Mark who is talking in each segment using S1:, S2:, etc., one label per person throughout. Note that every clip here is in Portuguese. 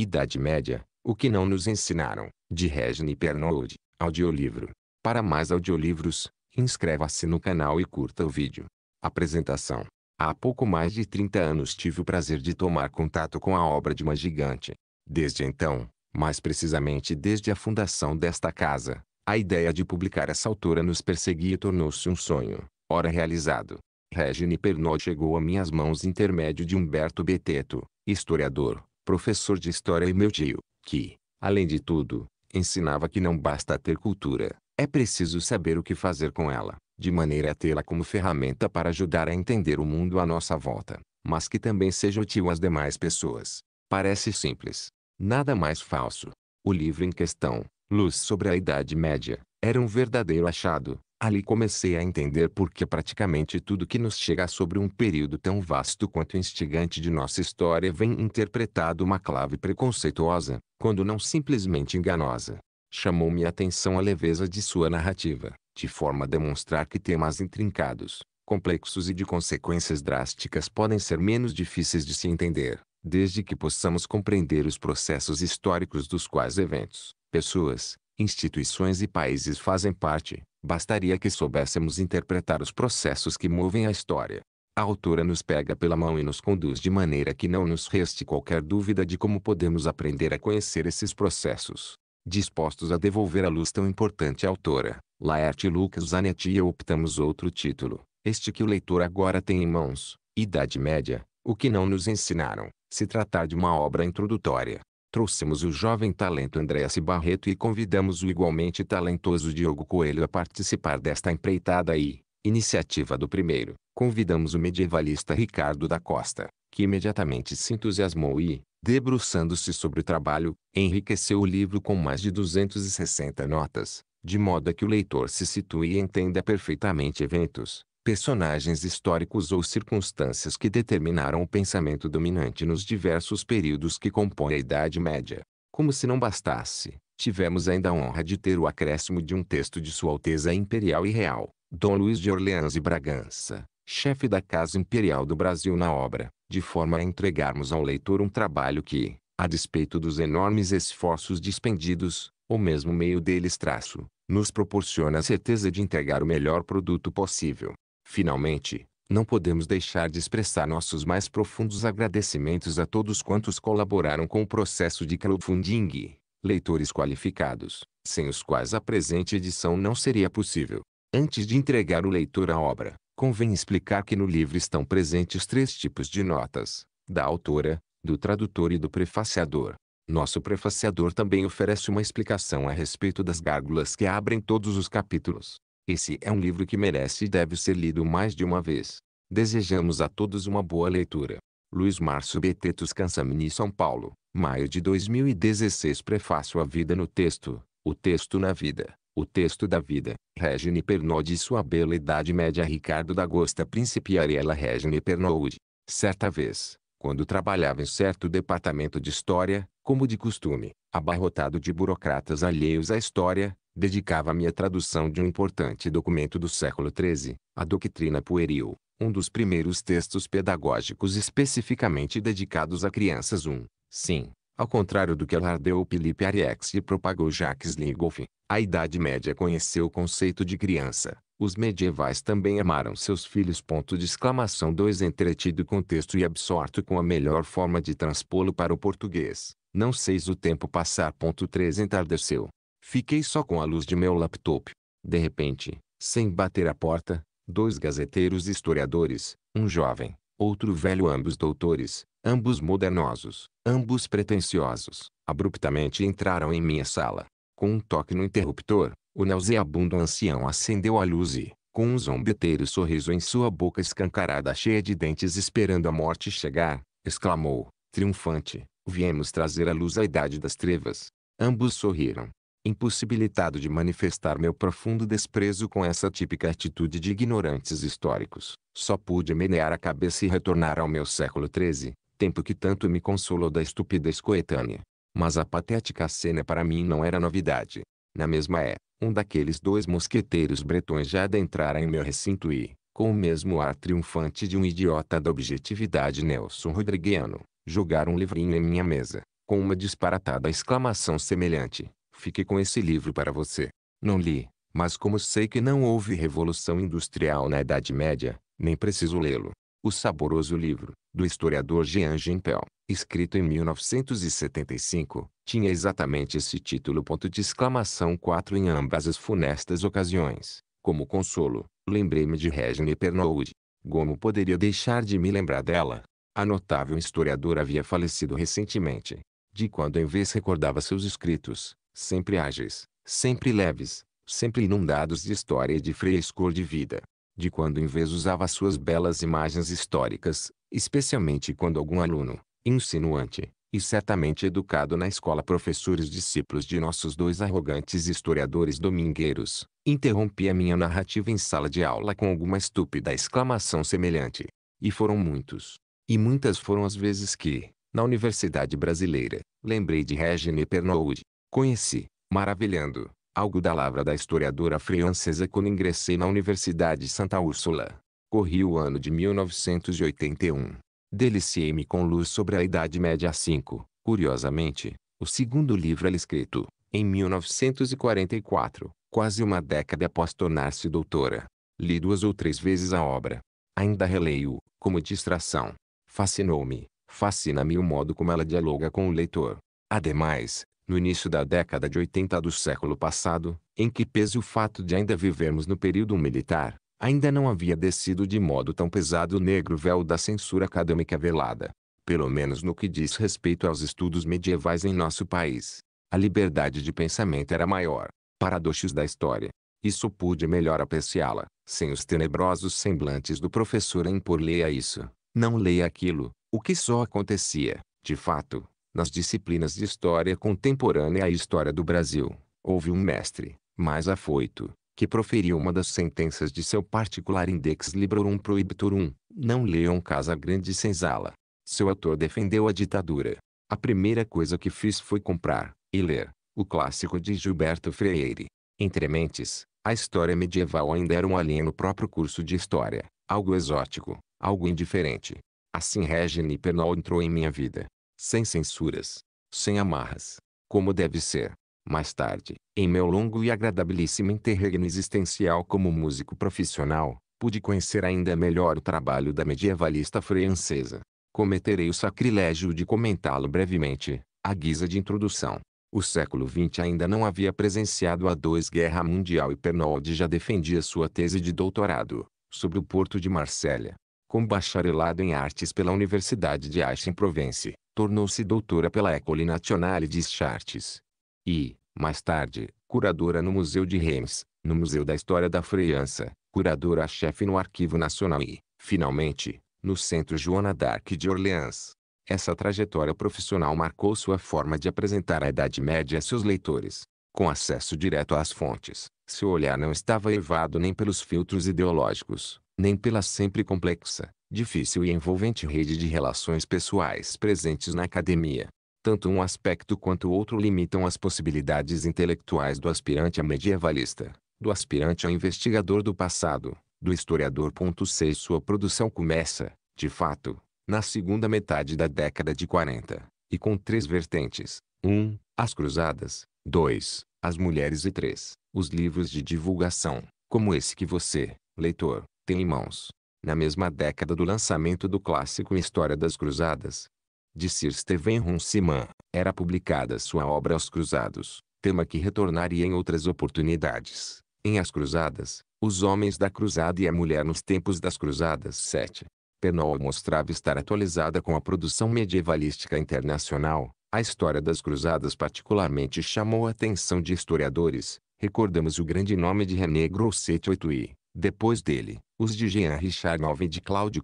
S1: Idade Média, o que não nos ensinaram, de Regine Pernod, audiolivro. Para mais audiolivros, inscreva-se no canal e curta o vídeo. Apresentação. Há pouco mais de 30 anos tive o prazer de tomar contato com a obra de uma gigante. Desde então, mais precisamente desde a fundação desta casa, a ideia de publicar essa autora nos perseguia e tornou-se um sonho, ora realizado. Regine Pernod chegou a minhas mãos intermédio de Humberto Beteto, historiador, professor de história e meu tio, que, além de tudo, ensinava que não basta ter cultura, é preciso saber o que fazer com ela, de maneira a tê-la como ferramenta para ajudar a entender o mundo à nossa volta, mas que também seja útil às demais pessoas. Parece simples. Nada mais falso. O livro em questão, Luz sobre a Idade Média, era um verdadeiro achado, Ali comecei a entender por que praticamente tudo que nos chega sobre um período tão vasto quanto instigante de nossa história vem interpretado uma clave preconceituosa, quando não simplesmente enganosa. Chamou-me a atenção a leveza de sua narrativa, de forma a demonstrar que temas intrincados, complexos e de consequências drásticas podem ser menos difíceis de se entender, desde que possamos compreender os processos históricos dos quais eventos, pessoas, instituições e países fazem parte Bastaria que soubéssemos interpretar os processos que movem a história. A autora nos pega pela mão e nos conduz de maneira que não nos reste qualquer dúvida de como podemos aprender a conhecer esses processos. Dispostos a devolver à luz tão importante autora, Laerte Lucas Zanetti e eu optamos outro título, este que o leitor agora tem em mãos, Idade Média, o que não nos ensinaram, se tratar de uma obra introdutória trouxemos o jovem talento Andréas Barreto e convidamos o igualmente talentoso Diogo Coelho a participar desta empreitada e, iniciativa do primeiro, convidamos o medievalista Ricardo da Costa, que imediatamente se entusiasmou e, debruçando-se sobre o trabalho, enriqueceu o livro com mais de 260 notas, de modo a que o leitor se situe e entenda perfeitamente eventos, personagens históricos ou circunstâncias que determinaram o pensamento dominante nos diversos períodos que compõem a Idade Média. Como se não bastasse, tivemos ainda a honra de ter o acréscimo de um texto de Sua Alteza Imperial e Real, Dom Luís de Orleans e Bragança, chefe da Casa Imperial do Brasil na obra, de forma a entregarmos ao leitor um trabalho que, a despeito dos enormes esforços dispendidos, ou mesmo meio deles traço, nos proporciona a certeza de entregar o melhor produto possível. Finalmente, não podemos deixar de expressar nossos mais profundos agradecimentos a todos quantos colaboraram com o processo de crowdfunding, leitores qualificados, sem os quais a presente edição não seria possível. Antes de entregar o leitor à obra, convém explicar que no livro estão presentes três tipos de notas: da autora, do tradutor e do prefaciador. Nosso prefaciador também oferece uma explicação a respeito das gárgulas que abrem todos os capítulos. Esse é um livro que merece e deve ser lido mais de uma vez. Desejamos a todos uma boa leitura. Luiz Márcio Betetos Cansamini São Paulo, maio de 2016 Prefácio A Vida no Texto, O Texto na Vida, O Texto da Vida, Regine Pernod e Sua Bela Idade Média Ricardo D'Agosta Príncipe Ariela Regine Pernod. Certa vez, quando trabalhava em certo departamento de História, como de costume, abarrotado de burocratas alheios à história, dedicava-me à tradução de um importante documento do século XIII, a Doutrina Pueril, um dos primeiros textos pedagógicos especificamente dedicados a crianças. Um, sim, ao contrário do que alardeu Felipe Ariex e propagou Jacques Lingolf, a Idade Média conheceu o conceito de criança. Os medievais também amaram seus filhos. Ponto de exclamação 2 Entretido com texto e absorto com a melhor forma de transpô-lo para o português. Não seis o tempo passar. Ponto 3 Entardeceu. Fiquei só com a luz de meu laptop. De repente, sem bater a porta, dois gazeteiros historiadores, um jovem, outro velho, ambos doutores, ambos modernosos, ambos pretensiosos, abruptamente entraram em minha sala. Com um toque no interruptor, o nauseabundo ancião acendeu a luz e, com um zombeteiro sorriso em sua boca escancarada cheia de dentes esperando a morte chegar, exclamou, triunfante, viemos trazer a luz à idade das trevas. Ambos sorriram, impossibilitado de manifestar meu profundo desprezo com essa típica atitude de ignorantes históricos, só pude menear a cabeça e retornar ao meu século XIII, tempo que tanto me consolou da estupidez coetânea. Mas a patética cena para mim não era novidade. Na mesma é, um daqueles dois mosqueteiros bretões já adentrara em meu recinto e, com o mesmo ar triunfante de um idiota da objetividade Nelson Rodriguiano, jogar um livrinho em minha mesa, com uma disparatada exclamação semelhante fique com esse livro para você. Não li, mas como sei que não houve revolução industrial na Idade Média, nem preciso lê-lo. O saboroso livro, do historiador Jean Gimpel, escrito em 1975, tinha exatamente esse título. Ponto de exclamação 4 em ambas as funestas ocasiões. Como consolo, lembrei-me de Regine Pernoud. Como poderia deixar de me lembrar dela? A notável historiadora havia falecido recentemente. De quando em vez recordava seus escritos, sempre ágeis, sempre leves, sempre inundados de história e de frescor de vida. De quando em vez usava suas belas imagens históricas, especialmente quando algum aluno, insinuante, e certamente educado na escola professores discípulos de nossos dois arrogantes historiadores domingueiros, interrompia minha narrativa em sala de aula com alguma estúpida exclamação semelhante. E foram muitos. E muitas foram as vezes que, na Universidade Brasileira, lembrei de Regine Pernoud, Conheci, maravilhando, algo da lavra da historiadora francesa quando ingressei na Universidade Santa Úrsula. Corri o ano de 1981. Deliciei-me com luz sobre a Idade Média 5. Curiosamente, o segundo livro ela escrito, em 1944, quase uma década após tornar-se doutora. Li duas ou três vezes a obra. Ainda releio, como distração. Fascinou-me, fascina-me o modo como ela dialoga com o leitor. Ademais, no início da década de 80 do século passado, em que pese o fato de ainda vivermos no período militar, ainda não havia descido de modo tão pesado o negro véu da censura acadêmica velada, pelo menos no que diz respeito aos estudos medievais em nosso país. A liberdade de pensamento era maior, paradoxos da história. Isso pude melhor apreciá-la, sem os tenebrosos semblantes do professor a impor leia isso, não leia aquilo, o que só acontecia, de fato, nas disciplinas de História Contemporânea e História do Brasil, houve um mestre, mais afoito, que proferiu uma das sentenças de seu particular Index Librorum Prohibitorum, não leiam Casa Grande Senzala. Seu autor defendeu a ditadura. A primeira coisa que fiz foi comprar, e ler, o clássico de Gilberto Freire. Entre mentes, a história medieval ainda era um alien no próprio curso de história, algo exótico, algo indiferente. Assim Regine Pernod entrou em minha vida sem censuras, sem amarras, como deve ser. Mais tarde, em meu longo e agradabilíssimo interregno existencial como músico profissional, pude conhecer ainda melhor o trabalho da medievalista francesa. Cometerei o sacrilégio de comentá-lo brevemente, à guisa de introdução. O século XX ainda não havia presenciado a dois guerra mundial e Pernod já defendia sua tese de doutorado, sobre o porto de Marselha, com bacharelado em artes pela Universidade de Aix-en-Provence tornou-se doutora pela École Nationale des Chartes. E, mais tarde, curadora no Museu de Reims, no Museu da História da França, curadora-chefe no Arquivo Nacional e, finalmente, no Centro Joana d'Arc de Orleans. Essa trajetória profissional marcou sua forma de apresentar a Idade Média a seus leitores. Com acesso direto às fontes, seu olhar não estava evado nem pelos filtros ideológicos, nem pela sempre complexa, difícil e envolvente rede de relações pessoais presentes na academia. Tanto um aspecto quanto outro limitam as possibilidades intelectuais do aspirante a medievalista, do aspirante a investigador do passado, do historiador. 6 Sua produção começa, de fato, na segunda metade da década de 40, e com três vertentes: 1. Um, as Cruzadas, 2. As Mulheres e 3. Os livros de divulgação, como esse que você, leitor, tem em mãos na mesma década do lançamento do clássico História das Cruzadas. De Sir Steven Runciman, era publicada sua obra Os Cruzados, tema que retornaria em outras oportunidades. Em As Cruzadas, Os Homens da Cruzada e a Mulher nos Tempos das Cruzadas 7. Penol mostrava estar atualizada com a produção medievalística internacional. A história das Cruzadas particularmente chamou a atenção de historiadores. Recordamos o grande nome de René Grosset 8 depois dele, os de Jean Richard Nova e de Cláudio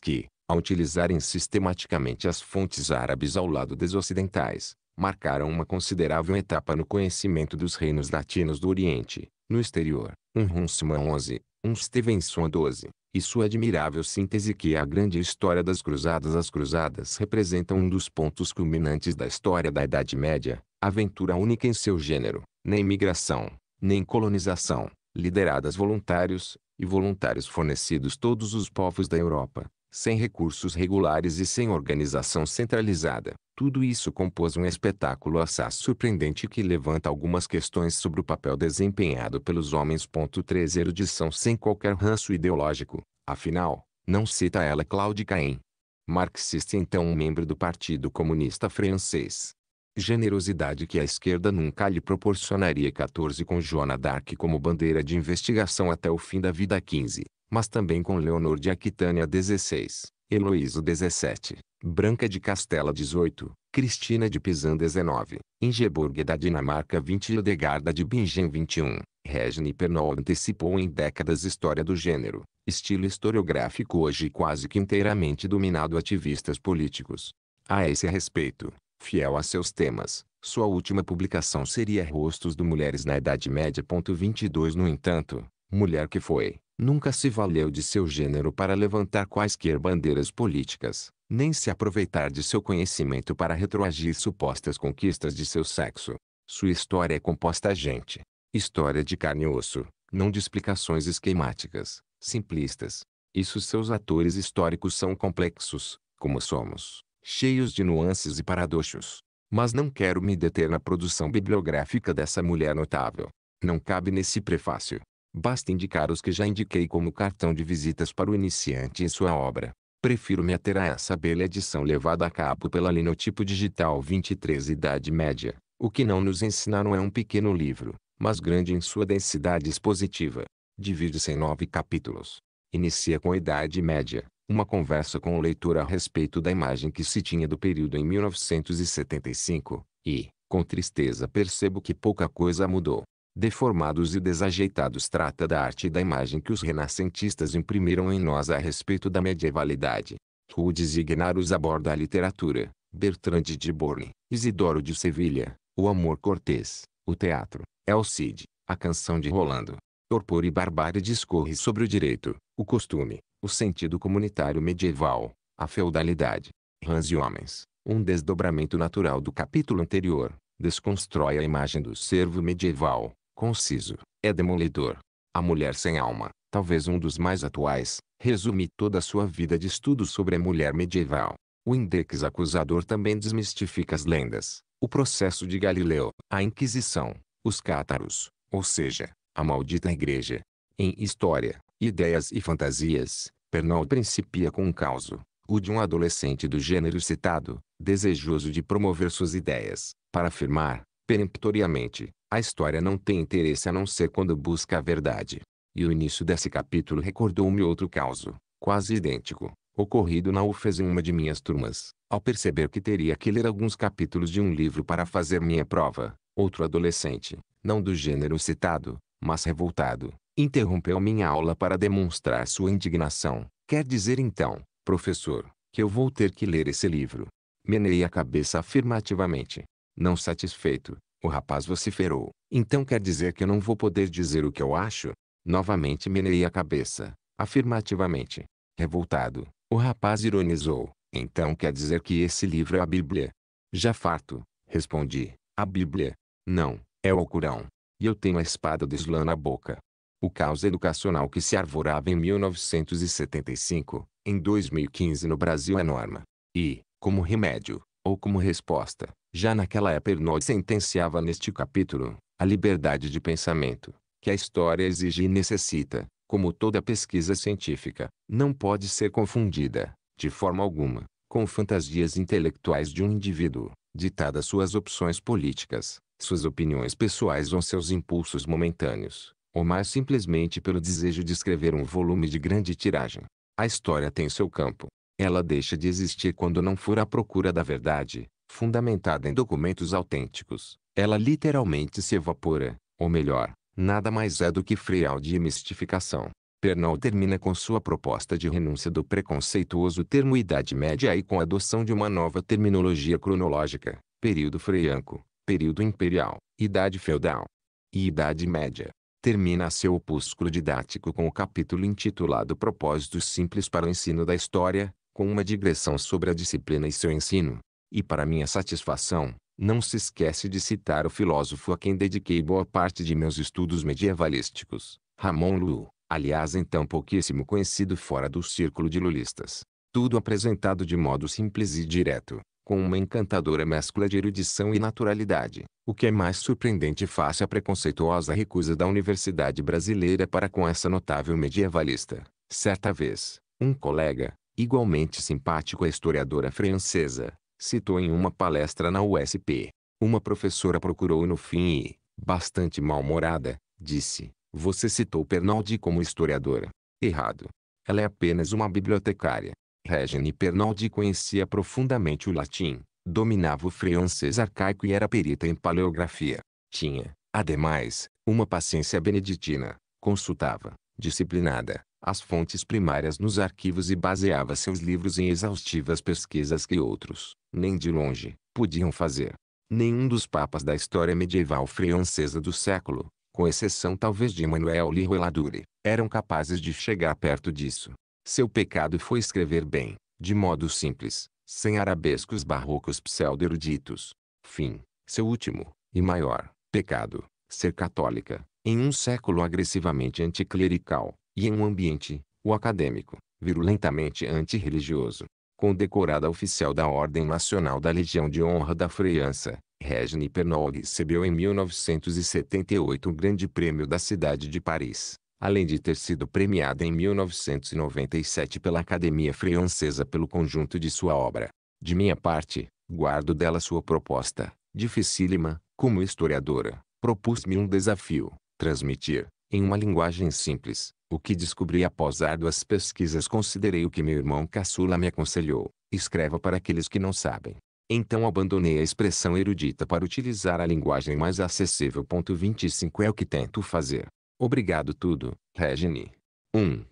S1: que, ao utilizarem sistematicamente as fontes árabes ao lado das ocidentais, marcaram uma considerável etapa no conhecimento dos reinos latinos do Oriente, no exterior, um Runciman 11, um Stevenson 12, e sua admirável síntese que é a grande história das cruzadas. As cruzadas representam um dos pontos culminantes da história da Idade Média, aventura única em seu gênero, nem migração, nem colonização, lideradas voluntários, e voluntários fornecidos todos os povos da Europa, sem recursos regulares e sem organização centralizada. Tudo isso compôs um espetáculo assaz surpreendente que levanta algumas questões sobre o papel desempenhado pelos homens. 3 Erudição sem qualquer ranço ideológico, afinal, não cita ela Claude Caen. Marxista então um membro do Partido Comunista Francês, generosidade que a esquerda nunca lhe proporcionaria 14 com Joana d'Arc como bandeira de investigação até o fim da vida 15, mas também com Leonor de Aquitânia 16, Heloísa 17, Branca de Castela 18, Cristina de Pisan 19, Ingeborg da Dinamarca 20 e Odegarda de Bingen 21. Regine Pernol antecipou em décadas história do gênero, estilo historiográfico hoje quase que inteiramente dominado ativistas políticos. A esse respeito, Fiel a seus temas, sua última publicação seria Rostos do Mulheres na Idade Média. 22 No entanto, mulher que foi, nunca se valeu de seu gênero para levantar quaisquer bandeiras políticas, nem se aproveitar de seu conhecimento para retroagir supostas conquistas de seu sexo. Sua história é composta gente. História de carne e osso, não de explicações esquemáticas, simplistas. Isso seus atores históricos são complexos, como somos cheios de nuances e paradoxos. Mas não quero me deter na produção bibliográfica dessa mulher notável. Não cabe nesse prefácio. Basta indicar os que já indiquei como cartão de visitas para o iniciante em sua obra. Prefiro me ater a essa bela edição levada a cabo pela Linotipo Digital 23 Idade Média. O que não nos ensinaram é um pequeno livro, mas grande em sua densidade expositiva. Divide-se em nove capítulos. Inicia com a Idade Média, uma conversa com o leitor a respeito da imagem que se tinha do período em 1975, e, com tristeza percebo que pouca coisa mudou. Deformados e desajeitados trata da arte e da imagem que os renascentistas imprimiram em nós a respeito da medievalidade. Rudes e Ignaros aborda a literatura, Bertrand de Borne, Isidoro de Sevilha, o amor cortês, o teatro, Cid, a canção de Rolando. Torpor e barbárie discorre sobre o direito, o costume, o sentido comunitário medieval, a feudalidade, rãs e homens, um desdobramento natural do capítulo anterior, desconstrói a imagem do servo medieval, conciso, é demolidor. A mulher sem alma, talvez um dos mais atuais, resume toda a sua vida de estudos sobre a mulher medieval. O index acusador também desmistifica as lendas, o processo de Galileu, a Inquisição, os cátaros, ou seja, a maldita igreja. Em História, Ideias e Fantasias, Pernal principia com um causo, o de um adolescente do gênero citado, desejoso de promover suas ideias, para afirmar, peremptoriamente, a história não tem interesse a não ser quando busca a verdade. E o início desse capítulo recordou-me outro caso, quase idêntico, ocorrido na UFES em uma de minhas turmas. Ao perceber que teria que ler alguns capítulos de um livro para fazer minha prova, outro adolescente, não do gênero citado, mas revoltado, Interrompeu minha aula para demonstrar sua indignação. Quer dizer então, professor, que eu vou ter que ler esse livro. Menei a cabeça afirmativamente. Não satisfeito, o rapaz vociferou. Então quer dizer que eu não vou poder dizer o que eu acho? Novamente menei a cabeça, afirmativamente. Revoltado, o rapaz ironizou. Então quer dizer que esse livro é a Bíblia? Já farto, respondi. A Bíblia? Não, é o Alcorão. E eu tenho a espada do Islã na boca. O caos educacional que se arvorava em 1975, em 2015 no Brasil é norma. E, como remédio, ou como resposta, já naquela época Ernold sentenciava neste capítulo, a liberdade de pensamento, que a história exige e necessita, como toda pesquisa científica, não pode ser confundida, de forma alguma, com fantasias intelectuais de um indivíduo, ditadas suas opções políticas, suas opiniões pessoais ou seus impulsos momentâneos ou mais simplesmente pelo desejo de escrever um volume de grande tiragem. A história tem seu campo. Ela deixa de existir quando não for à procura da verdade, fundamentada em documentos autênticos. Ela literalmente se evapora, ou melhor, nada mais é do que fraude e mistificação. Pernal termina com sua proposta de renúncia do preconceituoso termo Idade Média e com a adoção de uma nova terminologia cronológica, período freianco, período imperial, idade feudal e idade média termina seu opúsculo didático com o capítulo intitulado Propósitos Simples para o Ensino da História, com uma digressão sobre a disciplina e seu ensino. E para minha satisfação, não se esquece de citar o filósofo a quem dediquei boa parte de meus estudos medievalísticos, Ramon Lu, aliás então pouquíssimo conhecido fora do círculo de lulistas. Tudo apresentado de modo simples e direto, com uma encantadora mescla de erudição e naturalidade, o que é mais surpreendente face à preconceituosa recusa da Universidade Brasileira para com essa notável medievalista. Certa vez, um colega, igualmente simpático à historiadora francesa, citou em uma palestra na USP. Uma professora procurou no fim e, bastante mal-humorada, disse, você citou Pernaldi como historiadora. Errado. Ela é apenas uma bibliotecária. Regine Pernaldi conhecia profundamente o latim, dominava o francês arcaico e era perita em paleografia. Tinha, ademais, uma paciência beneditina, consultava, disciplinada, as fontes primárias nos arquivos e baseava seus livros em exaustivas pesquisas que outros, nem de longe, podiam fazer. Nenhum dos papas da história medieval francesa do século, com exceção talvez de Manuel Liroladure, eram capazes de chegar perto disso. Seu pecado foi escrever bem, de modo simples, sem arabescos barrocos pseudo-eruditos. Fim. Seu último, e maior, pecado, ser católica, em um século agressivamente anticlerical, e em um ambiente, o acadêmico, virulentamente antirreligioso. Condecorada oficial da Ordem Nacional da Legião de Honra da França, Regine Pernod recebeu em 1978 o Grande Prêmio da cidade de Paris além de ter sido premiada em 1997 pela Academia Francesa pelo conjunto de sua obra. De minha parte, guardo dela sua proposta, dificílima, como historiadora. Propus-me um desafio: transmitir, em uma linguagem simples, o que descobri após árduas pesquisas. Considerei o que meu irmão caçula me aconselhou: escreva para aqueles que não sabem. Então abandonei a expressão erudita para utilizar a linguagem mais acessível. 25 é o que tento fazer. Obrigado tudo, Regine. 1.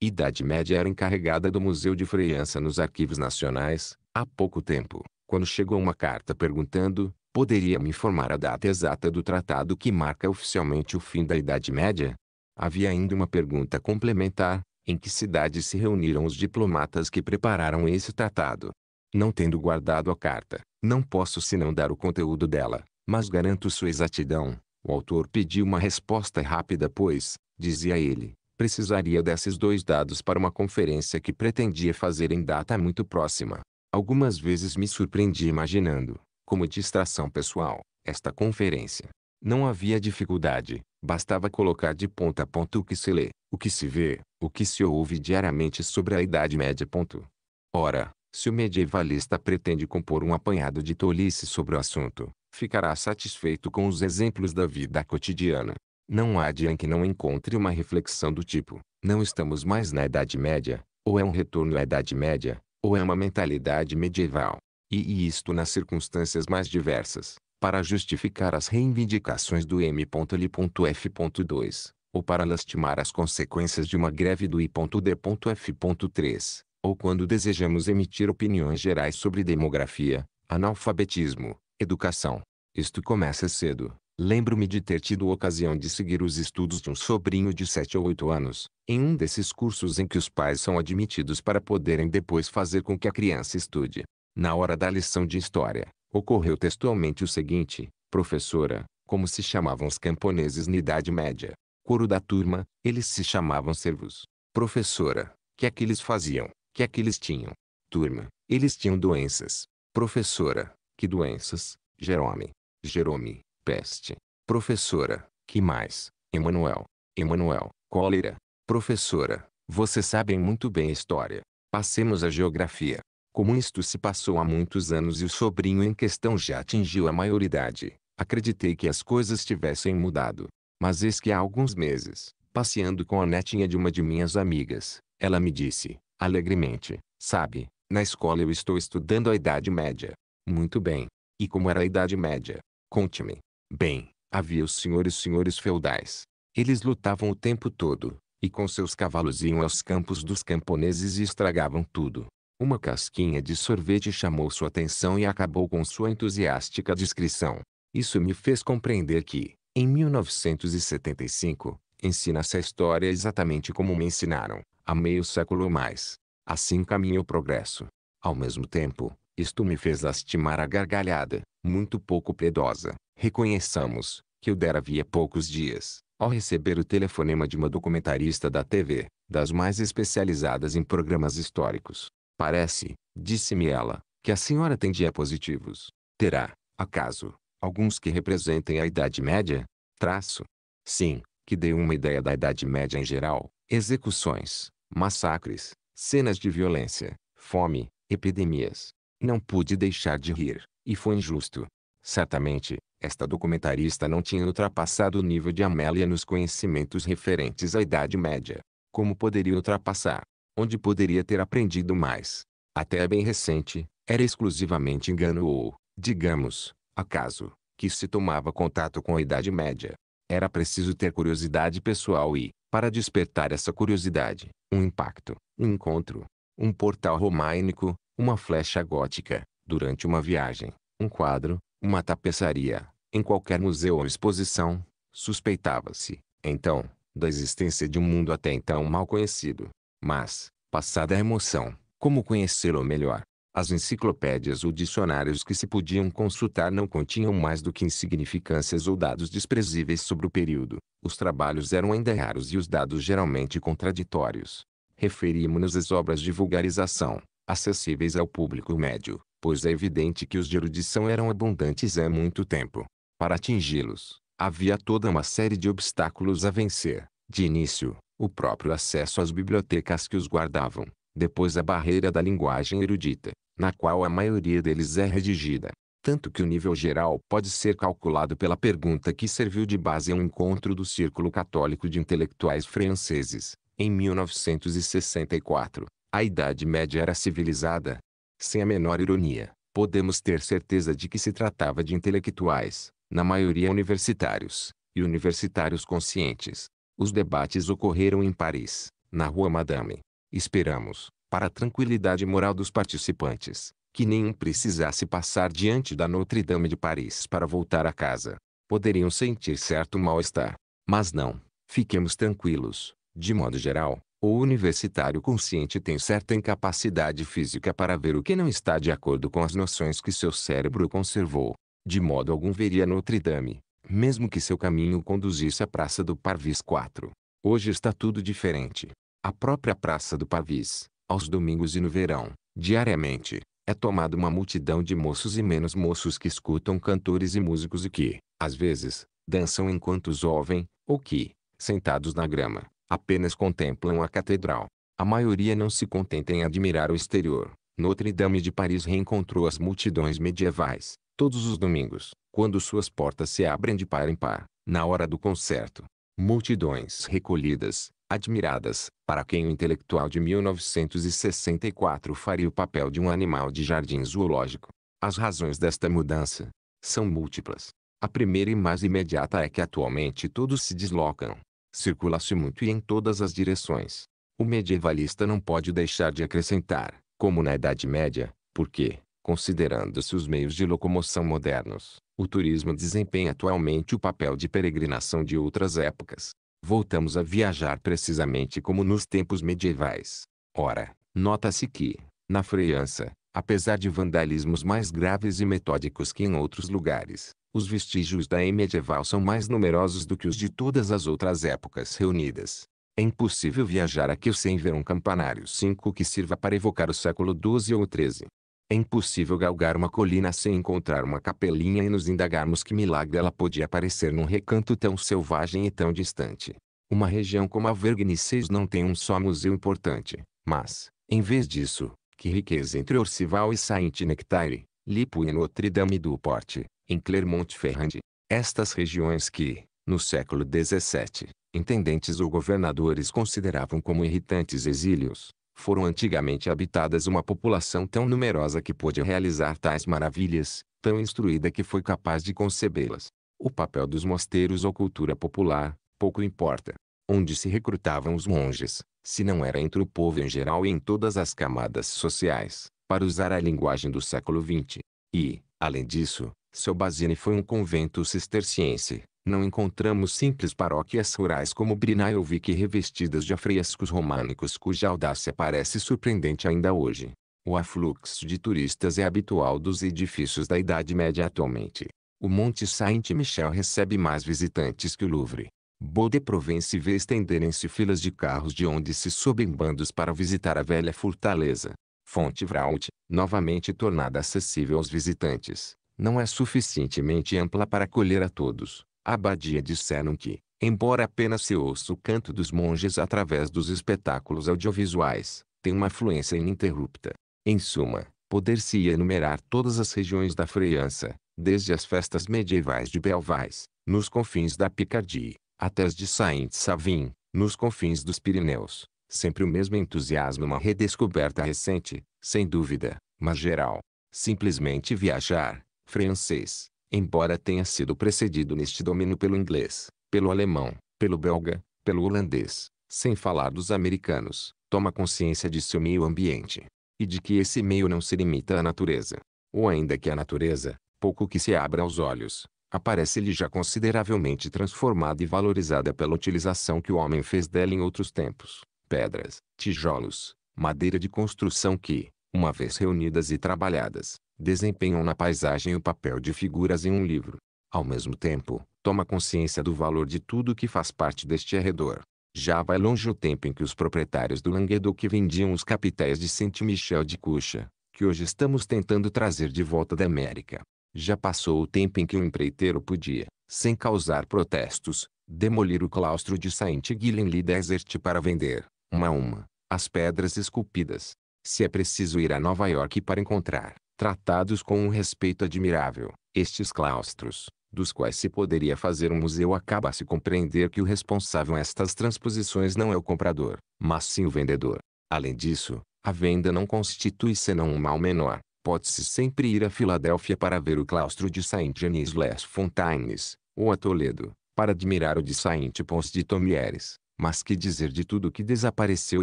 S1: Idade Média era encarregada do Museu de Freiança nos Arquivos Nacionais, há pouco tempo, quando chegou uma carta perguntando, poderia me informar a data exata do tratado que marca oficialmente o fim da Idade Média? Havia ainda uma pergunta complementar, em que cidade se reuniram os diplomatas que prepararam esse tratado? Não tendo guardado a carta, não posso senão dar o conteúdo dela, mas garanto sua exatidão, o autor pediu uma resposta rápida pois, dizia ele, precisaria desses dois dados para uma conferência que pretendia fazer em data muito próxima. Algumas vezes me surpreendi imaginando, como distração pessoal, esta conferência. Não havia dificuldade, bastava colocar de ponta a ponta o que se lê, o que se vê, o que se ouve diariamente sobre a Idade Média. Ponto. Ora, se o medievalista pretende compor um apanhado de tolice sobre o assunto, ficará satisfeito com os exemplos da vida cotidiana. Não há dia em que não encontre uma reflexão do tipo: não estamos mais na Idade Média, ou é um retorno à Idade Média, ou é uma mentalidade medieval. E, e isto nas circunstâncias mais diversas, para justificar as reivindicações do M.L.F.2, ou para lastimar as consequências de uma greve do I.D.F.3, ou quando desejamos emitir opiniões gerais sobre demografia, analfabetismo, Educação. Isto começa cedo. Lembro-me de ter tido ocasião de seguir os estudos de um sobrinho de 7 ou 8 anos, em um desses cursos em que os pais são admitidos para poderem depois fazer com que a criança estude. Na hora da lição de história, ocorreu textualmente o seguinte: professora, como se chamavam os camponeses na Idade Média? Coro da turma, eles se chamavam servos. Professora, que é que eles faziam? Que é que eles tinham? Turma, eles tinham doenças. Professora, que doenças, Jerome. Jerome, peste. Professora, que mais? Emanuel. Emanuel, cólera. Professora, vocês sabem muito bem a história. Passemos à geografia. Como isto se passou há muitos anos e o sobrinho em questão já atingiu a maioridade, acreditei que as coisas tivessem mudado. Mas eis que há alguns meses, passeando com a netinha de uma de minhas amigas, ela me disse, alegremente, sabe, na escola eu estou estudando a Idade Média. Muito bem. E como era a Idade Média? Conte-me. Bem, havia os senhores senhores feudais. Eles lutavam o tempo todo, e com seus cavalos iam aos campos dos camponeses e estragavam tudo. Uma casquinha de sorvete chamou sua atenção e acabou com sua entusiástica descrição. Isso me fez compreender que, em 1975, ensina-se a história exatamente como me ensinaram, há meio século ou mais. Assim caminha o progresso. Ao mesmo tempo, isto me fez lastimar a gargalhada, muito pouco piedosa. Reconheçamos que eu dera havia poucos dias, ao receber o telefonema de uma documentarista da TV, das mais especializadas em programas históricos. Parece, disse-me ela, que a senhora tem diapositivos. Terá, acaso, alguns que representem a Idade Média? Traço. Sim, que dê uma ideia da Idade Média em geral. Execuções, massacres, cenas de violência, fome, epidemias, não pude deixar de rir, e foi injusto. Certamente, esta documentarista não tinha ultrapassado o nível de Amélia nos conhecimentos referentes à Idade Média. Como poderia ultrapassar? Onde poderia ter aprendido mais? Até bem recente, era exclusivamente engano ou, digamos, acaso, que se tomava contato com a Idade Média. Era preciso ter curiosidade pessoal e, para despertar essa curiosidade, um impacto, um encontro, um portal românico, uma flecha gótica, durante uma viagem, um quadro, uma tapeçaria, em qualquer museu ou exposição, suspeitava-se, então, da existência de um mundo até então mal conhecido. Mas, passada a emoção, como conhecê-lo melhor? As enciclopédias ou dicionários que se podiam consultar não continham mais do que insignificâncias ou dados desprezíveis sobre o período. Os trabalhos eram ainda raros e os dados geralmente contraditórios. Referimos-nos às obras de vulgarização, acessíveis ao público médio, pois é evidente que os de erudição eram abundantes há muito tempo. Para atingi-los, havia toda uma série de obstáculos a vencer. De início, o próprio acesso às bibliotecas que os guardavam, depois a barreira da linguagem erudita, na qual a maioria deles é redigida. Tanto que o nível geral pode ser calculado pela pergunta que serviu de base a um encontro do Círculo Católico de Intelectuais Franceses, em 1964, a Idade Média era civilizada. Sem a menor ironia, podemos ter certeza de que se tratava de intelectuais, na maioria universitários, e universitários conscientes. Os debates ocorreram em Paris, na Rua Madame. Esperamos, para a tranquilidade moral dos participantes, que nenhum precisasse passar diante da Notre-Dame de Paris para voltar a casa. Poderiam sentir certo mal-estar. Mas não, fiquemos tranquilos. De modo geral, o universitário consciente tem certa incapacidade física para ver o que não está de acordo com as noções que seu cérebro conservou. De modo algum veria Notre Dame, mesmo que seu caminho conduzisse à Praça do Parvis 4. Hoje está tudo diferente. A própria Praça do Parvis, aos domingos e no verão, diariamente, é tomada uma multidão de moços e menos moços que escutam cantores e músicos e que, às vezes, dançam enquanto os ouvem, ou que, sentados na grama, apenas contemplam a catedral. A maioria não se contenta em admirar o exterior. Notre Dame de Paris reencontrou as multidões medievais, todos os domingos, quando suas portas se abrem de par em par, na hora do concerto. Multidões recolhidas, admiradas, para quem o intelectual de 1964 faria o papel de um animal de jardim zoológico. As razões desta mudança são múltiplas. A primeira e mais imediata é que atualmente todos se deslocam, circula-se muito e em todas as direções. O medievalista não pode deixar de acrescentar, como na Idade Média, porque, considerando-se os meios de locomoção modernos, o turismo desempenha atualmente o papel de peregrinação de outras épocas. Voltamos a viajar precisamente como nos tempos medievais. Ora, nota-se que, na França, apesar de vandalismos mais graves e metódicos que em outros lugares, os vestígios da E medieval são mais numerosos do que os de todas as outras épocas reunidas. É impossível viajar aqui sem ver um campanário 5 que sirva para evocar o século XII ou XIII. É impossível galgar uma colina sem encontrar uma capelinha e nos indagarmos que milagre ela podia aparecer num recanto tão selvagem e tão distante. Uma região como a Vergnices não tem um só museu importante, mas, em vez disso, que riqueza entre Orcival e Saint-Nectaire, Lipo e Notre-Dame do Porte, em Clermont-Ferrand. Estas regiões que, no século XVII, intendentes ou governadores consideravam como irritantes exílios, foram antigamente habitadas uma população tão numerosa que pôde realizar tais maravilhas, tão instruída que foi capaz de concebê-las. O papel dos mosteiros ou cultura popular, pouco importa. Onde se recrutavam os monges, se não era entre o povo em geral e em todas as camadas sociais, para usar a linguagem do século XX. E, além disso, seu Basine foi um convento cisterciense. Não encontramos simples paróquias rurais como ou Vic revestidas de afrescos românicos cuja audácia parece surpreendente ainda hoje. O afluxo de turistas é habitual dos edifícios da Idade Média atualmente. O Monte Saint-Michel recebe mais visitantes que o Louvre. Bode provence vê estenderem-se filas de carros de onde se sobem bandos para visitar a velha fortaleza. Fonte Vraut, novamente tornada acessível aos visitantes não é suficientemente ampla para acolher a todos. A abadia disseram que, embora apenas se ouça o canto dos monges através dos espetáculos audiovisuais, tem uma fluência ininterrupta. Em suma, poder-se enumerar todas as regiões da França, desde as festas medievais de Belvais, nos confins da Picardie, até as de Saint-Savin, nos confins dos Pirineus. Sempre o mesmo entusiasmo, uma redescoberta recente, sem dúvida, mas geral. Simplesmente viajar, francês, embora tenha sido precedido neste domínio pelo inglês, pelo alemão, pelo belga, pelo holandês, sem falar dos americanos, toma consciência de seu meio ambiente. E de que esse meio não se limita à natureza. Ou ainda que a natureza, pouco que se abra aos olhos, aparece-lhe já consideravelmente transformada e valorizada pela utilização que o homem fez dela em outros tempos. Pedras, tijolos, madeira de construção que, uma vez reunidas e trabalhadas, desempenham na paisagem o papel de figuras em um livro. Ao mesmo tempo, toma consciência do valor de tudo que faz parte deste arredor. Já vai longe o tempo em que os proprietários do Languedoc vendiam os capitéis de Saint-Michel de Cuxa, que hoje estamos tentando trazer de volta da América. Já passou o tempo em que o empreiteiro podia, sem causar protestos, demolir o claustro de saint guilhem lès desert para vender, uma a uma, as pedras esculpidas. Se é preciso ir a Nova York para encontrar, tratados com um respeito admirável. Estes claustros, dos quais se poderia fazer um museu acaba se compreender que o responsável estas transposições não é o comprador, mas sim o vendedor. Além disso, a venda não constitui senão um mal menor. Pode-se sempre ir a Filadélfia para ver o claustro de saint genis les fontaines ou a Toledo, para admirar o de Saint-Pons de Tomieres. Mas que dizer de tudo que desapareceu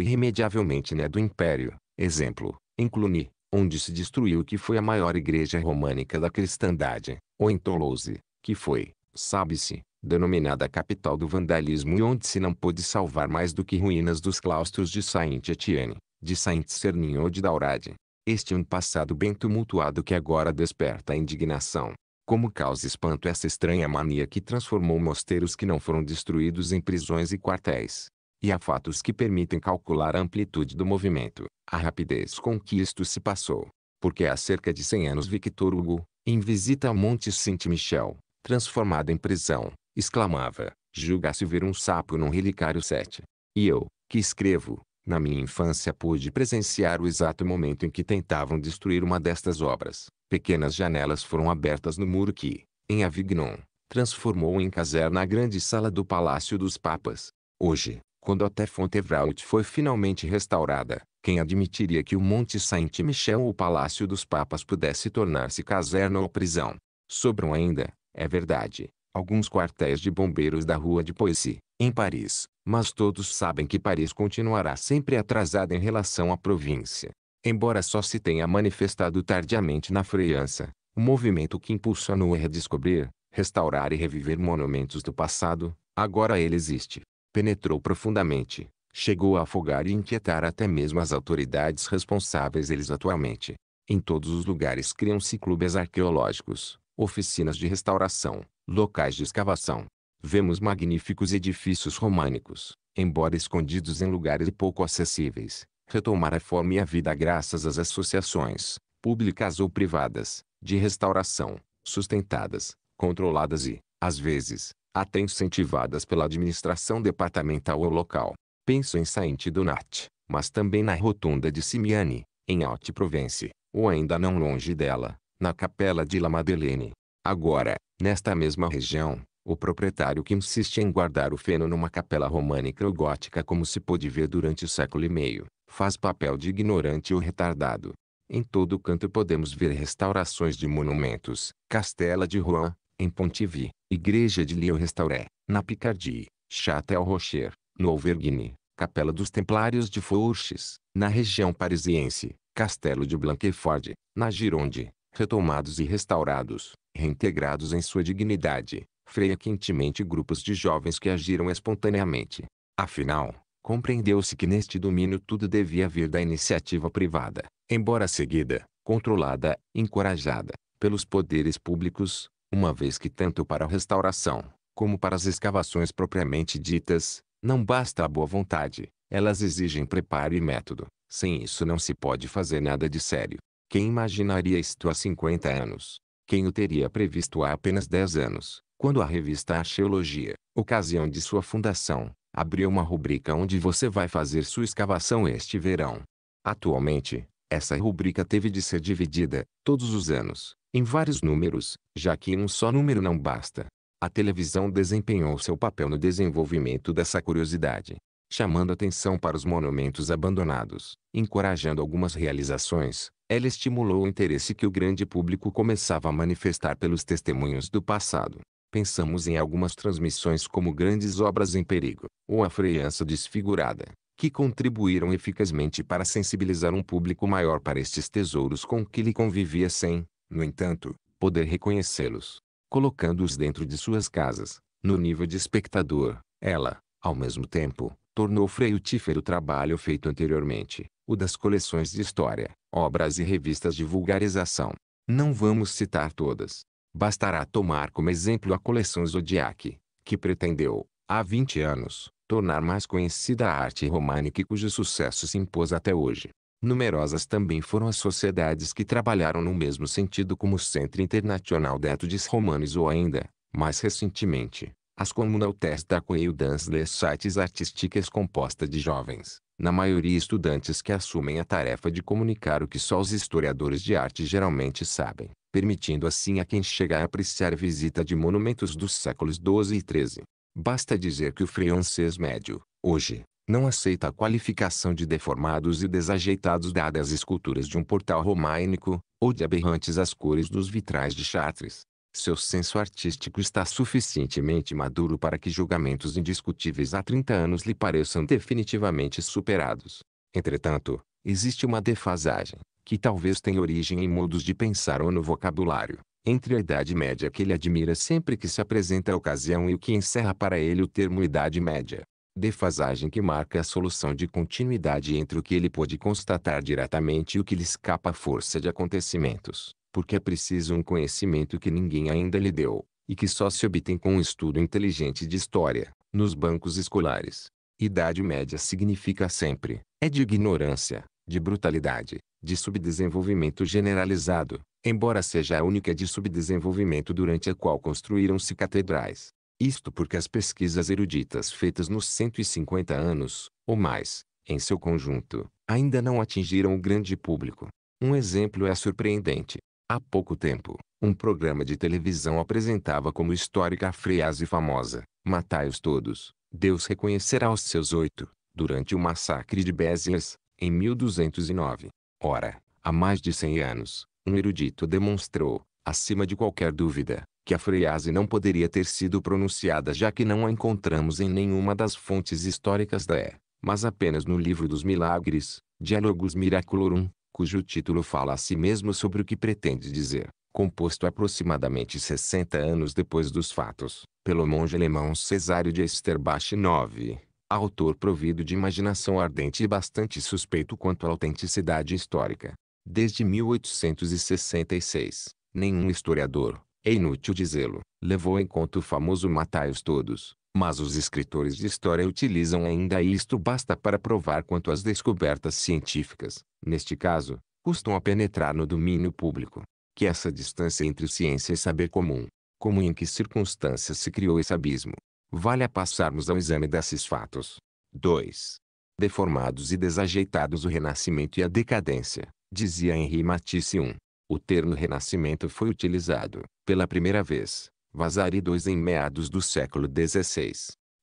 S1: irremediavelmente né do Império? Exemplo, em Cluny, onde se destruiu o que foi a maior igreja românica da cristandade, ou em Toulouse, que foi, sabe-se, denominada capital do vandalismo e onde se não pôde salvar mais do que ruínas dos claustros de saint Etienne, de Saint-Cernin ou de Daurade. Este é um passado bem tumultuado que agora desperta a indignação. Como causa espanto essa estranha mania que transformou mosteiros que não foram destruídos em prisões e quartéis e há fatos que permitem calcular a amplitude do movimento, a rapidez com que isto se passou. Porque há cerca de 100 anos Victor Hugo, em visita ao Monte Saint-Michel, transformado em prisão, exclamava, julga-se ver um sapo num relicário 7. E eu, que escrevo, na minha infância pude presenciar o exato momento em que tentavam destruir uma destas obras. Pequenas janelas foram abertas no muro que, em Avignon, transformou em caserna a grande sala do Palácio dos Papas. Hoje, quando até Fontevrault foi finalmente restaurada, quem admitiria que o Monte Saint-Michel ou Palácio dos Papas pudesse tornar-se caserna ou prisão? Sobram ainda, é verdade, alguns quartéis de bombeiros da Rua de Poissy, em Paris, mas todos sabem que Paris continuará sempre atrasada em relação à província. Embora só se tenha manifestado tardiamente na França, o movimento que impulsionou é redescobrir, restaurar e reviver monumentos do passado, agora ele existe penetrou profundamente, chegou a afogar e inquietar até mesmo as autoridades responsáveis eles atualmente. Em todos os lugares criam-se clubes arqueológicos, oficinas de restauração, locais de escavação. Vemos magníficos edifícios românicos, embora escondidos em lugares pouco acessíveis, retomar a forma e a vida graças às associações, públicas ou privadas, de restauração, sustentadas, controladas e, às vezes, até incentivadas pela administração departamental ou local. Penso em Sainte Donat, mas também na Rotunda de Simiane, em Alte Provence, ou ainda não longe dela, na Capela de La Madeleine. Agora, nesta mesma região, o proprietário que insiste em guardar o feno numa capela românica ou gótica como se pôde ver durante o século e meio, faz papel de ignorante ou retardado. Em todo canto podemos ver restaurações de monumentos, Castela de Rouen, em Pontivy, Igreja de Lyon Restauré, na Picardie, Châtel Rocher, no Auvergne, Capela dos Templários de Fourches, na região parisiense, Castelo de Blanquefort, na Gironde, retomados e restaurados, reintegrados em sua dignidade, freia quentemente grupos de jovens que agiram espontaneamente. Afinal, compreendeu-se que neste domínio tudo devia vir da iniciativa privada, embora seguida, controlada, encorajada, pelos poderes públicos, uma vez que tanto para a restauração, como para as escavações propriamente ditas, não basta a boa vontade, elas exigem preparo e método. Sem isso não se pode fazer nada de sério. Quem imaginaria isto há 50 anos? Quem o teria previsto há apenas 10 anos, quando a revista Arqueologia, ocasião de sua fundação, abriu uma rubrica onde você vai fazer sua escavação este verão? Atualmente, essa rubrica teve de ser dividida, todos os anos, em vários números, já que um só número não basta. A televisão desempenhou seu papel no desenvolvimento dessa curiosidade, chamando atenção para os monumentos abandonados, encorajando algumas realizações. Ela estimulou o interesse que o grande público começava a manifestar pelos testemunhos do passado. Pensamos em algumas transmissões como grandes obras em perigo, ou a freiança desfigurada, que contribuíram eficazmente para sensibilizar um público maior para estes tesouros com que ele convivia sem, no entanto, poder reconhecê-los, colocando-os dentro de suas casas, no nível de espectador. Ela, ao mesmo tempo, tornou frutífero o trabalho feito anteriormente, o das coleções de história, obras e revistas de vulgarização. Não vamos citar todas. Bastará tomar como exemplo a coleção Zodiac, que pretendeu, há 20 anos, tornar mais conhecida a arte românica cujo sucesso se impôs até hoje. Numerosas também foram as sociedades que trabalharam no mesmo sentido como o Centro Internacional d'Etudes Romanes ou ainda, mais recentemente, as Comunautés da Coeudance des Sites Artísticas composta de jovens, na maioria estudantes que assumem a tarefa de comunicar o que só os historiadores de arte geralmente sabem, permitindo assim a quem chega a apreciar a visita de monumentos dos séculos XII e XIII. Basta dizer que o francês médio, hoje, não aceita a qualificação de deformados e desajeitados dada às esculturas de um portal românico, ou de aberrantes as cores dos vitrais de Chartres. Seu senso artístico está suficientemente maduro para que julgamentos indiscutíveis há 30 anos lhe pareçam definitivamente superados. Entretanto, existe uma defasagem, que talvez tenha origem em modos de pensar ou no vocabulário, entre a Idade Média que ele admira sempre que se apresenta a ocasião e o que encerra para ele o termo Idade Média. Defasagem que marca a solução de continuidade entre o que ele pôde constatar diretamente e o que lhe escapa à força de acontecimentos, porque é preciso um conhecimento que ninguém ainda lhe deu, e que só se obtém com um estudo inteligente de história, nos bancos escolares. Idade Média significa sempre, é de ignorância, de brutalidade, de subdesenvolvimento generalizado, embora seja a única de subdesenvolvimento durante a qual construíram-se catedrais. Isto porque as pesquisas eruditas feitas nos 150 anos, ou mais, em seu conjunto, ainda não atingiram o grande público. Um exemplo é surpreendente. Há pouco tempo, um programa de televisão apresentava como histórica a frase famosa: Matai-os todos, Deus reconhecerá os seus oito, durante o massacre de Béziers, em 1209. Ora, há mais de 100 anos, um erudito demonstrou, acima de qualquer dúvida, que a frase não poderia ter sido pronunciada já que não a encontramos em nenhuma das fontes históricas da E, mas apenas no livro dos milagres, Dialogus Miraculorum, cujo título fala a si mesmo sobre o que pretende dizer, composto aproximadamente 60 anos depois dos fatos, pelo monge alemão Cesário de Esterbach IX, autor provido de imaginação ardente e bastante suspeito quanto à autenticidade histórica desde 1866, nenhum historiador, é inútil dizê-lo, levou em conta o famoso matai-os todos, mas os escritores de história utilizam ainda isto basta para provar quanto as descobertas científicas, neste caso, custam a penetrar no domínio público, que é essa distância entre ciência e saber comum, como e em que circunstâncias se criou esse abismo, vale a passarmos ao exame desses fatos. 2. Deformados e desajeitados o Renascimento e a Decadência dizia Henri Matisse I. O termo renascimento foi utilizado, pela primeira vez, Vasari II em meados do século XVI.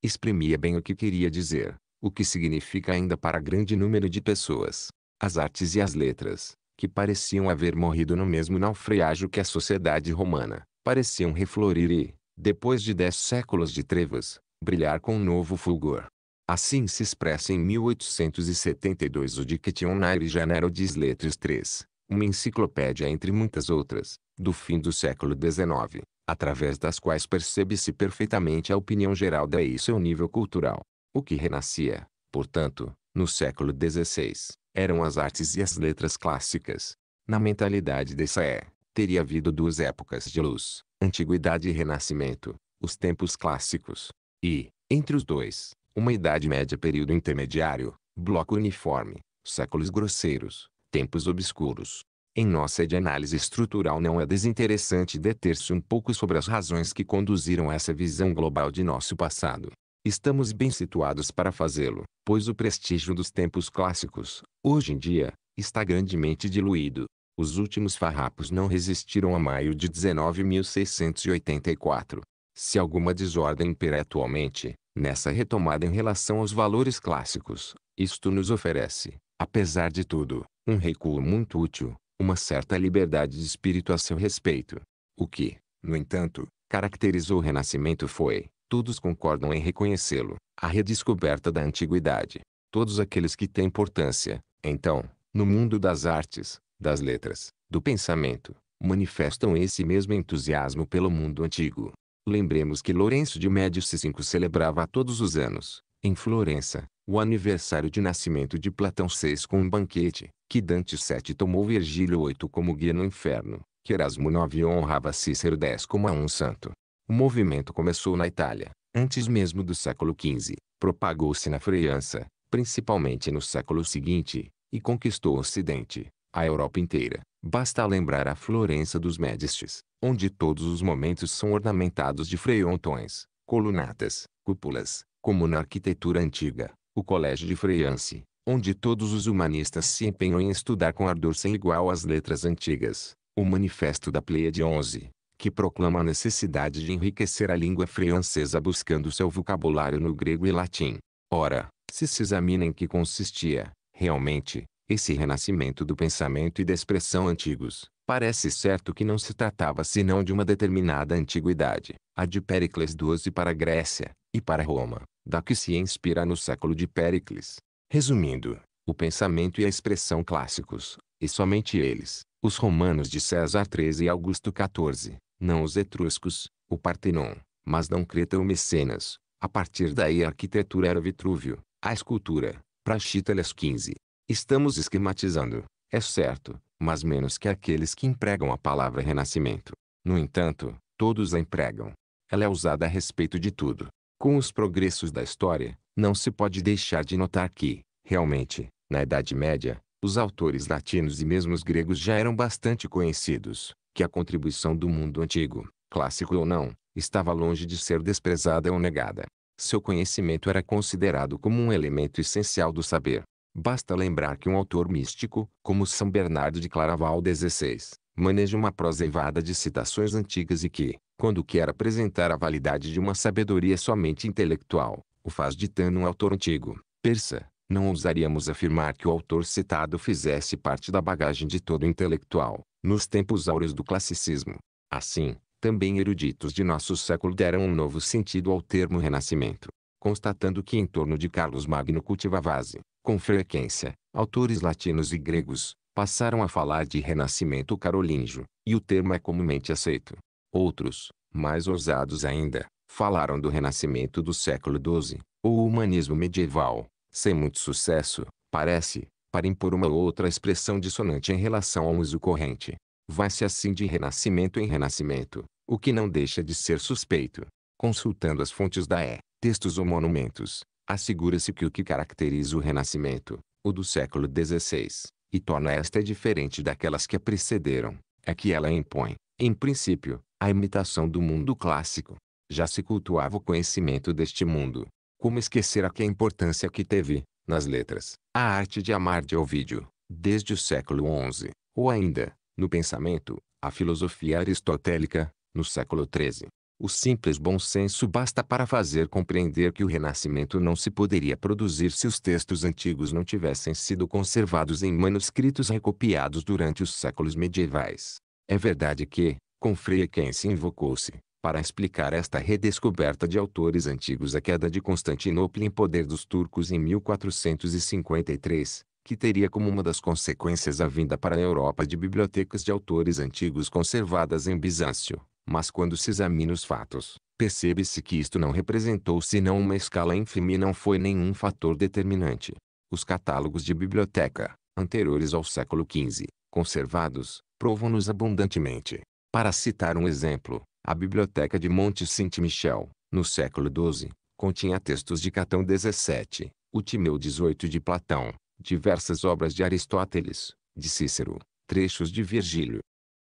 S1: Exprimia bem o que queria dizer, o que significa ainda para grande número de pessoas. As artes e as letras, que pareciam haver morrido no mesmo naufrágio que a sociedade romana, pareciam reflorir e, depois de dez séculos de trevas, brilhar com um novo fulgor. Assim se expressa em 1872 o Dictionnaire General des Lettres 3, uma enciclopédia entre muitas outras, do fim do século XIX, através das quais percebe-se perfeitamente a opinião geral da e seu nível cultural. O que renascia, portanto, no século XVI, eram as artes e as letras clássicas. Na mentalidade dessa é, teria havido duas épocas de luz, antiguidade e renascimento, os tempos clássicos. E, entre os dois, uma Idade Média período intermediário, bloco uniforme, séculos grosseiros, tempos obscuros. Em nossa de análise estrutural não é desinteressante deter-se um pouco sobre as razões que conduziram a essa visão global de nosso passado. Estamos bem situados para fazê-lo, pois o prestígio dos tempos clássicos, hoje em dia, está grandemente diluído. Os últimos farrapos não resistiram a maio de 19.684. Se alguma desordem impera atualmente, Nessa retomada em relação aos valores clássicos, isto nos oferece, apesar de tudo, um recuo muito útil, uma certa liberdade de espírito a seu respeito. O que, no entanto, caracterizou o Renascimento foi, todos concordam em reconhecê-lo, a redescoberta da antiguidade. Todos aqueles que têm importância, então, no mundo das artes, das letras, do pensamento, manifestam esse mesmo entusiasmo pelo mundo antigo. Lembremos que Lourenço de Médici V celebrava todos os anos, em Florença, o aniversário de nascimento de Platão VI com um banquete, que Dante VII tomou Virgílio VIII como guia no inferno, que Erasmo IX honrava Cícero X como a um santo. O movimento começou na Itália, antes mesmo do século XV, propagou-se na França, principalmente no século seguinte, e conquistou o Ocidente, a Europa inteira. Basta lembrar a Florença dos Médicis, onde todos os momentos são ornamentados de freontões, colunatas, cúpulas, como na arquitetura antiga, o Colégio de Freiance, onde todos os humanistas se empenham em estudar com ardor sem igual as letras antigas, o Manifesto da Pleia de Onze, que proclama a necessidade de enriquecer a língua francesa buscando seu vocabulário no grego e latim. Ora, se se examina em que consistia, realmente, esse renascimento do pensamento e da expressão antigos, parece certo que não se tratava senão de uma determinada antiguidade, a de Péricles XII para a Grécia, e para Roma, da que se inspira no século de Péricles. Resumindo, o pensamento e a expressão clássicos, e somente eles, os romanos de César XIII e Augusto XIV, não os etruscos, o Partenon, mas não Creta ou Mecenas. A partir daí a arquitetura era Vitrúvio, a escultura, Praxíteles XV, Estamos esquematizando, é certo, mas menos que aqueles que empregam a palavra renascimento. No entanto, todos a empregam. Ela é usada a respeito de tudo. Com os progressos da história, não se pode deixar de notar que, realmente, na Idade Média, os autores latinos e mesmo os gregos já eram bastante conhecidos, que a contribuição do mundo antigo, clássico ou não, estava longe de ser desprezada ou negada. Seu conhecimento era considerado como um elemento essencial do saber. Basta lembrar que um autor místico, como São Bernardo de Claraval XVI, maneja uma prosa evada de citações antigas e que, quando quer apresentar a validade de uma sabedoria somente intelectual, o faz ditando um autor antigo, persa. Não ousaríamos afirmar que o autor citado fizesse parte da bagagem de todo intelectual, nos tempos áureos do classicismo. Assim, também eruditos de nosso século deram um novo sentido ao termo renascimento, constatando que em torno de Carlos Magno cultivava-se, com frequência, autores latinos e gregos passaram a falar de renascimento carolíngio, e o termo é comumente aceito. Outros, mais ousados ainda, falaram do renascimento do século XII, ou humanismo medieval, sem muito sucesso, parece, para impor uma ou outra expressão dissonante em relação ao uso corrente. Vai-se assim de renascimento em renascimento, o que não deixa de ser suspeito. Consultando as fontes da E, textos ou monumentos, assegura-se que o que caracteriza o Renascimento, o do século XVI, e torna esta diferente daquelas que a precederam, é que ela impõe, em princípio, a imitação do mundo clássico. Já se cultuava o conhecimento deste mundo. Como esquecer a que importância que teve, nas letras, a arte de amar de Ovídio, desde o século XI, ou ainda, no pensamento, a filosofia aristotélica, no século XIII. O simples bom senso basta para fazer compreender que o Renascimento não se poderia produzir se os textos antigos não tivessem sido conservados em manuscritos recopiados durante os séculos medievais. É verdade que, com Freire quem se invocou-se, para explicar esta redescoberta de autores antigos a é queda de Constantinopla em poder dos turcos em 1453, que teria como uma das consequências a vinda para a Europa de bibliotecas de autores antigos conservadas em Bizâncio. Mas quando se examina os fatos, percebe-se que isto não representou senão uma escala ínfima e não foi nenhum fator determinante. Os catálogos de biblioteca, anteriores ao século XV, conservados, provam-nos abundantemente. Para citar um exemplo, a biblioteca de Monte Saint-Michel, no século XII, continha textos de Catão XVII, o Timeu XVIII de Platão, diversas obras de Aristóteles, de Cícero, trechos de Virgílio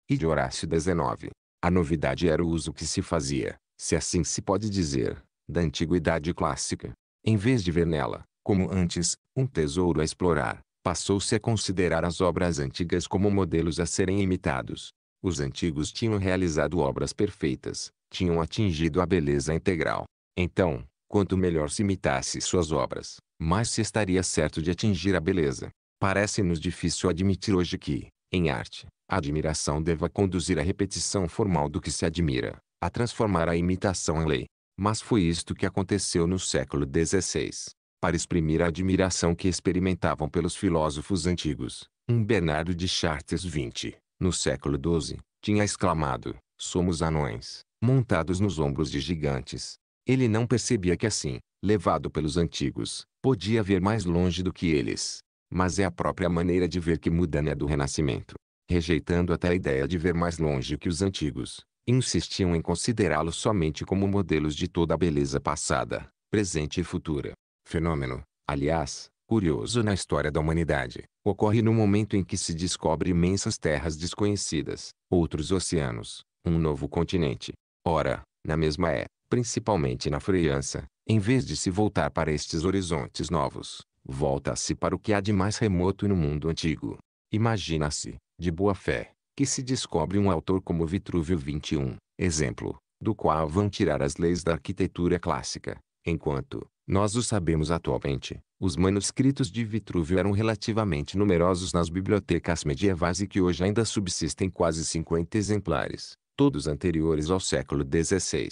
S1: e de Horácio XIX. A novidade era o uso que se fazia, se assim se pode dizer, da antiguidade clássica. Em vez de ver nela, como antes, um tesouro a explorar, passou-se a considerar as obras antigas como modelos a serem imitados. Os antigos tinham realizado obras perfeitas, tinham atingido a beleza integral. Então, quanto melhor se imitasse suas obras, mais se estaria certo de atingir a beleza. Parece-nos difícil admitir hoje que, em arte, a admiração deva conduzir à repetição formal do que se admira, a transformar a imitação em lei. Mas foi isto que aconteceu no século XVI. Para exprimir a admiração que experimentavam pelos filósofos antigos, um Bernardo de Chartres XX, no século XII, tinha exclamado, somos anões, montados nos ombros de gigantes. Ele não percebia que assim, levado pelos antigos, podia ver mais longe do que eles, mas é a própria maneira de ver que muda na né, do Renascimento. Rejeitando até a ideia de ver mais longe que os antigos, insistiam em considerá-los somente como modelos de toda a beleza passada, presente e futura. Fenômeno, aliás, curioso na história da humanidade, ocorre no momento em que se descobre imensas terras desconhecidas, outros oceanos, um novo continente. Ora, na mesma é, principalmente na França, em vez de se voltar para estes horizontes novos, volta-se para o que há de mais remoto no mundo antigo. Imagina-se, de boa fé, que se descobre um autor como Vitrúvio 21, exemplo, do qual vão tirar as leis da arquitetura clássica, enquanto, nós o sabemos atualmente, os manuscritos de Vitrúvio eram relativamente numerosos nas bibliotecas medievais e que hoje ainda subsistem quase 50 exemplares, todos anteriores ao século XVI.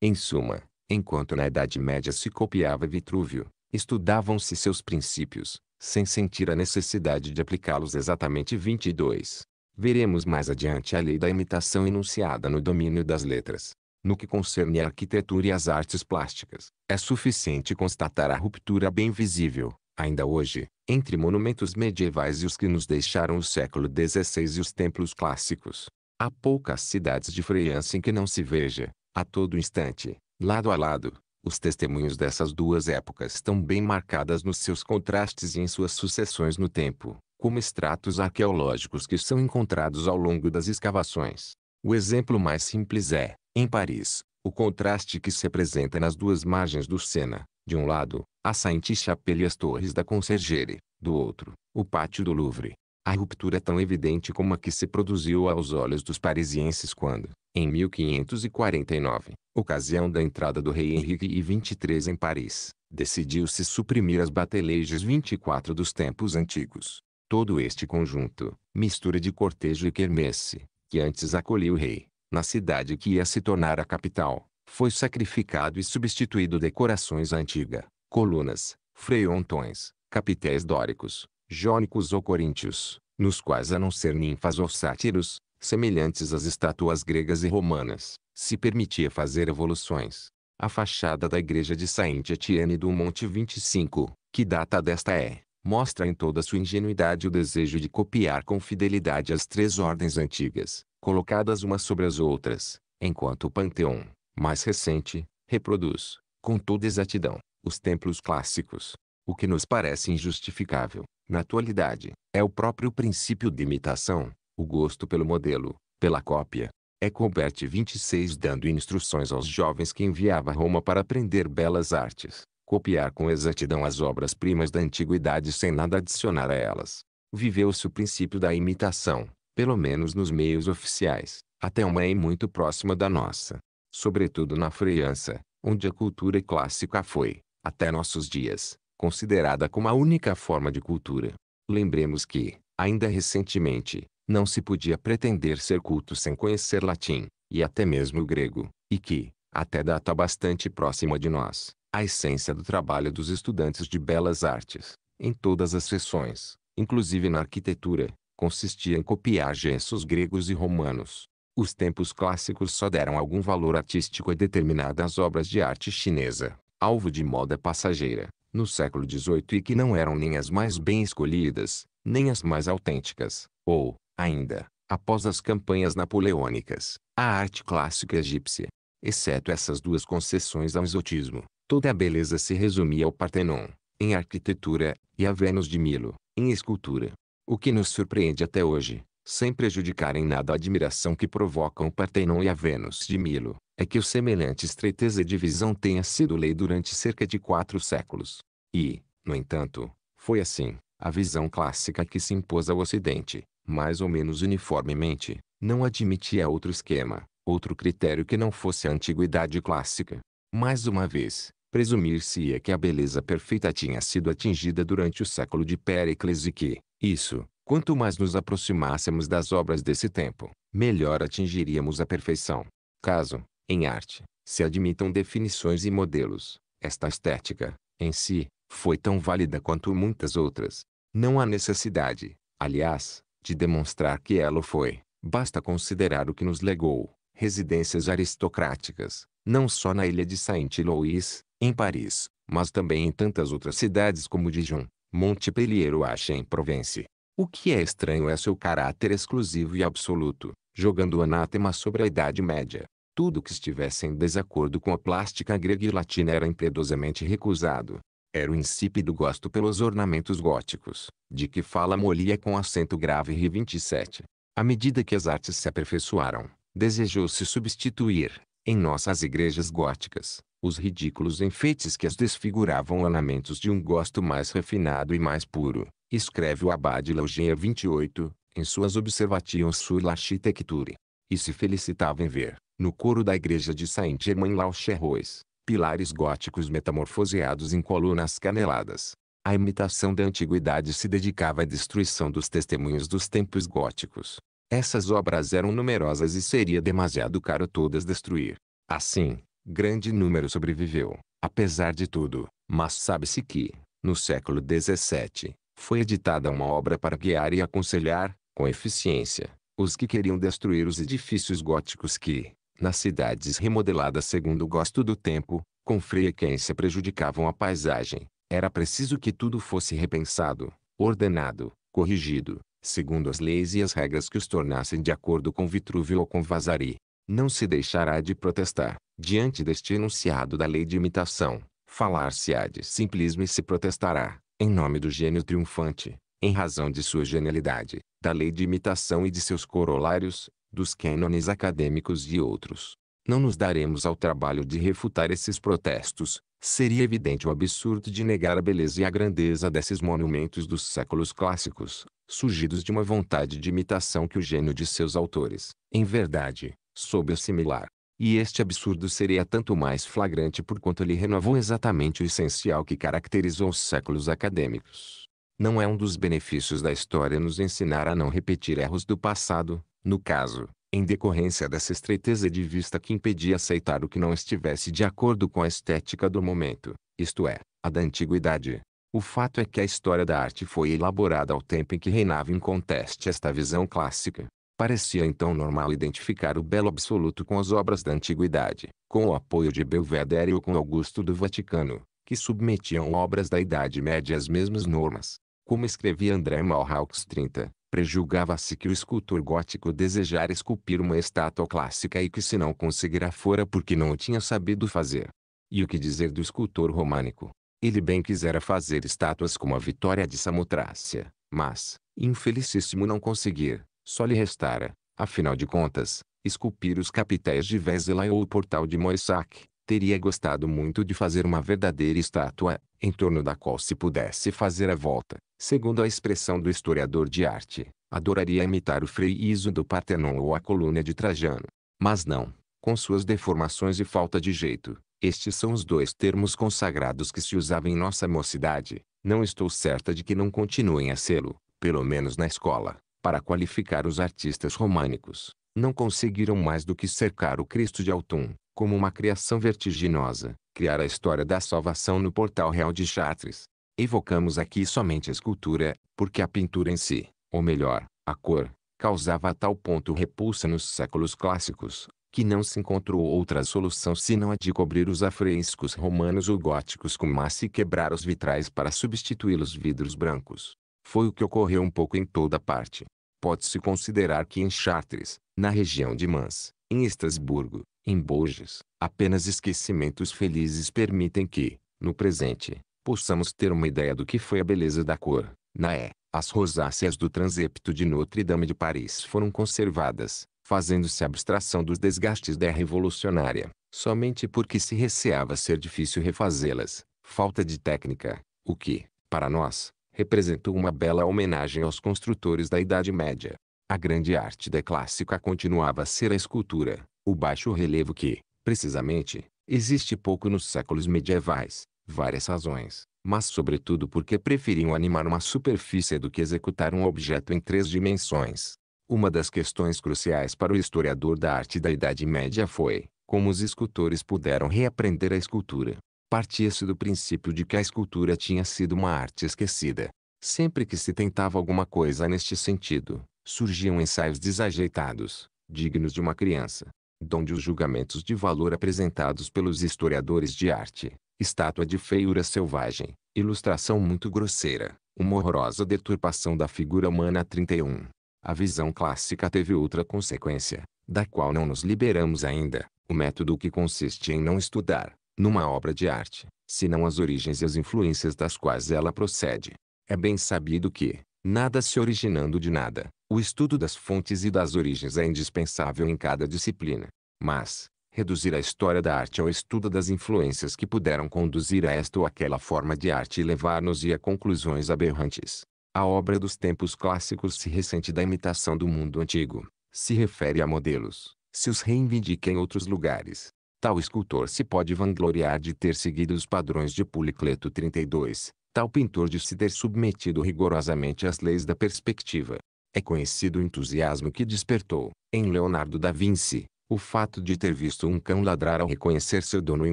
S1: Em suma, enquanto na Idade Média se copiava Vitrúvio, estudavam-se seus princípios, sem sentir a necessidade de aplicá-los exatamente 22. Veremos mais adiante a lei da imitação enunciada no domínio das letras. No que concerne à arquitetura e às artes plásticas, é suficiente constatar a ruptura bem visível, ainda hoje, entre monumentos medievais e os que nos deixaram o século XVI e os templos clássicos. Há poucas cidades de França em que não se veja, a todo instante, lado a lado, os testemunhos dessas duas épocas estão bem marcadas nos seus contrastes e em suas sucessões no tempo, como extratos arqueológicos que são encontrados ao longo das escavações. O exemplo mais simples é, em Paris, o contraste que se apresenta nas duas margens do Sena, de um lado, a Sainte-Chapelle e as torres da Conciergerie, do outro, o pátio do Louvre. A ruptura é tão evidente como a que se produziu aos olhos dos parisienses quando, em 1549, ocasião da entrada do rei Henrique XXIII em Paris, decidiu-se suprimir as batelejas 24 dos tempos antigos. Todo este conjunto, mistura de cortejo e quermesse, que antes acolhia o rei, na cidade que ia se tornar a capital, foi sacrificado e substituído decorações antigas, colunas, freontões, capitéis dóricos, jônicos ou coríntios, nos quais a não ser ninfas ou sátiros, semelhantes às estátuas gregas e romanas, se permitia fazer evoluções. A fachada da igreja de saint etienne do Monte 25, que data desta é, mostra em toda sua ingenuidade o desejo de copiar com fidelidade as três ordens antigas, colocadas umas sobre as outras, enquanto o panteão, mais recente, reproduz, com toda exatidão, os templos clássicos. O que nos parece injustificável, na atualidade, é o próprio princípio de imitação, o gosto pelo modelo, pela cópia. É Colbert 26 dando instruções aos jovens que enviava a Roma para aprender belas artes, copiar com exatidão as obras-primas da antiguidade sem nada adicionar a elas. Viveu-se o princípio da imitação, pelo menos nos meios oficiais, até uma e muito próxima da nossa. Sobretudo na França, onde a cultura clássica foi, até nossos dias, considerada como a única forma de cultura. Lembremos que, ainda recentemente, não se podia pretender ser culto sem conhecer latim, e até mesmo grego, e que, até data bastante próxima de nós, a essência do trabalho dos estudantes de belas artes, em todas as seções, inclusive na arquitetura, consistia em copiar gessos gregos e romanos. Os tempos clássicos só deram algum valor artístico a determinadas obras de arte chinesa, alvo de moda passageira, no século XVIII e que não eram nem as mais bem escolhidas, nem as mais autênticas, ou, ainda, após as campanhas napoleônicas, a arte clássica egípcia. Exceto essas duas concessões ao exotismo, toda a beleza se resumia ao Partenon, em arquitetura, e a Vênus de Milo, em escultura. O que nos surpreende até hoje, sem prejudicar em nada a admiração que provocam o Partenon e a Vênus de Milo, é que o semelhante estreiteza de visão tenha sido lei durante cerca de quatro séculos. E, no entanto, foi assim, a visão clássica que se impôs ao Ocidente, mais ou menos uniformemente, não admitia outro esquema, outro critério que não fosse a antiguidade clássica. Mais uma vez, presumir-se-ia que a beleza perfeita tinha sido atingida durante o século de Péricles e que, isso, quanto mais nos aproximássemos das obras desse tempo, melhor atingiríamos a perfeição. Caso, em arte, se admitam definições e modelos, esta estética, em si, foi tão válida quanto muitas outras. Não há necessidade, aliás, de demonstrar que ela o foi. Basta considerar o que nos legou, residências aristocráticas, não só na ilha de Saint-Louis, em Paris, mas também em tantas outras cidades como Dijon, Montpellier ou Aix-en-Provence. O que é estranho é seu caráter exclusivo e absoluto, jogando anátema sobre a Idade Média. Tudo que estivesse em desacordo com a plástica grega e latina era impiedosamente recusado. Era o insípido gosto pelos ornamentos góticos, de que fala Molia com acento grave e 27. À medida que as artes se aperfeiçoaram, desejou-se substituir, em nossas igrejas góticas, os ridículos enfeites que as desfiguravam ornamentos de um gosto mais refinado e mais puro, escreve o Abade Laugier 28, em suas Observations sur l'architecture e se felicitava em ver, no coro da igreja de Saint-Germain-l'Auxerrois, pilares góticos metamorfoseados em colunas caneladas. A imitação da antiguidade se dedicava à destruição dos testemunhos dos tempos góticos. Essas obras eram numerosas e seria demasiado caro todas destruir. Assim, grande número sobreviveu, apesar de tudo, mas sabe-se que, no século XVII, foi editada uma obra para guiar e aconselhar, com eficiência, os que queriam destruir os edifícios góticos que, nas cidades remodeladas segundo o gosto do tempo, com frequência prejudicavam a paisagem, era preciso que tudo fosse repensado, ordenado, corrigido, segundo as leis e as regras que os tornassem de acordo com Vitrúvio ou com Vasari. Não se deixará de protestar, diante deste enunciado da lei de imitação, falar-se-á de simplismo e se protestará, em nome do gênio triunfante, em razão de sua genialidade, da lei de imitação e de seus corolários, dos cânones acadêmicos e outros. Não nos daremos ao trabalho de refutar esses protestos, seria evidente o absurdo de negar a beleza e a grandeza desses monumentos dos séculos clássicos, surgidos de uma vontade de imitação que o gênio de seus autores, em verdade, soube assimilar. E este absurdo seria tanto mais flagrante por quanto ele renovou exatamente o essencial que caracterizou os séculos acadêmicos. Não é um dos benefícios da história nos ensinar a não repetir erros do passado, no caso, em decorrência dessa estreiteza de vista que impedia aceitar o que não estivesse de acordo com a estética do momento, isto é, a da antiguidade. O fato é que a história da arte foi elaborada ao tempo em que reinava em conteste esta visão clássica. Parecia então normal identificar o belo absoluto com as obras da antiguidade, com o apoio de Belvedere ou com Augusto do Vaticano, que submetiam obras da Idade Média às mesmas normas. Como escrevia André Malraux 30, prejulgava-se que o escultor gótico desejara esculpir uma estátua clássica e que se não conseguira fora porque não o tinha sabido fazer. E o que dizer do escultor românico? Ele bem quisera fazer estátuas como a Vitória de Samotrácia, mas, infelicíssimo não conseguir, só lhe restara, afinal de contas, esculpir os capitéis de Vézela ou o portal de Moissac, Teria gostado muito de fazer uma verdadeira estátua, em torno da qual se pudesse fazer a volta. Segundo a expressão do historiador de arte, adoraria imitar o friso do Partenon ou a coluna de Trajano. Mas não, com suas deformações e falta de jeito, estes são os dois termos consagrados que se usavam em nossa mocidade. Não estou certa de que não continuem a sê-lo, pelo menos na escola, para qualificar os artistas românicos. Não conseguiram mais do que cercar o Cristo de Autun, como uma criação vertiginosa, criar a história da salvação no portal real de Chartres. Evocamos aqui somente a escultura, porque a pintura em si, ou melhor, a cor, causava a tal ponto repulsa nos séculos clássicos, que não se encontrou outra solução senão a de cobrir os afrescos romanos ou góticos com massa e quebrar os vitrais para substituí-los vidros brancos. Foi o que ocorreu um pouco em toda parte. Pode-se considerar que em Chartres, na região de Mans, em Estrasburgo, em Bourges, apenas esquecimentos felizes permitem que, no presente, possamos ter uma ideia do que foi a beleza da cor. Na É, as rosáceas do transepto de Notre-Dame de Paris foram conservadas, fazendo-se abstração dos desgastes da revolucionária, somente porque se receava ser difícil refazê-las, falta de técnica, o que, para nós, representou uma bela homenagem aos construtores da Idade Média. A grande arte da clássica continuava a ser a escultura, o baixo relevo que, precisamente, existe pouco nos séculos medievais, várias razões, mas sobretudo porque preferiam animar uma superfície do que executar um objeto em três dimensões. Uma das questões cruciais para o historiador da arte da Idade Média foi, como os escultores puderam reaprender a escultura. Partia-se do princípio de que a escultura tinha sido uma arte esquecida. Sempre que se tentava alguma coisa neste sentido, surgiam ensaios desajeitados, dignos de uma criança, donde os julgamentos de valor apresentados pelos historiadores de arte, estátua de feiura selvagem, ilustração muito grosseira, uma horrorosa deturpação da figura humana 31. A visão clássica teve outra consequência, da qual não nos liberamos ainda, o método que consiste em não estudar, numa obra de arte, senão as origens e as influências das quais ela procede. É bem sabido que, nada se originando de nada. O estudo das fontes e das origens é indispensável em cada disciplina. Mas, reduzir a história da arte ao estudo das influências que puderam conduzir a esta ou aquela forma de arte e levar-nos-ia conclusões aberrantes. A obra dos tempos clássicos se ressente da imitação do mundo antigo, se refere a modelos, se os reivindica em outros lugares. Tal escultor se pode vangloriar de ter seguido os padrões de Policleto 32, tal pintor de se ter submetido rigorosamente às leis da perspectiva. É conhecido o entusiasmo que despertou, em Leonardo da Vinci, o fato de ter visto um cão ladrar ao reconhecer seu dono em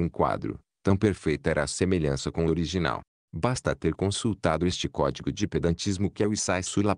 S1: um quadro. Tão perfeita era a semelhança com o original. Basta ter consultado este código de pedantismo que é o Isai sur la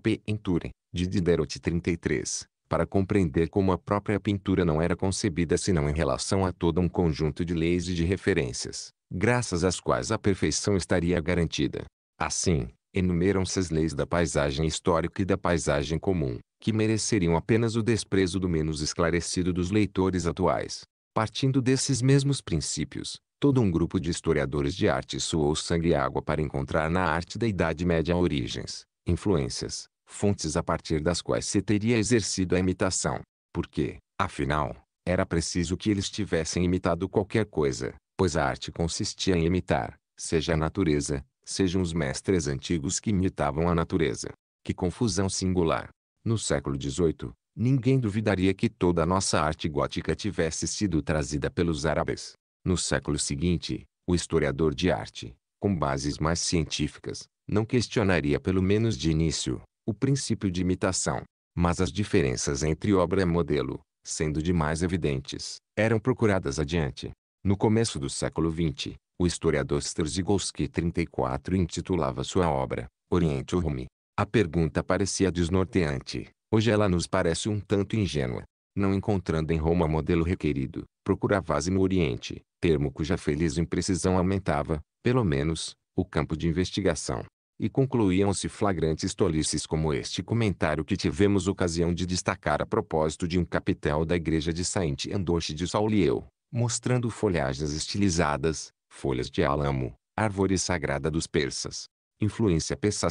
S1: de Diderot 33, para compreender como a própria pintura não era concebida senão em relação a todo um conjunto de leis e de referências, graças às quais a perfeição estaria garantida. Assim, enumeram-se as leis da paisagem histórica e da paisagem comum, que mereceriam apenas o desprezo do menos esclarecido dos leitores atuais. Partindo desses mesmos princípios, todo um grupo de historiadores de arte suou sangue e água para encontrar na arte da Idade Média origens, influências, fontes a partir das quais se teria exercido a imitação. Porque, afinal, era preciso que eles tivessem imitado qualquer coisa, pois a arte consistia em imitar, seja a natureza, sejam os mestres antigos que imitavam a natureza. Que confusão singular! No século XVIII, ninguém duvidaria que toda a nossa arte gótica tivesse sido trazida pelos árabes. No século seguinte, o historiador de arte, com bases mais científicas, não questionaria pelo menos de início, o princípio de imitação. Mas as diferenças entre obra e modelo, sendo demais evidentes, eram procuradas adiante. No começo do século XX, o historiador Sterzigolsky 34 intitulava sua obra, Oriente ou Rumi. A pergunta parecia desnorteante, hoje ela nos parece um tanto ingênua. Não encontrando em Roma modelo requerido, procuravase se no Oriente, termo cuja feliz imprecisão aumentava, pelo menos, o campo de investigação. E concluíam-se flagrantes tolices como este comentário que tivemos ocasião de destacar a propósito de um capitel da igreja de Saint Andoche de Saulieu, mostrando folhagens estilizadas, folhas de álamo, árvore sagrada dos persas. Influência persa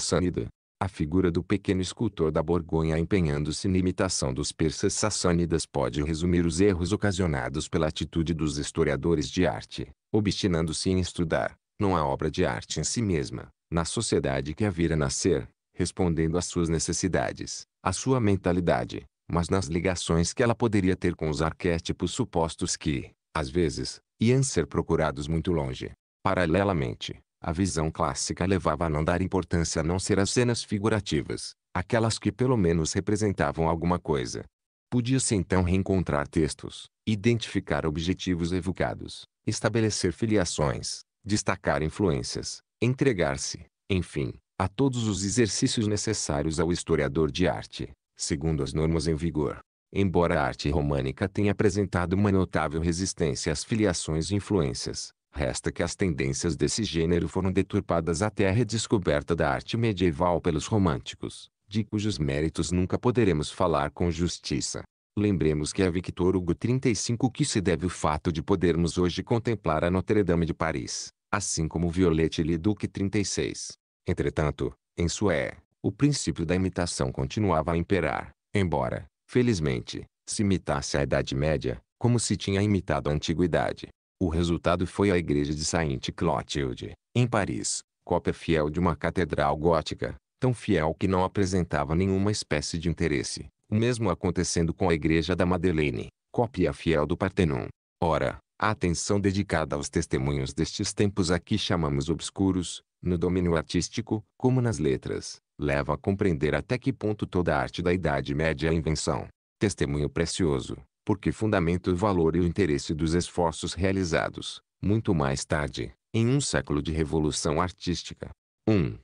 S1: A figura do pequeno escultor da Borgonha empenhando-se na imitação dos persas sassânidas pode resumir os erros ocasionados pela atitude dos historiadores de arte, obstinando-se em estudar, não a obra de arte em si mesma, na sociedade que a vira nascer, respondendo às suas necessidades, à sua mentalidade, mas nas ligações que ela poderia ter com os arquétipos supostos que, às vezes, iam ser procurados muito longe. Paralelamente, a visão clássica levava a não dar importância a não ser as cenas figurativas, aquelas que pelo menos representavam alguma coisa. Podia-se então reencontrar textos, identificar objetivos evocados, estabelecer filiações, destacar influências, entregar-se, enfim, a todos os exercícios necessários ao historiador de arte, segundo as normas em vigor. Embora a arte românica tenha apresentado uma notável resistência às filiações e influências, resta que as tendências desse gênero foram deturpadas até a redescoberta da arte medieval pelos românticos, de cujos méritos nunca poderemos falar com justiça. Lembremos que é a Victor Hugo 35 que se deve o fato de podermos hoje contemplar a Notre-Dame de Paris, assim como Violette Le Duc 36. Entretanto, em Sué, o princípio da imitação continuava a imperar, embora, Felizmente, se imitasse a Idade Média, como se tinha imitado a Antiguidade. O resultado foi a igreja de Saint-Clotilde, em Paris, cópia fiel de uma catedral gótica, tão fiel que não apresentava nenhuma espécie de interesse, o mesmo acontecendo com a igreja da Madeleine, cópia fiel do Partenon. Ora, a atenção dedicada aos testemunhos destes tempos aqui chamamos obscuros, no domínio artístico, como nas letras, leva a compreender até que ponto toda a arte da Idade Média é invenção. Testemunho precioso, porque fundamenta o valor e o interesse dos esforços realizados, muito mais tarde, em um século de revolução artística. 1.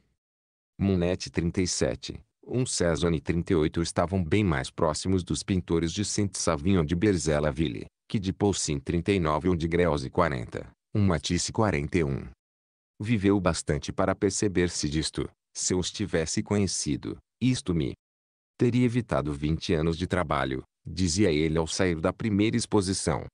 S1: Monet 37, um Cezanne 38 estavam bem mais próximos dos pintores de saint ou de Berzellaville, que de Poussin 39 ou de Greuze 40, um Matisse 41 viveu bastante para perceber-se disto. Se os tivesse conhecido, isto me teria evitado 20 anos de trabalho, dizia ele ao sair da primeira exposição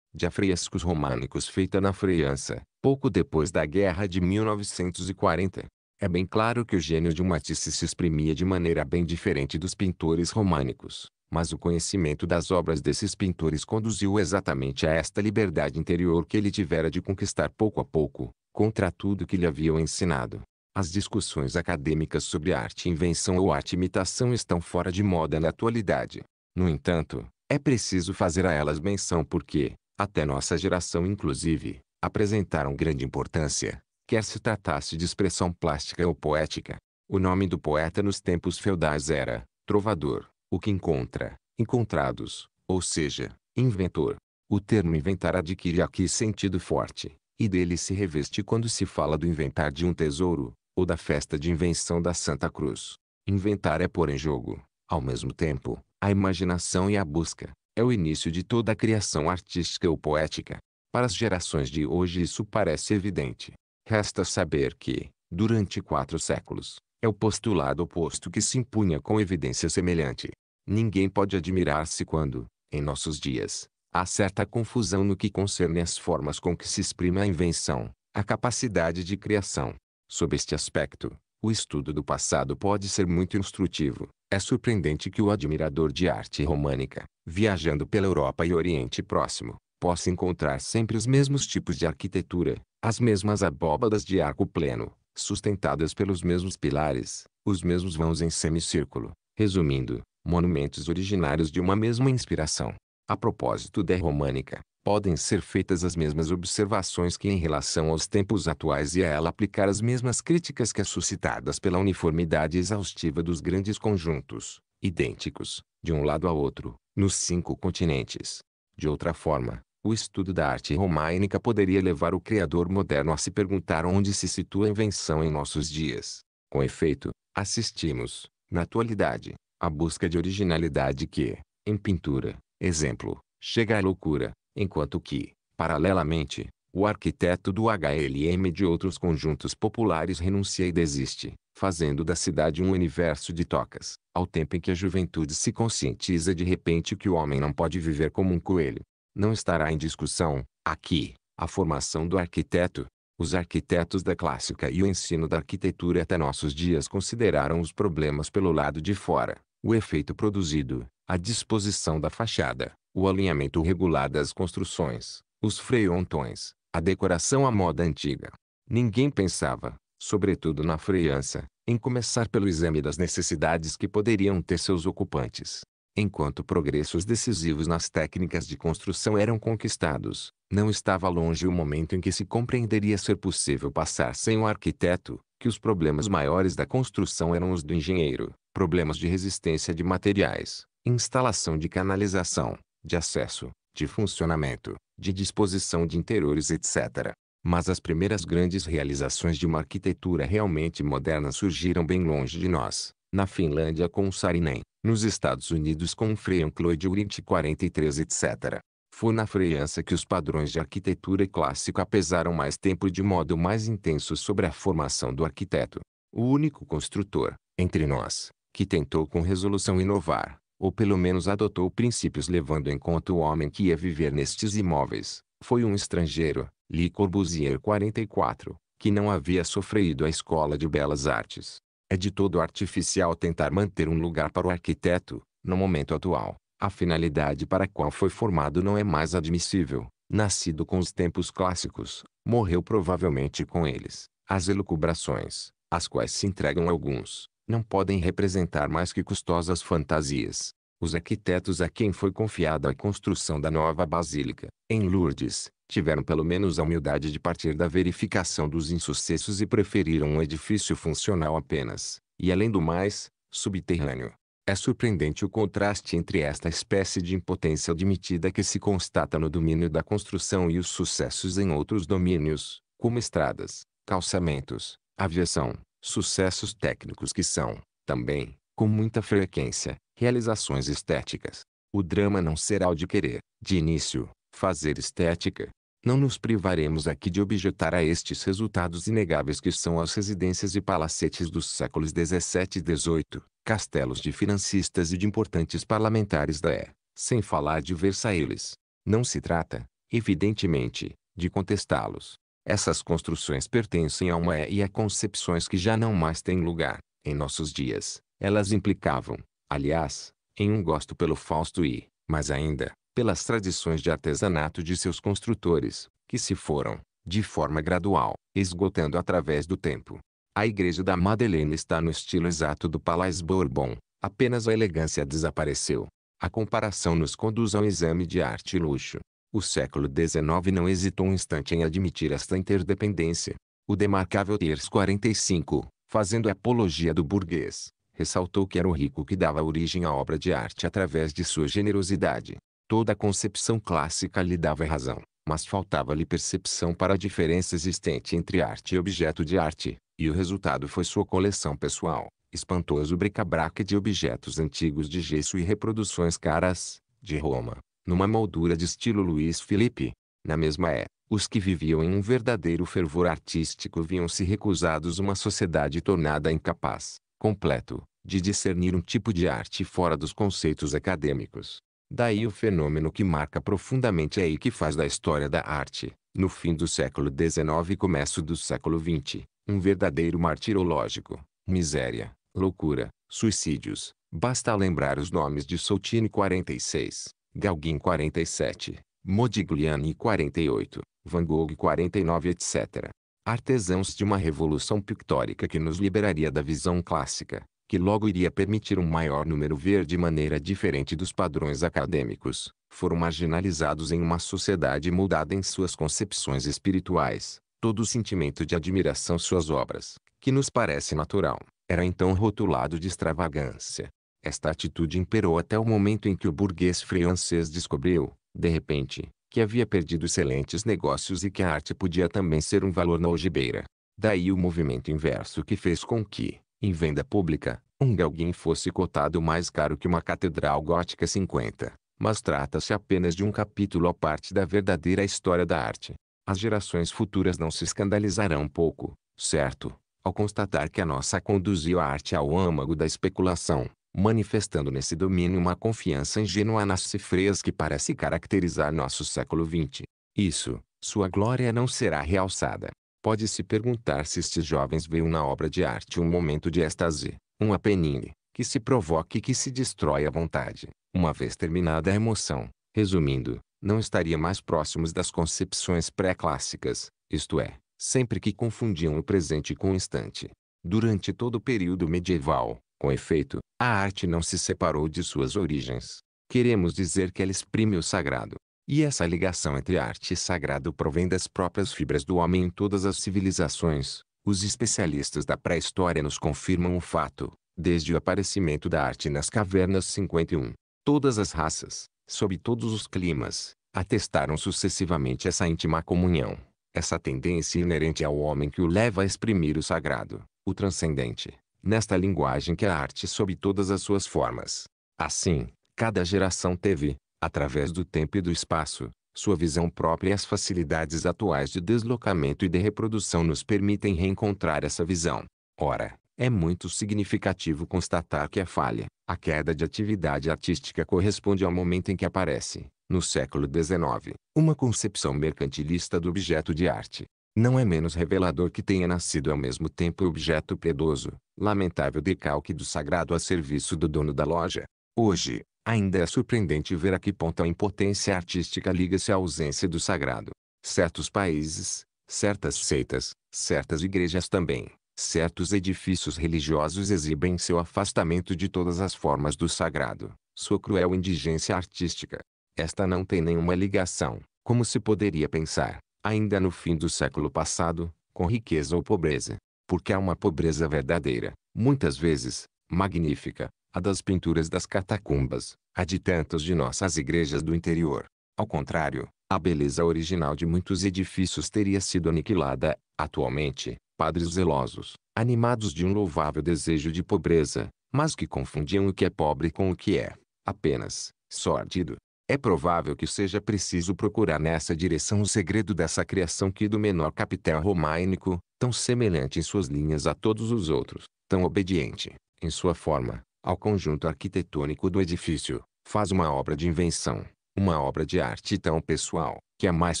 S1: de afrescos românicos feita na França, pouco depois da Guerra de 1940. É bem claro que o gênio de Matisse se exprimia de maneira bem diferente dos pintores românicos, mas o conhecimento das obras desses pintores conduziu exatamente a esta liberdade interior que ele tivera de conquistar pouco a pouco, contra tudo que lhe haviam ensinado. As discussões acadêmicas sobre arte invenção ou arte imitação estão fora de moda na atualidade. No entanto, é preciso fazer a elas menção porque, até nossa geração inclusive, apresentaram grande importância, quer se tratasse de expressão plástica ou poética. O nome do poeta nos tempos feudais era trovador, o que encontra, encontrados, ou seja, inventor. O termo inventar adquire aqui sentido forte, e dele se reveste quando se fala do inventar de um tesouro, ou da festa de invenção da Santa Cruz. Inventar é pôr em jogo, ao mesmo tempo, a imaginação e a busca. É o início de toda a criação artística ou poética. Para as gerações de hoje isso parece evidente. Resta saber que, durante quatro séculos, é o postulado oposto que se impunha com evidência semelhante. Ninguém pode admirar-se quando, em nossos dias, Há certa confusão no que concerne as formas com que se exprime a invenção, a capacidade de criação. Sob este aspecto, o estudo do passado pode ser muito instrutivo. É surpreendente que o admirador de arte românica, viajando pela Europa e Oriente Próximo, possa encontrar sempre os mesmos tipos de arquitetura, as mesmas abóbadas de arco pleno, sustentadas pelos mesmos pilares, os mesmos vãos em semicírculo, resumindo, monumentos originários de uma mesma inspiração. A propósito da românica, podem ser feitas as mesmas observações que em relação aos tempos atuais e a ela aplicar as mesmas críticas que as suscitadas pela uniformidade exaustiva dos grandes conjuntos, idênticos, de um lado a outro, nos cinco continentes. De outra forma, o estudo da arte românica poderia levar o criador moderno a se perguntar onde se situa a invenção em nossos dias. Com efeito, assistimos, na atualidade, à busca de originalidade que, em pintura, exemplo, chega à loucura, enquanto que, paralelamente, o arquiteto do HLM e de outros conjuntos populares renuncia e desiste, fazendo da cidade um universo de tocas, ao tempo em que a juventude se conscientiza de repente que o homem não pode viver como um coelho. Não estará em discussão, aqui, a formação do arquiteto. Os arquitetos da clássica e o ensino da arquitetura até nossos dias consideraram os problemas pelo lado de fora, o efeito produzido, a disposição da fachada, o alinhamento regular das construções, os freontões, a decoração à moda antiga. Ninguém pensava, sobretudo na França, em começar pelo exame das necessidades que poderiam ter seus ocupantes. Enquanto progressos decisivos nas técnicas de construção eram conquistados, não estava longe o momento em que se compreenderia ser possível passar sem o arquiteto, que os problemas maiores da construção eram os do engenheiro, problemas de resistência de materiais, instalação de canalização, de acesso, de funcionamento, de disposição de interiores etc. Mas as primeiras grandes realizações de uma arquitetura realmente moderna surgiram bem longe de nós, na Finlândia com o Saarinen, nos Estados Unidos com o Frank Lloyd 43 etc. Foi na França que os padrões de arquitetura clássico apesaram mais tempo e de modo mais intenso sobre a formação do arquiteto. O único construtor, entre nós, que tentou com resolução inovar, ou pelo menos adotou princípios levando em conta o homem que ia viver nestes imóveis, foi um estrangeiro, Le Corbusier 44, que não havia sofrido a escola de belas artes. É de todo artificial tentar manter um lugar para o arquiteto, no momento atual. A finalidade para a qual foi formado não é mais admissível. Nascido com os tempos clássicos, morreu provavelmente com eles. As elucubrações, às quais se entregam alguns, não podem representar mais que custosas fantasias. Os arquitetos a quem foi confiada a construção da nova basílica, em Lourdes, tiveram pelo menos a humildade de partir da verificação dos insucessos e preferiram um edifício funcional apenas, e além do mais, subterrâneo. É surpreendente o contraste entre esta espécie de impotência admitida que se constata no domínio da construção e os sucessos em outros domínios, como estradas, calçamentos, aviação, sucessos técnicos que são, também, com muita frequência, realizações estéticas. O drama não será o de querer, de início, fazer estética. Não nos privaremos aqui de objetar a estes resultados inegáveis que são as residências e palacetes dos séculos 17 e 18, castelos de financistas e de importantes parlamentares da E, sem falar de Versailles. Não se trata, evidentemente, de contestá-los, essas construções pertencem a uma é e a é concepções que já não mais têm lugar, em nossos dias. Elas implicavam, aliás, em um gosto pelo Fausto e, mais ainda, pelas tradições de artesanato de seus construtores, que se foram, de forma gradual, esgotando através do tempo. A igreja da Madeleine está no estilo exato do Palais Bourbon, apenas a elegância desapareceu. A comparação nos conduz a um exame de arte e luxo, o século XIX não hesitou um instante em admitir esta interdependência. O demarcável Tiers 45, fazendo apologia do burguês, ressaltou que era o rico que dava origem à obra de arte através de sua generosidade. Toda a concepção clássica lhe dava razão, mas faltava-lhe percepção para a diferença existente entre arte e objeto de arte, e o resultado foi sua coleção pessoal, espantoso bric-a-brac de objetos antigos de gesso e reproduções caras, de Roma, numa moldura de estilo Luiz Felipe. Na mesma é, os que viviam em um verdadeiro fervor artístico viam-se recusados uma sociedade tornada incapaz, completo, de discernir um tipo de arte fora dos conceitos acadêmicos. Daí o fenômeno que marca profundamente é e que faz da história da arte, no fim do século XIX e começo do século XX, um verdadeiro martirológico, miséria, loucura, suicídios. Basta lembrar os nomes de Soutine 46, Gauguin 47, Modigliani 48, Van Gogh 49 etc. Artesãos de uma revolução pictórica que nos liberaria da visão clássica, que logo iria permitir um maior número ver de maneira diferente dos padrões acadêmicos, foram marginalizados em uma sociedade mudada em suas concepções espirituais. Todo o sentimento de admiração suas obras, que nos parece natural, era então rotulado de extravagância, esta atitude imperou até o momento em que o burguês francês descobriu, de repente, que havia perdido excelentes negócios e que a arte podia também ser um valor na algibeira. Daí o movimento inverso que fez com que, em venda pública, um galguim fosse cotado mais caro que uma catedral gótica 50. Mas trata-se apenas de um capítulo à parte da verdadeira história da arte. As gerações futuras não se escandalizarão pouco, certo, ao constatar que a nossa conduziu a arte ao âmago da especulação, manifestando nesse domínio uma confiança ingênua nas cifras que parece caracterizar nosso século XX. Isso, sua glória não será realçada. Pode-se perguntar se estes jovens veem na obra de arte um momento de êxtase, um apenine, que se provoca e que se destrói à vontade. Uma vez terminada a emoção, resumindo, não estaria mais próximos das concepções pré-clássicas, isto é, sempre que confundiam o presente com o instante. Durante todo o período medieval, com efeito, a arte não se separou de suas origens. Queremos dizer que ela exprime o sagrado. E essa ligação entre arte e sagrado provém das próprias fibras do homem em todas as civilizações. Os especialistas da pré-história nos confirmam o fato, desde o aparecimento da arte nas cavernas 51. Todas as raças, sob todos os climas, atestaram sucessivamente essa íntima comunhão, essa tendência inerente ao homem que o leva a exprimir o sagrado, o transcendente nesta linguagem que é a arte sob todas as suas formas. Assim, cada geração teve, através do tempo e do espaço, sua visão própria e as facilidades atuais de deslocamento e de reprodução nos permitem reencontrar essa visão. Ora, é muito significativo constatar que a falha, a queda de atividade artística corresponde ao momento em que aparece, no século XIX, uma concepção mercantilista do objeto de arte, não é menos revelador que tenha nascido ao mesmo tempo objeto piedoso, lamentável decalque do sagrado a serviço do dono da loja. Hoje, ainda é surpreendente ver a que ponto a impotência artística liga-se à ausência do sagrado. Certos países, certas seitas, certas igrejas também, certos edifícios religiosos exibem seu afastamento de todas as formas do sagrado, sua cruel indigência artística. Esta não tem nenhuma ligação, como se poderia pensar, ainda no fim do século passado, com riqueza ou pobreza. Porque há uma pobreza verdadeira, muitas vezes, magnífica, a das pinturas das catacumbas, a de tantas de nossas igrejas do interior. Ao contrário, a beleza original de muitos edifícios teria sido aniquilada, atualmente, padres zelosos, animados de um louvável desejo de pobreza, mas que confundiam o que é pobre com o que é, apenas, sórdido, é provável que seja preciso procurar nessa direção o segredo dessa criação que do menor capitel românico, tão semelhante em suas linhas a todos os outros, tão obediente, em sua forma, ao conjunto arquitetônico do edifício, faz uma obra de invenção, uma obra de arte tão pessoal, que a mais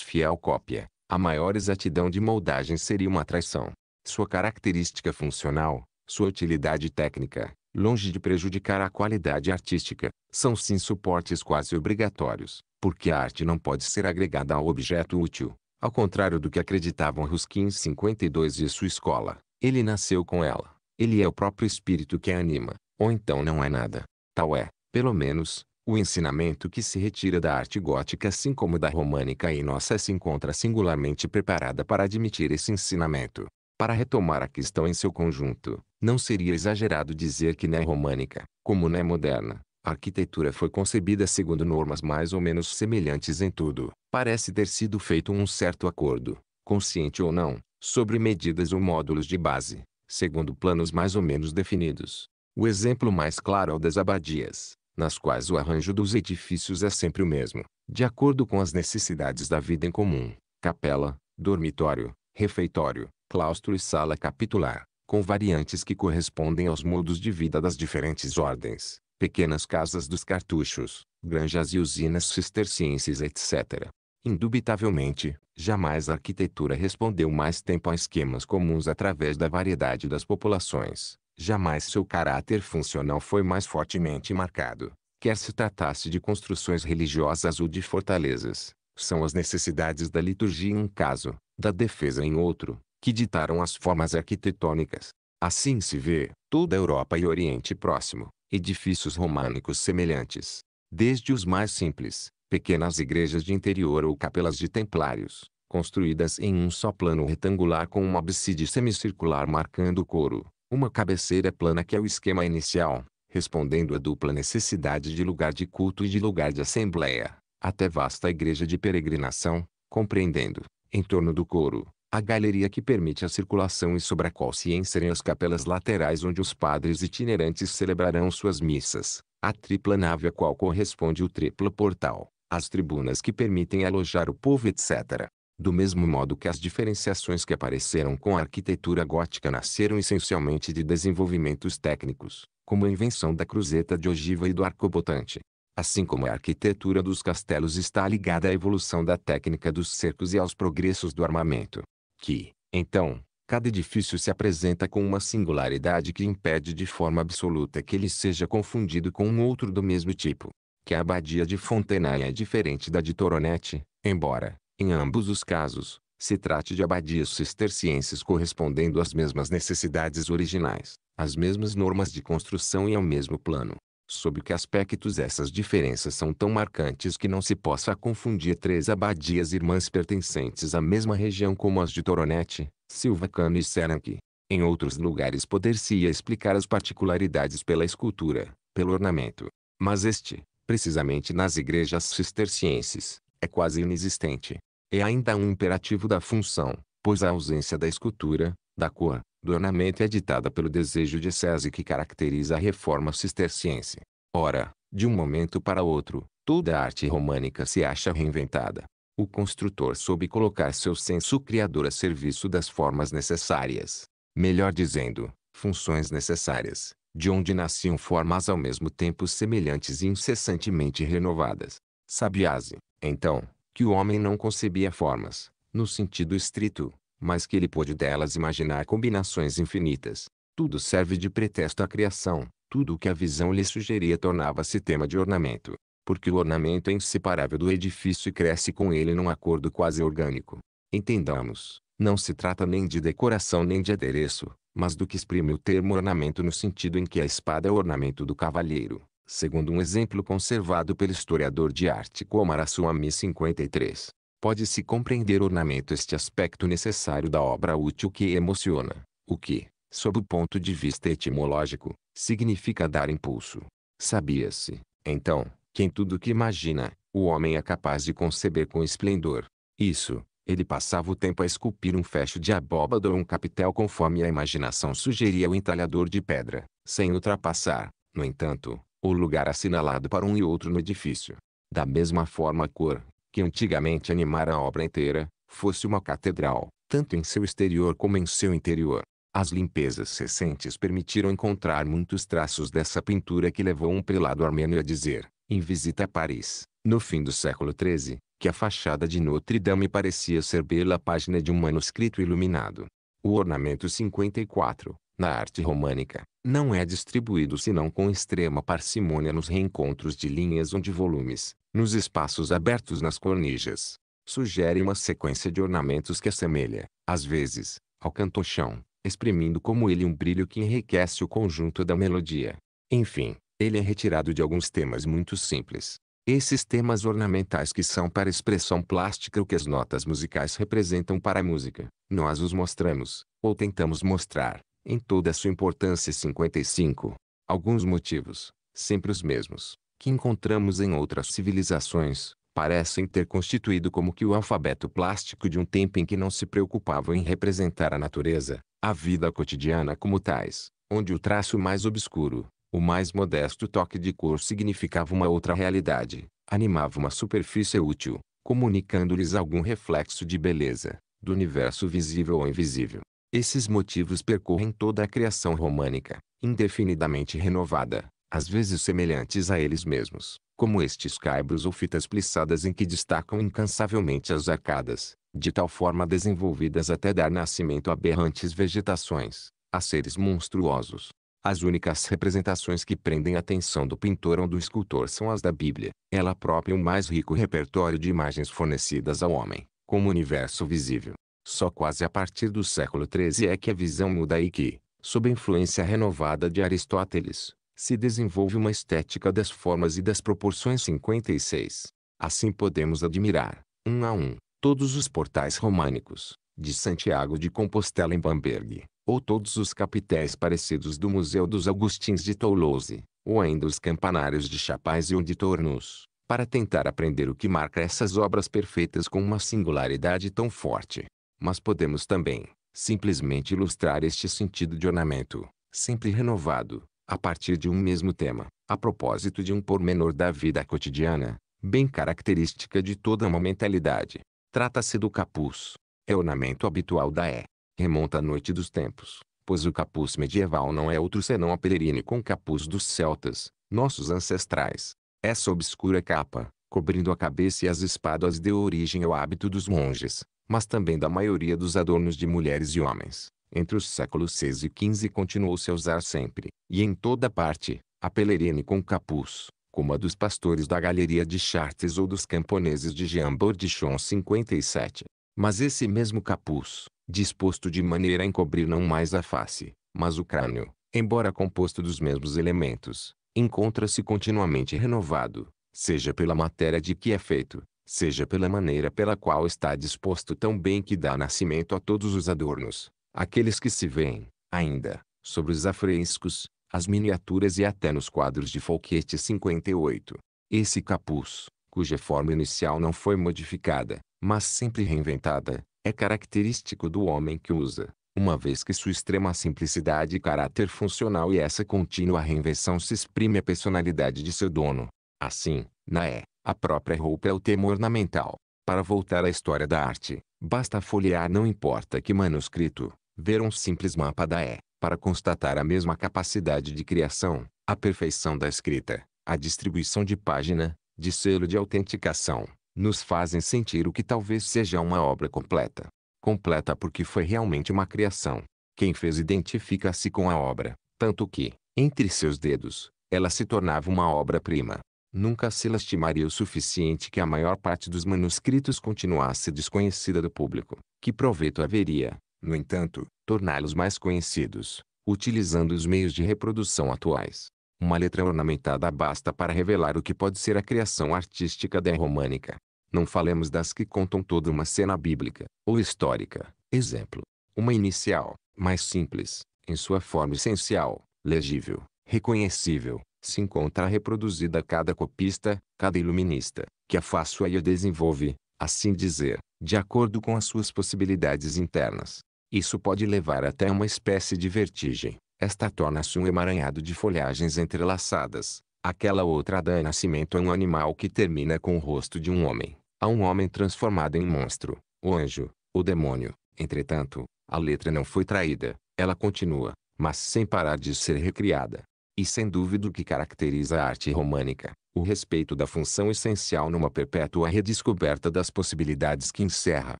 S1: fiel cópia, a maior exatidão de moldagem seria uma traição. Sua característica funcional, sua utilidade técnica, longe de prejudicar a qualidade artística, são sim suportes quase obrigatórios, porque a arte não pode ser agregada ao objeto útil. Ao contrário do que acreditavam Ruskin 52 e sua escola, ele nasceu com ela. Ele é o próprio espírito que a anima, ou então não é nada. Tal é, pelo menos, o ensinamento que se retira da arte gótica assim como da românica e nossa se encontra singularmente preparada para admitir esse ensinamento. Para retomar a questão em seu conjunto, não seria exagerado dizer que nem românica, como nem moderna, a arquitetura foi concebida segundo normas mais ou menos semelhantes em tudo. Parece ter sido feito um certo acordo, consciente ou não, sobre medidas ou módulos de base, segundo planos mais ou menos definidos. O exemplo mais claro é o das abadias, nas quais o arranjo dos edifícios é sempre o mesmo, de acordo com as necessidades da vida em comum: capela, dormitório, refeitório, claustro e sala capitular com variantes que correspondem aos modos de vida das diferentes ordens, pequenas casas dos cartuchos, granjas e usinas cistercienses, etc. Indubitavelmente, jamais a arquitetura respondeu mais tempo a esquemas comuns através da variedade das populações, jamais seu caráter funcional foi mais fortemente marcado, quer se tratasse de construções religiosas ou de fortalezas. São as necessidades da liturgia em um caso, da defesa em outro, que ditaram as formas arquitetônicas. Assim se vê, toda a Europa e Oriente Próximo, edifícios românicos semelhantes. Desde os mais simples, pequenas igrejas de interior ou capelas de templários, construídas em um só plano retangular com uma abside semicircular marcando o coro, uma cabeceira plana que é o esquema inicial, respondendo à dupla necessidade de lugar de culto e de lugar de assembleia, até vasta igreja de peregrinação, compreendendo, em torno do coro a galeria que permite a circulação e sobre a qual se enchem as capelas laterais onde os padres itinerantes celebrarão suas missas, a tripla nave a qual corresponde o triplo portal, as tribunas que permitem alojar o povo etc. Do mesmo modo que as diferenciações que apareceram com a arquitetura gótica nasceram essencialmente de desenvolvimentos técnicos, como a invenção da cruzeta de ogiva e do arcobotante. Assim como a arquitetura dos castelos está ligada à evolução da técnica dos cercos e aos progressos do armamento, que, então, cada edifício se apresenta com uma singularidade que impede de forma absoluta que ele seja confundido com um outro do mesmo tipo. Que a abadia de Fontenay é diferente da de Toronete, embora, em ambos os casos, se trate de abadias cistercienses correspondendo às mesmas necessidades originais, às mesmas normas de construção e ao mesmo plano sob que aspectos essas diferenças são tão marcantes que não se possa confundir três abadias irmãs pertencentes à mesma região como as de Toronete, Silvacano e Seranque. Em outros lugares poder-se-ia explicar as particularidades pela escultura, pelo ornamento. Mas este, precisamente nas igrejas cistercienses, é quase inexistente. É ainda um imperativo da função, pois a ausência da escultura, da cor, do ornamento é ditada pelo desejo de César que caracteriza a reforma cisterciense. Ora, de um momento para outro, toda a arte românica se acha reinventada. O construtor soube colocar seu senso criador a serviço das formas necessárias. Melhor dizendo, funções necessárias, de onde nasciam formas ao mesmo tempo semelhantes e incessantemente renovadas. Sabiase, então, que o homem não concebia formas, no sentido estrito, mas que ele pôde delas imaginar combinações infinitas. Tudo serve de pretexto à criação, tudo o que a visão lhe sugeria tornava-se tema de ornamento, porque o ornamento é inseparável do edifício e cresce com ele num acordo quase orgânico. Entendamos, não se trata nem de decoração nem de adereço, mas do que exprime o termo ornamento no sentido em que a espada é o ornamento do cavalheiro, segundo um exemplo conservado pelo historiador de arte Komarasu Ami 53 pode-se compreender ornamento este aspecto necessário da obra útil que emociona, o que, sob o ponto de vista etimológico, significa dar impulso. Sabia-se, então, que em tudo que imagina, o homem é capaz de conceber com esplendor. Isso, ele passava o tempo a esculpir um fecho de abóbada ou um capitel conforme a imaginação sugeria o entalhador de pedra, sem ultrapassar, no entanto, o lugar assinalado para um e outro no edifício. Da mesma forma a cor, que antigamente animara a obra inteira, fosse uma catedral, tanto em seu exterior como em seu interior. As limpezas recentes permitiram encontrar muitos traços dessa pintura que levou um prelado armênio a dizer, em visita a Paris, no fim do século XIII, que a fachada de Notre Dame parecia ser bela página de um manuscrito iluminado. O ornamento 54, na arte românica, não é distribuído senão com extrema parcimônia nos reencontros de linhas ou de volumes, nos espaços abertos nas cornijas. Sugere uma sequência de ornamentos que assemelha, às vezes, ao cantochão, exprimindo como ele um brilho que enriquece o conjunto da melodia. Enfim, ele é retirado de alguns temas muito simples. Esses temas ornamentais que são para a expressão plástica o que as notas musicais representam para a música, nós os mostramos, ou tentamos mostrar, em toda a sua importância 55. Alguns motivos, sempre os mesmos que encontramos em outras civilizações, parecem ter constituído como que o alfabeto plástico de um tempo em que não se preocupavam em representar a natureza, a vida cotidiana como tais, onde o traço mais obscuro, o mais modesto toque de cor significava uma outra realidade, animava uma superfície útil, comunicando-lhes algum reflexo de beleza, do universo visível ou invisível. Esses motivos percorrem toda a criação românica, indefinidamente renovada, às vezes semelhantes a eles mesmos, como estes caibros ou fitas plissadas em que destacam incansavelmente as arcadas, de tal forma desenvolvidas até dar nascimento a aberrantes vegetações, a seres monstruosos. As únicas representações que prendem a atenção do pintor ou do escultor são as da Bíblia, ela própria o mais rico repertório de imagens fornecidas ao homem, como universo visível. Só quase a partir do século XIII é que a visão muda e que, sob a influência renovada de Aristóteles, se desenvolve uma estética das formas e das proporções 56. Assim podemos admirar, um a um, todos os portais românicos, de Santiago de Compostela em Bamberg, ou todos os capitéis parecidos do Museu dos Augustins de Toulouse, ou ainda os campanários de Chapais e de Tornos, para tentar aprender o que marca essas obras perfeitas com uma singularidade tão forte. Mas podemos também, simplesmente ilustrar este sentido de ornamento, sempre renovado, a partir de um mesmo tema, a propósito de um pormenor da vida cotidiana, bem característica de toda uma mentalidade. Trata-se do capuz. É ornamento habitual da é. Remonta à noite dos tempos, pois o capuz medieval não é outro senão a pelerine com capuz dos celtas, nossos ancestrais. Essa obscura capa, cobrindo a cabeça e as espadas deu origem ao hábito dos monges, mas também da maioria dos adornos de mulheres e homens entre os séculos 6 VI e XV continuou-se a usar sempre, e em toda parte, a pelerine com capuz, como a dos pastores da galeria de Chartres ou dos camponeses de Jean Bordichon 57. Mas esse mesmo capuz, disposto de maneira a encobrir não mais a face, mas o crânio, embora composto dos mesmos elementos, encontra-se continuamente renovado, seja pela matéria de que é feito, seja pela maneira pela qual está disposto tão bem que dá nascimento a todos os adornos, Aqueles que se veem, ainda, sobre os afrescos, as miniaturas e até nos quadros de Folquete 58. Esse capuz, cuja forma inicial não foi modificada, mas sempre reinventada, é característico do homem que usa, uma vez que sua extrema simplicidade e caráter funcional e essa contínua reinvenção se exprime a personalidade de seu dono. Assim, na E, é, a própria roupa é o tema ornamental. Para voltar à história da arte, basta folhear não importa que manuscrito, Ver um simples mapa da E, para constatar a mesma capacidade de criação, a perfeição da escrita, a distribuição de página, de selo de autenticação, nos fazem sentir o que talvez seja uma obra completa. Completa porque foi realmente uma criação. Quem fez identifica-se com a obra, tanto que, entre seus dedos, ela se tornava uma obra-prima. Nunca se lastimaria o suficiente que a maior parte dos manuscritos continuasse desconhecida do público. Que proveito haveria, no entanto, torná-los mais conhecidos, utilizando os meios de reprodução atuais. Uma letra ornamentada basta para revelar o que pode ser a criação artística da românica. Não falemos das que contam toda uma cena bíblica, ou histórica. Exemplo. Uma inicial, mais simples, em sua forma essencial, legível, reconhecível, se encontra reproduzida a cada copista, cada iluminista, que a faça e a desenvolve, assim dizer, de acordo com as suas possibilidades internas. Isso pode levar até uma espécie de vertigem. Esta torna-se um emaranhado de folhagens entrelaçadas. Aquela outra dá nascimento a é um animal que termina com o rosto de um homem. A um homem transformado em monstro, o anjo, o demônio. Entretanto, a letra não foi traída. Ela continua, mas sem parar de ser recriada. E sem dúvida o que caracteriza a arte românica, o respeito da função essencial numa perpétua redescoberta das possibilidades que encerra.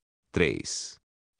S1: 3.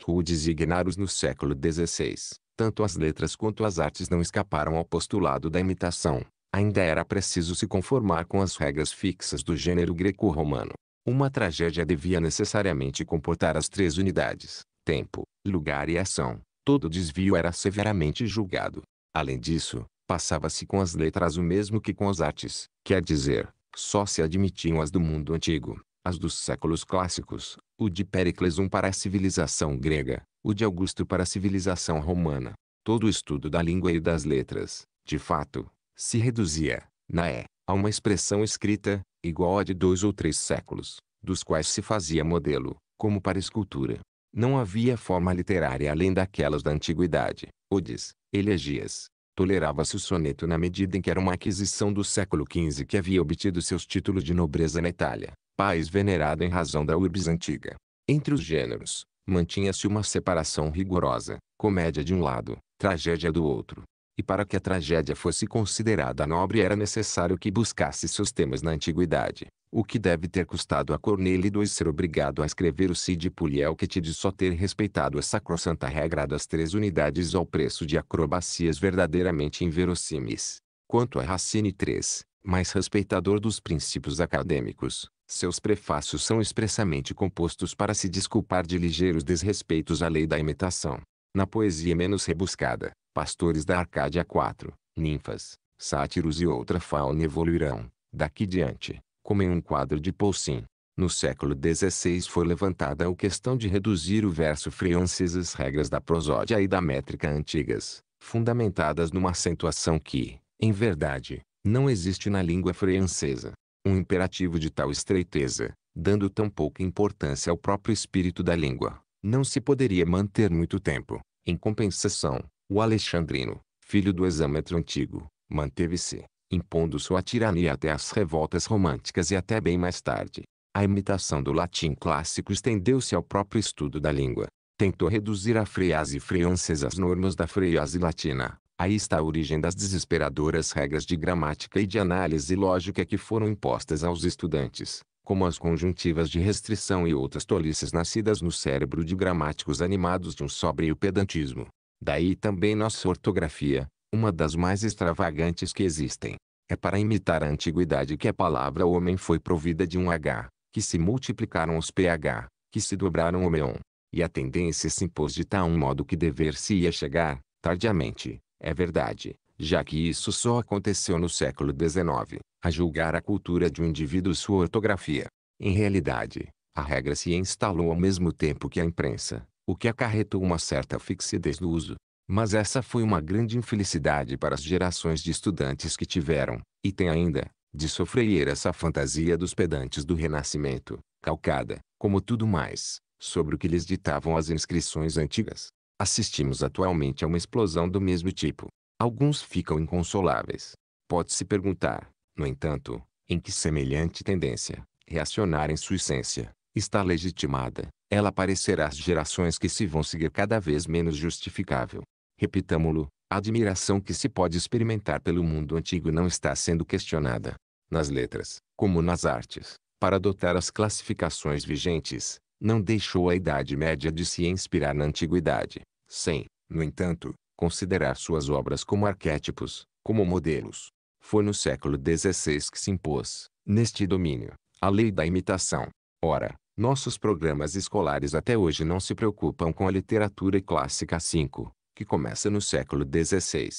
S1: Rudes e ignaros no século XVI. Tanto as letras quanto as artes não escaparam ao postulado da imitação. Ainda era preciso se conformar com as regras fixas do gênero greco-romano. Uma tragédia devia necessariamente comportar as três unidades, tempo, lugar e ação. Todo desvio era severamente julgado. Além disso, passava-se com as letras o mesmo que com as artes, quer dizer, só se admitiam as do mundo antigo as dos séculos clássicos, o de Péricles I para a civilização grega, o de Augusto para a civilização romana. Todo o estudo da língua e das letras, de fato, se reduzia, na é, a uma expressão escrita, igual a de dois ou três séculos, dos quais se fazia modelo, como para escultura. Não havia forma literária além daquelas da antiguidade, odes, elegias, Tolerava-se o soneto na medida em que era uma aquisição do século XV que havia obtido seus títulos de nobreza na Itália, país venerado em razão da urbis antiga. Entre os gêneros, mantinha-se uma separação rigorosa, comédia de um lado, tragédia do outro e para que a tragédia fosse considerada nobre era necessário que buscasse seus temas na antiguidade, o que deve ter custado a Cornélio II ser obrigado a escrever o Cid Pulielket de só ter respeitado a sacrossanta regra das três unidades ao preço de acrobacias verdadeiramente inverossímeis. Quanto a Racine III, mais respeitador dos princípios acadêmicos, seus prefácios são expressamente compostos para se desculpar de ligeiros desrespeitos à lei da imitação. Na poesia menos rebuscada, pastores da Arcádia 4, ninfas, sátiros e outra fauna evoluirão, daqui diante, como em um quadro de Poussin. No século XVI foi levantada a questão de reduzir o verso francês às regras da prosódia e da métrica antigas, fundamentadas numa acentuação que, em verdade, não existe na língua francesa. Um imperativo de tal estreiteza, dando tão pouca importância ao próprio espírito da língua, não se poderia manter muito tempo. Em compensação, o alexandrino, filho do exâmetro antigo, manteve-se, impondo sua tirania até as revoltas românticas e até bem mais tarde. A imitação do latim clássico estendeu-se ao próprio estudo da língua. Tentou reduzir a freiase francesa às normas da freiase latina. Aí está a origem das desesperadoras regras de gramática e de análise lógica que foram impostas aos estudantes, como as conjuntivas de restrição e outras tolices nascidas no cérebro de gramáticos animados de um sóbrio pedantismo. Daí também nossa ortografia, uma das mais extravagantes que existem. É para imitar a antiguidade que a palavra homem foi provida de um H, que se multiplicaram os PH, que se dobraram o meon. E a tendência se impôs de tal modo que dever-se-ia chegar, tardiamente, é verdade, já que isso só aconteceu no século XIX, a julgar a cultura de um indivíduo sua ortografia. Em realidade, a regra se instalou ao mesmo tempo que a imprensa, o que acarretou uma certa fixidez do uso. Mas essa foi uma grande infelicidade para as gerações de estudantes que tiveram, e têm ainda, de sofrer essa fantasia dos pedantes do Renascimento, calcada, como tudo mais, sobre o que lhes ditavam as inscrições antigas. Assistimos atualmente a uma explosão do mesmo tipo. Alguns ficam inconsoláveis. Pode-se perguntar, no entanto, em que semelhante tendência, reacionária em sua essência, está legitimada ela parecerá às gerações que se vão seguir cada vez menos justificável. Repitamo-lo, a admiração que se pode experimentar pelo mundo antigo não está sendo questionada. Nas letras, como nas artes, para adotar as classificações vigentes, não deixou a Idade Média de se inspirar na Antiguidade, sem, no entanto, considerar suas obras como arquétipos, como modelos. Foi no século XVI que se impôs, neste domínio, a lei da imitação. Ora, nossos programas escolares até hoje não se preocupam com a literatura clássica 5, que começa no século XVI.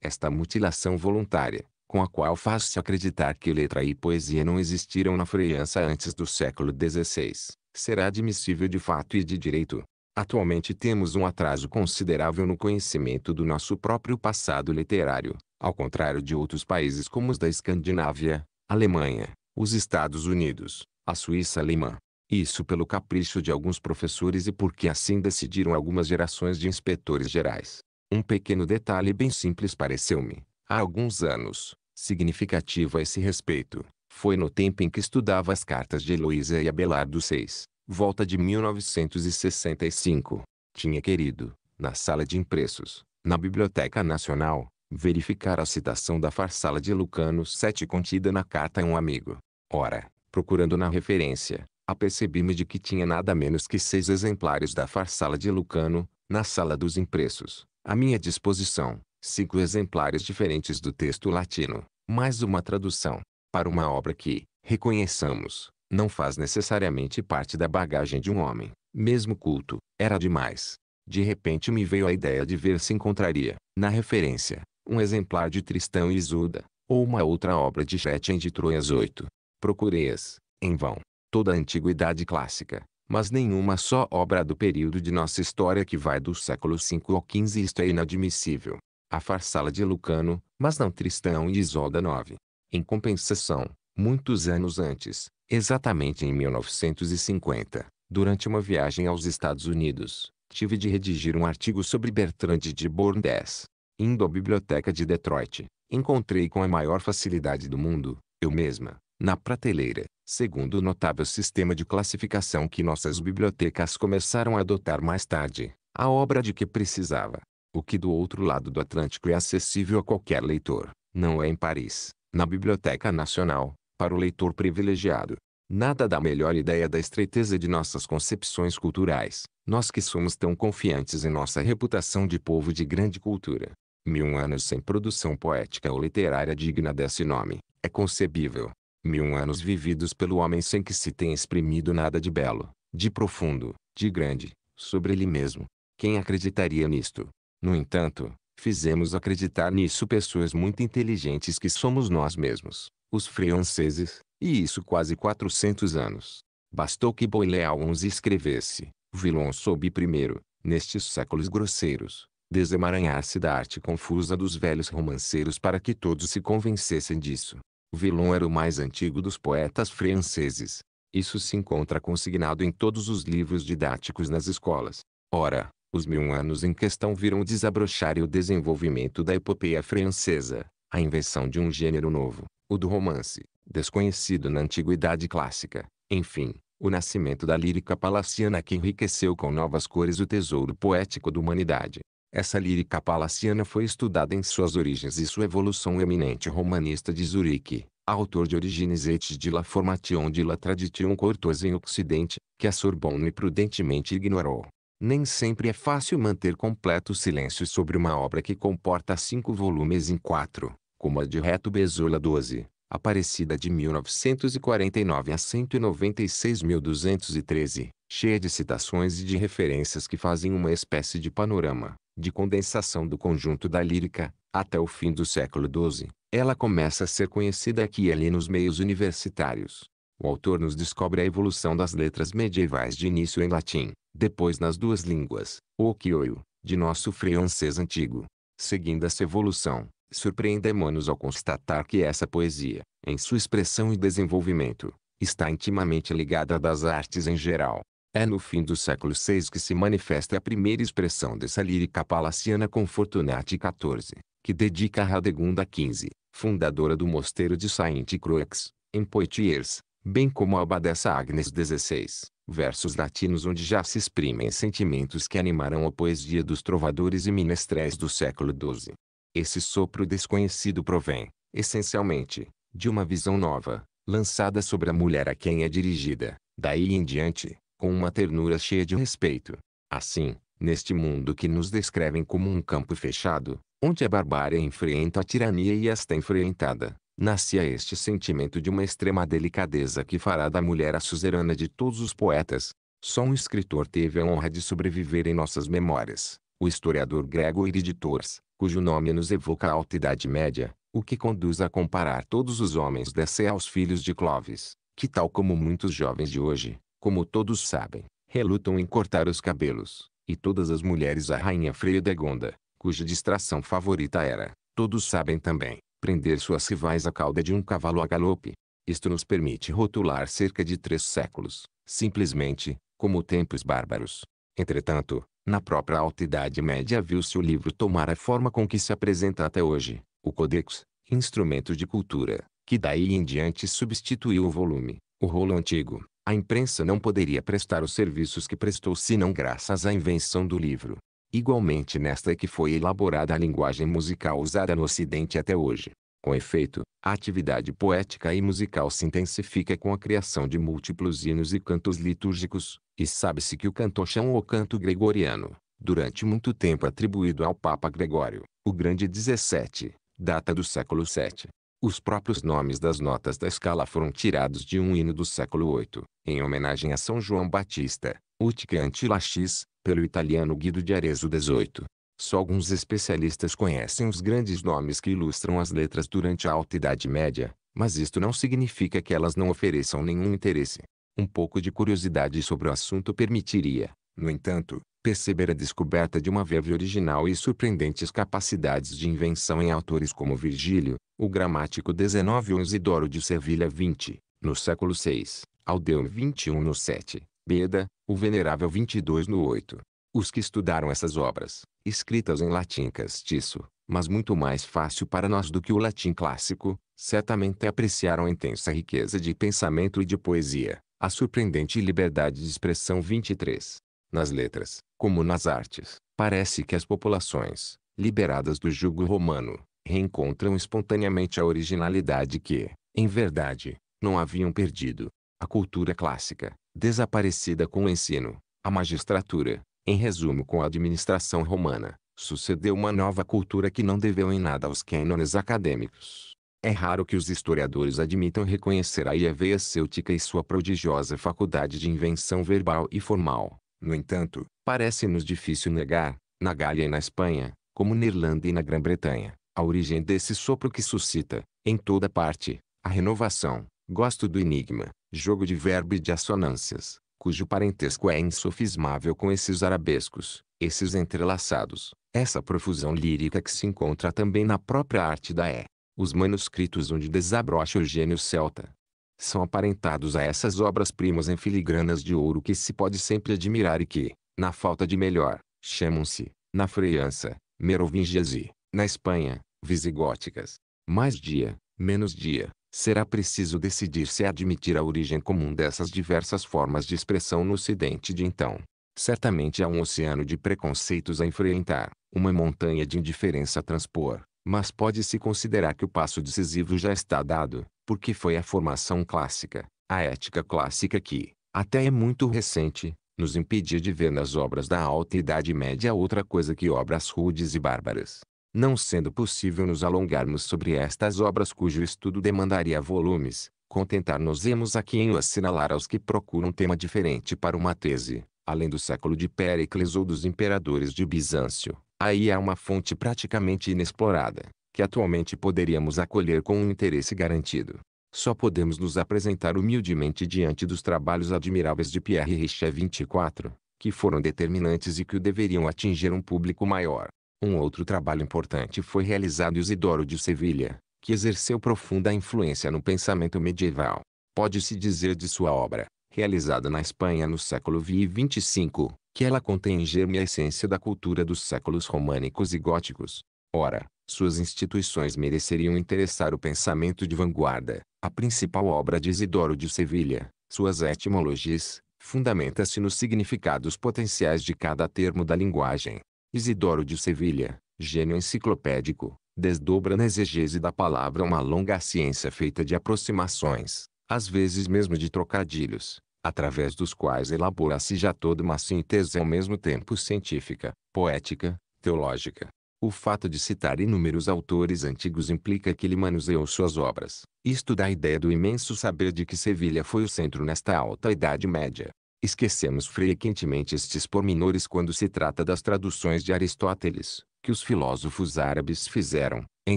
S1: Esta mutilação voluntária, com a qual faz-se acreditar que letra e poesia não existiram na França antes do século XVI, será admissível de fato e de direito. Atualmente temos um atraso considerável no conhecimento do nosso próprio passado literário, ao contrário de outros países como os da Escandinávia, Alemanha, os Estados Unidos, a Suíça alemã, isso pelo capricho de alguns professores e porque assim decidiram algumas gerações de inspetores gerais. Um pequeno detalhe bem simples pareceu-me, há alguns anos, significativo a esse respeito. Foi no tempo em que estudava as cartas de Heloísa e Abelardo VI, volta de 1965. Tinha querido, na sala de impressos, na Biblioteca Nacional, verificar a citação da farsala de Lucano VII contida na carta a um amigo. Ora, procurando na referência, apercebi-me de que tinha nada menos que seis exemplares da farsala de Lucano, na sala dos impressos, à minha disposição, cinco exemplares diferentes do texto latino, mais uma tradução, para uma obra que, reconheçamos, não faz necessariamente parte da bagagem de um homem, mesmo culto, era demais. De repente me veio a ideia de ver se encontraria, na referência, um exemplar de Tristão e Isolda, ou uma outra obra de Gretchen de Troias 8. Procurei-as, em vão toda a antiguidade clássica, mas nenhuma só obra do período de nossa história que vai do século V ao XV isto é inadmissível. A farsala de Lucano, mas não Tristão e Isolda IX. Em compensação, muitos anos antes, exatamente em 1950, durante uma viagem aos Estados Unidos, tive de redigir um artigo sobre Bertrand de Bordes. Indo à biblioteca de Detroit, encontrei com a maior facilidade do mundo, eu mesma, na prateleira, segundo o notável sistema de classificação que nossas bibliotecas começaram a adotar mais tarde, a obra de que precisava. O que do outro lado do Atlântico é acessível a qualquer leitor, não é em Paris, na Biblioteca Nacional, para o leitor privilegiado. Nada dá melhor ideia da estreiteza de nossas concepções culturais, nós que somos tão confiantes em nossa reputação de povo de grande cultura. Mil anos sem produção poética ou literária digna desse nome, é concebível, mil anos vividos pelo homem sem que se tenha exprimido nada de belo, de profundo, de grande, sobre ele mesmo. Quem acreditaria nisto? No entanto, fizemos acreditar nisso pessoas muito inteligentes que somos nós mesmos, os franceses, e isso quase 400 anos. Bastou que Boileau uns escrevesse, Villon soube primeiro, nestes séculos grosseiros, desemaranhar-se da arte confusa dos velhos romanceiros para que todos se convencessem disso. O Villon era o mais antigo dos poetas franceses. Isso se encontra consignado em todos os livros didáticos nas escolas. Ora, os mil anos em questão viram desabrochar e o desenvolvimento da epopeia francesa, a invenção de um gênero novo, o do romance, desconhecido na antiguidade clássica. Enfim, o nascimento da lírica palaciana que enriqueceu com novas cores o tesouro poético da humanidade. Essa lírica palaciana foi estudada em suas origens e sua evolução eminente romanista de Zurique, autor de Origines et de la Formation de la Tradition Cortose em Occidente, que a Sorbonne prudentemente ignorou. Nem sempre é fácil manter completo silêncio sobre uma obra que comporta cinco volumes em quatro, como a de Reto Bezola 12, Aparecida de 1949 a 196.213, cheia de citações e de referências que fazem uma espécie de panorama, de condensação do conjunto da lírica, até o fim do século XII, ela começa a ser conhecida aqui e ali nos meios universitários. O autor nos descobre a evolução das letras medievais de início em latim, depois nas duas línguas, o quioio, de nosso francês antigo. Seguindo essa evolução, surpreendemos-nos ao constatar que essa poesia, em sua expressão e desenvolvimento, está intimamente ligada às das artes em geral. É no fim do século VI que se manifesta a primeira expressão dessa lírica palaciana com Fortunati XIV, que dedica a Radegunda XV, fundadora do mosteiro de Saint-Croix, em Poitiers, bem como a Abadessa Agnes XVI, versos latinos onde já se exprimem sentimentos que animarão a poesia dos trovadores e minestréis do século XII. Esse sopro desconhecido provém, essencialmente, de uma visão nova, lançada sobre a mulher a quem é dirigida. Daí em diante, com uma ternura cheia de respeito. Assim, neste mundo que nos descrevem como um campo fechado, onde a barbárie enfrenta a tirania e esta enfrentada, nascia este sentimento de uma extrema delicadeza que fará da mulher a suzerana de todos os poetas. Só um escritor teve a honra de sobreviver em nossas memórias, o historiador grego Iriditors, cujo nome nos evoca a alta Idade Média, o que conduz a comparar todos os homens dessa aos filhos de Clovis, que tal como muitos jovens de hoje, como todos sabem, relutam em cortar os cabelos, e todas as mulheres a rainha Gonda, cuja distração favorita era, todos sabem também, prender suas rivais à cauda de um cavalo a galope. Isto nos permite rotular cerca de três séculos, simplesmente, como tempos bárbaros. Entretanto, na própria Alta Idade Média viu-se o livro tomar a forma com que se apresenta até hoje, o Codex, instrumento de cultura, que daí em diante substituiu o volume, o rolo antigo, a imprensa não poderia prestar os serviços que prestou senão graças à invenção do livro. Igualmente nesta é que foi elaborada a linguagem musical usada no Ocidente até hoje. Com efeito, a atividade poética e musical se intensifica com a criação de múltiplos hinos e cantos litúrgicos, e sabe-se que o cantochão ou canto gregoriano, durante muito tempo atribuído ao Papa Gregório, o Grande 17, data do século VII, os próprios nomes das notas da escala foram tirados de um hino do século VIII, em homenagem a São João Batista, Utica Antilaxis, pelo italiano Guido de Arezzo XVIII. Só alguns especialistas conhecem os grandes nomes que ilustram as letras durante a Alta Idade Média, mas isto não significa que elas não ofereçam nenhum interesse. Um pouco de curiosidade sobre o assunto permitiria, no entanto, perceber a descoberta de uma verve original e surpreendentes capacidades de invenção em autores como Virgílio, o gramático 19 e Isidoro de Sevilha 20, no século 6, Aldeu 21 no 7, Beda, o Venerável 22 no 8. Os que estudaram essas obras, escritas em latim castiço, mas muito mais fácil para nós do que o latim clássico, certamente apreciaram a intensa riqueza de pensamento e de poesia, a surpreendente liberdade de expressão 23. Nas letras, como nas artes, parece que as populações, liberadas do jugo romano, reencontram espontaneamente a originalidade que, em verdade, não haviam perdido. A cultura clássica, desaparecida com o ensino, a magistratura, em resumo com a administração romana, sucedeu uma nova cultura que não deveu em nada aos cânones acadêmicos. É raro que os historiadores admitam reconhecer a Iaveia Céltica e sua prodigiosa faculdade de invenção verbal e formal, no entanto, parece-nos difícil negar, na Gália e na Espanha, como na Irlanda e na Grã-Bretanha, a origem desse sopro que suscita, em toda parte, a renovação. Gosto do enigma, jogo de verbo e de assonâncias, cujo parentesco é insofismável com esses arabescos, esses entrelaçados, essa profusão lírica que se encontra também na própria arte da é. Os manuscritos onde desabrocha o gênio celta, são aparentados a essas obras-primas em filigranas de ouro que se pode sempre admirar e que, na falta de melhor, chamam-se, na França, merovingias e, na Espanha, visigóticas. Mais dia, menos dia, será preciso decidir se admitir a origem comum dessas diversas formas de expressão no ocidente de então. Certamente há um oceano de preconceitos a enfrentar, uma montanha de indiferença a transpor, mas pode-se considerar que o passo decisivo já está dado, porque foi a formação clássica, a ética clássica que, até é muito recente, nos impedia de ver nas obras da Alta Idade Média outra coisa que obras rudes e bárbaras. Não sendo possível nos alongarmos sobre estas obras cujo estudo demandaria volumes, contentar-nos-emos aqui em o assinalar aos que procuram tema diferente para uma tese, além do século de Péricles ou dos imperadores de Bizâncio. Aí há uma fonte praticamente inexplorada, que atualmente poderíamos acolher com um interesse garantido. Só podemos nos apresentar humildemente diante dos trabalhos admiráveis de Pierre Richet 24, que foram determinantes e que o deveriam atingir um público maior. Um outro trabalho importante foi realizado Isidoro de Sevilha, que exerceu profunda influência no pensamento medieval. Pode-se dizer de sua obra, realizada na Espanha no século XX e 25, que ela contém em germe a essência da cultura dos séculos românicos e góticos. Ora, suas instituições mereceriam interessar o pensamento de vanguarda. A principal obra de Isidoro de Sevilha, suas etimologias, fundamenta-se nos significados potenciais de cada termo da linguagem. Isidoro de Sevilha, gênio enciclopédico, desdobra na exegese da palavra uma longa ciência feita de aproximações, às vezes mesmo de trocadilhos, através dos quais elabora-se já toda uma síntese ao mesmo tempo científica, poética, teológica. O fato de citar inúmeros autores antigos implica que ele manuseou suas obras. Isto dá a ideia do imenso saber de que Sevilha foi o centro nesta alta Idade Média. Esquecemos frequentemente estes pormenores quando se trata das traduções de Aristóteles, que os filósofos árabes fizeram. Em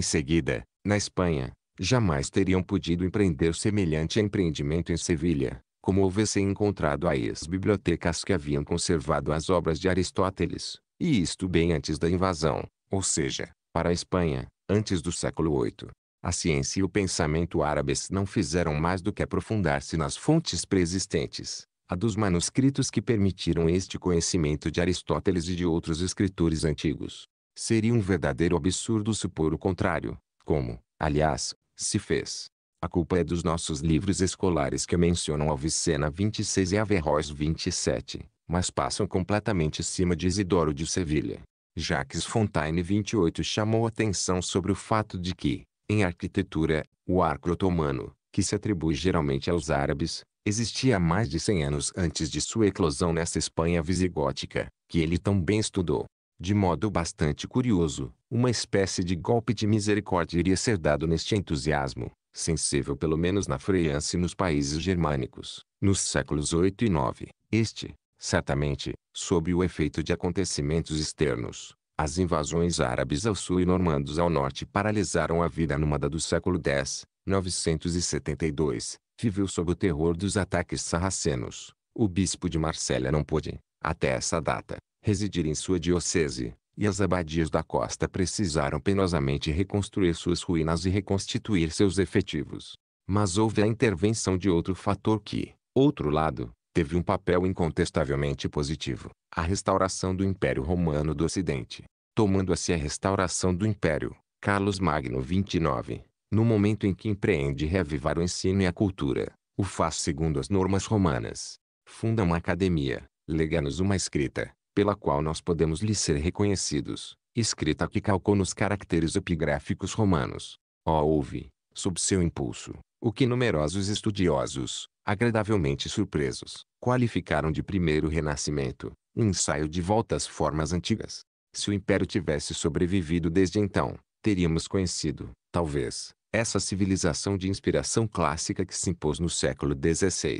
S1: seguida, na Espanha, jamais teriam podido empreender semelhante empreendimento em Sevilha, como houvessem encontrado as bibliotecas que haviam conservado as obras de Aristóteles, e isto bem antes da invasão, ou seja, para a Espanha, antes do século VIII. A ciência e o pensamento árabes não fizeram mais do que aprofundar-se nas fontes preexistentes, a dos manuscritos que permitiram este conhecimento de Aristóteles e de outros escritores antigos. Seria um verdadeiro absurdo supor o contrário, como, aliás, se fez. A culpa é dos nossos livros escolares que mencionam Avicena 26 e Averroes 27, mas passam completamente cima de Isidoro de Sevilha. Jacques Fontaine 28 chamou atenção sobre o fato de que, em arquitetura, o arco otomano, que se atribui geralmente aos árabes, existia há mais de 100 anos antes de sua eclosão nessa Espanha visigótica, que ele tão bem estudou. De modo bastante curioso, uma espécie de golpe de misericórdia iria ser dado neste entusiasmo, sensível pelo menos na França e nos países germânicos, nos séculos 8 e 9. Este, certamente, sob o efeito de acontecimentos externos, as invasões árabes ao sul e normandos ao norte paralisaram a vida nômada do século X, 972, viveu sob o terror dos ataques sarracenos. O bispo de Marsella não pôde, até essa data, residir em sua diocese, e as abadias da costa precisaram penosamente reconstruir suas ruínas e reconstituir seus efetivos. Mas houve a intervenção de outro fator que, outro lado, teve um papel incontestavelmente positivo, a restauração do Império Romano do Ocidente. Tomando-se a restauração do Império, Carlos Magno 29, no momento em que empreende reavivar o ensino e a cultura, o faz segundo as normas romanas. Funda uma academia, lega-nos uma escrita, pela qual nós podemos lhe ser reconhecidos, escrita que calcou nos caracteres epigráficos romanos. Ó oh, ouve, sob seu impulso, o que numerosos estudiosos, agradavelmente surpresos, qualificaram de primeiro renascimento, um ensaio de volta às formas antigas. Se o império tivesse sobrevivido desde então, teríamos conhecido, talvez, essa civilização de inspiração clássica que se impôs no século XVI.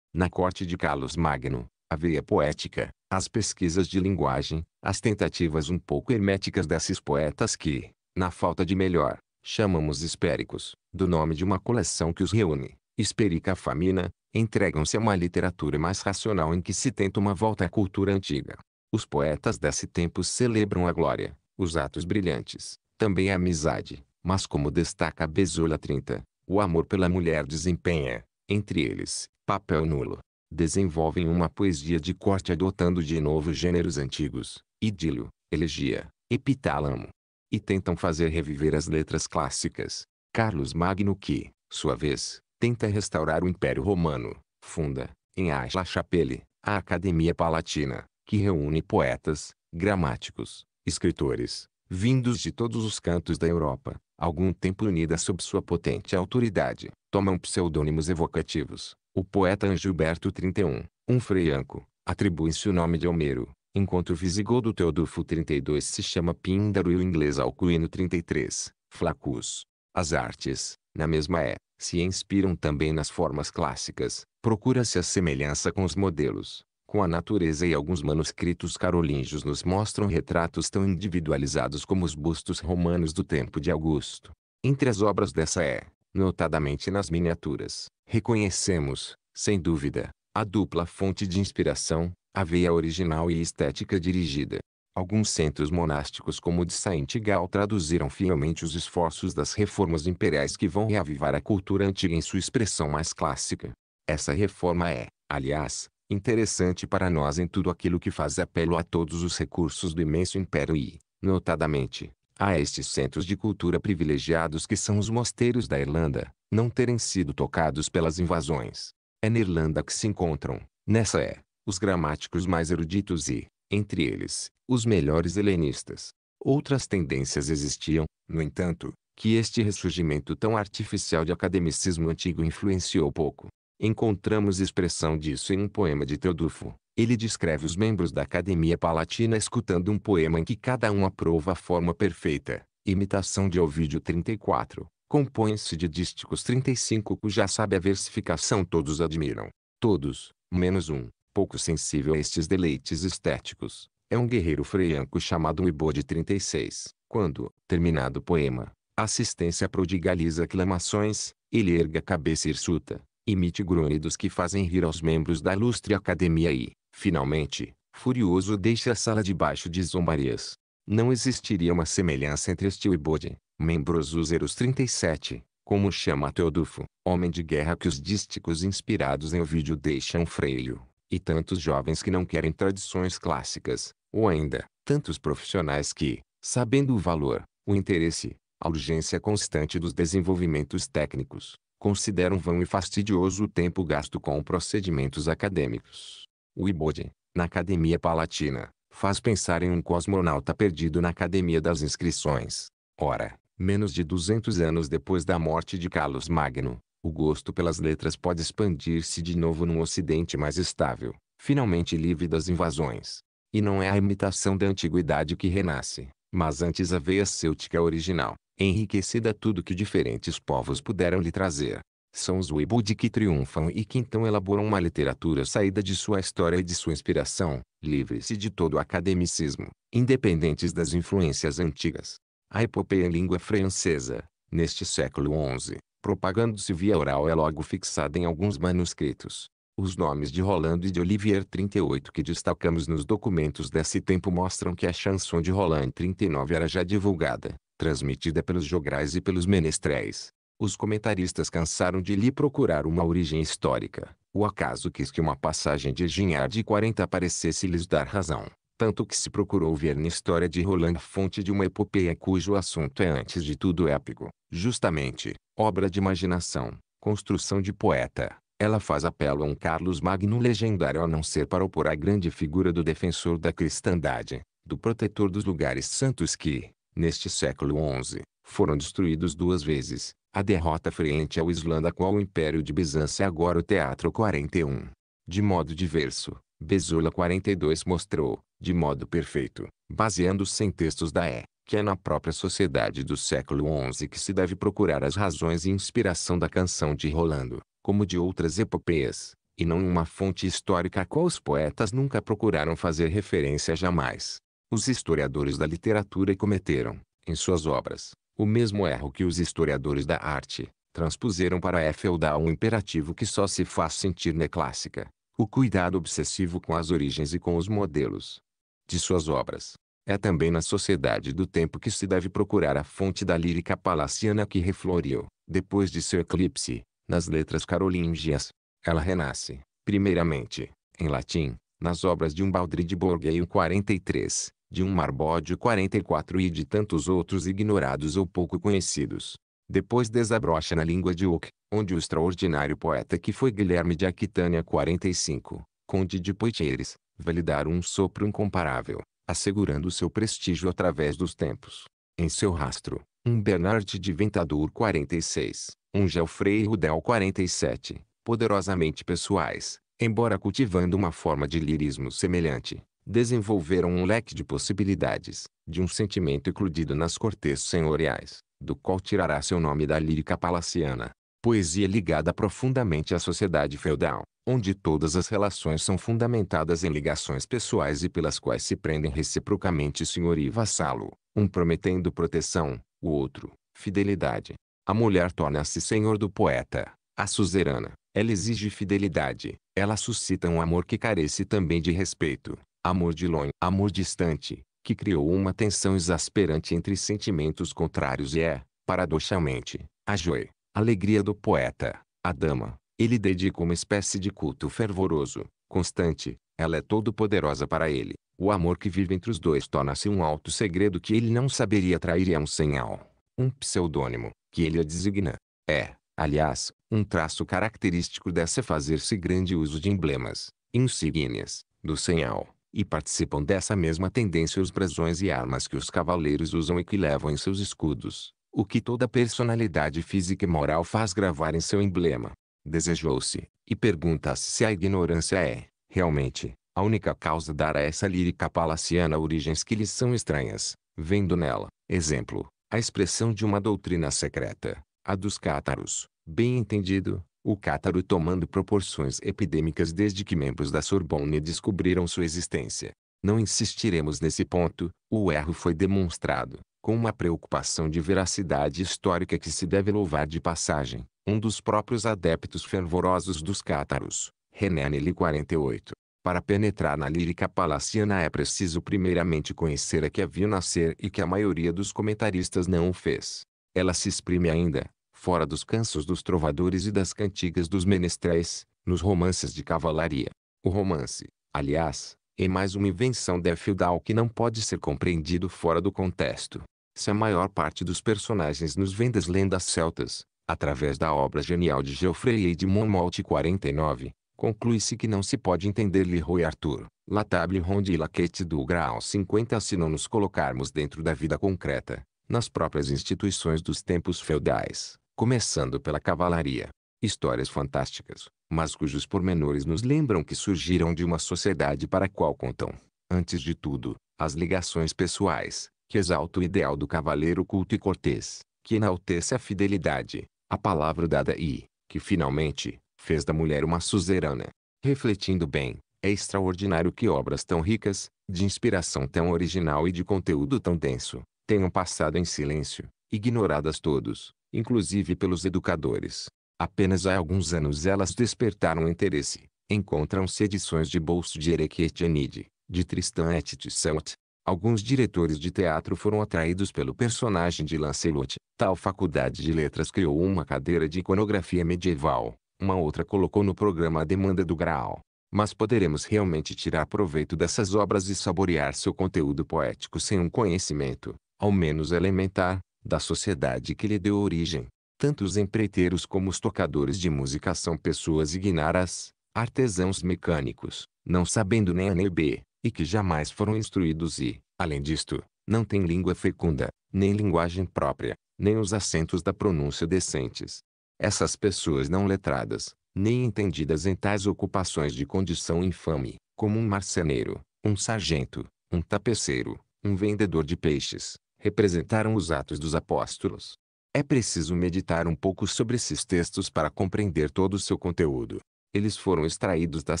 S1: Na corte de Carlos Magno, a veia poética, as pesquisas de linguagem, as tentativas um pouco herméticas desses poetas que, na falta de melhor, chamamos hespéricos, do nome de uma coleção que os reúne, esperica Famina, entregam-se a uma literatura mais racional em que se tenta uma volta à cultura antiga. Os poetas desse tempo celebram a glória, os atos brilhantes, também a amizade, mas como destaca Bezola 30, o amor pela mulher desempenha, entre eles, papel nulo desenvolvem uma poesia de corte adotando de novo gêneros antigos, idílio, elegia, epitálamo. E tentam fazer reviver as letras clássicas. Carlos Magno que, sua vez, tenta restaurar o Império Romano, funda, em Aix la Chapelle, a Academia Palatina, que reúne poetas, gramáticos, escritores, vindos de todos os cantos da Europa, algum tempo unida sob sua potente autoridade, tomam pseudônimos evocativos, o poeta Angilberto 31, um freianco, atribui-se o nome de Homero, enquanto o visigodo Teodulfo 32 se chama Píndaro e o inglês Alcuino 33, Flacus. As artes, na mesma é, se inspiram também nas formas clássicas, procura-se a semelhança com os modelos, com a natureza e alguns manuscritos carolíngios nos mostram retratos tão individualizados como os bustos romanos do tempo de Augusto. Entre as obras dessa é, notadamente nas miniaturas, reconhecemos, sem dúvida, a dupla fonte de inspiração, a veia original e estética dirigida. Alguns centros monásticos como o de Saint-Gall traduziram fielmente os esforços das reformas imperiais que vão reavivar a cultura antiga em sua expressão mais clássica. Essa reforma é, aliás, interessante para nós em tudo aquilo que faz apelo a todos os recursos do imenso império e, notadamente, a estes centros de cultura privilegiados que são os mosteiros da Irlanda, não terem sido tocados pelas invasões. É na Irlanda que se encontram, nessa é, os gramáticos mais eruditos e, entre eles, os melhores helenistas. Outras tendências existiam, no entanto, que este ressurgimento tão artificial de academicismo antigo influenciou pouco. Encontramos expressão disso em um poema de Teodulfo, ele descreve os membros da Academia Palatina escutando um poema em que cada um aprova a forma perfeita, imitação de Ovídio 34. Compõe-se de dísticos 35 cuja sábia versificação todos admiram. Todos, menos um, pouco sensível a estes deleites estéticos, é um guerreiro freianco chamado Uibô de 36. Quando, terminado o poema, a assistência prodigaliza aclamações, ele erga a cabeça hirsuta, imite grunhidos que fazem rir aos membros da ilustre academia e, Finalmente, furioso deixa a sala debaixo de zombarias. Não existiria uma semelhança entre e Uibode, membros e 37, como chama Teodufo, homem de guerra que os dísticos inspirados em Ovídio deixam freio, e tantos jovens que não querem tradições clássicas, ou ainda, tantos profissionais que, sabendo o valor, o interesse, a urgência constante dos desenvolvimentos técnicos, consideram vão e fastidioso o tempo gasto com procedimentos acadêmicos. O Ibode, na Academia Palatina, faz pensar em um cosmonauta perdido na Academia das Inscrições. Ora, menos de 200 anos depois da morte de Carlos Magno, o gosto pelas letras pode expandir-se de novo num ocidente mais estável, finalmente livre das invasões. E não é a imitação da antiguidade que renasce, mas antes a veia celtica original, enriquecida tudo que diferentes povos puderam lhe trazer. São os Weibud que triunfam e que então elaboram uma literatura saída de sua história e de sua inspiração, livres de todo o academicismo, independentes das influências antigas. A epopeia em língua francesa, neste século XI, propagando-se via oral é logo fixada em alguns manuscritos. Os nomes de Rolando e de Olivier 38 que destacamos nos documentos desse tempo mostram que a chanson de Roland 39 era já divulgada, transmitida pelos jograis e pelos menestréis os comentaristas cansaram de lhe procurar uma origem histórica. O acaso quis que uma passagem de Ginhard de 40 parecesse lhes dar razão, tanto que se procurou ver na história de Roland fonte de uma epopeia cujo assunto é antes de tudo épico, justamente, obra de imaginação, construção de poeta. Ela faz apelo a um Carlos Magno legendário a não ser para opor a grande figura do defensor da cristandade, do protetor dos lugares santos que, neste século XI, foram destruídos duas vezes, a derrota frente ao Islã da qual o Império de Bizâncio é agora o Teatro 41. De modo diverso, Bezula 42 mostrou, de modo perfeito, baseando-se em textos da E, que é na própria sociedade do século XI que se deve procurar as razões e inspiração da canção de Rolando, como de outras epopeias, e não em uma fonte histórica a qual os poetas nunca procuraram fazer referência jamais. Os historiadores da literatura cometeram, em suas obras, o mesmo erro que os historiadores da arte transpuseram para é feudal um imperativo que só se faz sentir na clássica, o cuidado obsessivo com as origens e com os modelos de suas obras. É também na sociedade do tempo que se deve procurar a fonte da lírica palaciana que refloriu, depois de seu eclipse, nas letras carolíngias. Ela renasce, primeiramente, em latim, nas obras de um Umbaldri de Borgheio 43, de um Marbódio 44 e de tantos outros ignorados ou pouco conhecidos. Depois desabrocha na língua de Oc, onde o extraordinário poeta que foi Guilherme de Aquitânia 45, conde de Poitiers, validar um sopro incomparável, assegurando seu prestígio através dos tempos. Em seu rastro, um Bernard de Ventadour 46, um Geoffrey Rudel 47, poderosamente pessoais, embora cultivando uma forma de lirismo semelhante, desenvolveram um leque de possibilidades, de um sentimento eclodido nas cortes senhoriais, do qual tirará seu nome da lírica palaciana, poesia ligada profundamente à sociedade feudal, onde todas as relações são fundamentadas em ligações pessoais e pelas quais se prendem reciprocamente senhor e vassalo, um prometendo proteção, o outro, fidelidade. A mulher torna-se senhor do poeta, a suzerana, ela exige fidelidade, ela suscita um amor que carece também de respeito, Amor de longe, amor distante, que criou uma tensão exasperante entre sentimentos contrários e é, paradoxalmente, a joia, alegria do poeta, a dama. Ele dedica uma espécie de culto fervoroso, constante, ela é todo-poderosa para ele. O amor que vive entre os dois torna-se um alto segredo que ele não saberia trair e é um sinal, um pseudônimo, que ele a designa. É, aliás, um traço característico dessa fazer-se grande uso de emblemas, insígnias, do sinal. E participam dessa mesma tendência os brasões e armas que os cavaleiros usam e que levam em seus escudos, o que toda personalidade física e moral faz gravar em seu emblema. Desejou-se, e pergunta-se se a ignorância é, realmente, a única causa dar a essa lírica palaciana origens que lhes são estranhas, vendo nela, exemplo, a expressão de uma doutrina secreta, a dos cátaros, bem entendido, o cátaro tomando proporções epidêmicas desde que membros da Sorbonne descobriram sua existência. Não insistiremos nesse ponto, o erro foi demonstrado, com uma preocupação de veracidade histórica que se deve louvar de passagem, um dos próprios adeptos fervorosos dos cátaros, René Nelly 48. Para penetrar na lírica palaciana é preciso primeiramente conhecer a que a viu nascer e que a maioria dos comentaristas não o fez. Ela se exprime ainda, fora dos cansos dos trovadores e das cantigas dos menestréis, nos romances de cavalaria. O romance, aliás, é mais uma invenção de feudal que não pode ser compreendido fora do contexto. Se a maior parte dos personagens nos vem das lendas celtas, através da obra genial de Geoffrey de Malte 49, conclui-se que não se pode entender Leroy Arthur, La Table Ronde e Laquette do Graal 50 se não nos colocarmos dentro da vida concreta, nas próprias instituições dos tempos feudais começando pela cavalaria. Histórias fantásticas, mas cujos pormenores nos lembram que surgiram de uma sociedade para a qual contam, antes de tudo, as ligações pessoais, que exalta o ideal do cavaleiro culto e cortês, que enaltece a fidelidade, a palavra dada e, que finalmente, fez da mulher uma suzerana. Refletindo bem, é extraordinário que obras tão ricas, de inspiração tão original e de conteúdo tão denso, tenham passado em silêncio, ignoradas todos, inclusive pelos educadores. Apenas há alguns anos elas despertaram interesse. Encontram-se edições de bolso de Erequetianide, de Tristan et Isolde. Alguns diretores de teatro foram atraídos pelo personagem de Lancelot. Tal faculdade de letras criou uma cadeira de iconografia medieval, uma outra colocou no programa a demanda do Graal. Mas poderemos realmente tirar proveito dessas obras e saborear seu conteúdo poético sem um conhecimento, ao menos elementar, da sociedade que lhe deu origem. Tanto os empreiteiros como os tocadores de música são pessoas ignaras, artesãos mecânicos, não sabendo nem a nem b, e que jamais foram instruídos e, além disto, não têm língua fecunda, nem linguagem própria, nem os acentos da pronúncia decentes. Essas pessoas não letradas, nem entendidas em tais ocupações de condição infame, como um marceneiro, um sargento, um tapeceiro, um vendedor de peixes, representaram os Atos dos Apóstolos. É preciso meditar um pouco sobre esses textos para compreender todo o seu conteúdo. Eles foram extraídos das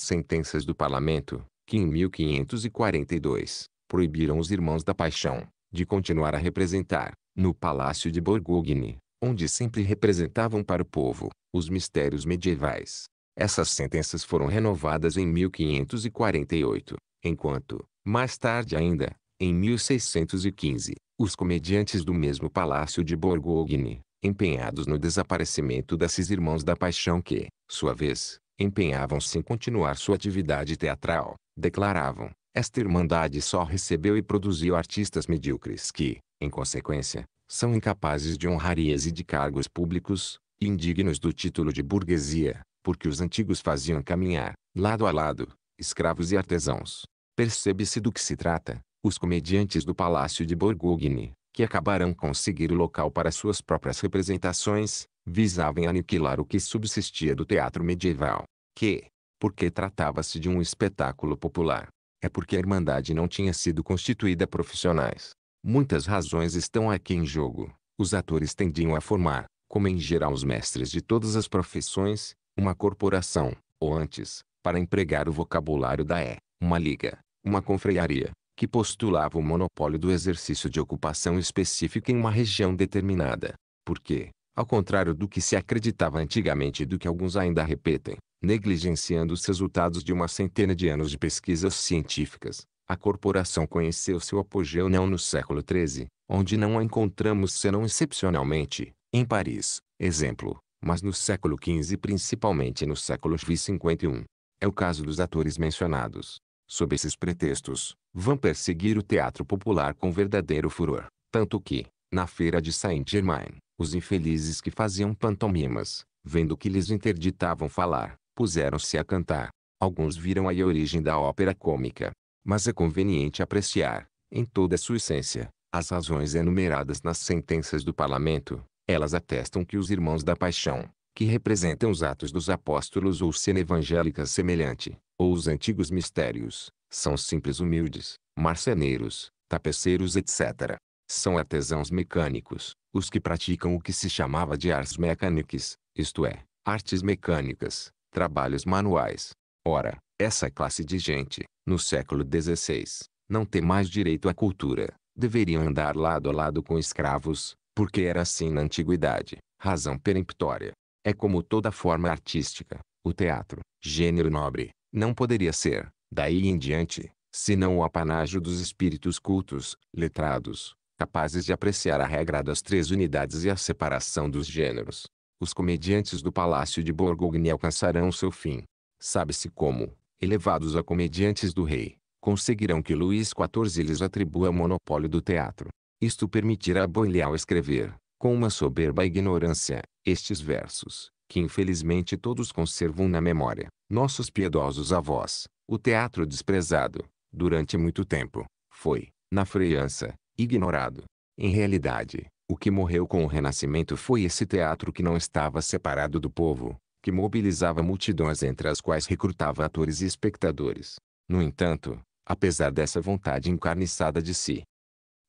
S1: sentenças do parlamento, que em 1542, proibiram os irmãos da paixão, de continuar a representar, no Palácio de Borgogne, onde sempre representavam para o povo, os mistérios medievais. Essas sentenças foram renovadas em 1548, enquanto, mais tarde ainda, em 1615, os comediantes do mesmo Palácio de Borgogne, empenhados no desaparecimento desses irmãos da paixão que, sua vez, empenhavam-se em continuar sua atividade teatral, declaravam, esta irmandade só recebeu e produziu artistas medíocres que, em consequência, são incapazes de honrarias e de cargos públicos, e indignos do título de burguesia, porque os antigos faziam caminhar, lado a lado, escravos e artesãos. Percebe-se do que se trata, os comediantes do Palácio de Borgogne, que acabarão conseguir o local para suas próprias representações, visavam aniquilar o que subsistia do teatro medieval. Que, porque tratava-se de um espetáculo popular, é porque a Irmandade não tinha sido constituída profissionais. Muitas razões estão aqui em jogo. Os atores tendiam a formar, como em geral os mestres de todas as profissões, uma corporação, ou antes, para empregar o vocabulário da E, uma liga, uma confreiaria, que postulava o monopólio do exercício de ocupação específica em uma região determinada, porque, ao contrário do que se acreditava antigamente e do que alguns ainda repetem, negligenciando os resultados de uma centena de anos de pesquisas científicas, a corporação conheceu seu apogeu não no século XIII, onde não a encontramos senão excepcionalmente, em Paris, exemplo, mas no século XV e principalmente no século XV 51. É o caso dos atores mencionados. Sob esses pretextos, vão perseguir o teatro popular com verdadeiro furor, tanto que, na feira de Saint-Germain, os infelizes que faziam pantomimas, vendo que lhes interditavam falar, puseram-se a cantar. Alguns viram aí a origem da ópera cômica. Mas é conveniente apreciar, em toda a sua essência, as razões enumeradas nas sentenças do parlamento. Elas atestam que os irmãos da paixão, que representam os atos dos apóstolos ou cena evangélica semelhante, ou os antigos mistérios, são simples humildes, marceneiros, tapeceiros etc. São artesãos mecânicos, os que praticam o que se chamava de arts mecaniques, isto é, artes mecânicas, trabalhos manuais. Ora, essa classe de gente, no século XVI, não tem mais direito à cultura, deveriam andar lado a lado com escravos, porque era assim na antiguidade, razão peremptória. É como toda forma artística, o teatro, gênero nobre, não poderia ser, Daí em diante, senão o apanágio dos espíritos cultos, letrados, capazes de apreciar a regra das três unidades e a separação dos gêneros. Os comediantes do Palácio de Borgogne alcançarão seu fim. Sabe-se como, elevados a comediantes do rei, conseguirão que Luís XIV lhes atribua o monopólio do teatro. Isto permitirá a Boileau escrever, com uma soberba ignorância, estes versos, que infelizmente todos conservam na memória, nossos piedosos avós, o teatro desprezado, durante muito tempo, foi, na França, ignorado. Em realidade, o que morreu com o Renascimento foi esse teatro que não estava separado do povo, que mobilizava multidões entre as quais recrutava atores e espectadores. No entanto, apesar dessa vontade encarniçada de se si,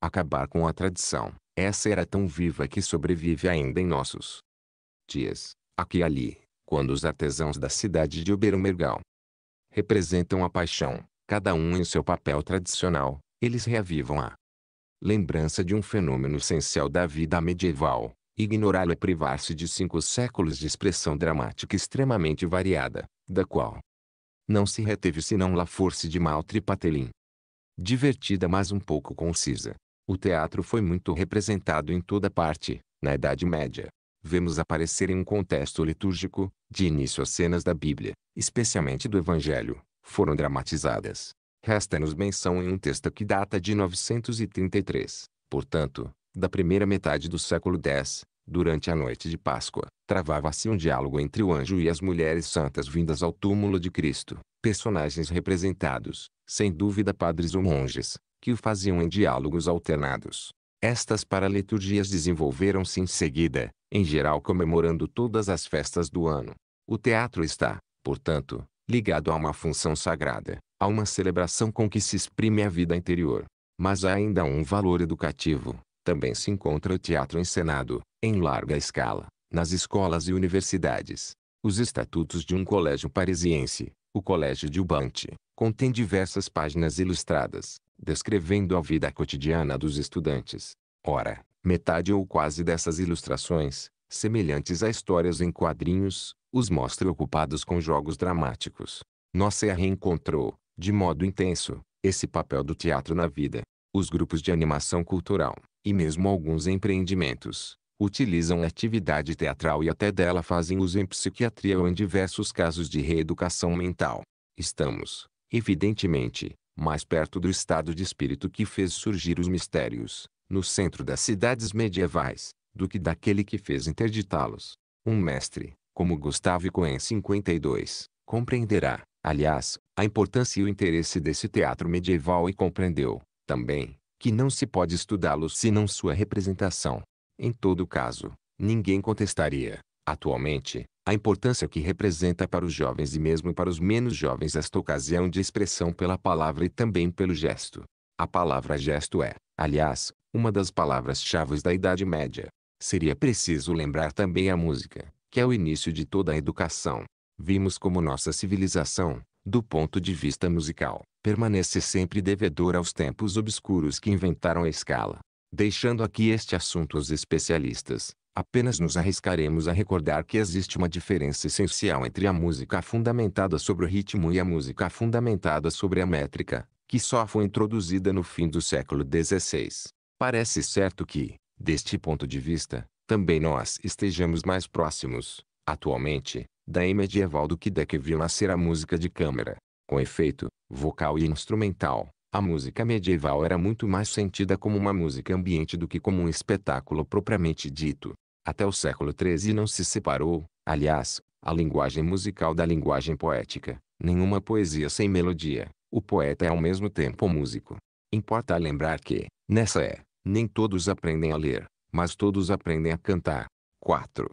S1: acabar com a tradição, essa era tão viva que sobrevive ainda em nossos dias, aqui e ali, quando os artesãos da cidade de oberon representam a paixão, cada um em seu papel tradicional, eles reavivam a lembrança de um fenômeno essencial da vida medieval. Ignorá-lo é privar-se de cinco séculos de expressão dramática extremamente variada, da qual não se reteve senão La Force de Maltre Patelin. Divertida mas um pouco concisa. O teatro foi muito representado em toda parte, na Idade Média. Vemos aparecer em um contexto litúrgico, de início as cenas da Bíblia, especialmente do Evangelho, foram dramatizadas. Resta-nos menção em um texto que data de 933, portanto, da primeira metade do século X, durante a noite de Páscoa, travava-se um diálogo entre o anjo e as mulheres santas vindas ao túmulo de Cristo, personagens representados, sem dúvida padres ou monges, que o faziam em diálogos alternados. Estas paraliturgias desenvolveram-se em seguida, em geral comemorando todas as festas do ano. O teatro está, portanto, ligado a uma função sagrada, a uma celebração com que se exprime a vida interior. Mas há ainda um valor educativo. Também se encontra o teatro encenado, em larga escala, nas escolas e universidades. Os estatutos de um colégio parisiense, o Colégio de Ubante, contém diversas páginas ilustradas, descrevendo a vida cotidiana dos estudantes. Ora, metade ou quase dessas ilustrações, semelhantes a histórias em quadrinhos, os mostre ocupados com jogos dramáticos. Nossa reencontrou, de modo intenso, esse papel do teatro na vida. Os grupos de animação cultural, e mesmo alguns empreendimentos, utilizam a atividade teatral e até dela fazem uso em psiquiatria ou em diversos casos de reeducação mental. Estamos, evidentemente, mais perto do estado de espírito que fez surgir os mistérios, no centro das cidades medievais, do que daquele que fez interditá-los. Um mestre, como Gustavo Coen 52, compreenderá, aliás, a importância e o interesse desse teatro medieval e compreendeu, também, que não se pode estudá-lo senão sua representação. Em todo caso, ninguém contestaria, atualmente, a importância que representa para os jovens e mesmo para os menos jovens esta ocasião de expressão pela palavra e também pelo gesto. A palavra gesto é, aliás, uma das palavras-chave da Idade Média. Seria preciso lembrar também a música que é o início de toda a educação. Vimos como nossa civilização, do ponto de vista musical, permanece sempre devedora aos tempos obscuros que inventaram a escala. Deixando aqui este assunto aos especialistas, apenas nos arriscaremos a recordar que existe uma diferença essencial entre a música fundamentada sobre o ritmo e a música fundamentada sobre a métrica, que só foi introduzida no fim do século XVI. Parece certo que, deste ponto de vista, também nós estejamos mais próximos, atualmente, da e medieval do que da que viu nascer a música de câmara. Com efeito, vocal e instrumental, a música medieval era muito mais sentida como uma música ambiente do que como um espetáculo propriamente dito. Até o século XIII não se separou, aliás, a linguagem musical da linguagem poética. Nenhuma poesia sem melodia. O poeta é ao mesmo tempo músico. Importa lembrar que, nessa é, nem todos aprendem a ler, mas todos aprendem a cantar. 4.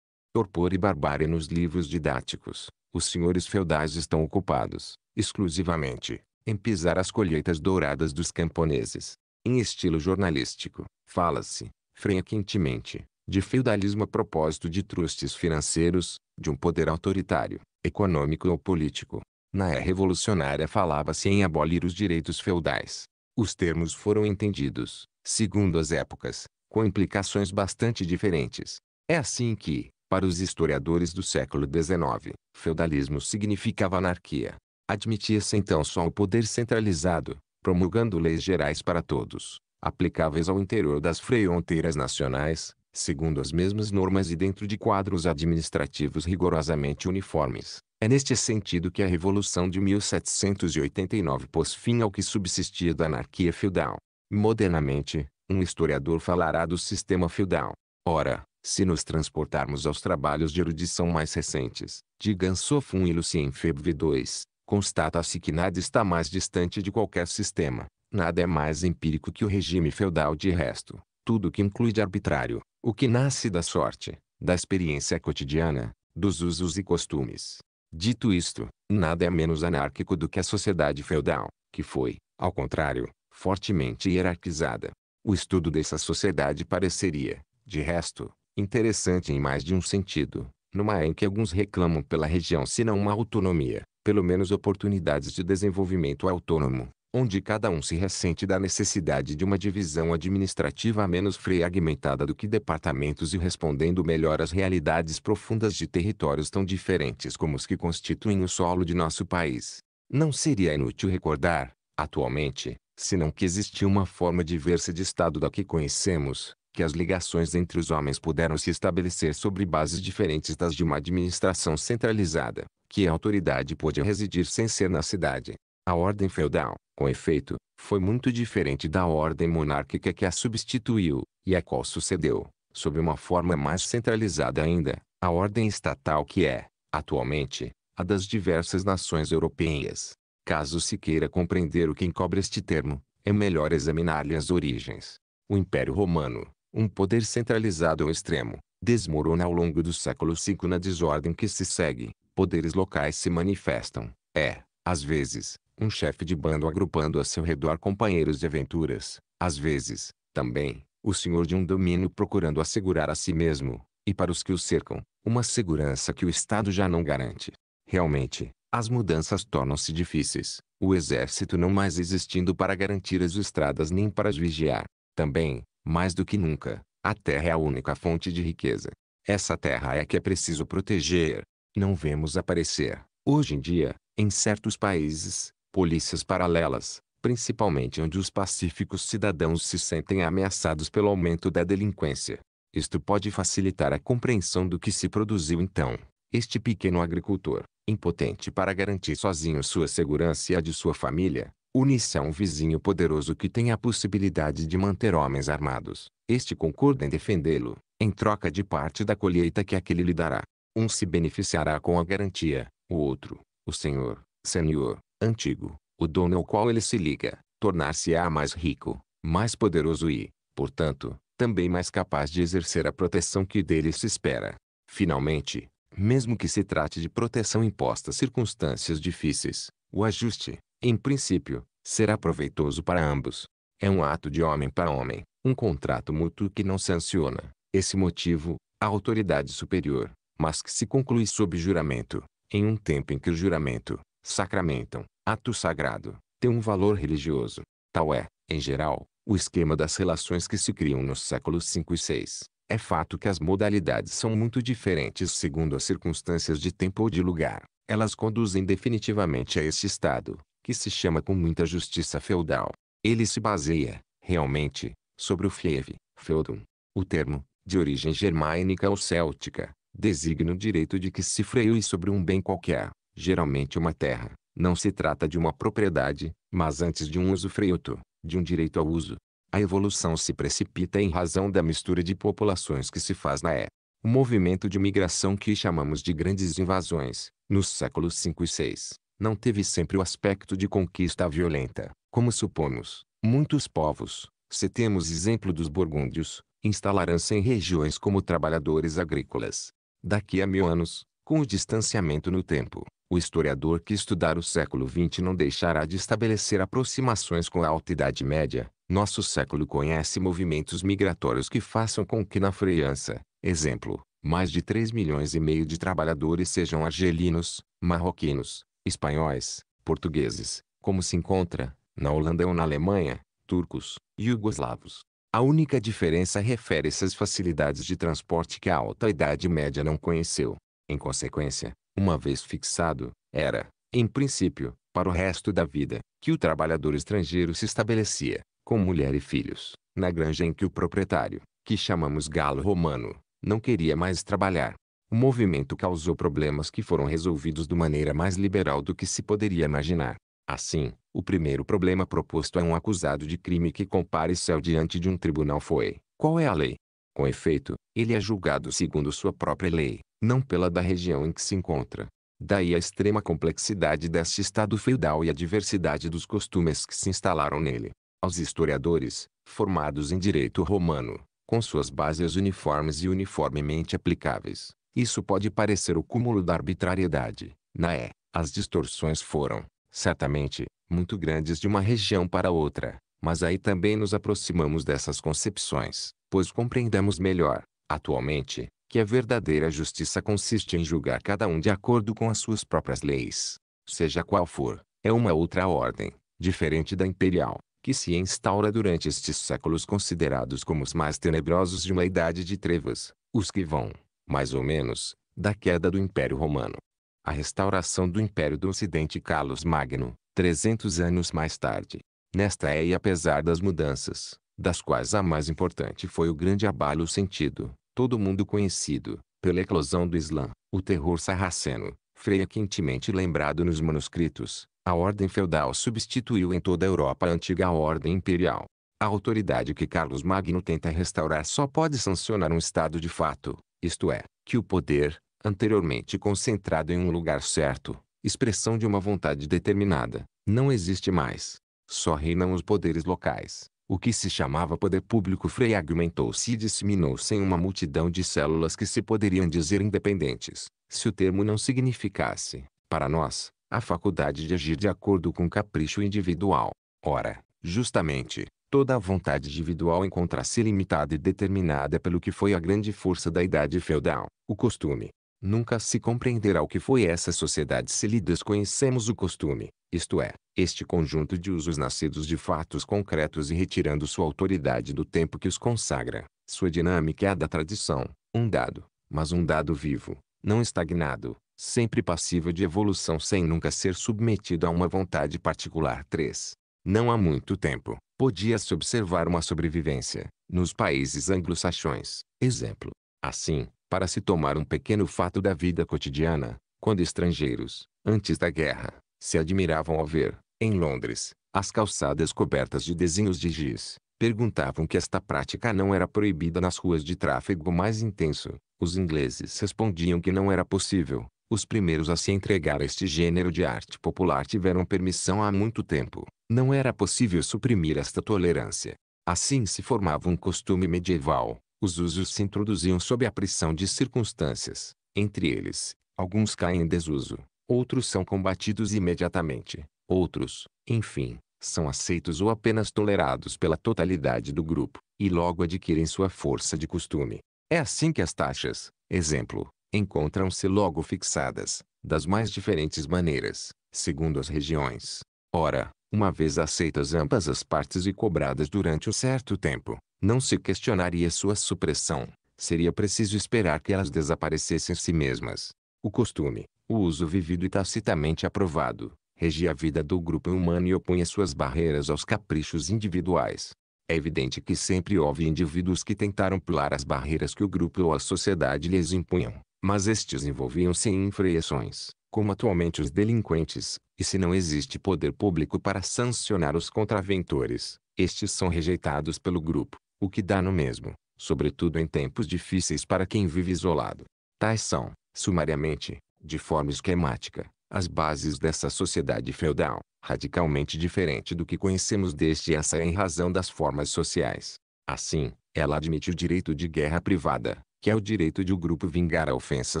S1: Torpor e barbárie nos livros didáticos. Os senhores feudais estão ocupados, exclusivamente, em pisar as colheitas douradas dos camponeses. Em estilo jornalístico, fala-se, frequentemente, de feudalismo a propósito de trustes financeiros, de um poder autoritário, econômico ou político. Na era revolucionária falava-se em abolir os direitos feudais. Os termos foram entendidos, segundo as épocas, com implicações bastante diferentes. É assim que, para os historiadores do século XIX, feudalismo significava anarquia. Admitia-se então só o poder centralizado, promulgando leis gerais para todos, aplicáveis ao interior das fronteiras nacionais, segundo as mesmas normas e dentro de quadros administrativos rigorosamente uniformes. É neste sentido que a Revolução de 1789 pôs fim ao que subsistia da anarquia feudal. Modernamente, um historiador falará do sistema feudal. Ora, se nos transportarmos aos trabalhos de erudição mais recentes, de Gansofun e Lucien Febvre II, constata-se que nada está mais distante de qualquer sistema, nada é mais empírico que o regime feudal de resto, tudo que inclui de arbitrário, o que nasce da sorte, da experiência cotidiana, dos usos e costumes. Dito isto, nada é menos anárquico do que a sociedade feudal, que foi, ao contrário, fortemente hierarquizada, o estudo dessa sociedade pareceria, de resto, interessante em mais de um sentido, numa em que alguns reclamam pela região se não uma autonomia, pelo menos oportunidades de desenvolvimento autônomo, onde cada um se ressente da necessidade de uma divisão administrativa menos fragmentada do que departamentos e respondendo melhor às realidades profundas de territórios tão diferentes como os que constituem o solo de nosso país. Não seria inútil recordar, atualmente, senão que existia uma forma diversa de estado da que conhecemos, que as ligações entre os homens puderam se estabelecer sobre bases diferentes das de uma administração centralizada, que a autoridade pôde residir sem ser na cidade. A ordem feudal, com efeito, foi muito diferente da ordem monárquica que a substituiu, e a qual sucedeu, sob uma forma mais centralizada ainda, a ordem estatal que é, atualmente, a das diversas nações europeias. Caso se queira compreender o que encobre este termo, é melhor examinar-lhe as origens. O Império Romano, um poder centralizado ao extremo, desmorona ao longo do século V na desordem que se segue. Poderes locais se manifestam. É, às vezes, um chefe de bando agrupando a seu redor companheiros de aventuras. Às vezes, também, o senhor de um domínio procurando assegurar a si mesmo, e para os que o cercam, uma segurança que o Estado já não garante. Realmente, as mudanças tornam-se difíceis, o exército não mais existindo para garantir as estradas nem para as vigiar. Também, mais do que nunca, a terra é a única fonte de riqueza. Essa terra é a que é preciso proteger. Não vemos aparecer, hoje em dia, em certos países, polícias paralelas, principalmente onde os pacíficos cidadãos se sentem ameaçados pelo aumento da delinquência. Isto pode facilitar a compreensão do que se produziu então, este pequeno agricultor, impotente para garantir sozinho sua segurança e a de sua família, une-se a é um vizinho poderoso que tem a possibilidade de manter homens armados. Este concorda em defendê-lo, em troca de parte da colheita que aquele lhe dará. Um se beneficiará com a garantia, o outro, o senhor, senhor, antigo, o dono ao qual ele se liga, tornar-se-á mais rico, mais poderoso e, portanto, também mais capaz de exercer a proteção que dele se espera. Finalmente, mesmo que se trate de proteção imposta a circunstâncias difíceis, o ajuste, em princípio, será proveitoso para ambos. É um ato de homem para homem, um contrato mútuo que não sanciona, esse motivo, a autoridade superior, mas que se conclui sob juramento, em um tempo em que o juramento, sacramentum, ato sagrado, tem um valor religioso. Tal é, em geral, o esquema das relações que se criam nos séculos 5 e 6. É fato que as modalidades são muito diferentes segundo as circunstâncias de tempo ou de lugar. Elas conduzem definitivamente a este estado, que se chama com muita justiça feudal. Ele se baseia, realmente, sobre o fieve, feudum. O termo, de origem germânica ou céltica, designa o direito de que se freie sobre um bem qualquer, geralmente uma terra. Não se trata de uma propriedade, mas antes de um usufruto, de um direito ao uso a evolução se precipita em razão da mistura de populações que se faz na E. É. O movimento de migração que chamamos de grandes invasões, nos séculos 5 e 6, não teve sempre o aspecto de conquista violenta, como supomos. Muitos povos, se temos exemplo dos burgúndios, instalaram-se em regiões como trabalhadores agrícolas. Daqui a mil anos, com o distanciamento no tempo, o historiador que estudar o século XX não deixará de estabelecer aproximações com a Alta Idade Média, nosso século conhece movimentos migratórios que façam com que na França, exemplo, mais de 3 milhões e meio de trabalhadores sejam argelinos, marroquinos, espanhóis, portugueses, como se encontra, na Holanda ou na Alemanha, turcos, iugoslavos. A única diferença refere-se às facilidades de transporte que a alta idade média não conheceu. Em consequência, uma vez fixado, era, em princípio, para o resto da vida, que o trabalhador estrangeiro se estabelecia com mulher e filhos, na granja em que o proprietário, que chamamos Galo Romano, não queria mais trabalhar. O movimento causou problemas que foram resolvidos de maneira mais liberal do que se poderia imaginar. Assim, o primeiro problema proposto a um acusado de crime que compareceu diante de um tribunal foi: qual é a lei? Com efeito, ele é julgado segundo sua própria lei, não pela da região em que se encontra. Daí a extrema complexidade deste estado feudal e a diversidade dos costumes que se instalaram nele aos historiadores, formados em direito romano, com suas bases uniformes e uniformemente aplicáveis. Isso pode parecer o cúmulo da arbitrariedade. Na né? E, as distorções foram, certamente, muito grandes de uma região para outra, mas aí também nos aproximamos dessas concepções, pois compreendemos melhor, atualmente, que a verdadeira justiça consiste em julgar cada um de acordo com as suas próprias leis. Seja qual for, é uma outra ordem, diferente da imperial, que se instaura durante estes séculos considerados como os mais tenebrosos de uma idade de trevas, os que vão, mais ou menos, da queda do Império Romano. A restauração do Império do Ocidente Carlos Magno, 300 anos mais tarde. Nesta é e apesar das mudanças, das quais a mais importante foi o grande abalo sentido, todo mundo conhecido, pela eclosão do Islã, o terror sarraceno, frequentemente lembrado nos manuscritos, a ordem feudal substituiu em toda a Europa a antiga ordem imperial. A autoridade que Carlos Magno tenta restaurar só pode sancionar um estado de fato, isto é, que o poder, anteriormente concentrado em um lugar certo, expressão de uma vontade determinada, não existe mais. Só reinam os poderes locais. O que se chamava poder público fragmentou-se e disseminou-se em uma multidão de células que se poderiam dizer independentes, se o termo não significasse, para nós, a faculdade de agir de acordo com capricho individual. Ora, justamente, toda a vontade individual encontra-se limitada e determinada pelo que foi a grande força da idade feudal, o costume. Nunca se compreenderá o que foi essa sociedade se lhe desconhecemos o costume, isto é, este conjunto de usos nascidos de fatos concretos e retirando sua autoridade do tempo que os consagra. Sua dinâmica é a da tradição, um dado, mas um dado vivo, não estagnado, sempre passível de evolução sem nunca ser submetido a uma vontade particular. 3. Não há muito tempo, podia-se observar uma sobrevivência, nos países anglo-saxões, exemplo. Assim, para se tomar um pequeno fato da vida cotidiana, quando estrangeiros, antes da guerra, se admiravam ao ver, em Londres, as calçadas cobertas de desenhos de giz, perguntavam que esta prática não era proibida nas ruas de tráfego mais intenso, os ingleses respondiam que não era possível, os primeiros a se entregar a este gênero de arte popular tiveram permissão há muito tempo. Não era possível suprimir esta tolerância. Assim se formava um costume medieval. Os usos se introduziam sob a pressão de circunstâncias. Entre eles, alguns caem em desuso, outros são combatidos imediatamente, outros, enfim, são aceitos ou apenas tolerados pela totalidade do grupo, e logo adquirem sua força de costume. É assim que as taxas, exemplo, encontram-se logo fixadas, das mais diferentes maneiras, segundo as regiões. Ora, uma vez aceitas ambas as partes e cobradas durante um certo tempo, não se questionaria sua supressão. Seria preciso esperar que elas desaparecessem si mesmas. O costume, o uso vivido e tacitamente aprovado, regia a vida do grupo humano e opunha suas barreiras aos caprichos individuais. É evidente que sempre houve indivíduos que tentaram pular as barreiras que o grupo ou a sociedade lhes impunham, mas estes envolviam-se em infrações, como atualmente os delinquentes, e se não existe poder público para sancionar os contraventores, estes são rejeitados pelo grupo, o que dá no mesmo, sobretudo em tempos difíceis para quem vive isolado. Tais são, sumariamente, de forma esquemática, as bases dessa sociedade feudal, radicalmente diferente do que conhecemos desde essa em razão das formas sociais. Assim, ela admite o direito de guerra privada, que é o direito de o grupo vingar a ofensa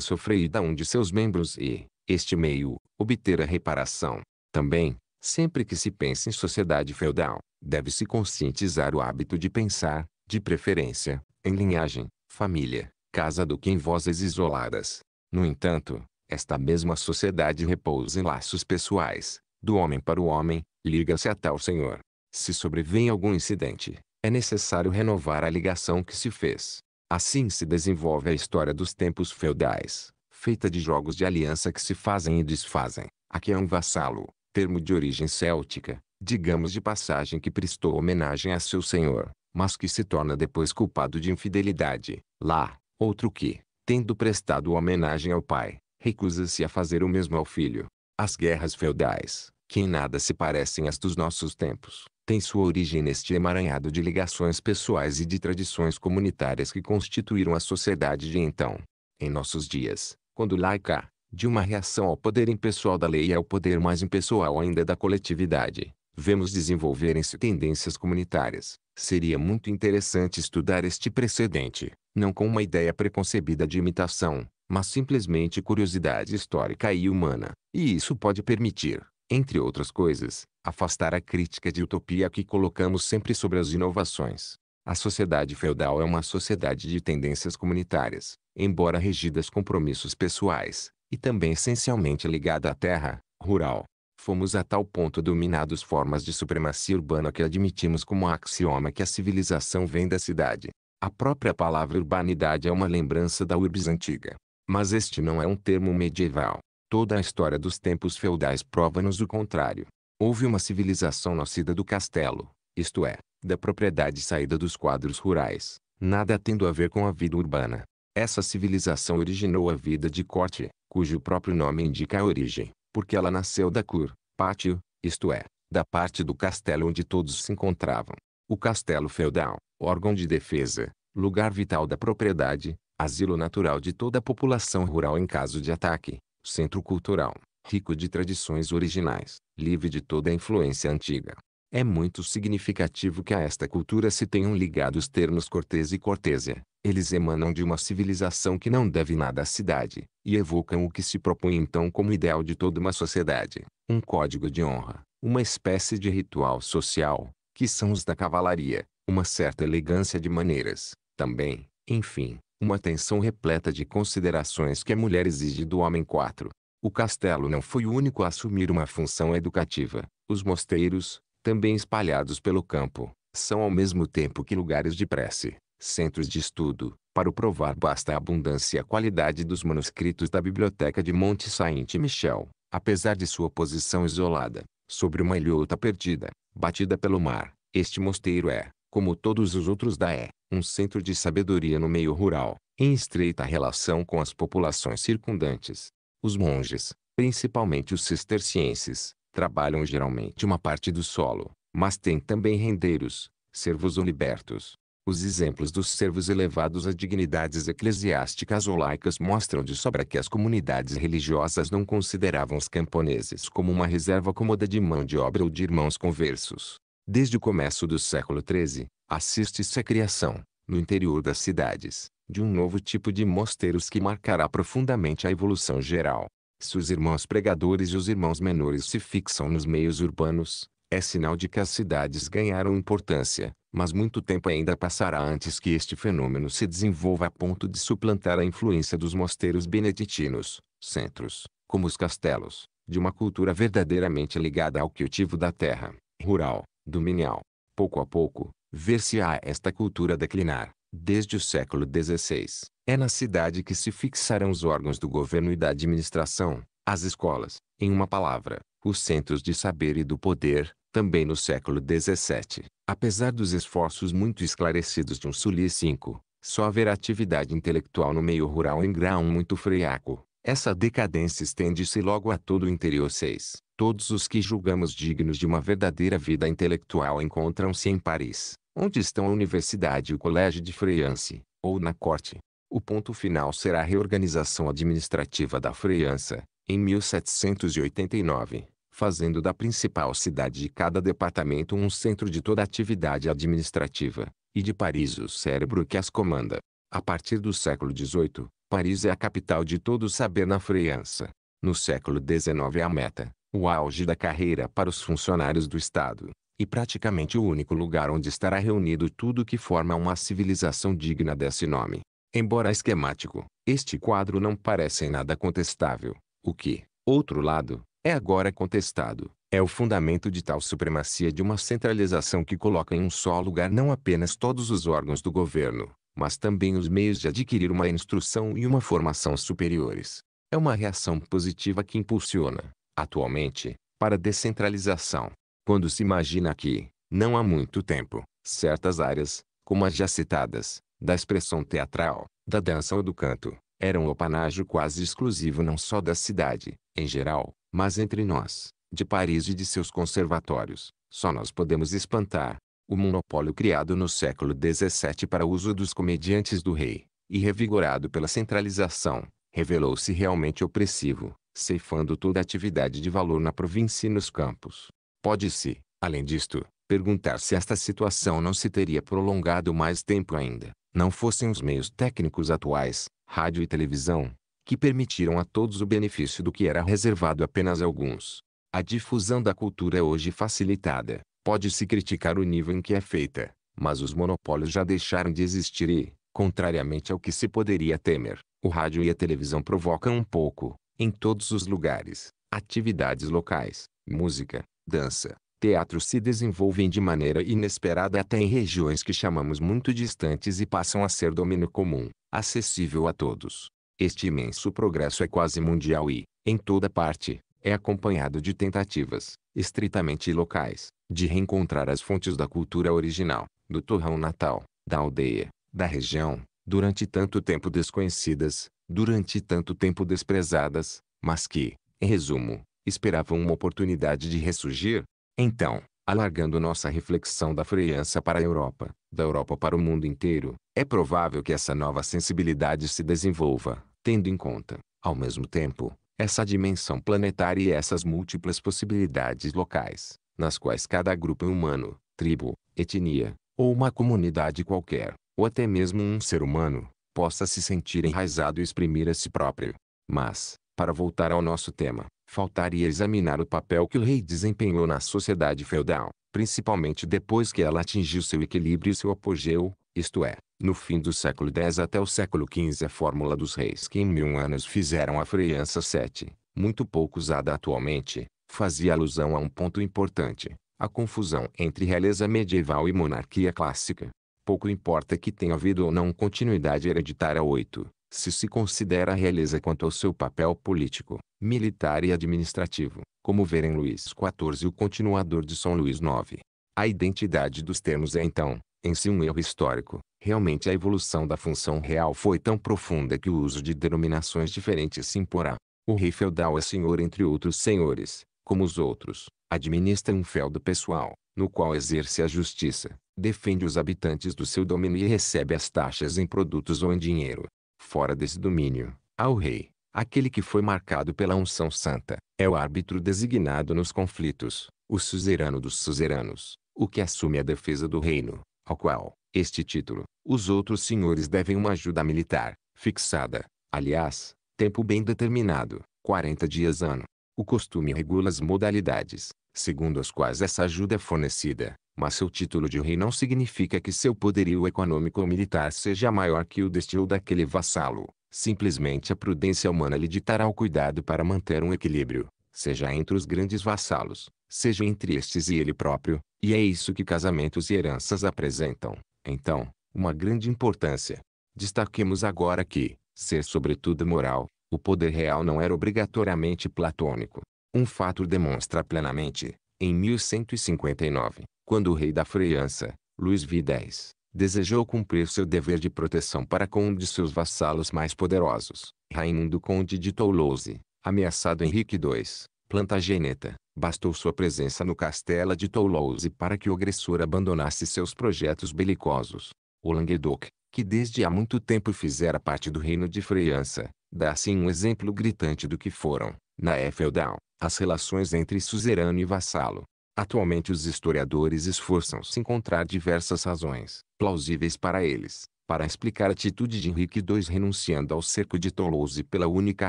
S1: sofrida a um de seus membros e, este meio, obter a reparação. Também, sempre que se pensa em sociedade feudal, deve-se conscientizar o hábito de pensar, de preferência, em linhagem, família, casa do que em vozes isoladas. No entanto, esta mesma sociedade repousa em laços pessoais, do homem para o homem, liga-se a tal senhor. Se sobrevém algum incidente, é necessário renovar a ligação que se fez. Assim se desenvolve a história dos tempos feudais, feita de jogos de aliança que se fazem e desfazem. Aqui é um vassalo, termo de origem céltica, digamos de passagem que prestou homenagem a seu senhor, mas que se torna depois culpado de infidelidade. Lá, outro que, tendo prestado homenagem ao pai, recusa-se a fazer o mesmo ao filho. As guerras feudais, que em nada se parecem às dos nossos tempos, tem sua origem neste emaranhado de ligações pessoais e de tradições comunitárias que constituíram a sociedade de então. Em nossos dias, quando laica, de uma reação ao poder impessoal da lei e ao poder mais impessoal ainda da coletividade, vemos desenvolverem-se tendências comunitárias. Seria muito interessante estudar este precedente, não com uma ideia preconcebida de imitação, mas simplesmente curiosidade histórica e humana, e isso pode permitir, entre outras coisas, afastar a crítica de utopia que colocamos sempre sobre as inovações. A sociedade feudal é uma sociedade de tendências comunitárias, embora regidas compromissos pessoais, e também essencialmente ligada à terra, rural. Fomos a tal ponto dominados formas de supremacia urbana que admitimos como axioma que a civilização vem da cidade. A própria palavra urbanidade é uma lembrança da urbis antiga. Mas este não é um termo medieval. Toda a história dos tempos feudais prova-nos o contrário. Houve uma civilização nascida do castelo, isto é, da propriedade saída dos quadros rurais, nada tendo a ver com a vida urbana. Essa civilização originou a vida de corte, cujo próprio nome indica a origem, porque ela nasceu da cur, pátio, isto é, da parte do castelo onde todos se encontravam. O castelo feudal, órgão de defesa, lugar vital da propriedade, asilo natural de toda a população rural em caso de ataque, centro cultural, rico de tradições originais, livre de toda a influência antiga. É muito significativo que a esta cultura se tenham ligado os termos cortês e cortesia. Eles emanam de uma civilização que não deve nada à cidade, e evocam o que se propõe então como ideal de toda uma sociedade, um código de honra, uma espécie de ritual social, que são os da cavalaria, uma certa elegância de maneiras, também, enfim, uma tensão repleta de considerações que a mulher exige do homem. 4. O castelo não foi o único a assumir uma função educativa. Os mosteiros, também espalhados pelo campo, são ao mesmo tempo que lugares de prece, centros de estudo. Para o provar basta a abundância e a qualidade dos manuscritos da biblioteca de Monte Saint-Michel, apesar de sua posição isolada, sobre uma ilhota perdida, batida pelo mar. Este mosteiro é, como todos os outros da E, um centro de sabedoria no meio rural, em estreita relação com as populações circundantes. Os monges, principalmente os cistercienses, trabalham geralmente uma parte do solo, mas têm também rendeiros, servos ou libertos. Os exemplos dos servos elevados a dignidades eclesiásticas ou laicas mostram de sobra que as comunidades religiosas não consideravam os camponeses como uma reserva cômoda de mão de obra ou de irmãos conversos. Desde o começo do século XIII, Assiste-se à criação, no interior das cidades, de um novo tipo de mosteiros que marcará profundamente a evolução geral. Se os irmãos pregadores e os irmãos menores se fixam nos meios urbanos, é sinal de que as cidades ganharam importância, mas muito tempo ainda passará antes que este fenômeno se desenvolva a ponto de suplantar a influência dos mosteiros beneditinos, centros, como os castelos, de uma cultura verdadeiramente ligada ao cultivo da terra, rural, dominial. Pouco a pouco, ver-se-á esta cultura declinar. Desde o século XVI, é na cidade que se fixarão os órgãos do governo e da administração, as escolas, em uma palavra, os centros de saber e do poder, também no século XVII. Apesar dos esforços muito esclarecidos de um Sully V, só haverá atividade intelectual no meio rural em grau muito freaco. Essa decadência estende-se logo a todo o interior 6. Todos os que julgamos dignos de uma verdadeira vida intelectual encontram-se em Paris, onde estão a universidade e o colégio de Freiance, ou na corte. O ponto final será a reorganização administrativa da Freiança, em 1789, fazendo da principal cidade de cada departamento um centro de toda atividade administrativa, e de Paris o cérebro que as comanda. A partir do século XVIII, Paris é a capital de todo o saber na Freiança. No século XIX é a meta, o auge da carreira para os funcionários do Estado, e praticamente o único lugar onde estará reunido tudo que forma uma civilização digna desse nome. Embora esquemático, este quadro não parece em nada contestável. O que, outro lado, é agora contestado, é o fundamento de tal supremacia de uma centralização que coloca em um só lugar não apenas todos os órgãos do governo, mas também os meios de adquirir uma instrução e uma formação superiores. É uma reação positiva que impulsiona, atualmente, para descentralização. Quando se imagina que, não há muito tempo, certas áreas, como as já citadas, da expressão teatral, da dança ou do canto, eram o panágio quase exclusivo não só da cidade, em geral, mas entre nós, de Paris e de seus conservatórios, só nós podemos espantar o monopólio criado no século XVII para uso dos comediantes do rei, e revigorado pela centralização, revelou-se realmente opressivo ceifando toda atividade de valor na província e nos campos. Pode-se, além disto, perguntar se esta situação não se teria prolongado mais tempo ainda, não fossem os meios técnicos atuais, rádio e televisão, que permitiram a todos o benefício do que era reservado apenas a alguns. A difusão da cultura é hoje facilitada, pode-se criticar o nível em que é feita, mas os monopólios já deixaram de existir e, contrariamente ao que se poderia temer, o rádio e a televisão provocam um pouco, em todos os lugares, atividades locais, música, dança, teatro se desenvolvem de maneira inesperada até em regiões que chamamos muito distantes e passam a ser domínio comum, acessível a todos. Este imenso progresso é quase mundial e, em toda parte, é acompanhado de tentativas, estritamente locais, de reencontrar as fontes da cultura original, do torrão natal, da aldeia, da região, durante tanto tempo desconhecidas, durante tanto tempo desprezadas, mas que, em resumo, esperavam uma oportunidade de ressurgir? Então, alargando nossa reflexão da França para a Europa, da Europa para o mundo inteiro, é provável que essa nova sensibilidade se desenvolva, tendo em conta, ao mesmo tempo, essa dimensão planetária e essas múltiplas possibilidades locais, nas quais cada grupo humano, tribo, etnia, ou uma comunidade qualquer, ou até mesmo um ser humano, possa se sentir enraizado e exprimir a si próprio. Mas, para voltar ao nosso tema, faltaria examinar o papel que o rei desempenhou na sociedade feudal, principalmente depois que ela atingiu seu equilíbrio e seu apogeu, isto é, no fim do século X até o século XV a fórmula dos reis que em mil anos fizeram a freiança 7, muito pouco usada atualmente, fazia alusão a um ponto importante, a confusão entre realeza medieval e monarquia clássica. Pouco importa que tenha havido ou não continuidade hereditária 8, se se considera a realeza quanto ao seu papel político, militar e administrativo, como ver em Luís XIV o continuador de São Luís IX. A identidade dos termos é então, em si um erro histórico. Realmente a evolução da função real foi tão profunda que o uso de denominações diferentes se imporá. O rei feudal é senhor entre outros senhores, como os outros, administra um feudo pessoal, no qual exerce a justiça, defende os habitantes do seu domínio e recebe as taxas em produtos ou em dinheiro. Fora desse domínio, ao rei, aquele que foi marcado pela unção santa, é o árbitro designado nos conflitos, o suzerano dos suzeranos, o que assume a defesa do reino, ao qual, este título, os outros senhores devem uma ajuda militar, fixada, aliás, tempo bem determinado, 40 dias ano. O costume regula as modalidades, segundo as quais essa ajuda é fornecida, mas seu título de rei não significa que seu poderio econômico ou militar seja maior que o deste ou daquele vassalo. Simplesmente a prudência humana lhe ditará o cuidado para manter um equilíbrio, seja entre os grandes vassalos, seja entre estes e ele próprio, e é isso que casamentos e heranças apresentam, então, uma grande importância. Destaquemos agora que, ser sobretudo moral, o poder real não era obrigatoriamente platônico, um fato demonstra plenamente, em 1159, quando o rei da França, Luís X, desejou cumprir seu dever de proteção para com um de seus vassalos mais poderosos, Raimundo Conde de Toulouse, ameaçado Henrique II, Plantageneta, bastou sua presença no castelo de Toulouse para que o agressor abandonasse seus projetos belicosos. O Languedoc, que desde há muito tempo fizera parte do reino de França, dá assim um exemplo gritante do que foram, na é feudal, as relações entre suzerano e vassalo. Atualmente os historiadores esforçam-se encontrar diversas razões, plausíveis para eles, para explicar a atitude de Henrique II renunciando ao cerco de Toulouse pela única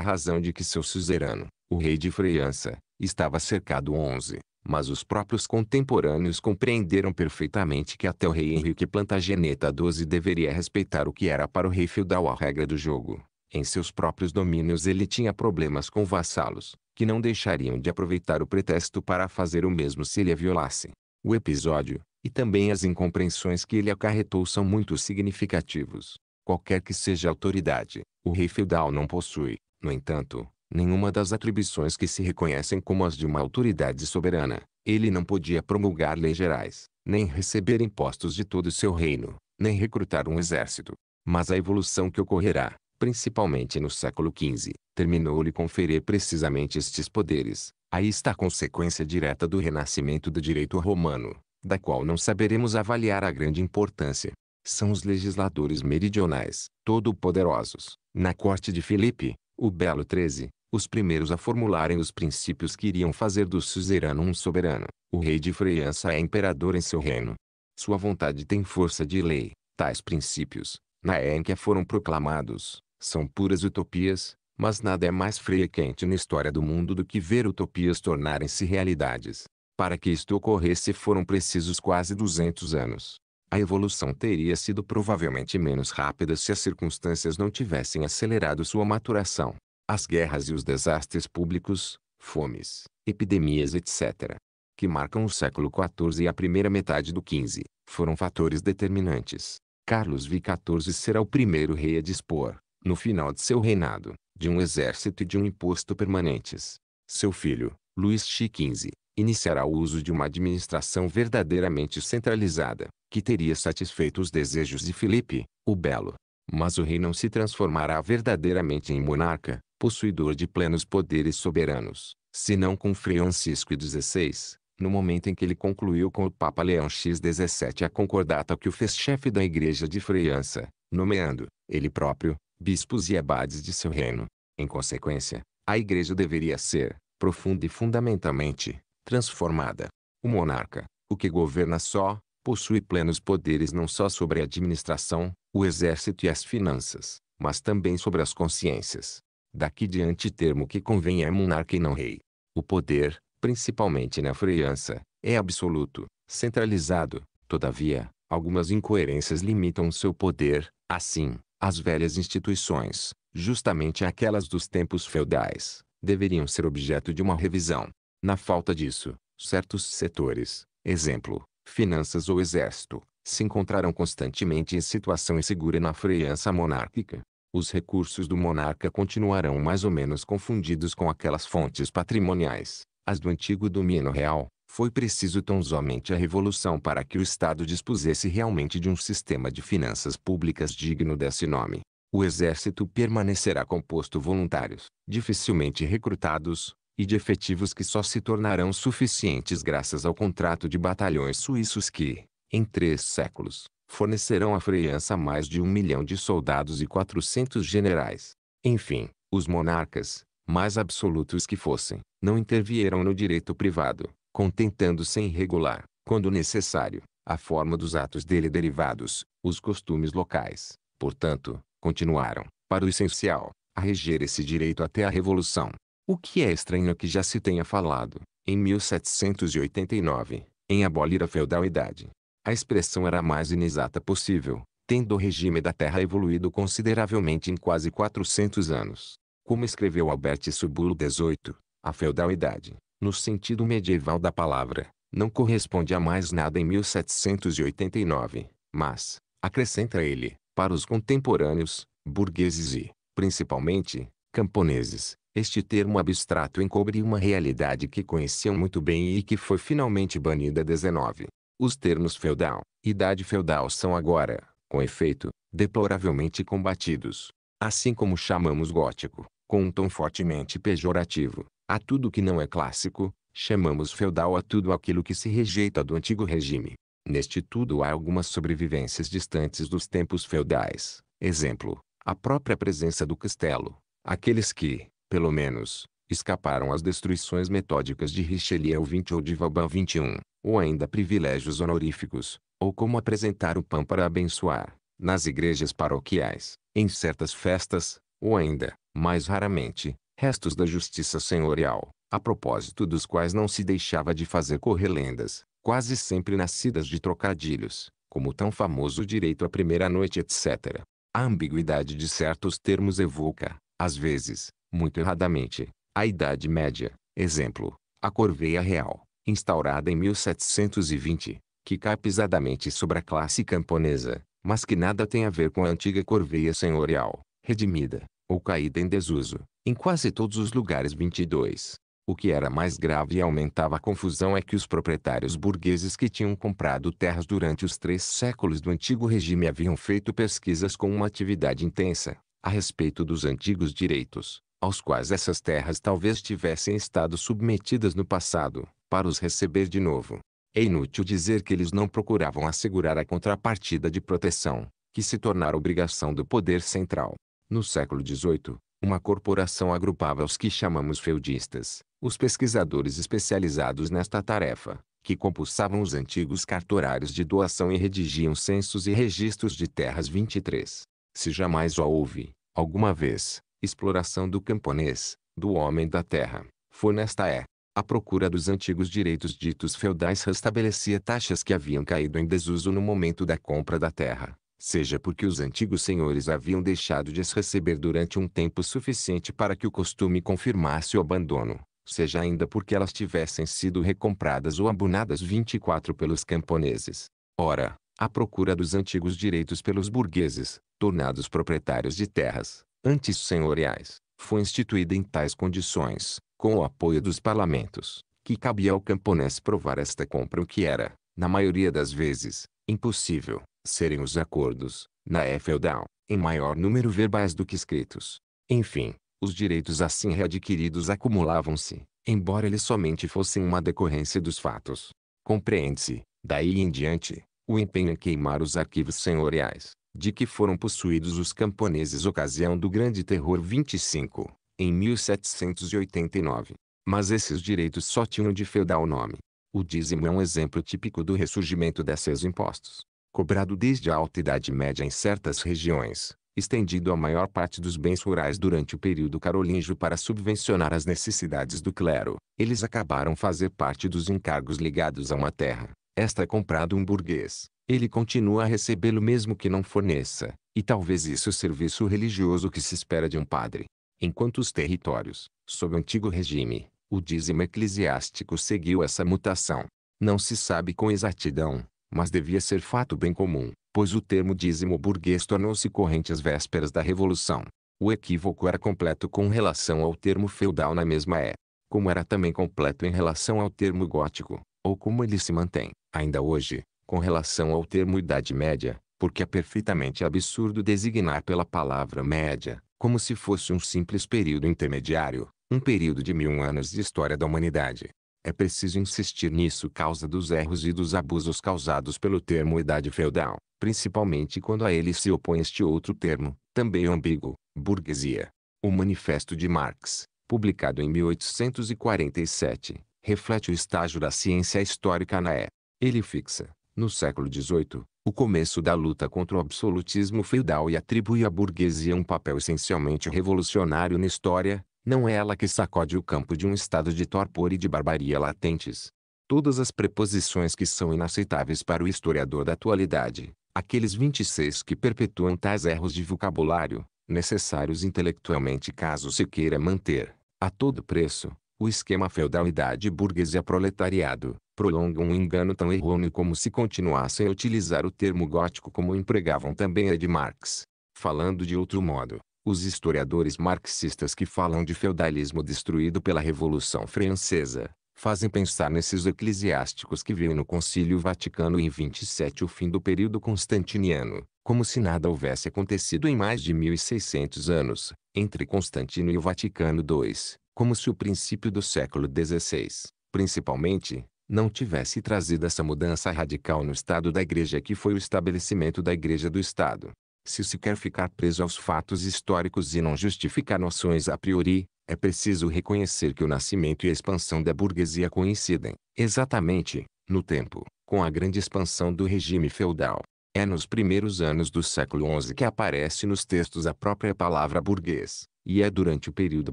S1: razão de que seu suzerano, o rei de França, estava cercado 11, mas os próprios contemporâneos compreenderam perfeitamente que até o rei Henrique Plantageneta XII deveria respeitar o que era para o rei feudal a regra do jogo. Em seus próprios domínios ele tinha problemas com vassalos, que não deixariam de aproveitar o pretexto para fazer o mesmo se ele a violasse. O episódio, e também as incompreensões que ele acarretou são muito significativos. Qualquer que seja a autoridade, o rei feudal não possui, no entanto, nenhuma das atribuições que se reconhecem como as de uma autoridade soberana. Ele não podia promulgar leis gerais, nem receber impostos de todo o seu reino, nem recrutar um exército. Mas a evolução que ocorrerá, principalmente no século XV, terminou-lhe conferir precisamente estes poderes. Aí está a consequência direta do renascimento do direito romano, da qual não saberemos avaliar a grande importância. São os legisladores meridionais, todo-poderosos, na corte de Filipe, o Belo XIII, os primeiros a formularem os princípios que iriam fazer do suzerano um soberano. O rei de França é imperador em seu reino. Sua vontade tem força de lei. Tais princípios, na Enquia foram proclamados, são puras utopias, mas nada é mais frio e quente na história do mundo do que ver utopias tornarem-se realidades. Para que isto ocorresse foram precisos quase 200 anos. A evolução teria sido provavelmente menos rápida se as circunstâncias não tivessem acelerado sua maturação. As guerras e os desastres públicos, fomes, epidemias etc., que marcam o século XIV e a primeira metade do XV, foram fatores determinantes. Carlos V XIV será o primeiro rei a dispor, no final de seu reinado, de um exército e de um imposto permanentes. Seu filho, Luís XV, iniciará o uso de uma administração verdadeiramente centralizada, que teria satisfeito os desejos de Filipe, o Belo. Mas o rei não se transformará verdadeiramente em monarca, possuidor de plenos poderes soberanos, senão com Francisco XVI, no momento em que ele concluiu com o Papa Leão X17 a concordata que o fez chefe da Igreja de França, nomeando, ele próprio, bispos e abades de seu reino. Em consequência, a Igreja deveria ser, profunda e fundamentalmente, transformada. O monarca, o que governa só, possui plenos poderes não só sobre a administração, o exército e as finanças, mas também sobre as consciências. Daqui diante termo que convém é monarca e não rei. O poder, principalmente na freança, é absoluto, centralizado. Todavia, algumas incoerências limitam seu poder, assim, as velhas instituições, justamente aquelas dos tempos feudais, deveriam ser objeto de uma revisão. Na falta disso, certos setores, exemplo, finanças ou exército, se encontraram constantemente em situação insegura na freança monárquica. Os recursos do monarca continuarão mais ou menos confundidos com aquelas fontes patrimoniais, as do antigo domínio real, foi preciso tão somente a revolução para que o Estado dispusesse realmente de um sistema de finanças públicas digno desse nome. O exército permanecerá composto voluntários, dificilmente recrutados, e de efetivos que só se tornarão suficientes graças ao contrato de batalhões suíços que, em três séculos, fornecerão à França mais de um milhão de soldados e 400 generais. Enfim, os monarcas, mais absolutos que fossem, não intervieram no direito privado, contentando-se em regular, quando necessário, a forma dos atos dele derivados, os costumes locais. Portanto, continuaram, para o essencial, a reger esse direito até a Revolução. O que é estranho é que já se tenha falado, em 1789, em abolir a feudalidade. A expressão era a mais inexata possível, tendo o regime da terra evoluído consideravelmente em quase 400 anos. Como escreveu Albert Subulo 18, a feudalidade, no sentido medieval da palavra, não corresponde a mais nada em 1789, mas, acrescenta ele, para os contemporâneos, burgueses e, principalmente, camponeses, este termo abstrato encobre uma realidade que conheciam muito bem e que foi finalmente banida 19. Os termos feudal, idade feudal são agora, com efeito, deploravelmente combatidos. Assim como chamamos gótico, com um tom fortemente pejorativo, a tudo que não é clássico, chamamos feudal a tudo aquilo que se rejeita do antigo regime. Neste tudo há algumas sobrevivências distantes dos tempos feudais, exemplo, a própria presença do castelo. Aqueles que, pelo menos, escaparam às destruições metódicas de Richelieu 20 ou de Vauban 21, ou ainda privilégios honoríficos, ou como apresentar o pão para abençoar, nas igrejas paroquiais, em certas festas, ou ainda, mais raramente, restos da justiça senhorial, a propósito dos quais não se deixava de fazer correr lendas, quase sempre nascidas de trocadilhos, como o tão famoso direito à primeira noite, etc. A ambiguidade de certos termos evoca, às vezes, muito erradamente, a Idade Média, exemplo, a Corveia Real, instaurada em 1720, que cai pisadamente sobre a classe camponesa, mas que nada tem a ver com a antiga Corveia Senhorial, redimida, ou caída em desuso, em quase todos os lugares 22. O que era mais grave e aumentava a confusão é que os proprietários burgueses que tinham comprado terras durante os três séculos do antigo regime haviam feito pesquisas com uma atividade intensa, a respeito dos antigos direitos, aos quais essas terras talvez tivessem estado submetidas no passado, para os receber de novo. É inútil dizer que eles não procuravam assegurar a contrapartida de proteção, que se tornara obrigação do poder central. No século XVIII, uma corporação agrupava os que chamamos feudistas, os pesquisadores especializados nesta tarefa, que compulsavam os antigos cartorários de doação e redigiam censos e registros de terras 23. Se jamais houve, alguma vez, exploração do camponês, do homem da terra, foi nesta é. A procura dos antigos direitos ditos feudais restabelecia taxas que haviam caído em desuso no momento da compra da terra seja porque os antigos senhores haviam deixado de as receber durante um tempo suficiente para que o costume confirmasse o abandono, seja ainda porque elas tivessem sido recompradas ou abonadas 24 pelos camponeses. Ora, a procura dos antigos direitos pelos burgueses, tornados proprietários de terras, antes senhoriais, foi instituída em tais condições, com o apoio dos parlamentos, que cabia ao camponês provar esta compra o que era, na maioria das vezes, impossível serem os acordos, na é feudal, em maior número verbais do que escritos. Enfim, os direitos assim readquiridos acumulavam-se, embora eles somente fossem uma decorrência dos fatos. Compreende-se, daí em diante, o empenho em queimar os arquivos senhoriais, de que foram possuídos os camponeses ocasião do Grande Terror 25, em 1789. Mas esses direitos só tinham de feudal nome. O dízimo é um exemplo típico do ressurgimento desses impostos cobrado desde a alta Idade Média em certas regiões, estendido à maior parte dos bens rurais durante o período carolíngio para subvencionar as necessidades do clero. Eles acabaram fazer parte dos encargos ligados a uma terra. Esta é comprado um burguês. Ele continua a recebê-lo mesmo que não forneça, e talvez isso o serviço religioso que se espera de um padre. Enquanto os territórios, sob o antigo regime, o dízimo eclesiástico seguiu essa mutação. Não se sabe com exatidão, mas devia ser fato bem comum, pois o termo dízimo burguês tornou-se corrente às vésperas da Revolução. O equívoco era completo com relação ao termo feudal na mesma é, como era também completo em relação ao termo gótico, ou como ele se mantém, ainda hoje, com relação ao termo Idade Média, porque é perfeitamente absurdo designar pela palavra média, como se fosse um simples período intermediário, um período de mil anos de história da humanidade, é preciso insistir nisso causa dos erros e dos abusos causados pelo termo idade feudal, principalmente quando a ele se opõe este outro termo, também ambíguo, burguesia. O Manifesto de Marx, publicado em 1847, reflete o estágio da ciência histórica na E. É. Ele fixa, no século XVIII, o começo da luta contra o absolutismo feudal e atribui à burguesia um papel essencialmente revolucionário na história, não é ela que sacode o campo de um estado de torpor e de barbaria latentes. Todas as preposições que são inaceitáveis para o historiador da atualidade, aqueles 26 que perpetuam tais erros de vocabulário, necessários intelectualmente caso se queira manter, a todo preço, o esquema feudalidade burguesia proletariado, prolongam um engano tão errôneo como se continuassem a utilizar o termo gótico como empregavam também a de Marx. Falando de outro modo, os historiadores marxistas que falam de feudalismo destruído pela Revolução Francesa, fazem pensar nesses eclesiásticos que viram no Concílio Vaticano em 27 o fim do período constantiniano, como se nada houvesse acontecido em mais de 1600 anos, entre Constantino e o Vaticano II, como se o princípio do século XVI, principalmente, não tivesse trazido essa mudança radical no estado da Igreja que foi o estabelecimento da Igreja do Estado. Se se quer ficar preso aos fatos históricos e não justificar noções a priori, é preciso reconhecer que o nascimento e a expansão da burguesia coincidem, exatamente, no tempo, com a grande expansão do regime feudal. É nos primeiros anos do século XI que aparece nos textos a própria palavra burguês, e é durante o período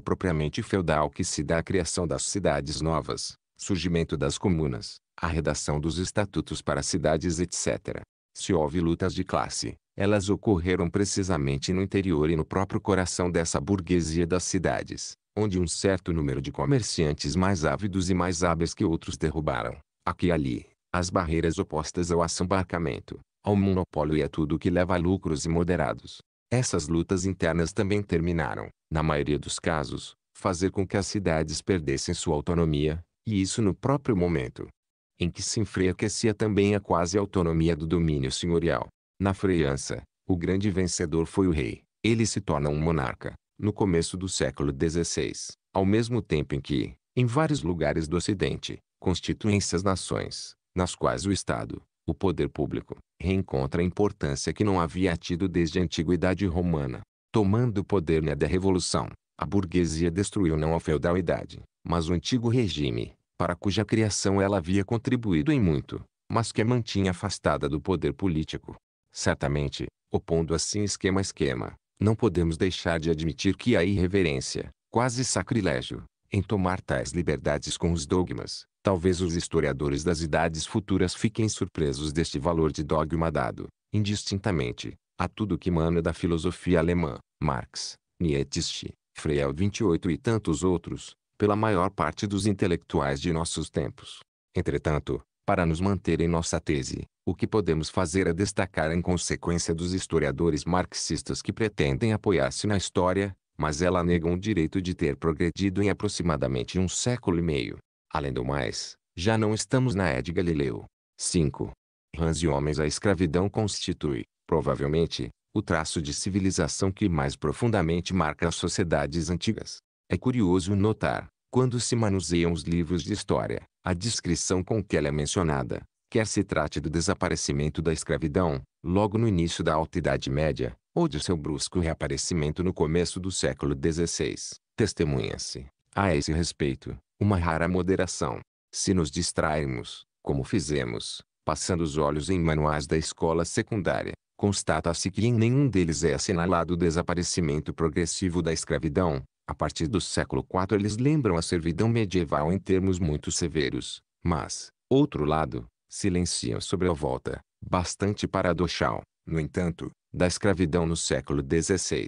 S1: propriamente feudal que se dá a criação das cidades novas, surgimento das comunas, a redação dos estatutos para cidades etc. Se houve lutas de classe, elas ocorreram precisamente no interior e no próprio coração dessa burguesia das cidades, onde um certo número de comerciantes mais ávidos e mais hábeis que outros derrubaram, aqui e ali, as barreiras opostas ao assambarcamento, ao monopólio e a tudo que leva a lucros imoderados. Essas lutas internas também terminaram, na maioria dos casos, fazer com que as cidades perdessem sua autonomia, e isso no próprio momento em que se enfraquecia também a quase autonomia do domínio senhorial. Na França, o grande vencedor foi o rei. Ele se torna um monarca, no começo do século XVI, ao mesmo tempo em que, em vários lugares do Ocidente, constituem-se as nações, nas quais o Estado, o poder público, reencontra a importância que não havia tido desde a Antiguidade Romana. Tomando o poder na da Revolução, a burguesia destruiu não a feudalidade, mas o antigo regime, para cuja criação ela havia contribuído em muito, mas que a mantinha afastada do poder político. Certamente, opondo assim esquema a esquema, não podemos deixar de admitir que há irreverência, quase sacrilégio, em tomar tais liberdades com os dogmas. Talvez os historiadores das idades futuras fiquem surpresos deste valor de dogma dado, indistintamente, a tudo que mana da filosofia alemã, Marx, Nietzsche, Freyel 28 e tantos outros, pela maior parte dos intelectuais de nossos tempos. Entretanto, para nos manter em nossa tese, o que podemos fazer é destacar a inconsequência dos historiadores marxistas que pretendem apoiar-se na história, mas ela negam o direito de ter progredido em aproximadamente um século e meio. Além do mais, já não estamos na Ed Galileu. 5. Rãs e homens a escravidão constitui, provavelmente, o traço de civilização que mais profundamente marca as sociedades antigas. É curioso notar, quando se manuseiam os livros de história, a descrição com que ela é mencionada, quer se trate do desaparecimento da escravidão, logo no início da Alta Idade Média, ou de seu brusco reaparecimento no começo do século XVI, testemunha-se, a esse respeito, uma rara moderação. Se nos distrairmos, como fizemos, passando os olhos em manuais da escola secundária, constata-se que em nenhum deles é assinalado o desaparecimento progressivo da escravidão. A partir do século IV eles lembram a servidão medieval em termos muito severos, mas, outro lado, silenciam sobre a volta, bastante paradoxal, no entanto, da escravidão no século XVI.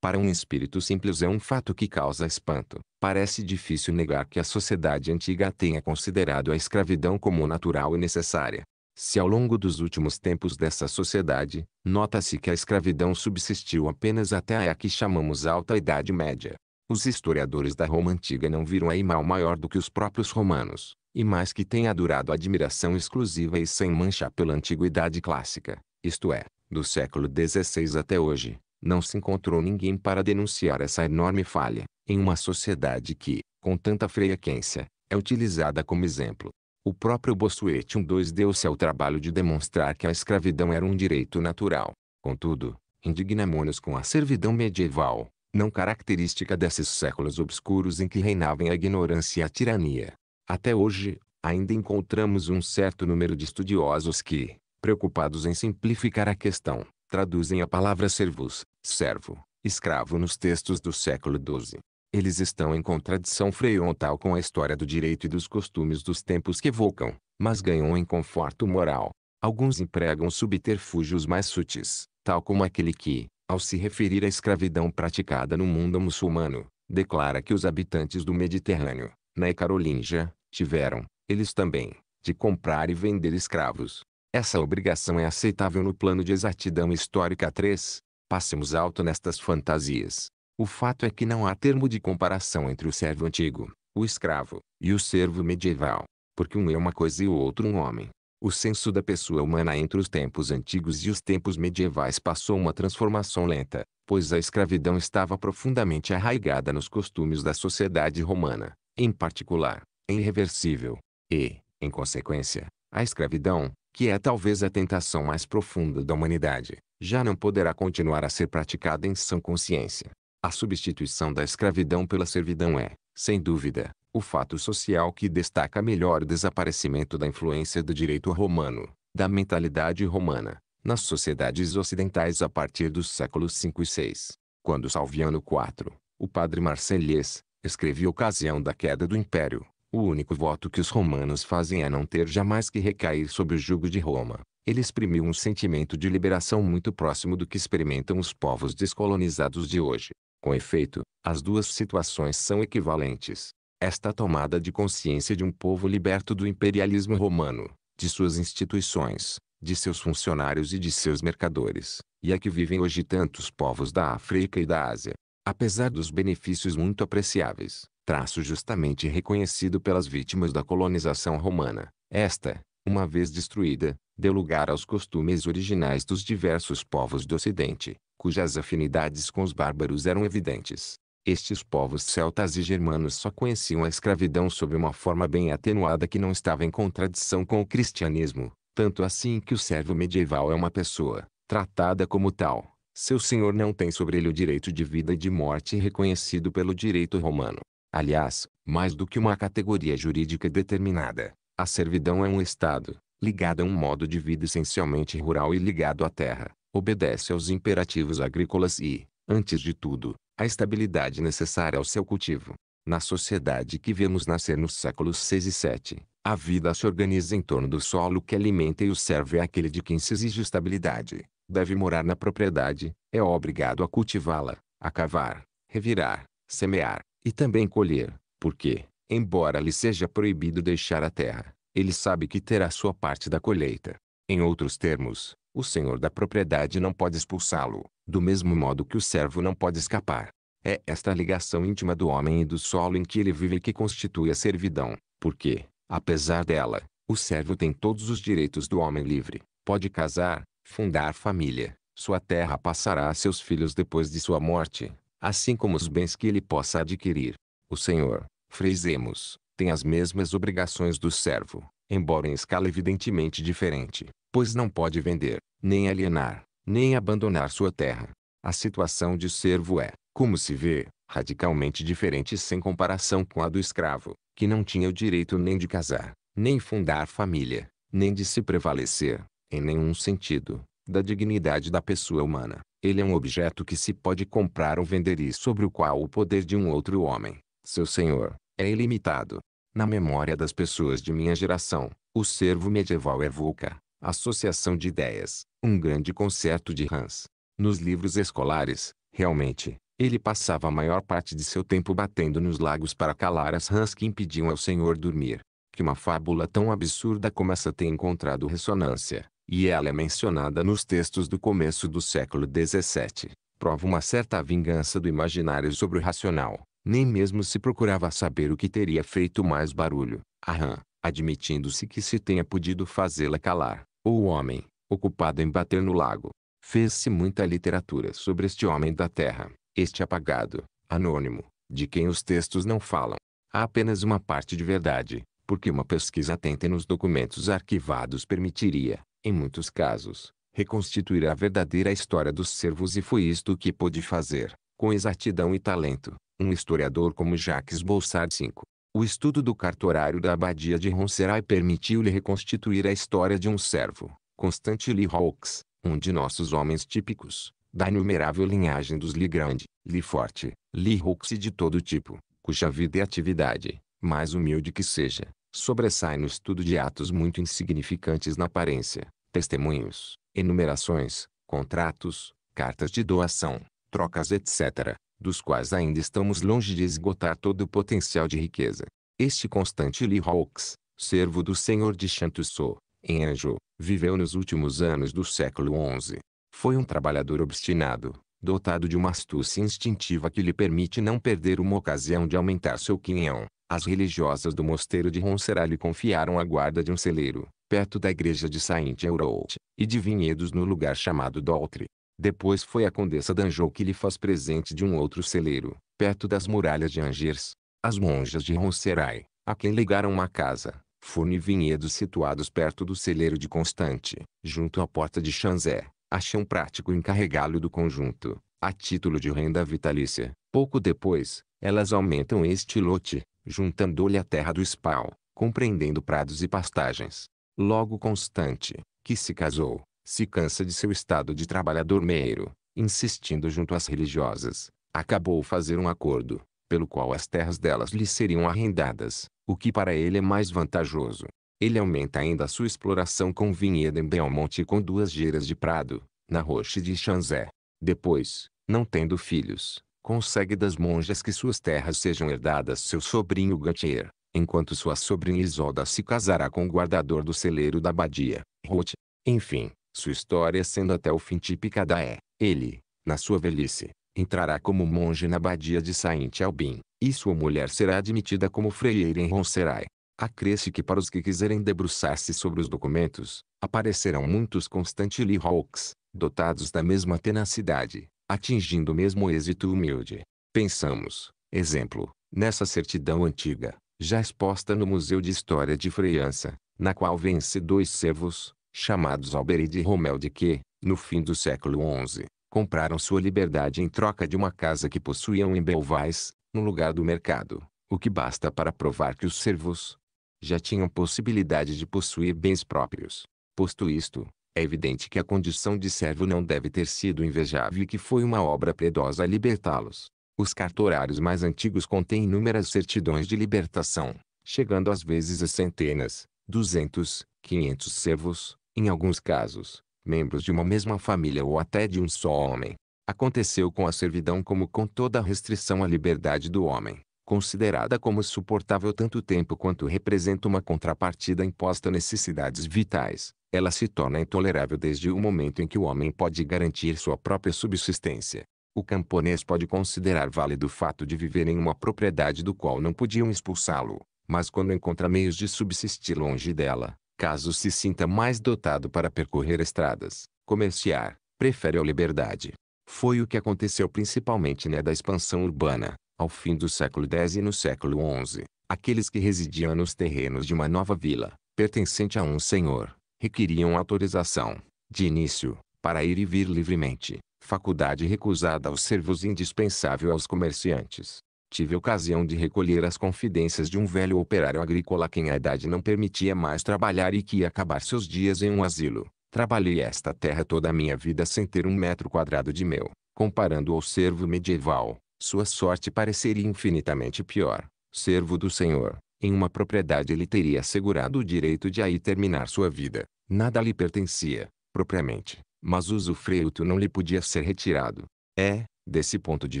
S1: Para um espírito simples é um fato que causa espanto. Parece difícil negar que a sociedade antiga tenha considerado a escravidão como natural e necessária. Se ao longo dos últimos tempos dessa sociedade, nota-se que a escravidão subsistiu apenas até a que chamamos Alta Idade Média. Os historiadores da Roma Antiga não viram aí mal maior do que os próprios romanos, e mais que tenha durado admiração exclusiva e sem mancha pela antiguidade clássica, isto é, do século XVI até hoje, não se encontrou ninguém para denunciar essa enorme falha, em uma sociedade que, com tanta frequência, é utilizada como exemplo. O próprio Bossuet 12 deu-se ao trabalho de demonstrar que a escravidão era um direito natural. Contudo, indignamos-nos com a servidão medieval, não característica desses séculos obscuros em que reinavam a ignorância e a tirania, até hoje, ainda encontramos um certo número de estudiosos que, preocupados em simplificar a questão, traduzem a palavra servos, servo, escravo nos textos do século XII. Eles estão em contradição freontal com a história do direito e dos costumes dos tempos que evocam, mas ganham em conforto moral. Alguns empregam subterfúgios mais sutis, tal como aquele que, ao se referir à escravidão praticada no mundo muçulmano, declara que os habitantes do Mediterrâneo, na né, Carolíngia, tiveram, eles também, de comprar e vender escravos. Essa obrigação é aceitável no plano de exatidão histórica 3. Passemos alto nestas fantasias. O fato é que não há termo de comparação entre o servo antigo, o escravo, e o servo medieval, porque um é uma coisa e o outro um homem. O senso da pessoa humana entre os tempos antigos e os tempos medievais passou uma transformação lenta, pois a escravidão estava profundamente arraigada nos costumes da sociedade romana em particular, é irreversível. E, em consequência, a escravidão, que é talvez a tentação mais profunda da humanidade, já não poderá continuar a ser praticada em sã consciência. A substituição da escravidão pela servidão é, sem dúvida, o fato social que destaca melhor o desaparecimento da influência do direito romano, da mentalidade romana, nas sociedades ocidentais a partir dos séculos V e VI. Quando Salviano IV, o padre marselhês, escrevi ocasião da queda do império. O único voto que os romanos fazem é não ter jamais que recair sob o jugo de Roma. Ele exprimiu um sentimento de liberação muito próximo do que experimentam os povos descolonizados de hoje. Com efeito, as duas situações são equivalentes. Esta tomada de consciência de um povo liberto do imperialismo romano, de suas instituições, de seus funcionários e de seus mercadores, e a que vivem hoje tantos povos da África e da Ásia, apesar dos benefícios muito apreciáveis, traço justamente reconhecido pelas vítimas da colonização romana. Esta, uma vez destruída, deu lugar aos costumes originais dos diversos povos do Ocidente, cujas afinidades com os bárbaros eram evidentes. Estes povos celtas e germanos só conheciam a escravidão sob uma forma bem atenuada que não estava em contradição com o cristianismo, tanto assim que o servo medieval é uma pessoa, tratada como tal, seu senhor não tem sobre ele o direito de vida e de morte reconhecido pelo direito romano. Aliás, mais do que uma categoria jurídica determinada, a servidão é um estado, ligado a um modo de vida essencialmente rural e ligado à terra, obedece aos imperativos agrícolas e, antes de tudo, à estabilidade necessária ao seu cultivo. Na sociedade que vemos nascer nos séculos 6 e 7, a vida se organiza em torno do solo que alimenta e o serve àquele de quem se exige estabilidade, deve morar na propriedade, é obrigado a cultivá-la, a cavar, revirar, semear, e também colher, porque, embora lhe seja proibido deixar a terra, ele sabe que terá sua parte da colheita. Em outros termos, o senhor da propriedade não pode expulsá-lo, do mesmo modo que o servo não pode escapar. É esta ligação íntima do homem e do solo em que ele vive que constitui a servidão, porque, apesar dela, o servo tem todos os direitos do homem livre. Pode casar, fundar família, sua terra passará a seus filhos depois de sua morte, assim como os hum. bens que ele possa adquirir. O senhor, frisemos, tem as mesmas obrigações do servo, embora em escala evidentemente diferente, pois não pode vender, nem alienar, nem abandonar sua terra. A situação de servo é, como se vê, radicalmente diferente sem comparação com a do escravo, que não tinha o direito nem de casar, nem fundar família, nem de se prevalecer, em nenhum sentido, da dignidade da pessoa humana. Ele é um objeto que se pode comprar ou vender e sobre o qual o poder de um outro homem, seu senhor, é ilimitado. Na memória das pessoas de minha geração, o servo medieval é vulca, associação de ideias, um grande concerto de Hans. Nos livros escolares, realmente, ele passava a maior parte de seu tempo batendo nos lagos para calar as rãs que impediam ao senhor dormir. Que uma fábula tão absurda como essa tenha encontrado ressonância, e ela é mencionada nos textos do começo do século XVII, prova uma certa vingança do imaginário sobre o racional. Nem mesmo se procurava saber o que teria feito mais barulho, aham, admitindo-se que se tenha podido fazê-la calar. ou O homem, ocupado em bater no lago, fez-se muita literatura sobre este homem da terra, este apagado, anônimo, de quem os textos não falam. Há apenas uma parte de verdade, porque uma pesquisa atenta nos documentos arquivados permitiria, em muitos casos, reconstituir a verdadeira história dos servos e foi isto que pôde fazer, com exatidão e talento, um historiador como Jacques Bolsard V. O estudo do cartorário da abadia de Ronserai permitiu-lhe reconstituir a história de um servo, Constante Lee Hawks, um de nossos homens típicos, da inumerável linhagem dos Lee Grande, Lee Forte, Lee Hawks e de todo tipo, cuja vida e atividade, mais humilde que seja, sobressai no estudo de atos muito insignificantes na aparência, testemunhos, enumerações, contratos, cartas de doação, trocas etc., dos quais ainda estamos longe de esgotar todo o potencial de riqueza. Este constante Lee Hawks, servo do senhor de Chantusso, em Anjou, viveu nos últimos anos do século XI. Foi um trabalhador obstinado, dotado de uma astúcia instintiva que lhe permite não perder uma ocasião de aumentar seu quinhão. As religiosas do mosteiro de Ronserá lhe confiaram a guarda de um celeiro, perto da igreja de Saint-Eurote, e de vinhedos no lugar chamado Doltre. Depois foi a condessa d'Anjou que lhe faz presente de um outro celeiro, perto das muralhas de Angers. As monjas de Roncerai, a quem legaram uma casa, forno e vinhedos situados perto do celeiro de Constante, junto à porta de Chanzé, acham prático encarregá-lo do conjunto, a título de renda vitalícia. Pouco depois, elas aumentam este lote, juntando-lhe a terra do Spal, compreendendo prados e pastagens, Logo Constante, que se casou, se cansa de seu estado de trabalhador meiro, insistindo junto às religiosas, acabou fazer um acordo, pelo qual as terras delas lhe seriam arrendadas, o que para ele é mais vantajoso. Ele aumenta ainda a sua exploração com vinhedo em Belmonte e com duas geiras de prado, na Roche de Chanzé. Depois, não tendo filhos, consegue das monjas que suas terras sejam herdadas seu sobrinho Gantier, enquanto sua sobrinha Isolda se casará com o guardador do celeiro da abadia, Ruth. Enfim, sua história sendo até o fim típica da é, ele, na sua velhice, entrará como monge na abadia de Saint Albin, e sua mulher será admitida como freieira em Ronserai. Acresce que para os que quiserem debruçar-se sobre os documentos, aparecerão muitos Constantine Hawks, dotados da mesma tenacidade, atingindo o mesmo êxito humilde. Pensamos, exemplo, nessa certidão antiga, já exposta no Museu de História de França, na qual vence dois servos, chamados Alberi e Romel de que, no fim do século XI, compraram sua liberdade em troca de uma casa que possuíam em Belvais, no lugar do mercado, o que basta para provar que os servos já tinham possibilidade de possuir bens próprios. Posto isto, é evidente que a condição de servo não deve ter sido invejável e que foi uma obra predosa libertá-los. Os cartorários mais antigos contêm inúmeras certidões de libertação, chegando às vezes a centenas, duzentos, quinhentos servos, em alguns casos, membros de uma mesma família ou até de um só homem. Aconteceu com a servidão como com toda a restrição à liberdade do homem, considerada como suportável tanto tempo quanto representa uma contrapartida imposta a necessidades vitais, ela se torna intolerável desde o momento em que o homem pode garantir sua própria subsistência o camponês pode considerar válido o fato de viver em uma propriedade do qual não podiam expulsá-lo, mas quando encontra meios de subsistir longe dela, caso se sinta mais dotado para percorrer estradas, comerciar, prefere a liberdade. Foi o que aconteceu principalmente na da expansão urbana, ao fim do século X e no século XI. Aqueles que residiam nos terrenos de uma nova vila, pertencente a um senhor, requeriam autorização, de início, para ir e vir livremente faculdade recusada aos servos e indispensável aos comerciantes. Tive ocasião de recolher as confidências de um velho operário agrícola a quem a idade não permitia mais trabalhar e que ia acabar seus dias em um asilo. Trabalhei esta terra toda a minha vida sem ter um metro quadrado de meu. Comparando ao servo medieval, sua sorte pareceria infinitamente pior. Servo do Senhor, em uma propriedade ele teria assegurado o direito de aí terminar sua vida. Nada lhe pertencia, propriamente mas o usufruto não lhe podia ser retirado. É, desse ponto de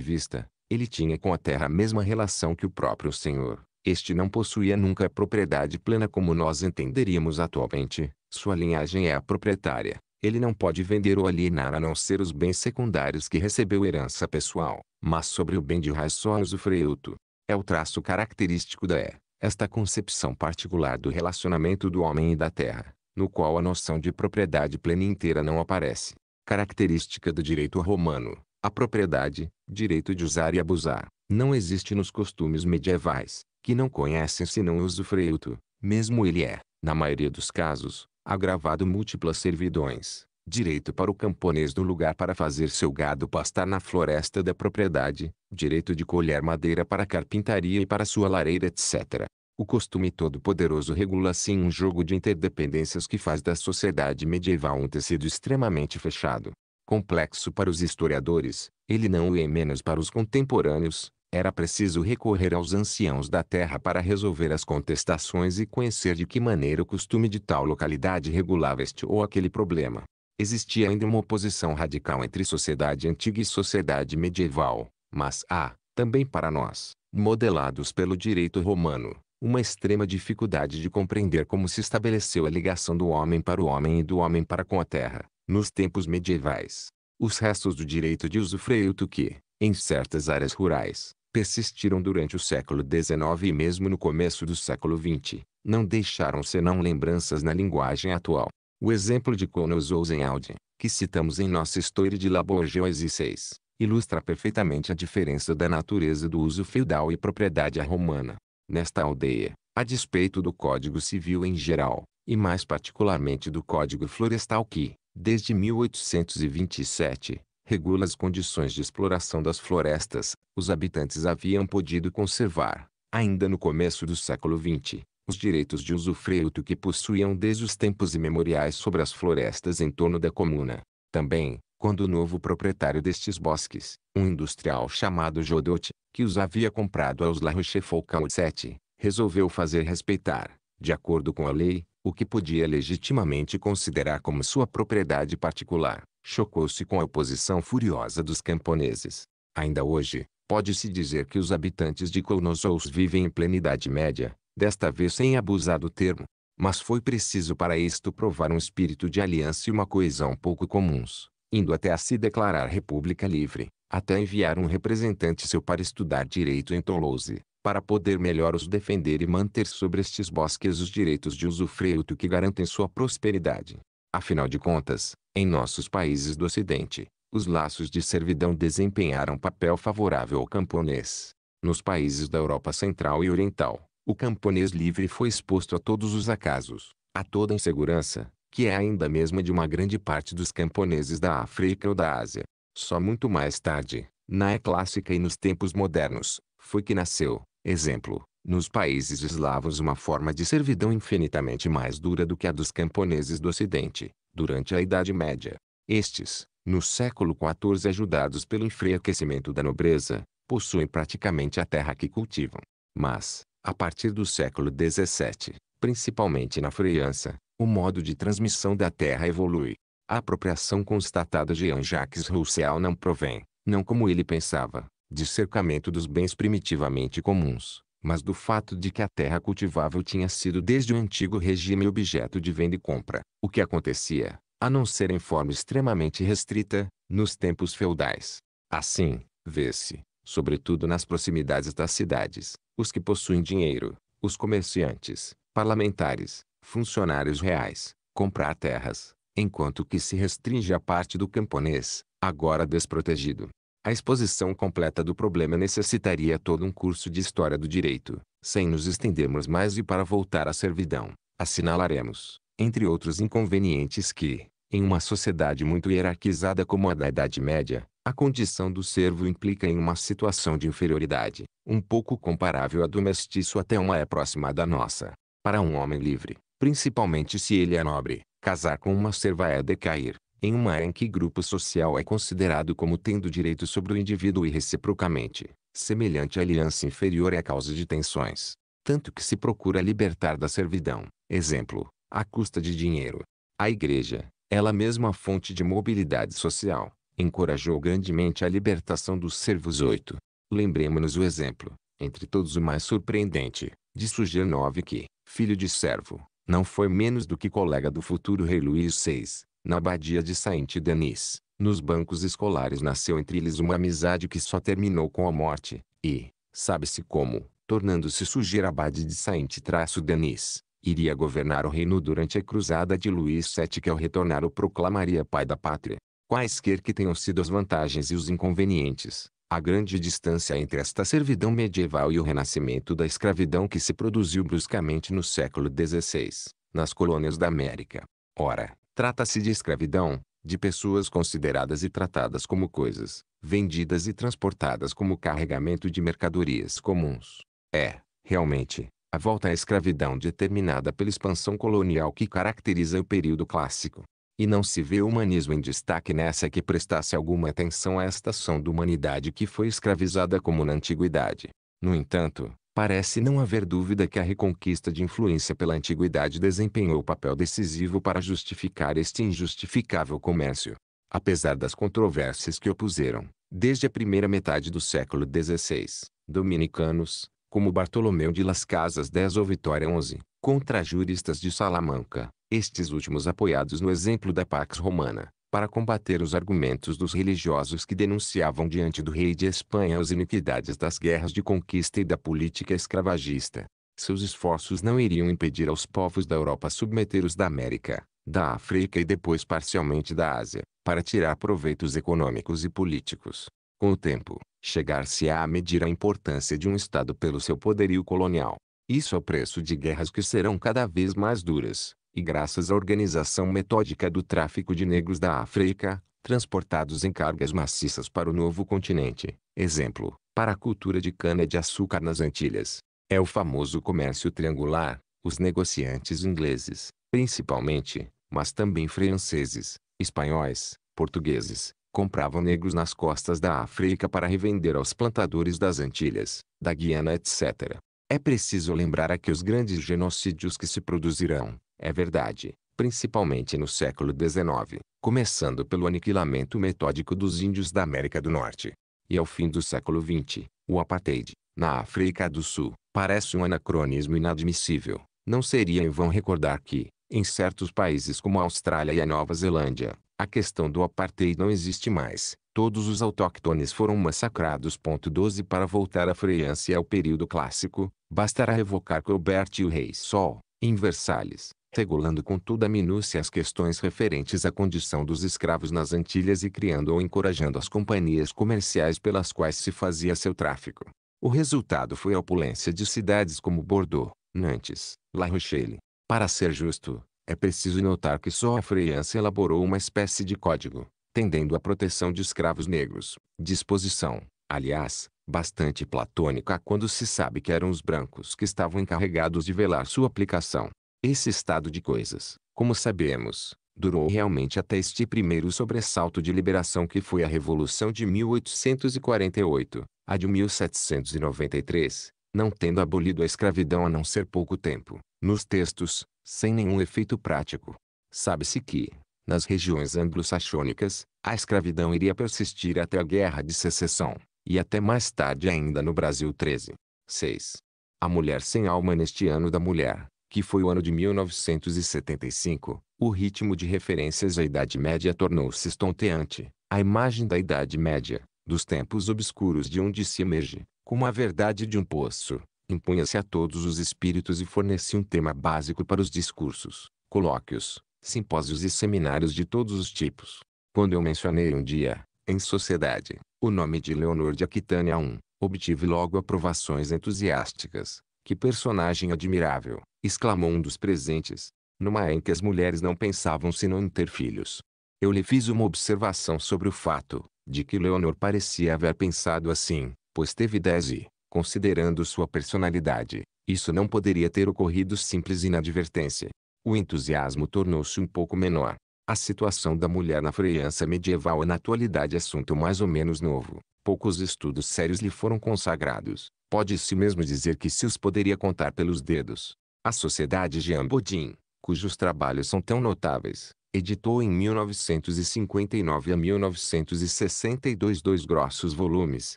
S1: vista, ele tinha com a terra a mesma relação que o próprio Senhor. Este não possuía nunca a propriedade plena como nós entenderíamos atualmente. Sua linhagem é a proprietária. Ele não pode vender ou alienar a não ser os bens secundários que recebeu herança pessoal. Mas sobre o bem de raiz só usufruto. É o traço característico da E. Esta concepção particular do relacionamento do homem e da terra no qual a noção de propriedade plena e inteira não aparece. Característica do direito romano, a propriedade, direito de usar e abusar, não existe nos costumes medievais, que não conhecem senão o usufruto, mesmo ele é, na maioria dos casos, agravado múltiplas servidões, direito para o camponês do lugar para fazer seu gado pastar na floresta da propriedade, direito de colher madeira para carpintaria e para sua lareira etc. O costume todo-poderoso regula assim um jogo de interdependências que faz da sociedade medieval um tecido extremamente fechado. Complexo para os historiadores, ele não o é menos para os contemporâneos, era preciso recorrer aos anciãos da terra para resolver as contestações e conhecer de que maneira o costume de tal localidade regulava este ou aquele problema. Existia ainda uma oposição radical entre sociedade antiga e sociedade medieval, mas há, também para nós, modelados pelo direito romano, uma extrema dificuldade de compreender como se estabeleceu a ligação do homem para o homem e do homem para com a terra, nos tempos medievais. Os restos do direito de usufruto que, em certas áreas rurais, persistiram durante o século XIX e mesmo no começo do século XX, não deixaram senão lembranças na linguagem atual. O exemplo de Conos Ousenaldi, que citamos em nossa História de Laborgeoise 6, ilustra perfeitamente a diferença da natureza do uso feudal e propriedade romana. Nesta aldeia, a despeito do Código Civil em geral, e mais particularmente do Código Florestal que, desde 1827, regula as condições de exploração das florestas, os habitantes haviam podido conservar, ainda no começo do século XX, os direitos de usufruto que possuíam desde os tempos imemoriais sobre as florestas em torno da comuna. Também, quando o novo proprietário destes bosques, um industrial chamado Jodot, que os havia comprado aos La Rochefoucauld 7, resolveu fazer respeitar, de acordo com a lei, o que podia legitimamente considerar como sua propriedade particular, chocou-se com a oposição furiosa dos camponeses. Ainda hoje, pode-se dizer que os habitantes de Colnosous vivem em plenidade média, desta vez sem abusar do termo. Mas foi preciso para isto provar um espírito de aliança e uma coesão pouco comuns indo até a se declarar república livre, até enviar um representante seu para estudar direito em Toulouse, para poder melhor os defender e manter sobre estes bosques os direitos de usufruto que garantem sua prosperidade. Afinal de contas, em nossos países do Ocidente, os laços de servidão desempenharam papel favorável ao camponês. Nos países da Europa Central e Oriental, o camponês livre foi exposto a todos os acasos, a toda insegurança, que é ainda a mesma de uma grande parte dos camponeses da África ou da Ásia. Só muito mais tarde, na é clássica e nos tempos modernos, foi que nasceu, exemplo, nos países eslavos uma forma de servidão infinitamente mais dura do que a dos camponeses do Ocidente, durante a Idade Média. Estes, no século XIV ajudados pelo enfraquecimento da nobreza, possuem praticamente a terra que cultivam. Mas, a partir do século XVII, principalmente na França, o modo de transmissão da Terra evolui. A apropriação constatada de Jean-Jacques Rousseau não provém, não como ele pensava, de cercamento dos bens primitivamente comuns, mas do fato de que a terra cultivável tinha sido desde o antigo regime objeto de venda e compra, o que acontecia, a não ser em forma extremamente restrita, nos tempos feudais. Assim, vê-se, sobretudo nas proximidades das cidades, os que possuem dinheiro, os comerciantes, parlamentares, funcionários reais, comprar terras, enquanto que se restringe a parte do camponês, agora desprotegido. A exposição completa do problema necessitaria todo um curso de história do direito, sem nos estendermos mais e para voltar à servidão, assinalaremos, entre outros inconvenientes que, em uma sociedade muito hierarquizada como a da Idade Média, a condição do servo implica em uma situação de inferioridade, um pouco comparável à do mestiço até uma é próxima da nossa. Para um homem livre, principalmente se ele é nobre. Casar com uma serva é decair, em uma era em que grupo social é considerado como tendo direito sobre o indivíduo e reciprocamente, semelhante aliança inferior é a causa de tensões. Tanto que se procura libertar da servidão, exemplo, à custa de dinheiro. A igreja, ela mesma fonte de mobilidade social, encorajou grandemente a libertação dos servos. 8. Lembremos-nos o exemplo, entre todos o mais surpreendente, de Suger 9 que, filho de servo, não foi menos do que colega do futuro rei Luís VI, na abadia de Saint-Denis. Nos bancos escolares nasceu entre eles uma amizade que só terminou com a morte, e, sabe-se como, tornando-se sujeira abade de Saint-Denis, iria governar o reino durante a cruzada de Luís VII que ao retornar o proclamaria pai da pátria. Quaisquer que tenham sido as vantagens e os inconvenientes, a grande distância entre esta servidão medieval e o renascimento da escravidão que se produziu bruscamente no século XVI, nas colônias da América. Ora, trata-se de escravidão, de pessoas consideradas e tratadas como coisas, vendidas e transportadas como carregamento de mercadorias comuns. É, realmente, a volta à escravidão determinada pela expansão colonial que caracteriza o período clássico e não se vê o humanismo em destaque nessa que prestasse alguma atenção a esta ação da humanidade que foi escravizada como na antiguidade. No entanto, parece não haver dúvida que a reconquista de influência pela antiguidade desempenhou o papel decisivo para justificar este injustificável comércio. Apesar das controvérsias que opuseram, desde a primeira metade do século XVI, dominicanos, como Bartolomeu de Las Casas 10 ou Vitória 11, contra juristas de Salamanca, estes últimos apoiados no exemplo da Pax Romana, para combater os argumentos dos religiosos que denunciavam diante do rei de Espanha as iniquidades das guerras de conquista e da política escravagista. Seus esforços não iriam impedir aos povos da Europa submeter os da América, da África e depois parcialmente da Ásia, para tirar proveitos econômicos e políticos. Com o tempo, chegar-se-á a medir a importância de um Estado pelo seu poderio colonial. Isso ao é preço de guerras que serão cada vez mais duras, e graças à organização metódica do tráfico de negros da África, transportados em cargas maciças para o novo continente, exemplo, para a cultura de cana-de-açúcar nas Antilhas. É o famoso comércio triangular, os negociantes ingleses, principalmente, mas também franceses, espanhóis, portugueses, compravam negros nas costas da África para revender aos plantadores das Antilhas, da Guiana etc. É preciso lembrar aqui os grandes genocídios que se produzirão, é verdade, principalmente no século XIX, começando pelo aniquilamento metódico dos índios da América do Norte. E ao fim do século XX, o apartheid, na África do Sul, parece um anacronismo inadmissível. Não seria em vão recordar que, em certos países como a Austrália e a Nova Zelândia, a questão do apartheid não existe mais. Todos os autóctones foram massacrados. 12 Para voltar à França e ao é período clássico, bastará revocar Colbert e o rei Sol, em Versalhes, regulando com toda a minúcia as questões referentes à condição dos escravos nas Antilhas e criando ou encorajando as companhias comerciais pelas quais se fazia seu tráfico. O resultado foi a opulência de cidades como Bordeaux, Nantes, La Rochelle. Para ser justo, é preciso notar que só a França elaborou uma espécie de código, tendendo à proteção de escravos negros, disposição, aliás, bastante platônica quando se sabe que eram os brancos que estavam encarregados de velar sua aplicação. Esse estado de coisas, como sabemos, durou realmente até este primeiro sobressalto de liberação que foi a Revolução de 1848, a de 1793, não tendo abolido a escravidão a não ser pouco tempo. Nos textos, sem nenhum efeito prático. Sabe-se que, nas regiões anglo-saxônicas, a escravidão iria persistir até a Guerra de Secessão, e até mais tarde ainda no Brasil 13. 6. A Mulher Sem Alma neste ano da mulher, que foi o ano de 1975, o ritmo de referências à Idade Média tornou-se estonteante. A imagem da Idade Média, dos tempos obscuros de onde se emerge, como a verdade de um poço, impunha-se a todos os espíritos e fornecia um tema básico para os discursos, colóquios, simpósios e seminários de todos os tipos. Quando eu mencionei um dia, em sociedade, o nome de Leonor de Aquitânia I, obtive logo aprovações entusiásticas. Que personagem admirável! exclamou um dos presentes, numa em que as mulheres não pensavam senão em ter filhos. Eu lhe fiz uma observação sobre o fato de que Leonor parecia haver pensado assim, pois teve dez e, considerando sua personalidade. Isso não poderia ter ocorrido simples inadvertência. O entusiasmo tornou-se um pouco menor. A situação da mulher na França medieval é na atualidade é assunto mais ou menos novo. Poucos estudos sérios lhe foram consagrados. Pode-se mesmo dizer que se os poderia contar pelos dedos. A Sociedade Jean Baudin, cujos trabalhos são tão notáveis, editou em 1959 a 1962 dois grossos volumes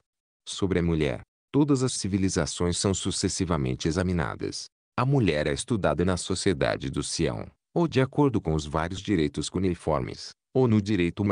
S1: sobre a mulher, Todas as civilizações são sucessivamente examinadas. A mulher é estudada na sociedade do Sião, ou de acordo com os vários direitos cuneiformes, ou no direito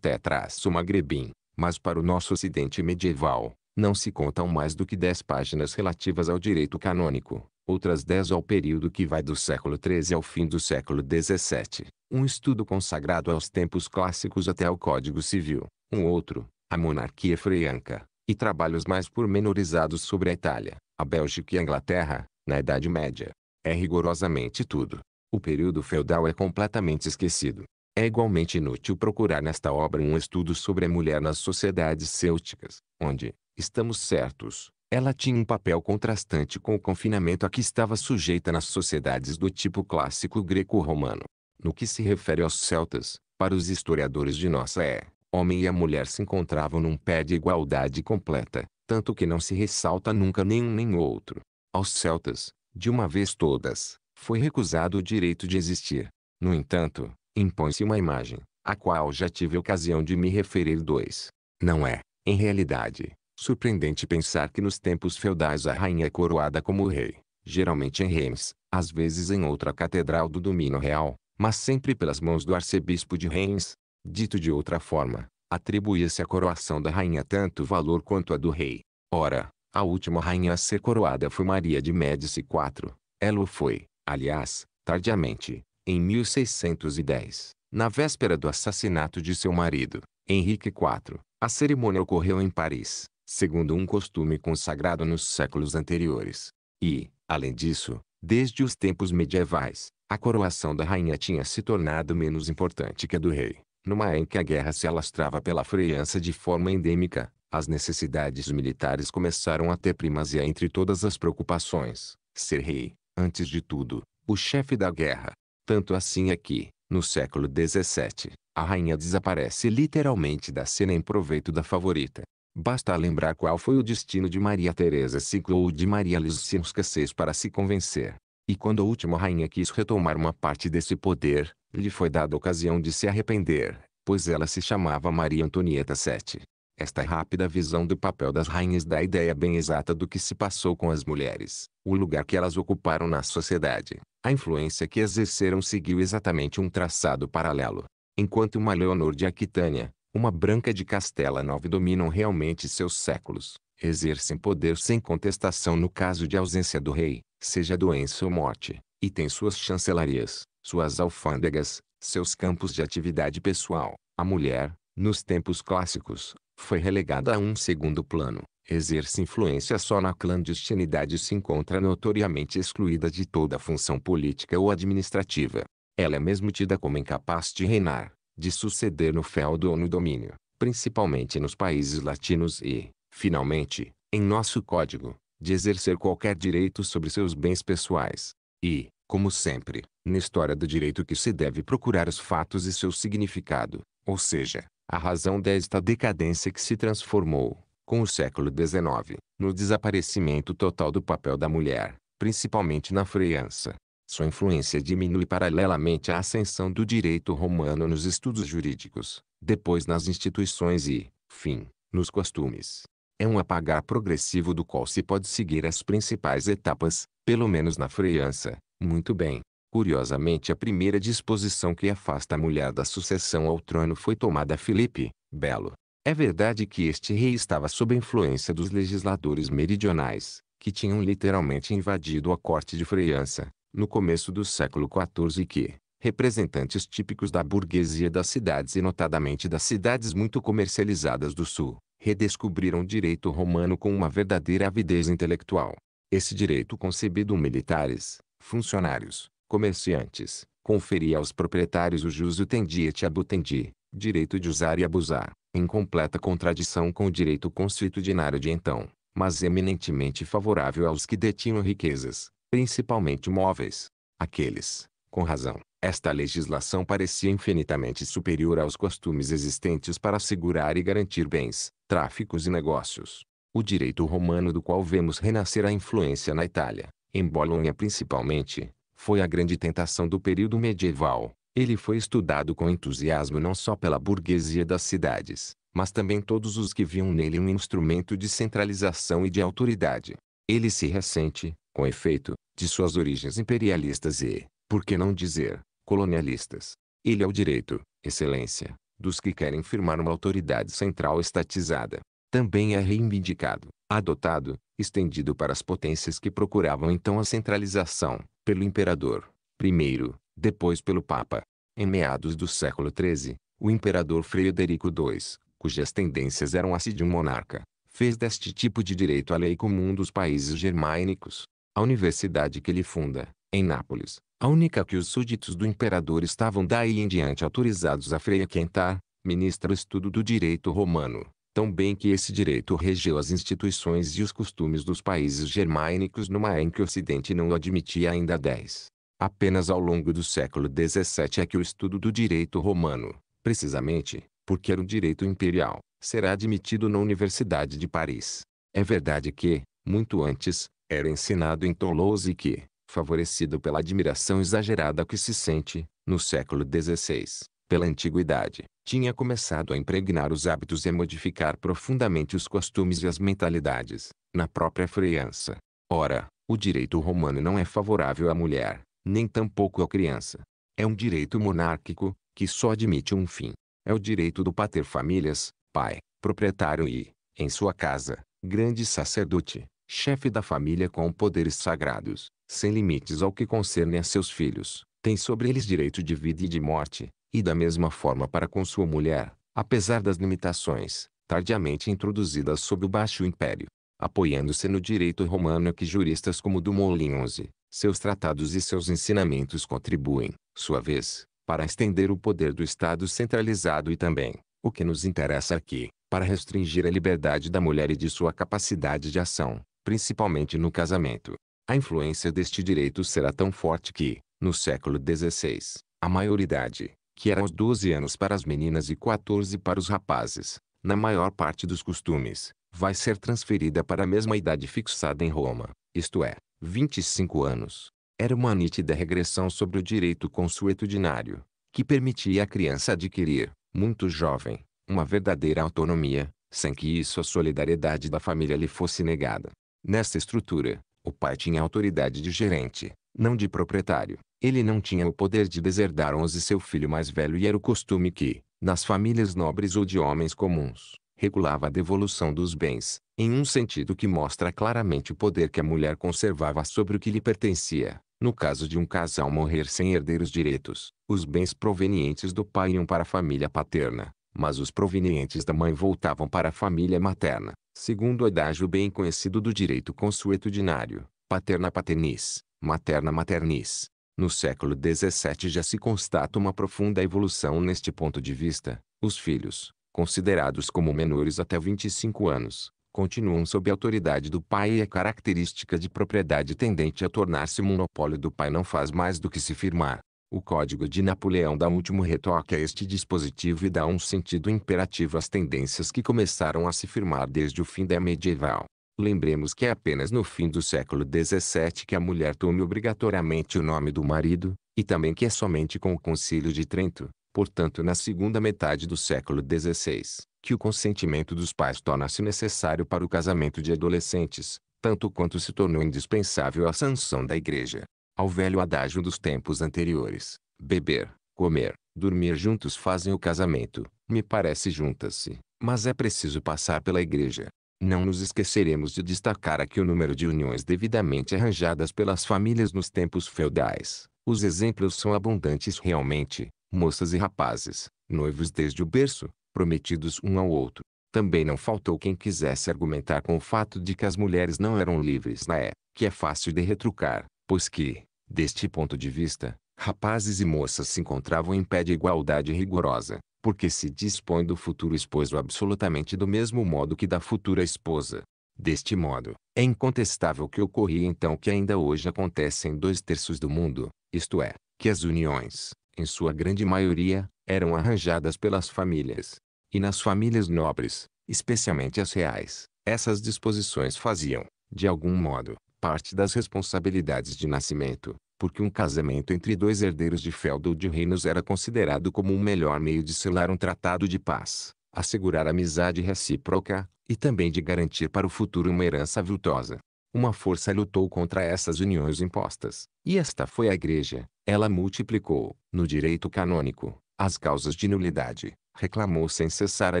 S1: traço magrebim mas para o nosso ocidente medieval, não se contam mais do que dez páginas relativas ao direito canônico, outras dez ao período que vai do século XIII ao fim do século XVII, um estudo consagrado aos tempos clássicos até ao Código Civil, um outro, à monarquia freianca, e trabalhos mais pormenorizados sobre a Itália, a Bélgica e a Inglaterra, na Idade Média. É rigorosamente tudo. O período feudal é completamente esquecido. É igualmente inútil procurar nesta obra um estudo sobre a mulher nas sociedades célticas, onde, estamos certos, ela tinha um papel contrastante com o confinamento a que estava sujeita nas sociedades do tipo clássico greco-romano. No que se refere aos celtas, para os historiadores de nossa é homem e a mulher se encontravam num pé de igualdade completa, tanto que não se ressalta nunca nenhum nem outro. Aos celtas, de uma vez todas, foi recusado o direito de existir. No entanto, impõe-se uma imagem, a qual já tive ocasião de me referir dois. Não é, em realidade, surpreendente pensar que nos tempos feudais a rainha é coroada como rei, geralmente em Reims, às vezes em outra catedral do domínio real, mas sempre pelas mãos do arcebispo de Reims, Dito de outra forma, atribuía-se à coroação da rainha tanto valor quanto a do rei. Ora, a última rainha a ser coroada foi Maria de Médici IV. Ela o foi, aliás, tardiamente, em 1610, na véspera do assassinato de seu marido, Henrique IV. A cerimônia ocorreu em Paris, segundo um costume consagrado nos séculos anteriores. E, além disso, desde os tempos medievais, a coroação da rainha tinha se tornado menos importante que a do rei. Numa em que a guerra se alastrava pela França de forma endêmica, as necessidades militares começaram a ter primazia entre todas as preocupações. Ser rei, antes de tudo, o chefe da guerra. Tanto assim é que, no século XVII, a rainha desaparece literalmente da cena em proveito da favorita. Basta lembrar qual foi o destino de Maria Teresa Ciclo ou de Maria Lissinska VI para se convencer. E quando a última rainha quis retomar uma parte desse poder, lhe foi dada a ocasião de se arrepender, pois ela se chamava Maria Antonieta VII. Esta é rápida visão do papel das rainhas dá a ideia bem exata do que se passou com as mulheres, o lugar que elas ocuparam na sociedade. A influência que exerceram seguiu exatamente um traçado paralelo. Enquanto uma Leonor de Aquitânia, uma Branca de Castela Nova dominam realmente seus séculos, exercem poder sem contestação no caso de ausência do rei, seja doença ou morte, e tem suas chancelarias, suas alfândegas, seus campos de atividade pessoal. A mulher, nos tempos clássicos, foi relegada a um segundo plano, exerce influência só na clandestinidade e se encontra notoriamente excluída de toda função política ou administrativa. Ela é mesmo tida como incapaz de reinar, de suceder no feudo ou no domínio, principalmente nos países latinos e, finalmente, em nosso código, de exercer qualquer direito sobre seus bens pessoais. E, como sempre, na história do direito que se deve procurar os fatos e seu significado, ou seja, a razão desta decadência que se transformou, com o século XIX, no desaparecimento total do papel da mulher, principalmente na França. Sua influência diminui paralelamente à ascensão do direito romano nos estudos jurídicos, depois nas instituições e, fim, nos costumes. É um apagar progressivo do qual se pode seguir as principais etapas, pelo menos na freança. Muito bem. Curiosamente a primeira disposição que afasta a mulher da sucessão ao trono foi tomada a Felipe, Belo. É verdade que este rei estava sob a influência dos legisladores meridionais, que tinham literalmente invadido a corte de Freança, no começo do século XIV e que, representantes típicos da burguesia das cidades e notadamente das cidades muito comercializadas do sul, redescobriram o direito romano com uma verdadeira avidez intelectual. Esse direito concebido militares, funcionários, comerciantes, conferia aos proprietários o jus utendi et abutendi, direito de usar e abusar, em completa contradição com o direito constitucionário de então, mas eminentemente favorável aos que detinham riquezas, principalmente móveis. Aqueles, com razão, esta legislação parecia infinitamente superior aos costumes existentes para assegurar e garantir bens, tráficos e negócios. O direito romano do qual vemos renascer a influência na Itália, em Bolonha principalmente, foi a grande tentação do período medieval. Ele foi estudado com entusiasmo não só pela burguesia das cidades, mas também todos os que viam nele um instrumento de centralização e de autoridade. Ele se ressente, com efeito, de suas origens imperialistas e, por que não dizer, colonialistas. Ele é o direito, excelência, dos que querem firmar uma autoridade central estatizada. Também é reivindicado, adotado, estendido para as potências que procuravam então a centralização, pelo imperador, primeiro, depois pelo Papa. Em meados do século XIII, o imperador Frederico II, cujas tendências eram as de um monarca, fez deste tipo de direito a lei comum dos países germânicos. A universidade que ele funda, em Nápoles, a única que os súditos do imperador estavam daí em diante autorizados a frequentar, ministra o estudo do direito romano, tão bem que esse direito regeu as instituições e os costumes dos países germânicos numa em que o Ocidente não o admitia ainda dez. Apenas ao longo do século XVII é que o estudo do direito romano, precisamente, porque era um direito imperial, será admitido na Universidade de Paris. É verdade que, muito antes, era ensinado em Toulouse que, favorecido pela admiração exagerada que se sente, no século XVI, pela antiguidade, tinha começado a impregnar os hábitos e a modificar profundamente os costumes e as mentalidades, na própria França. Ora, o direito romano não é favorável à mulher, nem tampouco à criança. É um direito monárquico, que só admite um fim. É o direito do pater famílias, pai, proprietário e, em sua casa, grande sacerdote, chefe da família com poderes sagrados, sem limites ao que concerne a seus filhos, tem sobre eles direito de vida e de morte, e da mesma forma para com sua mulher, apesar das limitações, tardiamente introduzidas sob o Baixo Império. Apoiando-se no direito romano que juristas como Dumoulin XI, seus tratados e seus ensinamentos contribuem, sua vez, para estender o poder do Estado centralizado e também, o que nos interessa aqui, para restringir a liberdade da mulher e de sua capacidade de ação, principalmente no casamento. A influência deste direito será tão forte que, no século XVI, a maioridade, que era aos 12 anos para as meninas e 14 para os rapazes, na maior parte dos costumes, vai ser transferida para a mesma idade fixada em Roma, isto é, 25 anos. Era uma nítida regressão sobre o direito consuetudinário, que permitia à criança adquirir, muito jovem, uma verdadeira autonomia, sem que isso a solidariedade da família lhe fosse negada. Nessa estrutura, o pai tinha autoridade de gerente, não de proprietário. Ele não tinha o poder de deserdar onze seu filho mais velho e era o costume que, nas famílias nobres ou de homens comuns, regulava a devolução dos bens, em um sentido que mostra claramente o poder que a mulher conservava sobre o que lhe pertencia. No caso de um casal morrer sem herdeiros diretos, os bens provenientes do pai iam para a família paterna, mas os provenientes da mãe voltavam para a família materna. Segundo o adágio bem conhecido do direito consuetudinário, paterna paternis, materna maternis. No século XVII já se constata uma profunda evolução neste ponto de vista. Os filhos, considerados como menores até 25 anos, continuam sob a autoridade do pai e a é característica de propriedade tendente a tornar-se monopólio do pai não faz mais do que se firmar, o Código de Napoleão dá último retoque a este dispositivo e dá um sentido imperativo às tendências que começaram a se firmar desde o fim da medieval. Lembremos que é apenas no fim do século XVII que a mulher tome obrigatoriamente o nome do marido, e também que é somente com o Concílio de Trento, portanto na segunda metade do século XVI, que o consentimento dos pais torna-se necessário para o casamento de adolescentes, tanto quanto se tornou indispensável a sanção da Igreja ao velho adágio dos tempos anteriores: beber, comer, dormir juntos fazem o casamento, me parece junta-se, mas é preciso passar pela igreja. Não nos esqueceremos de destacar aqui o número de uniões devidamente arranjadas pelas famílias nos tempos feudais. Os exemplos são abundantes realmente, moças e rapazes, noivos desde o berço, prometidos um ao outro. Também não faltou quem quisesse argumentar com o fato de que as mulheres não eram livres na é, que é fácil de retrucar, pois que, deste ponto de vista, rapazes e moças se encontravam em pé de igualdade rigorosa, porque se dispõe do futuro esposo absolutamente do mesmo modo que da futura esposa. Deste modo, é incontestável que ocorria então que ainda hoje acontece em dois terços do mundo, isto é, que as uniões, em sua grande maioria, eram arranjadas pelas famílias. E nas famílias nobres, especialmente as reais, essas disposições faziam, de algum modo, parte das responsabilidades de nascimento, porque um casamento entre dois herdeiros de feudo de reinos era considerado como o um melhor meio de selar um tratado de paz, assegurar amizade recíproca, e também de garantir para o futuro uma herança virtuosa. Uma força lutou contra essas uniões impostas, e esta foi a Igreja. Ela multiplicou, no direito canônico, as causas de nulidade, reclamou sem cessar a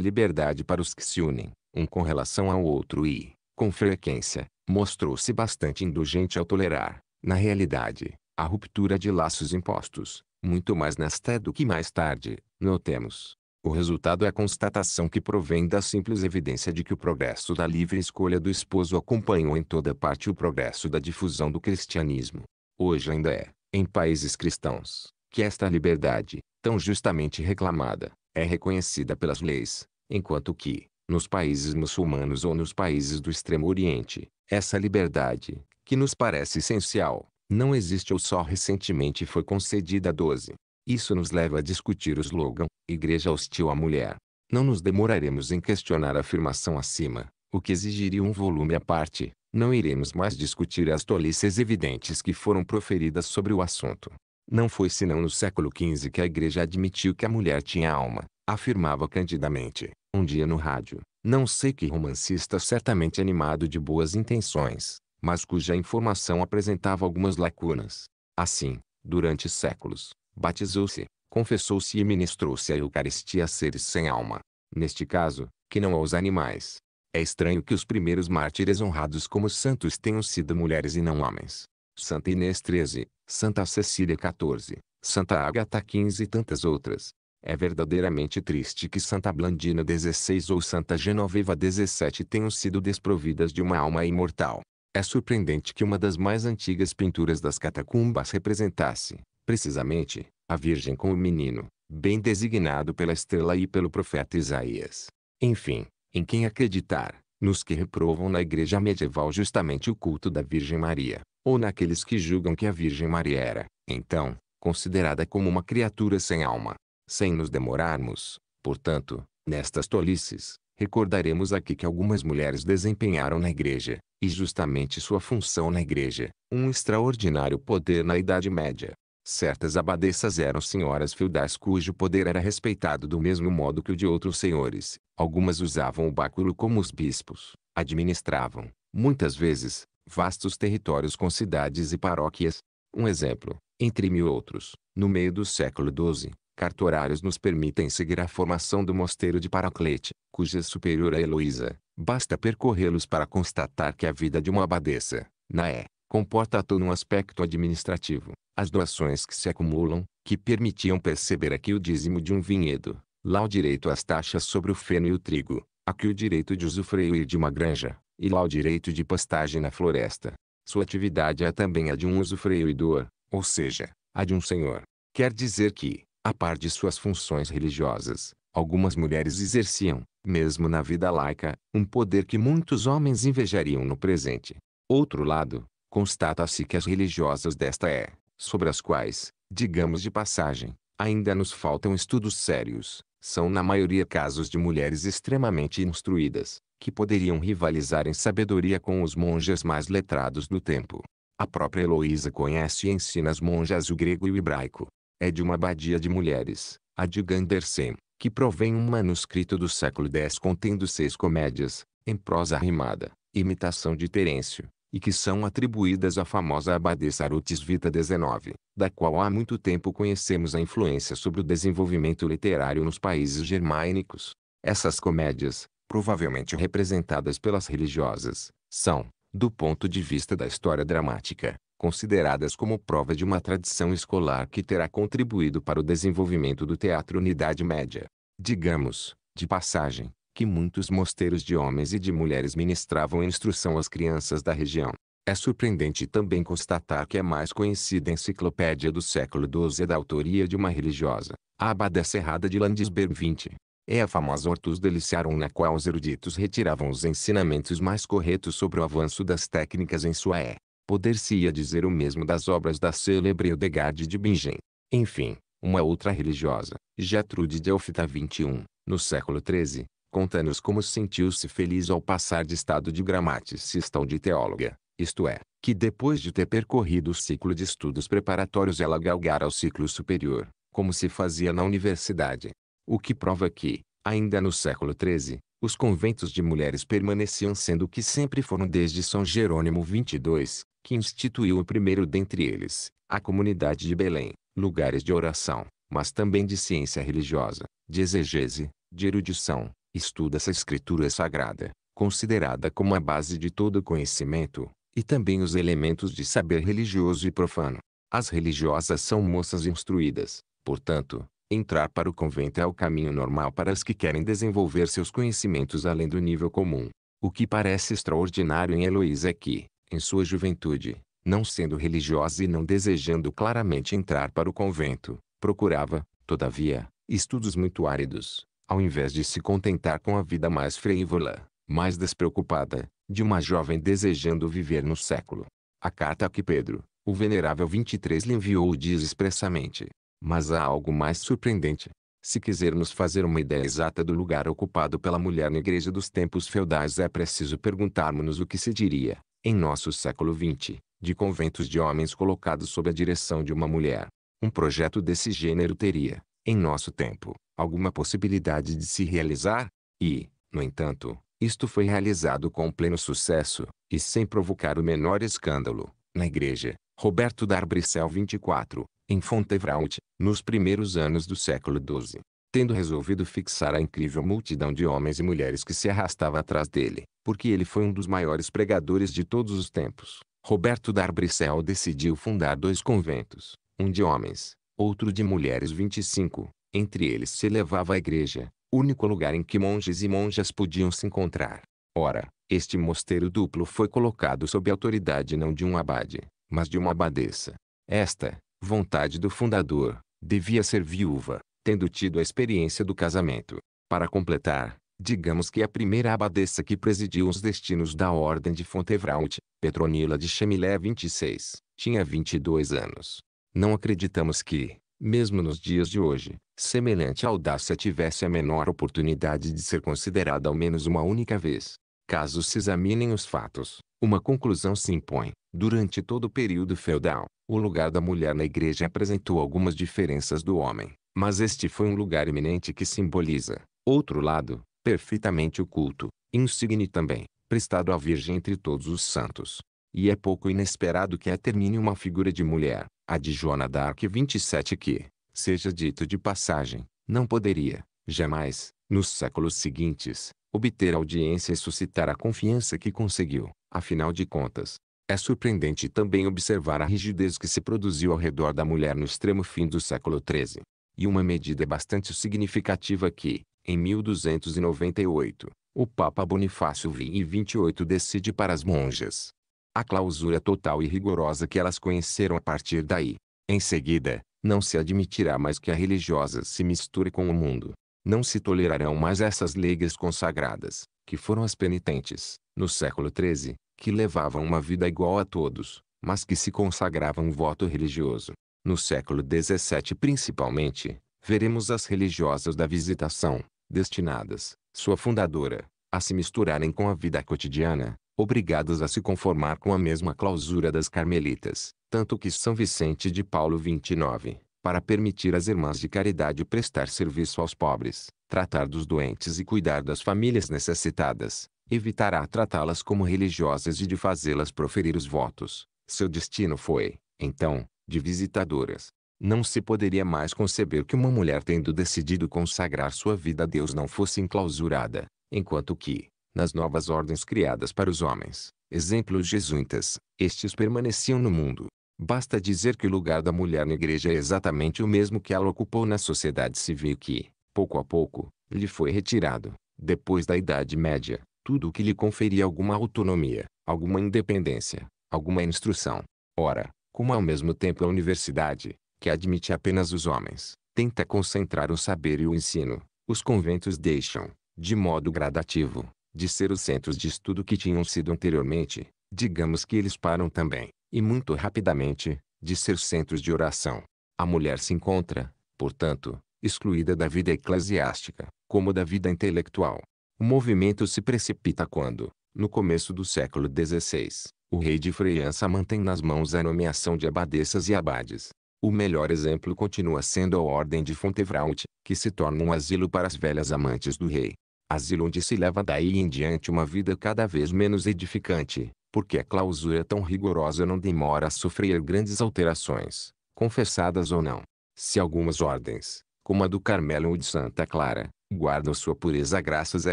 S1: liberdade para os que se unem, um com relação ao outro e, com frequência, mostrou-se bastante indulgente ao tolerar, na realidade, a ruptura de laços impostos, muito mais nesta do que mais tarde, notemos. O resultado é a constatação que provém da simples evidência de que o progresso da livre escolha do esposo acompanhou em toda parte o progresso da difusão do cristianismo. Hoje ainda é, em países cristãos, que esta liberdade, tão justamente reclamada, é reconhecida pelas leis, enquanto que, nos países muçulmanos ou nos países do Extremo Oriente. Essa liberdade, que nos parece essencial, não existe ou só recentemente foi concedida a 12. Isso nos leva a discutir o slogan, Igreja hostil à mulher. Não nos demoraremos em questionar a afirmação acima, o que exigiria um volume à parte. Não iremos mais discutir as tolices evidentes que foram proferidas sobre o assunto. Não foi senão no século XV que a Igreja admitiu que a mulher tinha alma, afirmava candidamente. Um dia no rádio, não sei que romancista certamente animado de boas intenções, mas cuja informação apresentava algumas lacunas. Assim, durante séculos, batizou-se, confessou-se e ministrou-se a Eucaristia a seres sem alma. Neste caso, que não aos animais. É estranho que os primeiros mártires honrados como santos tenham sido mulheres e não homens. Santa Inês 13, Santa Cecília 14, Santa Ágata 15 e tantas outras. É verdadeiramente triste que Santa Blandina XVI ou Santa Genoveva XVII tenham sido desprovidas de uma alma imortal. É surpreendente que uma das mais antigas pinturas das catacumbas representasse, precisamente, a Virgem com o menino, bem designado pela estrela e pelo profeta Isaías. Enfim, em quem acreditar, nos que reprovam na igreja medieval justamente o culto da Virgem Maria, ou naqueles que julgam que a Virgem Maria era, então, considerada como uma criatura sem alma, sem nos demorarmos, portanto, nestas tolices, recordaremos aqui que algumas mulheres desempenharam na igreja, e justamente sua função na igreja, um extraordinário poder na Idade Média. Certas abadesas eram senhoras feudais cujo poder era respeitado do mesmo modo que o de outros senhores. Algumas usavam o báculo como os bispos, administravam, muitas vezes, vastos territórios com cidades e paróquias. Um exemplo, entre mil outros, no meio do século XII, cartorários nos permitem seguir a formação do mosteiro de Paraclete, cuja superior é Heloísa. Basta percorrê-los para constatar que a vida de uma abadesa, naé, comporta todo um aspecto administrativo. As doações que se acumulam, que permitiam perceber aqui o dízimo de um vinhedo, lá o direito às taxas sobre o feno e o trigo, aqui o direito de usufruir de uma granja, e lá o direito de pastagem na floresta. Sua atividade é também a de um usufruidor, ou seja, a de um senhor. Quer dizer que, a par de suas funções religiosas, algumas mulheres exerciam, mesmo na vida laica, um poder que muitos homens invejariam no presente. Outro lado, constata-se que as religiosas desta é, sobre as quais, digamos de passagem, ainda nos faltam estudos sérios, são na maioria casos de mulheres extremamente instruídas, que poderiam rivalizar em sabedoria com os monges mais letrados do tempo. A própria Heloísa conhece e ensina as monjas o grego e o hebraico, é de uma abadia de mulheres, a de Gandersen, que provém um manuscrito do século X contendo seis comédias, em prosa rimada, imitação de Terêncio, e que são atribuídas à famosa abadesa Arutis Vita XIX, da qual há muito tempo conhecemos a influência sobre o desenvolvimento literário nos países germânicos. Essas comédias, provavelmente representadas pelas religiosas, são, do ponto de vista da história dramática, consideradas como prova de uma tradição escolar que terá contribuído para o desenvolvimento do teatro unidade Média. Digamos, de passagem, que muitos mosteiros de homens e de mulheres ministravam instrução às crianças da região. É surpreendente também constatar que a mais conhecida enciclopédia do século XII é da autoria de uma religiosa, a abadessa Serrada de Landisberg 20. É a famosa Hortus Deliciarum na qual os eruditos retiravam os ensinamentos mais corretos sobre o avanço das técnicas em sua é Poder-se-ia dizer o mesmo das obras da célebre Hildegarde de Bingen. Enfim, uma outra religiosa, Gertrude Delfita 21, no século XIII, conta-nos como sentiu-se feliz ao passar de estado de gramaticista ou de teóloga, isto é, que depois de ter percorrido o ciclo de estudos preparatórios ela galgara ao ciclo superior, como se fazia na universidade. O que prova que, ainda no século XIII, os conventos de mulheres permaneciam sendo o que sempre foram desde São Jerônimo 22, que instituiu o primeiro dentre eles, a comunidade de Belém, lugares de oração, mas também de ciência religiosa, de exegese, de erudição, estuda essa escritura sagrada, considerada como a base de todo conhecimento, e também os elementos de saber religioso e profano. As religiosas são moças instruídas, portanto, entrar para o convento é o caminho normal para as que querem desenvolver seus conhecimentos além do nível comum. O que parece extraordinário em Heloísa é que, em sua juventude, não sendo religiosa e não desejando claramente entrar para o convento, procurava, todavia, estudos muito áridos, ao invés de se contentar com a vida mais frívola, mais despreocupada, de uma jovem desejando viver no século. A carta que Pedro, o venerável 23 lhe enviou diz expressamente. Mas há algo mais surpreendente. Se quisermos fazer uma ideia exata do lugar ocupado pela mulher na igreja dos tempos feudais é preciso perguntarmos-nos o que se diria, em nosso século XX, de conventos de homens colocados sob a direção de uma mulher. Um projeto desse gênero teria, em nosso tempo, alguma possibilidade de se realizar, e, no entanto, isto foi realizado com pleno sucesso, e sem provocar o menor escândalo, na igreja. Roberto Darbricel 24, em Fontevraud, nos primeiros anos do século XII tendo resolvido fixar a incrível multidão de homens e mulheres que se arrastava atrás dele, porque ele foi um dos maiores pregadores de todos os tempos. Roberto Darbricel decidiu fundar dois conventos, um de homens, outro de mulheres 25. Entre eles se levava a igreja, único lugar em que monges e monjas podiam se encontrar. Ora, este mosteiro duplo foi colocado sob a autoridade não de um abade, mas de uma abadesa. Esta, vontade do fundador, devia ser viúva, tendo tido a experiência do casamento. Para completar, digamos que a primeira abadesa que presidiu os destinos da Ordem de Fontevraud, Petronila de Chemilé 26, tinha 22 anos. Não acreditamos que, mesmo nos dias de hoje, semelhante audácia tivesse a menor oportunidade de ser considerada ao menos uma única vez. Caso se examinem os fatos, uma conclusão se impõe. Durante todo o período feudal, o lugar da mulher na igreja apresentou algumas diferenças do homem. Mas este foi um lugar iminente que simboliza, outro lado, perfeitamente oculto, insigne também, prestado à Virgem entre todos os santos. E é pouco inesperado que a termine uma figura de mulher, a de Joana d'Arc 27 que, seja dito de passagem, não poderia, jamais, nos séculos seguintes, obter audiência e suscitar a confiança que conseguiu, afinal de contas. É surpreendente também observar a rigidez que se produziu ao redor da mulher no extremo fim do século XIII e uma medida bastante significativa que, em 1298, o Papa Bonifácio XXVIII decide para as monjas. A clausura total e rigorosa que elas conheceram a partir daí. Em seguida, não se admitirá mais que a religiosa se misture com o mundo. Não se tolerarão mais essas leigas consagradas, que foram as penitentes, no século XIII, que levavam uma vida igual a todos, mas que se consagravam um voto religioso. No século XVII principalmente, veremos as religiosas da visitação, destinadas, sua fundadora, a se misturarem com a vida cotidiana, obrigadas a se conformar com a mesma clausura das carmelitas, tanto que São Vicente de Paulo 29, para permitir às irmãs de caridade prestar serviço aos pobres, tratar dos doentes e cuidar das famílias necessitadas, evitará tratá-las como religiosas e de fazê-las proferir os votos. Seu destino foi, então, de visitadoras. Não se poderia mais conceber que uma mulher tendo decidido consagrar sua vida a Deus não fosse enclausurada, enquanto que, nas novas ordens criadas para os homens, exemplos jesuítas, estes permaneciam no mundo. Basta dizer que o lugar da mulher na igreja é exatamente o mesmo que ela ocupou na sociedade civil que, pouco a pouco, lhe foi retirado, depois da Idade Média, tudo o que lhe conferia alguma autonomia, alguma independência, alguma instrução. Ora, como ao mesmo tempo a universidade, que admite apenas os homens, tenta concentrar o saber e o ensino, os conventos deixam, de modo gradativo, de ser os centros de estudo que tinham sido anteriormente, digamos que eles param também, e muito rapidamente, de ser centros de oração. A mulher se encontra, portanto, excluída da vida eclesiástica, como da vida intelectual. O movimento se precipita quando, no começo do século XVI, o rei de França mantém nas mãos a nomeação de abadesas e abades. O melhor exemplo continua sendo a Ordem de Fontevraud, que se torna um asilo para as velhas amantes do rei. Asilo onde se leva daí em diante uma vida cada vez menos edificante, porque a clausura tão rigorosa não demora a sofrer grandes alterações, confessadas ou não. Se algumas ordens, como a do Carmelo ou de Santa Clara, guardam sua pureza graças a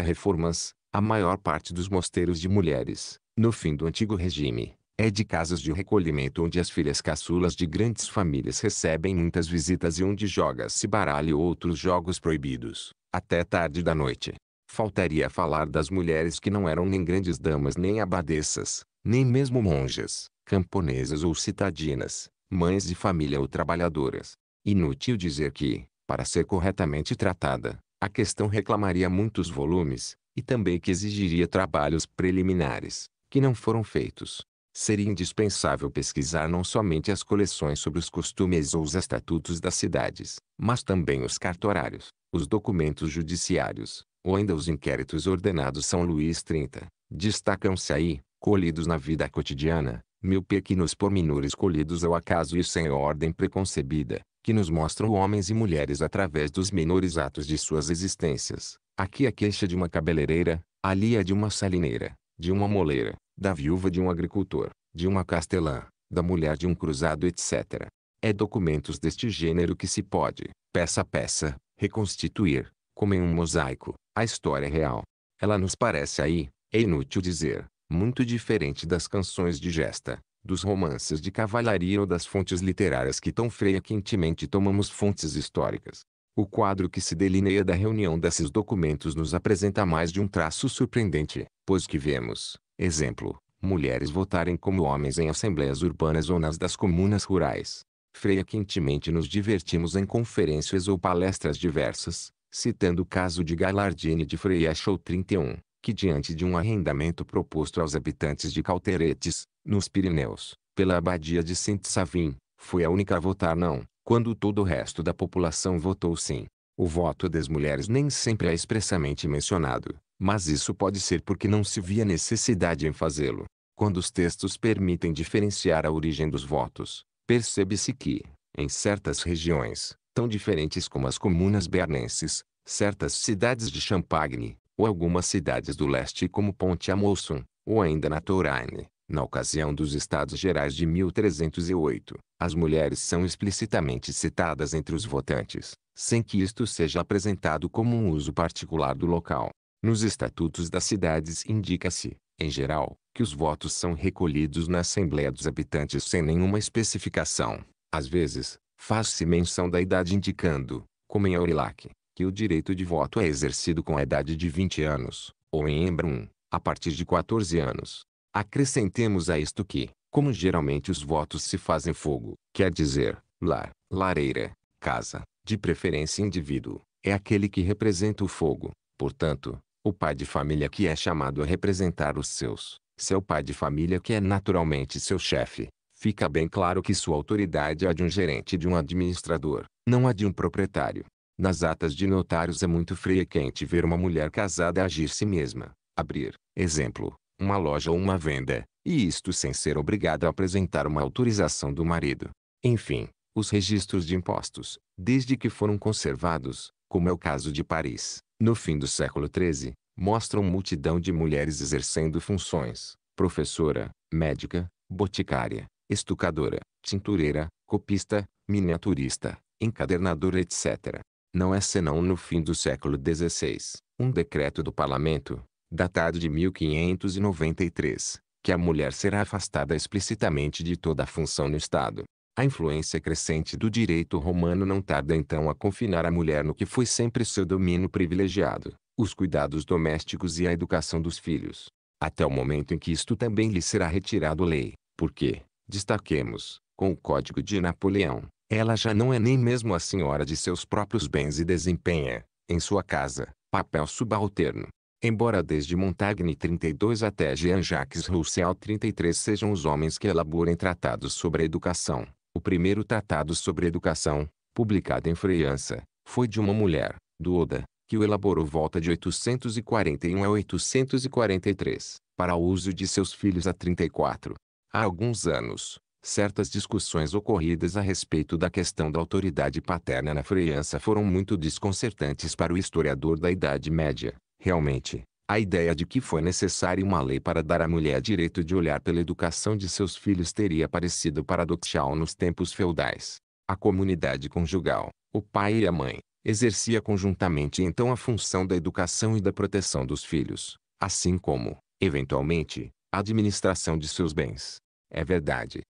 S1: reformas, a maior parte dos mosteiros de mulheres, no fim do antigo regime, é de casas de recolhimento onde as filhas caçulas de grandes famílias recebem muitas visitas e onde joga-se baralho ou outros jogos proibidos, até tarde da noite. Faltaria falar das mulheres que não eram nem grandes damas nem abadesas, nem mesmo monjas, camponesas ou citadinas, mães de família ou trabalhadoras. Inútil dizer que, para ser corretamente tratada, a questão reclamaria muitos volumes, e também que exigiria trabalhos preliminares, que não foram feitos. Seria indispensável pesquisar não somente as coleções sobre os costumes ou os estatutos das cidades, mas também os cartorários, os documentos judiciários, ou ainda os inquéritos ordenados São Luís XXX. Destacam-se aí, colhidos na vida cotidiana, mil pequenos pormenores colhidos ao acaso e sem ordem preconcebida, que nos mostram homens e mulheres através dos menores atos de suas existências. Aqui a queixa de uma cabeleireira, ali a de uma salineira, de uma moleira, da viúva de um agricultor, de uma castelã, da mulher de um cruzado etc. É documentos deste gênero que se pode, peça a peça, reconstituir, como em um mosaico, a história real. Ela nos parece aí, é inútil dizer, muito diferente das canções de gesta, dos romances de cavalaria ou das fontes literárias que tão fria quentemente tomamos fontes históricas. O quadro que se delineia da reunião desses documentos nos apresenta mais de um traço surpreendente, pois que vemos, exemplo, mulheres votarem como homens em assembleias urbanas ou nas das comunas rurais. Frequentemente nos divertimos em conferências ou palestras diversas, citando o caso de Galardini de Show 31, que diante de um arrendamento proposto aos habitantes de Calteretes, nos Pirineus, pela abadia de Saint-Savin, foi a única a votar não, quando todo o resto da população votou sim. O voto das mulheres nem sempre é expressamente mencionado, mas isso pode ser porque não se via necessidade em fazê-lo. Quando os textos permitem diferenciar a origem dos votos, percebe-se que, em certas regiões, tão diferentes como as comunas bernenses, certas cidades de Champagne, ou algumas cidades do leste como Ponte Amolson, ou ainda na Touraine, na ocasião dos Estados Gerais de 1308, as mulheres são explicitamente citadas entre os votantes, sem que isto seja apresentado como um uso particular do local. Nos estatutos das cidades indica-se, em geral, que os votos são recolhidos na Assembleia dos Habitantes sem nenhuma especificação. Às vezes, faz-se menção da idade indicando, como em Aurillac, que o direito de voto é exercido com a idade de 20 anos, ou em Embrun, a partir de 14 anos. Acrescentemos a isto que, como geralmente os votos se fazem fogo, quer dizer, lar, lareira, casa, de preferência indivíduo, é aquele que representa o fogo, portanto, o pai de família que é chamado a representar os seus, seu pai de família que é naturalmente seu chefe, fica bem claro que sua autoridade é a de um gerente e de um administrador, não a de um proprietário. Nas atas de notários é muito frequente ver uma mulher casada agir si mesma, abrir, exemplo, uma loja ou uma venda, e isto sem ser obrigado a apresentar uma autorização do marido. Enfim, os registros de impostos, desde que foram conservados, como é o caso de Paris, no fim do século XIII, mostram multidão de mulheres exercendo funções: professora, médica, boticária, estucadora, tintureira, copista, miniaturista, encadernadora, etc. Não é senão no fim do século XVI, um decreto do parlamento, datado de 1593, que a mulher será afastada explicitamente de toda a função no Estado. A influência crescente do direito romano não tarda então a confinar a mulher no que foi sempre seu domínio privilegiado, os cuidados domésticos e a educação dos filhos, até o momento em que isto também lhe será retirado lei, porque, destaquemos, com o Código de Napoleão, ela já não é nem mesmo a senhora de seus próprios bens e desempenha, em sua casa, papel subalterno. Embora desde Montaigne 32 até Jean-Jacques Rousseau 33 sejam os homens que elaborem tratados sobre educação, o primeiro tratado sobre educação, publicado em França, foi de uma mulher, Duoda, que o elaborou volta de 841 a 843, para o uso de seus filhos a 34. Há alguns anos, certas discussões ocorridas a respeito da questão da autoridade paterna na França foram muito desconcertantes para o historiador da Idade Média Realmente, a ideia de que foi necessária uma lei para dar à mulher direito de olhar pela educação de seus filhos teria parecido paradoxal nos tempos feudais. A comunidade conjugal, o pai e a mãe, exercia conjuntamente então a função da educação e da proteção dos filhos, assim como, eventualmente, a administração de seus bens. É verdade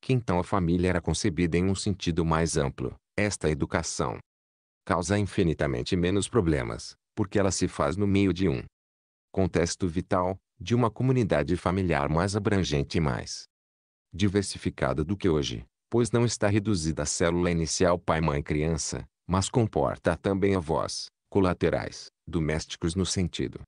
S1: que então a família era concebida em um sentido mais amplo. Esta educação causa infinitamente menos problemas, porque ela se faz no meio de um contexto vital, de uma comunidade familiar mais abrangente e mais diversificada do que hoje, pois não está reduzida à célula inicial pai-mãe-criança, mas comporta também avós, colaterais, domésticos no sentido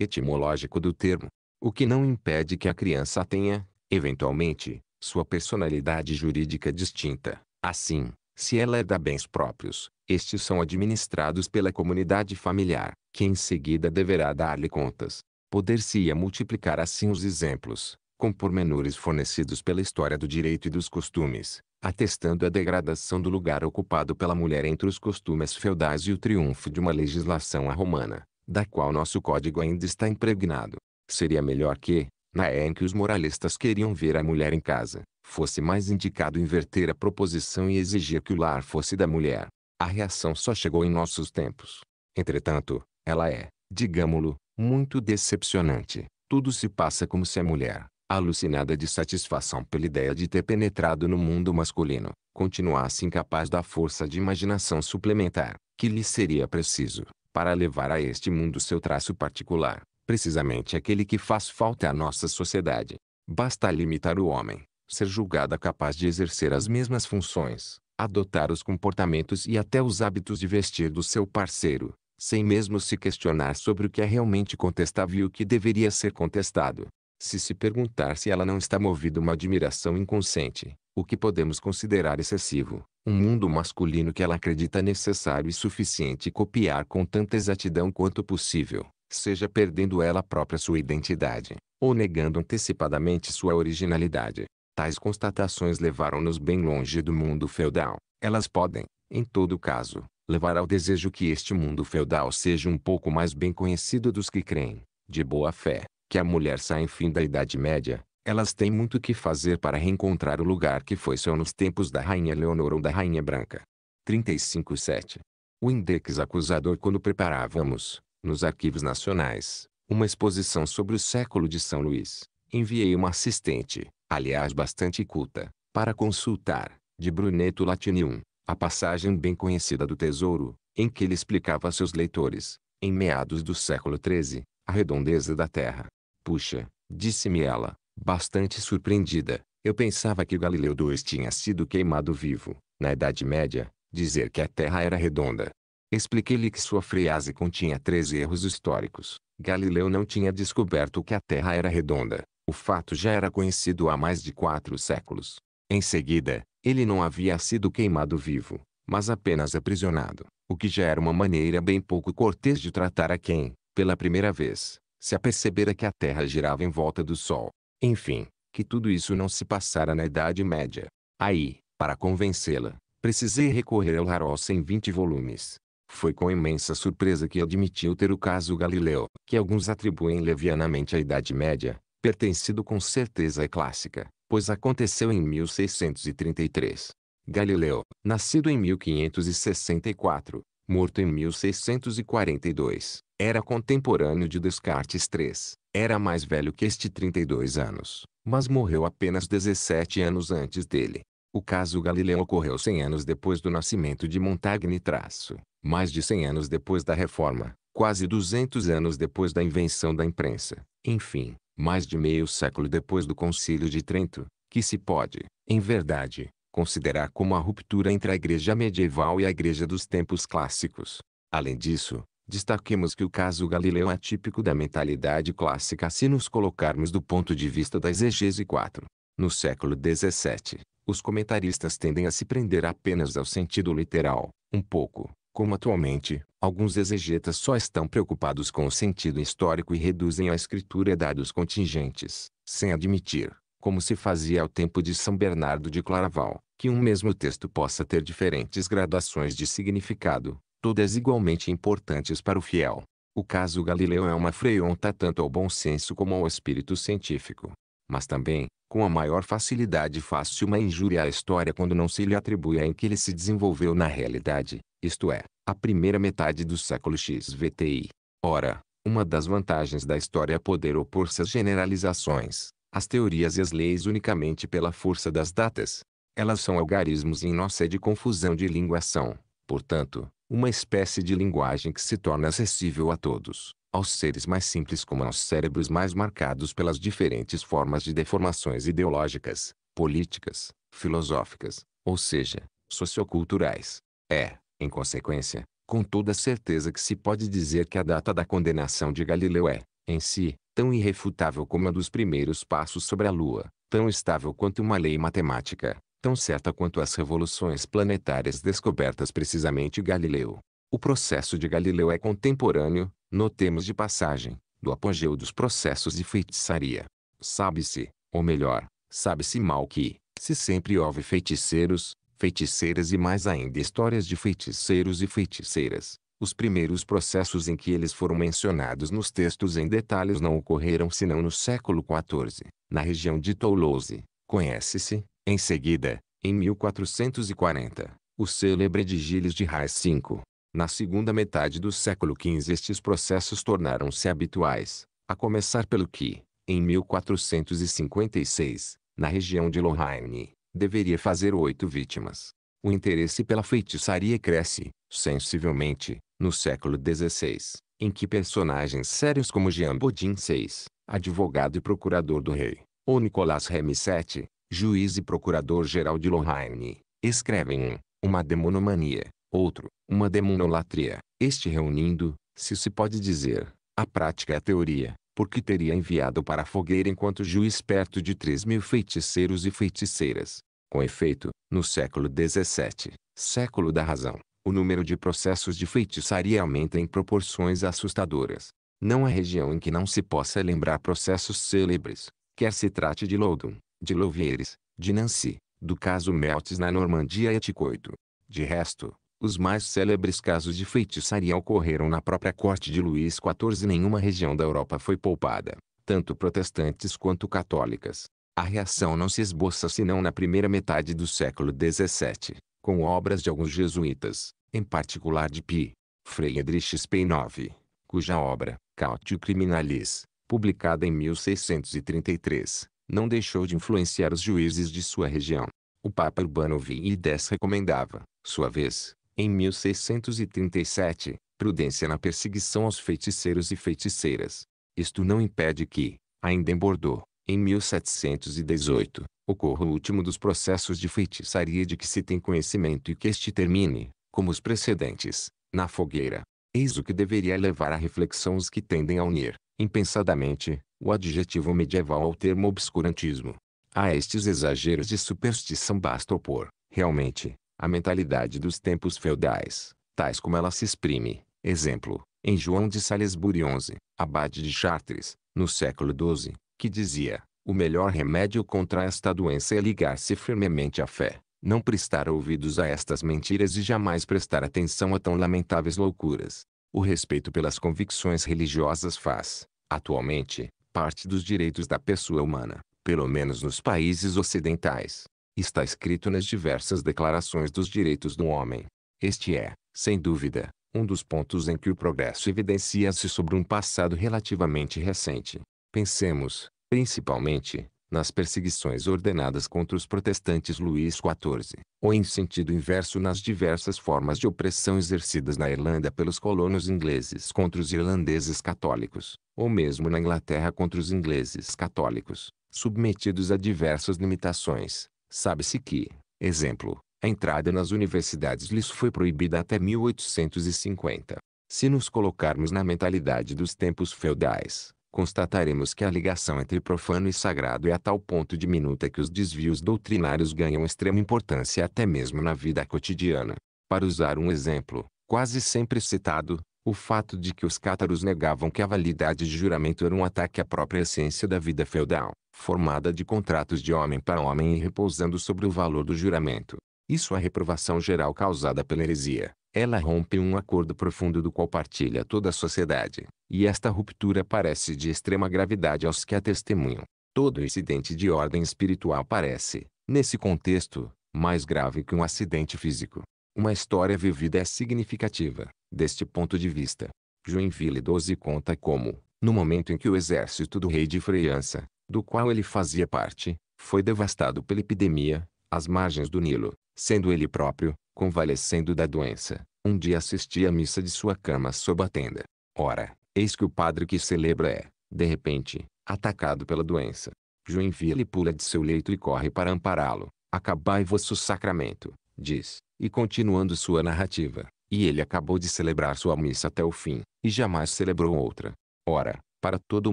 S1: etimológico do termo, o que não impede que a criança tenha, eventualmente, sua personalidade jurídica distinta. Assim, se ela herda é bens próprios, estes são administrados pela comunidade familiar, que em seguida deverá dar-lhe contas. Poder-se-ia multiplicar assim os exemplos, com pormenores fornecidos pela história do direito e dos costumes, atestando a degradação do lugar ocupado pela mulher entre os costumes feudais e o triunfo de uma legislação romana, da qual nosso código ainda está impregnado. Seria melhor que, na é em que os moralistas queriam ver a mulher em casa, fosse mais indicado inverter a proposição e exigir que o lar fosse da mulher, a reação só chegou em nossos tempos. Entretanto, ela é, digamos lo muito decepcionante. Tudo se passa como se a mulher, alucinada de satisfação pela ideia de ter penetrado no mundo masculino, continuasse incapaz da força de imaginação suplementar, que lhe seria preciso, para levar a este mundo seu traço particular, precisamente aquele que faz falta à nossa sociedade. Basta limitar o homem, ser julgada capaz de exercer as mesmas funções, adotar os comportamentos e até os hábitos de vestir do seu parceiro, sem mesmo se questionar sobre o que é realmente contestável e o que deveria ser contestado. Se se perguntar se ela não está movida uma admiração inconsciente, o que podemos considerar excessivo, um mundo masculino que ela acredita necessário e suficiente copiar com tanta exatidão quanto possível, seja perdendo ela própria sua identidade, ou negando antecipadamente sua originalidade. Tais constatações levaram-nos bem longe do mundo feudal. Elas podem, em todo caso, levar ao desejo que este mundo feudal seja um pouco mais bem conhecido dos que creem, de boa fé, que a mulher sai em fim da Idade Média. Elas têm muito que fazer para reencontrar o lugar que foi seu nos tempos da Rainha Leonor ou da Rainha Branca. 35.7. O index acusador quando preparávamos, nos arquivos nacionais, uma exposição sobre o século de São Luís. Enviei uma assistente, aliás bastante culta, para consultar, de Brunetto Latinium, a passagem bem conhecida do Tesouro, em que ele explicava a seus leitores, em meados do século XIII, a redondeza da Terra. Puxa, disse-me ela, bastante surpreendida, eu pensava que Galileu II tinha sido queimado vivo, na Idade Média, dizer que a Terra era redonda. Expliquei-lhe que sua frase continha três erros históricos. Galileu não tinha descoberto que a Terra era redonda. O fato já era conhecido há mais de quatro séculos. Em seguida, ele não havia sido queimado vivo, mas apenas aprisionado, o que já era uma maneira bem pouco cortês de tratar a quem, pela primeira vez, se apercebera que a Terra girava em volta do Sol. Enfim, que tudo isso não se passara na Idade Média. Aí, para convencê-la, precisei recorrer ao Larossa em 20 volumes. Foi com imensa surpresa que admitiu ter o caso Galileu, que alguns atribuem levianamente à Idade Média, pertencido com certeza é clássica, pois aconteceu em 1633. Galileu, nascido em 1564, morto em 1642, era contemporâneo de Descartes III. Era mais velho que este 32 anos, mas morreu apenas 17 anos antes dele. O caso Galileu ocorreu 100 anos depois do nascimento de Montagne traço, mais de 100 anos depois da Reforma, quase 200 anos depois da invenção da imprensa. Enfim, mais de meio século depois do Concílio de Trento, que se pode, em verdade, considerar como a ruptura entre a Igreja medieval e a Igreja dos tempos clássicos. Além disso, destaquemos que o caso Galileu é típico da mentalidade clássica se nos colocarmos do ponto de vista da exegese 4. No século XVII, os comentaristas tendem a se prender apenas ao sentido literal, um pouco, como atualmente, alguns exegetas só estão preocupados com o sentido histórico e reduzem a escritura a dados contingentes, sem admitir, como se fazia ao tempo de São Bernardo de Claraval, que um mesmo texto possa ter diferentes graduações de significado, todas igualmente importantes para o fiel. O caso Galileu é uma afronta tanto ao bom senso como ao espírito científico mas também, com a maior facilidade faz-se uma injúria à história quando não se lhe atribui a em que ele se desenvolveu na realidade, isto é, a primeira metade do século XVTI. Ora, uma das vantagens da história é poder opor-se às generalizações, às teorias e às leis unicamente pela força das datas. Elas são algarismos e em nossa de confusão de linguação, portanto, uma espécie de linguagem que se torna acessível a todos, aos seres mais simples como aos cérebros mais marcados pelas diferentes formas de deformações ideológicas, políticas, filosóficas, ou seja, socioculturais. É, em consequência, com toda certeza que se pode dizer que a data da condenação de Galileu é, em si, tão irrefutável como a dos primeiros passos sobre a Lua, tão estável quanto uma lei matemática, tão certa quanto as revoluções planetárias descobertas precisamente Galileu, o processo de Galileu é contemporâneo, notemos de passagem, do apogeu dos processos de feitiçaria. Sabe-se, ou melhor, sabe-se mal que, se sempre houve feiticeiros, feiticeiras e mais ainda histórias de feiticeiros e feiticeiras, os primeiros processos em que eles foram mencionados nos textos em detalhes não ocorreram senão no século XIV, na região de Toulouse. Conhece-se, em seguida, em 1440, o célebre de Gilles de Rais V, na segunda metade do século XV estes processos tornaram-se habituais, a começar pelo que, em 1456, na região de Lorraine, deveria fazer oito vítimas. O interesse pela feitiçaria cresce, sensivelmente, no século XVI, em que personagens sérios como Jean Bodin VI, advogado e procurador do rei, ou Nicolas Remy VII, juiz e procurador-geral de Lorraine, escrevem um, uma demonomania, outro, uma demonolatria. Este reunindo, se se pode dizer, a prática e é a teoria, porque teria enviado para a fogueira enquanto juiz perto de três mil feiticeiros e feiticeiras. Com efeito, no século XVII, século da razão, o número de processos de feitiçaria aumenta em proporções assustadoras. Não há região em que não se possa lembrar processos célebres, quer se trate de Loudon, de Louvieres, de Nancy, do caso Meltes na Normandia e Eticoito. De resto, os mais célebres casos de feitiçaria ocorreram na própria corte de Luís XIV e nenhuma região da Europa foi poupada, tanto protestantes quanto católicas. A reação não se esboça senão na primeira metade do século XVII, com obras de alguns jesuítas, em particular de Pi. Friedrich Speinhoff, cuja obra, Cautio Criminalis, publicada em 1633, não deixou de influenciar os juízes de sua região. O Papa Urbano V X recomendava, sua vez, em 1637, prudência na perseguição aos feiticeiros e feiticeiras. Isto não impede que, ainda em Bordeaux, em 1718, ocorra o último dos processos de feitiçaria de que se tem conhecimento e que este termine, como os precedentes, na fogueira. Eis o que deveria levar à reflexão os que tendem a unir, impensadamente, o adjetivo medieval ao termo obscurantismo. A estes exageros de superstição basta opor, realmente, a mentalidade dos tempos feudais, tais como ela se exprime, exemplo, em João de Salisbury XI, abade de Chartres, no século XII, que dizia, o melhor remédio contra esta doença é ligar-se firmemente à fé, não prestar ouvidos a estas mentiras e jamais prestar atenção a tão lamentáveis loucuras. O respeito pelas convicções religiosas faz, atualmente, parte dos direitos da pessoa humana, pelo menos nos países ocidentais está escrito nas diversas declarações dos direitos do homem. Este é, sem dúvida, um dos pontos em que o progresso evidencia-se sobre um passado relativamente recente. Pensemos, principalmente, nas perseguições ordenadas contra os protestantes Luís XIV, ou em sentido inverso nas diversas formas de opressão exercidas na Irlanda pelos colonos ingleses contra os irlandeses católicos, ou mesmo na Inglaterra contra os ingleses católicos, submetidos a diversas limitações, Sabe-se que, exemplo, a entrada nas universidades lhes foi proibida até 1850. Se nos colocarmos na mentalidade dos tempos feudais, constataremos que a ligação entre profano e sagrado é a tal ponto diminuta que os desvios doutrinários ganham extrema importância até mesmo na vida cotidiana. Para usar um exemplo, quase sempre citado, o fato de que os cátaros negavam que a validade de juramento era um ataque à própria essência da vida feudal, formada de contratos de homem para homem e repousando sobre o valor do juramento. Isso é a reprovação geral causada pela heresia. Ela rompe um acordo profundo do qual partilha toda a sociedade, e esta ruptura parece de extrema gravidade aos que a testemunham. Todo incidente de ordem espiritual parece, nesse contexto, mais grave que um acidente físico. Uma história vivida é significativa, deste ponto de vista. Joinville 12 conta como, no momento em que o exército do rei de França, do qual ele fazia parte, foi devastado pela epidemia, às margens do Nilo, sendo ele próprio, convalescendo da doença, um dia assistia à missa de sua cama sob a tenda. Ora, eis que o padre que celebra é, de repente, atacado pela doença. Joinville pula de seu leito e corre para ampará-lo. Acabai vosso sacramento, diz, e continuando sua narrativa, e ele acabou de celebrar sua missa até o fim, e jamais celebrou outra. Ora, para todo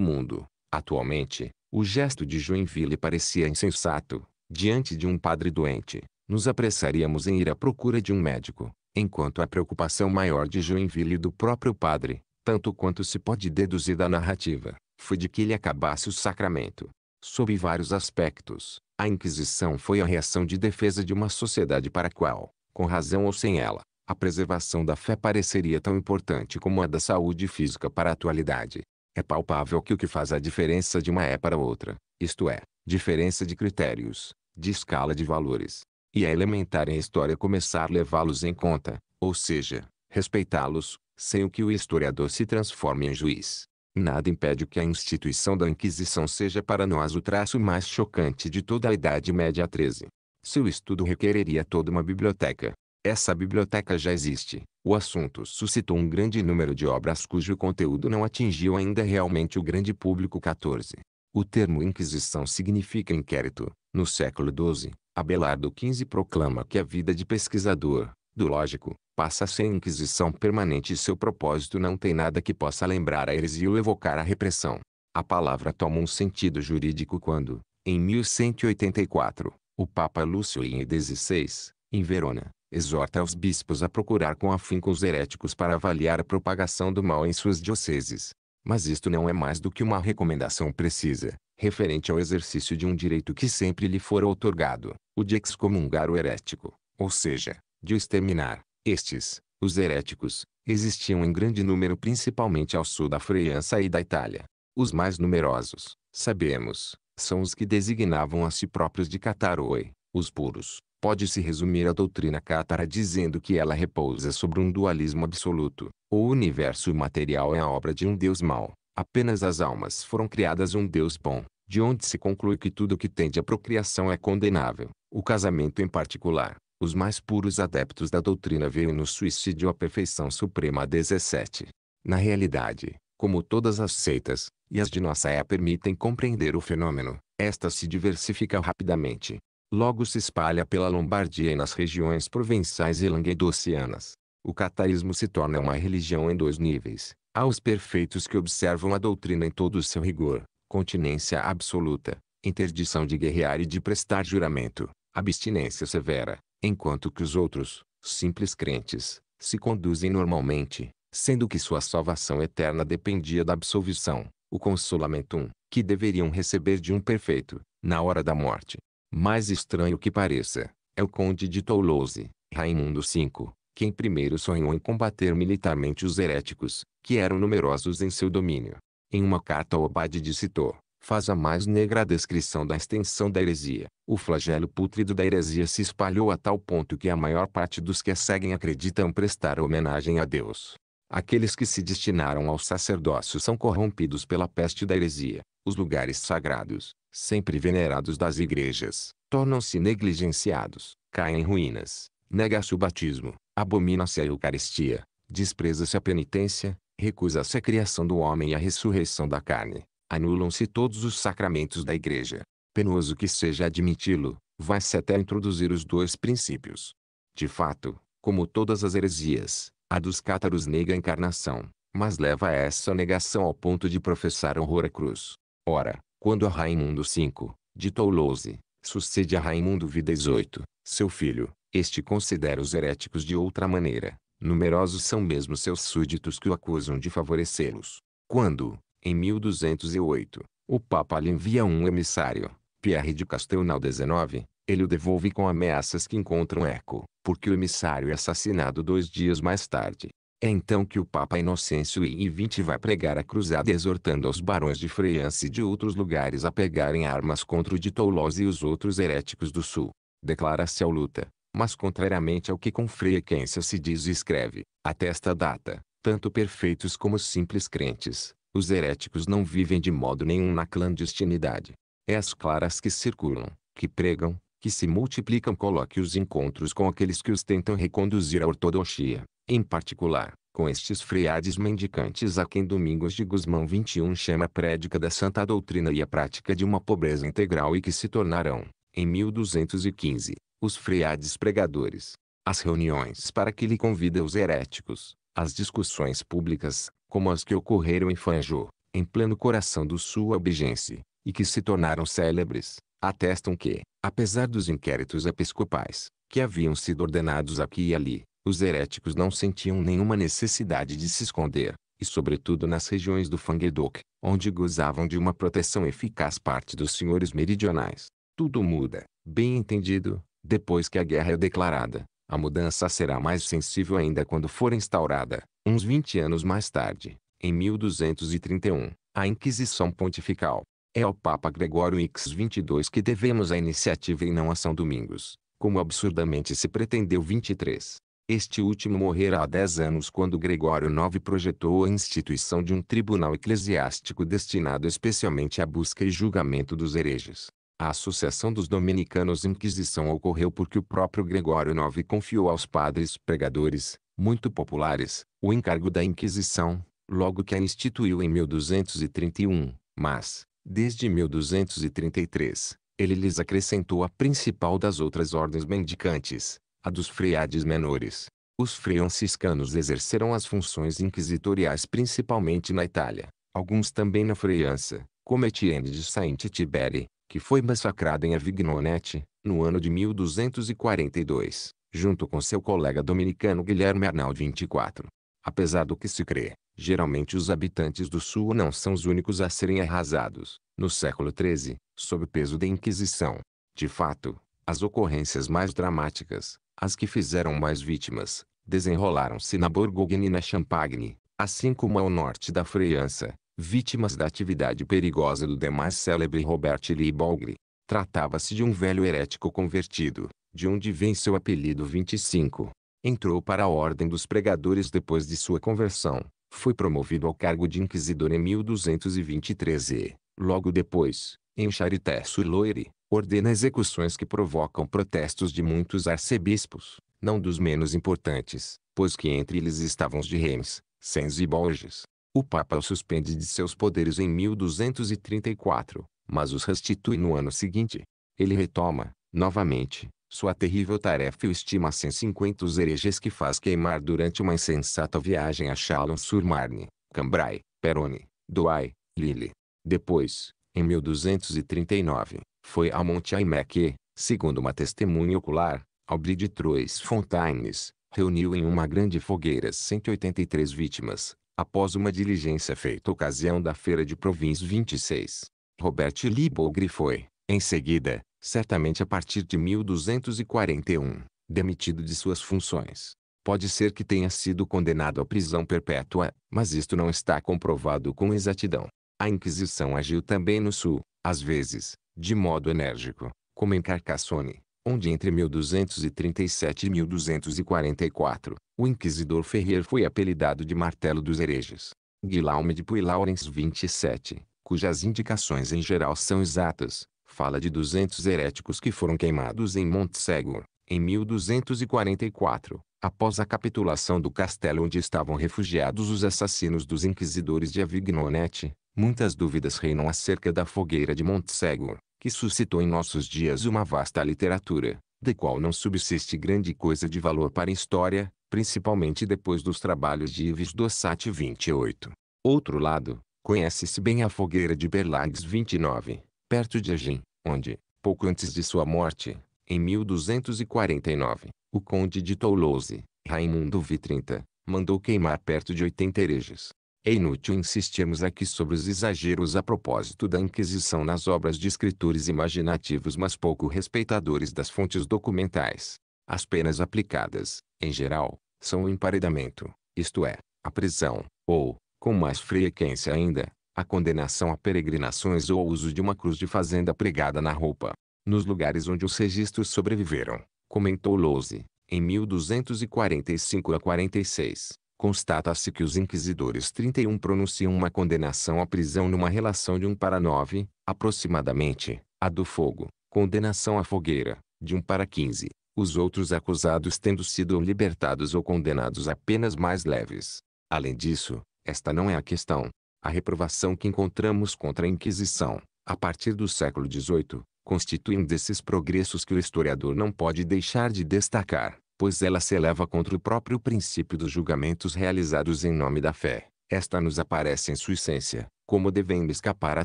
S1: mundo, atualmente, o gesto de Joinville parecia insensato, diante de um padre doente, nos apressaríamos em ir à procura de um médico, enquanto a preocupação maior de Joinville e do próprio padre, tanto quanto se pode deduzir da narrativa, foi de que ele acabasse o sacramento. Sob vários aspectos, a Inquisição foi a reação de defesa de uma sociedade para a qual, com razão ou sem ela, a preservação da fé pareceria tão importante como a da saúde física para a atualidade. É palpável que o que faz a diferença de uma é para outra, isto é, diferença de critérios, de escala de valores. E é elementar em história começar a levá-los em conta, ou seja, respeitá-los, sem o que o historiador se transforme em juiz nada impede que a instituição da Inquisição seja para nós o traço mais chocante de toda a Idade Média 13. Seu estudo requereria toda uma biblioteca. Essa biblioteca já existe. O assunto suscitou um grande número de obras cujo conteúdo não atingiu ainda realmente o grande público 14. O termo Inquisição significa inquérito. No século XII, Abelardo XV proclama que a vida de pesquisador, do lógico, passa sem inquisição permanente e seu propósito não tem nada que possa lembrar a heresia ou evocar a repressão. A palavra toma um sentido jurídico quando, em 1184, o Papa Lúcio em XVI, em Verona, exorta os bispos a procurar com afinco os heréticos para avaliar a propagação do mal em suas dioceses. Mas isto não é mais do que uma recomendação precisa, referente ao exercício de um direito que sempre lhe fora outorgado, o de excomungar o herético, ou seja, de o exterminar. Estes, os heréticos, existiam em grande número principalmente ao sul da França e da Itália. Os mais numerosos, sabemos, são os que designavam a si próprios de Cataroi, os puros. Pode-se resumir a doutrina cátara dizendo que ela repousa sobre um dualismo absoluto. O universo material é a obra de um Deus mau. Apenas as almas foram criadas um Deus bom, de onde se conclui que tudo que tende à procriação é condenável, o casamento em particular. Os mais puros adeptos da doutrina veem no suicídio a perfeição suprema 17. Na realidade, como todas as seitas, e as de nossa é permitem compreender o fenômeno, esta se diversifica rapidamente. Logo se espalha pela Lombardia e nas regiões provençais e languedocianas. O catarismo se torna uma religião em dois níveis. Há os perfeitos que observam a doutrina em todo o seu rigor, continência absoluta, interdição de guerrear e de prestar juramento, abstinência severa, enquanto que os outros, simples crentes, se conduzem normalmente, sendo que sua salvação eterna dependia da absolvição, o consolamentum, que deveriam receber de um perfeito, na hora da morte. Mais estranho que pareça, é o conde de Toulouse, Raimundo V, quem primeiro sonhou em combater militarmente os heréticos, que eram numerosos em seu domínio. Em uma carta ao abade de Citor, faz a mais negra descrição da extensão da heresia. O flagelo pútrido da heresia se espalhou a tal ponto que a maior parte dos que a seguem acreditam prestar homenagem a Deus. Aqueles que se destinaram ao sacerdócio são corrompidos pela peste da heresia. Os lugares sagrados, sempre venerados das igrejas, tornam-se negligenciados, caem em ruínas, nega-se o batismo, abomina-se a Eucaristia, despreza-se a penitência, recusa-se a criação do homem e a ressurreição da carne anulam-se todos os sacramentos da Igreja. Penoso que seja admiti-lo, vai-se até introduzir os dois princípios. De fato, como todas as heresias, a dos cátaros nega a encarnação, mas leva a essa negação ao ponto de professar horror à cruz. Ora, quando a Raimundo V, de Toulouse, sucede a Raimundo V 18, seu filho, este considera os heréticos de outra maneira. Numerosos são mesmo seus súditos que o acusam de favorecê-los. Quando, em 1208, o Papa lhe envia um emissário, Pierre de Castelnau XIX, ele o devolve com ameaças que encontram eco, porque o emissário é assassinado dois dias mais tarde. É então que o Papa Inocêncio I vai pregar a cruzada exortando aos barões de França e de outros lugares a pegarem armas contra o de Toulouse e os outros heréticos do sul. Declara-se a luta, mas contrariamente ao que com frequência se diz e escreve, até esta data, tanto perfeitos como simples crentes, os heréticos não vivem de modo nenhum na clandestinidade. É as claras que circulam, que pregam, que se multiplicam coloque os encontros com aqueles que os tentam reconduzir à ortodoxia, em particular, com estes freades mendicantes a quem Domingos de Guzmão 21 chama a prédica da santa doutrina e a prática de uma pobreza integral e que se tornarão, em 1215, os freades pregadores. As reuniões para que lhe convida os heréticos, as discussões públicas, como as que ocorreram em Fanjou, em pleno coração do sul albigense, e que se tornaram célebres, atestam que, apesar dos inquéritos episcopais, que haviam sido ordenados aqui e ali, os heréticos não sentiam nenhuma necessidade de se esconder, e sobretudo nas regiões do Fangedok, onde gozavam de uma proteção eficaz parte dos senhores meridionais. Tudo muda, bem entendido, depois que a guerra é declarada, a mudança será mais sensível ainda quando for instaurada, uns 20 anos mais tarde, em 1231, a Inquisição Pontifical. É ao Papa Gregório X-22 que devemos a iniciativa e não a São Domingos, como absurdamente se pretendeu 23. Este último morrerá há 10 anos quando Gregório IX projetou a instituição de um tribunal eclesiástico destinado especialmente à busca e julgamento dos hereges. A associação dos dominicanos à Inquisição ocorreu porque o próprio Gregório IX confiou aos padres pregadores, muito populares, o encargo da Inquisição, logo que a instituiu em 1231, mas, desde 1233, ele lhes acrescentou a principal das outras ordens mendicantes, a dos freades menores. Os franciscanos exerceram as funções inquisitoriais principalmente na Itália, alguns também na França, como Etienne de Saint-Tibere, que foi massacrada em Avignonete no ano de 1242, junto com seu colega dominicano Guilherme Arnaldo 24. Apesar do que se crê, geralmente os habitantes do sul não são os únicos a serem arrasados, no século XIII, sob o peso da Inquisição. De fato, as ocorrências mais dramáticas, as que fizeram mais vítimas, desenrolaram-se na Borgonha e na Champagne, assim como ao norte da França, vítimas da atividade perigosa do demais célebre Robert Libolgre. Tratava-se de um velho herético convertido, de onde vem seu apelido 25. Entrou para a Ordem dos Pregadores depois de sua conversão, foi promovido ao cargo de inquisidor em 1223 e, logo depois, em Charité sur Loire, ordena execuções que provocam protestos de muitos arcebispos, não dos menos importantes, pois que entre eles estavam os de Reims, Sens e Borges. O Papa o suspende de seus poderes em 1234, mas os restitui no ano seguinte. Ele retoma, novamente, sua terrível tarefa e estima 150 hereges que faz queimar durante uma insensata viagem a Chalon-sur-Marne, Cambrai, Perone, Douai, Lille. Depois, em 1239, foi ao Monte Aimé que, segundo uma testemunha ocular, Aubry de Trois Fontaines, reuniu em uma grande fogueira 183 vítimas, após uma diligência feita ocasião da feira de Provins 26. Robert Libogri foi, em seguida, certamente a partir de 1241, demitido de suas funções. Pode ser que tenha sido condenado à prisão perpétua, mas isto não está comprovado com exatidão. A Inquisição agiu também no Sul, às vezes, de modo enérgico, como em Carcassone onde entre 1237 e 1244, o inquisidor Ferrer foi apelidado de Martelo dos Hereges. Guillaume de Puy Laurens 27, cujas indicações em geral são exatas, fala de 200 heréticos que foram queimados em Montsegur, em 1244, após a capitulação do castelo onde estavam refugiados os assassinos dos inquisidores de Avignonet. Muitas dúvidas reinam acerca da fogueira de Montsegur, que suscitou em nossos dias uma vasta literatura, da qual não subsiste grande coisa de valor para a história, principalmente depois dos trabalhos de Ives Dossati 28. Outro lado, conhece-se bem a fogueira de Berlagues 29, perto de Agen, onde, pouco antes de sua morte, em 1249, o conde de Toulouse, Raimundo V30, mandou queimar perto de 80 hereges, é inútil insistirmos aqui sobre os exageros a propósito da Inquisição nas obras de escritores imaginativos mas pouco respeitadores das fontes documentais. As penas aplicadas, em geral, são o emparedamento, isto é, a prisão, ou, com mais frequência ainda, a condenação a peregrinações ou o uso de uma cruz de fazenda pregada na roupa. Nos lugares onde os registros sobreviveram, comentou Lose, em 1245 a 46, constata-se que os inquisidores 31 pronunciam uma condenação à prisão numa relação de 1 para 9, aproximadamente, a do fogo, condenação à fogueira, de 1 para 15, os outros acusados tendo sido libertados ou condenados apenas mais leves. Além disso, esta não é a questão. A reprovação que encontramos contra a Inquisição, a partir do século XVIII, constitui um desses progressos que o historiador não pode deixar de destacar pois ela se eleva contra o próprio princípio dos julgamentos realizados em nome da fé. Esta nos aparece em sua essência, como devendo escapar a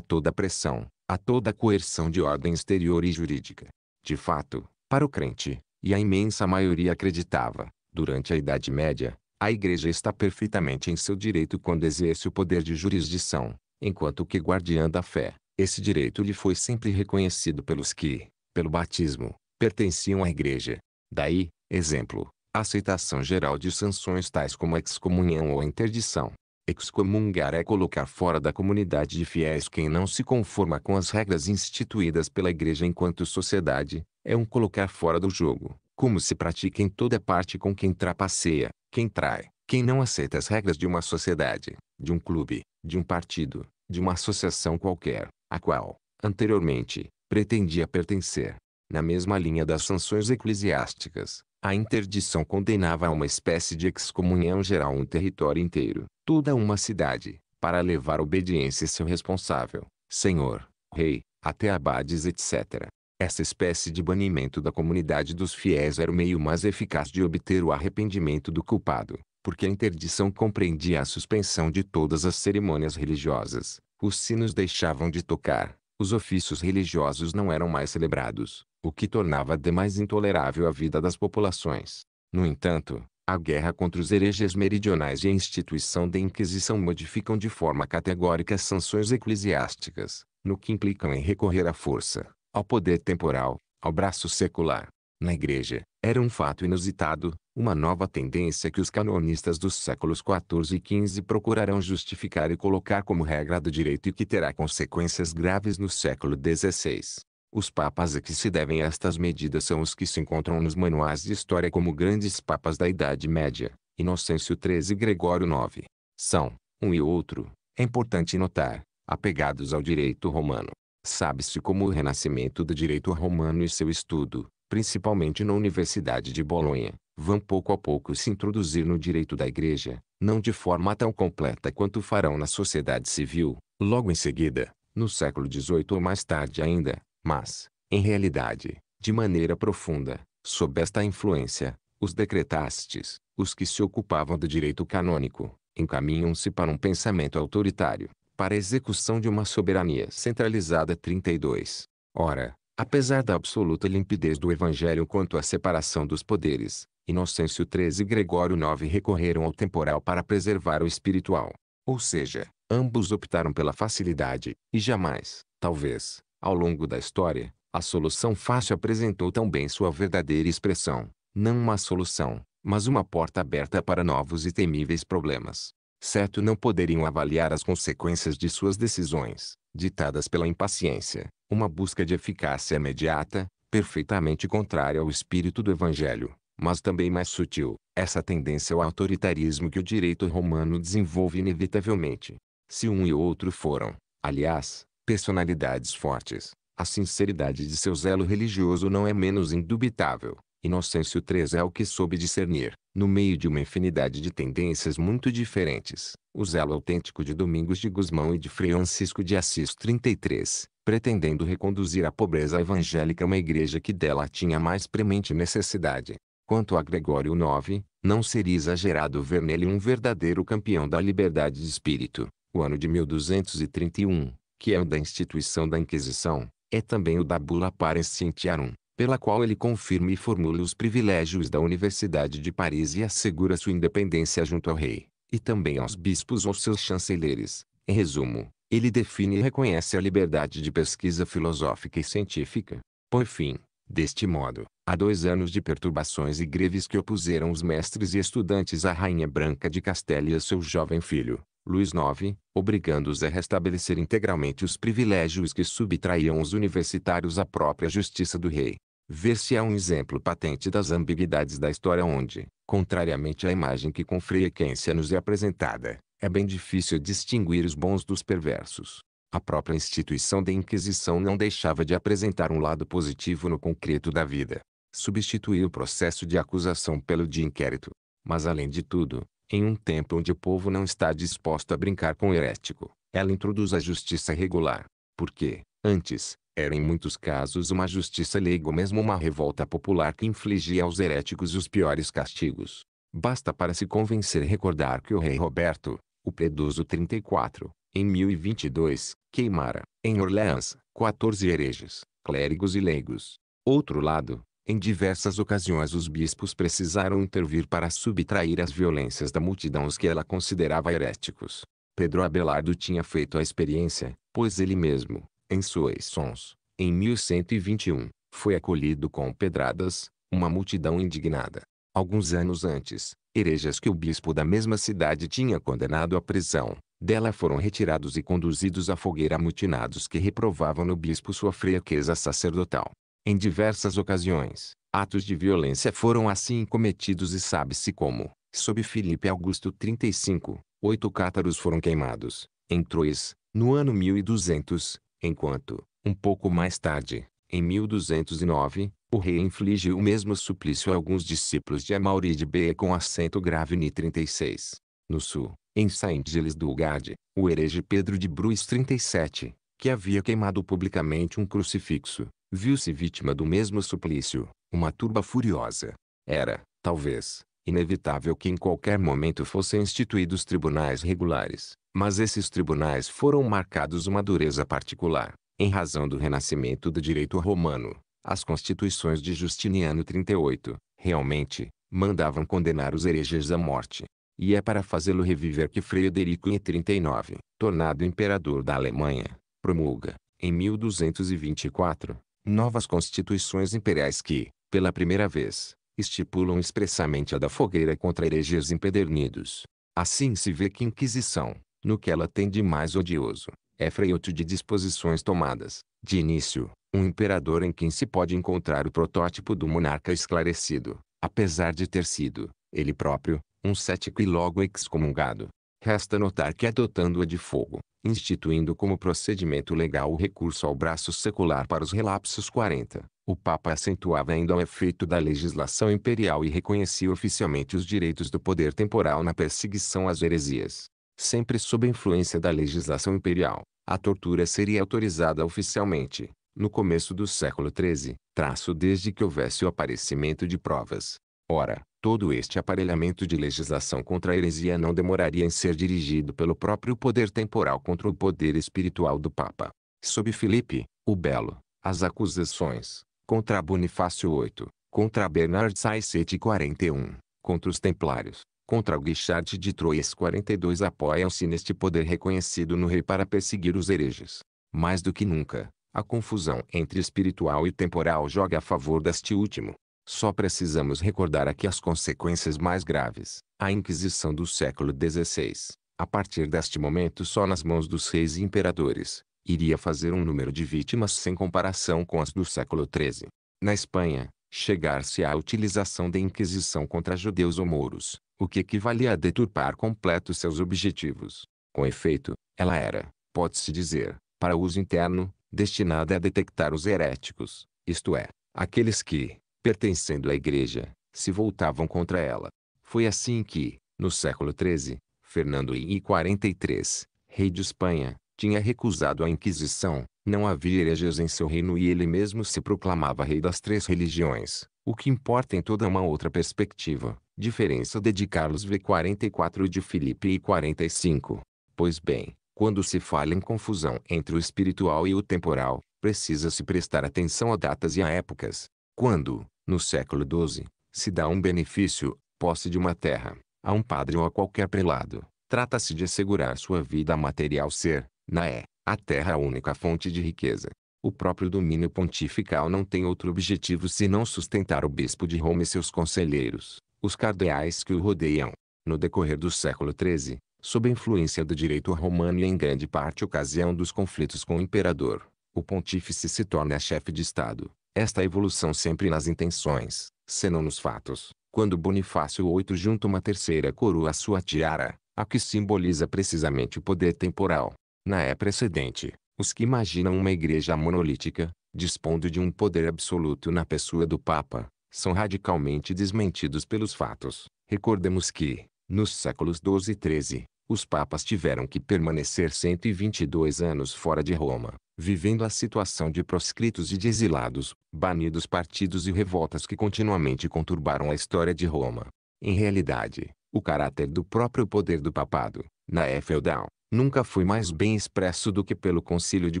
S1: toda pressão, a toda coerção de ordem exterior e jurídica. De fato, para o crente, e a imensa maioria acreditava, durante a Idade Média, a Igreja está perfeitamente em seu direito quando exerce o poder de jurisdição, enquanto que guardiã da fé, esse direito lhe foi sempre reconhecido pelos que, pelo batismo, pertenciam à Igreja. Daí, Exemplo: aceitação geral de sanções tais como a excomunhão ou a interdição. Excomungar é colocar fora da comunidade de fiéis quem não se conforma com as regras instituídas pela Igreja enquanto sociedade, é um colocar fora do jogo, como se pratica em toda parte com quem trapaceia, quem trai, quem não aceita as regras de uma sociedade, de um clube, de um partido, de uma associação qualquer, a qual, anteriormente, pretendia pertencer. Na mesma linha das sanções eclesiásticas, a interdição condenava a uma espécie de excomunhão geral um território inteiro, toda uma cidade, para levar obediência a seu responsável, senhor, rei, até abades etc. Essa espécie de banimento da comunidade dos fiéis era o meio mais eficaz de obter o arrependimento do culpado, porque a interdição compreendia a suspensão de todas as cerimônias religiosas, os sinos deixavam de tocar, os ofícios religiosos não eram mais celebrados, o que tornava demais intolerável a vida das populações. No entanto, a guerra contra os hereges meridionais e a instituição da Inquisição modificam de forma categórica as sanções eclesiásticas, no que implicam em recorrer à força, ao poder temporal, ao braço secular. Na Igreja, era um fato inusitado, uma nova tendência que os canonistas dos séculos XIV e XV procurarão justificar e colocar como regra do direito e que terá consequências graves no século XVI. Os papas a que se devem estas medidas são os que se encontram nos manuais de história como grandes papas da Idade Média, Inocêncio XIII e Gregório IX. São, um e outro, é importante notar, apegados ao direito romano. Sabe-se como o renascimento do direito romano e seu estudo, principalmente na Universidade de Bolonha, vão pouco a pouco se introduzir no direito da Igreja, não de forma tão completa quanto farão na sociedade civil, logo em seguida, no século XVIII ou mais tarde ainda, mas, em realidade, de maneira profunda, sob esta influência, os decretastes, os que se ocupavam do direito canônico, encaminham-se para um pensamento autoritário, para a execução de uma soberania centralizada 32. Ora, apesar da absoluta limpidez do Evangelho quanto à separação dos poderes, Inocêncio XIII e Gregório IX recorreram ao temporal para preservar o espiritual. Ou seja, ambos optaram pela facilidade, e jamais, talvez, ao longo da história, a solução fácil apresentou também sua verdadeira expressão, não uma solução, mas uma porta aberta para novos e temíveis problemas. Certo não poderiam avaliar as consequências de suas decisões, ditadas pela impaciência, uma busca de eficácia imediata, perfeitamente contrária ao espírito do Evangelho, mas também mais sutil, essa tendência ao autoritarismo que o direito romano desenvolve inevitavelmente. Se um e outro foram, aliás, personalidades fortes, a sinceridade de seu zelo religioso não é menos indubitável. Inocêncio III é o que soube discernir, no meio de uma infinidade de tendências muito diferentes, o zelo autêntico de Domingos de Guzmão e de Francisco de Assis 33, pretendendo reconduzir a pobreza evangélica a uma igreja que dela tinha mais premente necessidade. Quanto a Gregório IX, não seria exagerado ver nele um verdadeiro campeão da liberdade de espírito. O ano de 1231, que é o da instituição da Inquisição, é também o da Bula Parens Scientiarum, pela qual ele confirma e formula os privilégios da Universidade de Paris e assegura sua independência junto ao rei, e também aos bispos ou seus chanceleres. Em resumo, ele define e reconhece a liberdade de pesquisa filosófica e científica. Por fim, deste modo, há dois anos de perturbações e greves que opuseram os mestres e estudantes à Rainha Branca de Castela e a seu jovem filho, Luís IX, obrigando-os a restabelecer integralmente os privilégios que subtraíam os universitários à própria justiça do rei. Ver-se é um exemplo patente das ambiguidades da história onde, contrariamente à imagem que com frequência nos é apresentada, é bem difícil distinguir os bons dos perversos. A própria instituição da Inquisição não deixava de apresentar um lado positivo no concreto da vida. Substituiu o processo de acusação pelo de inquérito. Mas além de tudo, em um tempo onde o povo não está disposto a brincar com o herético, ela introduz a justiça regular. Porque, antes, era em muitos casos uma justiça leiga ou mesmo uma revolta popular que infligia aos heréticos os piores castigos. Basta para se convencer e recordar que o rei Roberto, o predoso 34, em 1022, queimara, em Orleans, 14 hereges, clérigos e leigos. Outro lado, em diversas ocasiões os bispos precisaram intervir para subtrair as violências da multidão os que ela considerava heréticos. Pedro Abelardo tinha feito a experiência, pois ele mesmo, em suas sons, em 1121, foi acolhido com pedradas, uma multidão indignada. Alguns anos antes, herejas que o bispo da mesma cidade tinha condenado à prisão, dela foram retirados e conduzidos à fogueira mutinados que reprovavam no bispo sua fraqueza sacerdotal. Em diversas ocasiões, atos de violência foram assim cometidos e sabe-se como. Sob Filipe Augusto 35, oito cátaros foram queimados, em Trois no ano 1200, enquanto, um pouco mais tarde, em 1209, o rei inflige o mesmo suplício a alguns discípulos de Amauri de Beia com acento grave ni 36. No sul, em Saint-Gilles do Gade, o herege Pedro de Bruis 37, que havia queimado publicamente um crucifixo, viu-se vítima do mesmo suplício, uma turba furiosa. Era, talvez, inevitável que em qualquer momento fossem instituídos tribunais regulares, mas esses tribunais foram marcados uma dureza particular, em razão do renascimento do direito romano. As constituições de Justiniano 38, realmente, mandavam condenar os hereges à morte. E é para fazê-lo reviver que Frederico em 39, tornado imperador da Alemanha, promulga, em 1224, novas constituições imperiais que, pela primeira vez, estipulam expressamente a da fogueira contra hereges empedernidos. Assim se vê que Inquisição, no que ela tem de mais odioso, é freiote de disposições tomadas, de início, um imperador em quem se pode encontrar o protótipo do monarca esclarecido, apesar de ter sido, ele próprio, um cético e logo excomungado. Resta notar que adotando-a de fogo, instituindo como procedimento legal o recurso ao braço secular para os relapsos 40. O Papa acentuava ainda o efeito da legislação imperial e reconhecia oficialmente os direitos do poder temporal na perseguição às heresias. Sempre sob influência da legislação imperial, a tortura seria autorizada oficialmente, no começo do século XIII, traço desde que houvesse o aparecimento de provas, Ora, todo este aparelhamento de legislação contra a heresia não demoraria em ser dirigido pelo próprio poder temporal contra o poder espiritual do Papa. Sob Felipe, o Belo, as acusações, contra Bonifácio VIII, contra Bernard Saicete 41, contra os Templários, contra Guichard de Troyes 42 apoiam-se neste poder reconhecido no rei para perseguir os hereges. Mais do que nunca, a confusão entre espiritual e temporal joga a favor deste último. Só precisamos recordar aqui as consequências mais graves. A Inquisição do século XVI, a partir deste momento só nas mãos dos reis e imperadores, iria fazer um número de vítimas sem comparação com as do século XIII. Na Espanha, chegar-se à utilização da Inquisição contra judeus ou mouros, o que equivalia a deturpar completo seus objetivos. Com efeito, ela era, pode-se dizer, para uso interno, destinada a detectar os heréticos, isto é, aqueles que, pertencendo à Igreja, se voltavam contra ela. Foi assim que, no século XIII, Fernando I 43, rei de Espanha, tinha recusado a Inquisição, não havia hereges em seu reino e ele mesmo se proclamava rei das três religiões. O que importa em toda uma outra perspectiva, diferença de, Carlos V 44 e de Filipe I 45. Pois bem, quando se fala em confusão entre o espiritual e o temporal, precisa-se prestar atenção a datas e a épocas. Quando, no século XII, se dá um benefício, posse de uma terra, a um padre ou a qualquer prelado. Trata-se de assegurar sua vida material ser, na é, a terra a única fonte de riqueza. O próprio domínio pontifical não tem outro objetivo senão sustentar o bispo de Roma e seus conselheiros, os cardeais que o rodeiam. No decorrer do século XIII, sob influência do direito romano e em grande parte ocasião dos conflitos com o imperador, o pontífice se torna chefe de Estado, esta evolução sempre nas intenções, senão nos fatos. Quando Bonifácio VIII junta uma terceira coroa à sua tiara, a que simboliza precisamente o poder temporal. Na é precedente, os que imaginam uma igreja monolítica, dispondo de um poder absoluto na pessoa do Papa, são radicalmente desmentidos pelos fatos. Recordemos que, nos séculos XII e XIII, os papas tiveram que permanecer 122 anos fora de Roma, vivendo a situação de proscritos e de exilados, banidos partidos e revoltas que continuamente conturbaram a história de Roma. Em realidade, o caráter do próprio poder do papado, na Efeudal, é feudal, nunca foi mais bem expresso do que pelo concílio de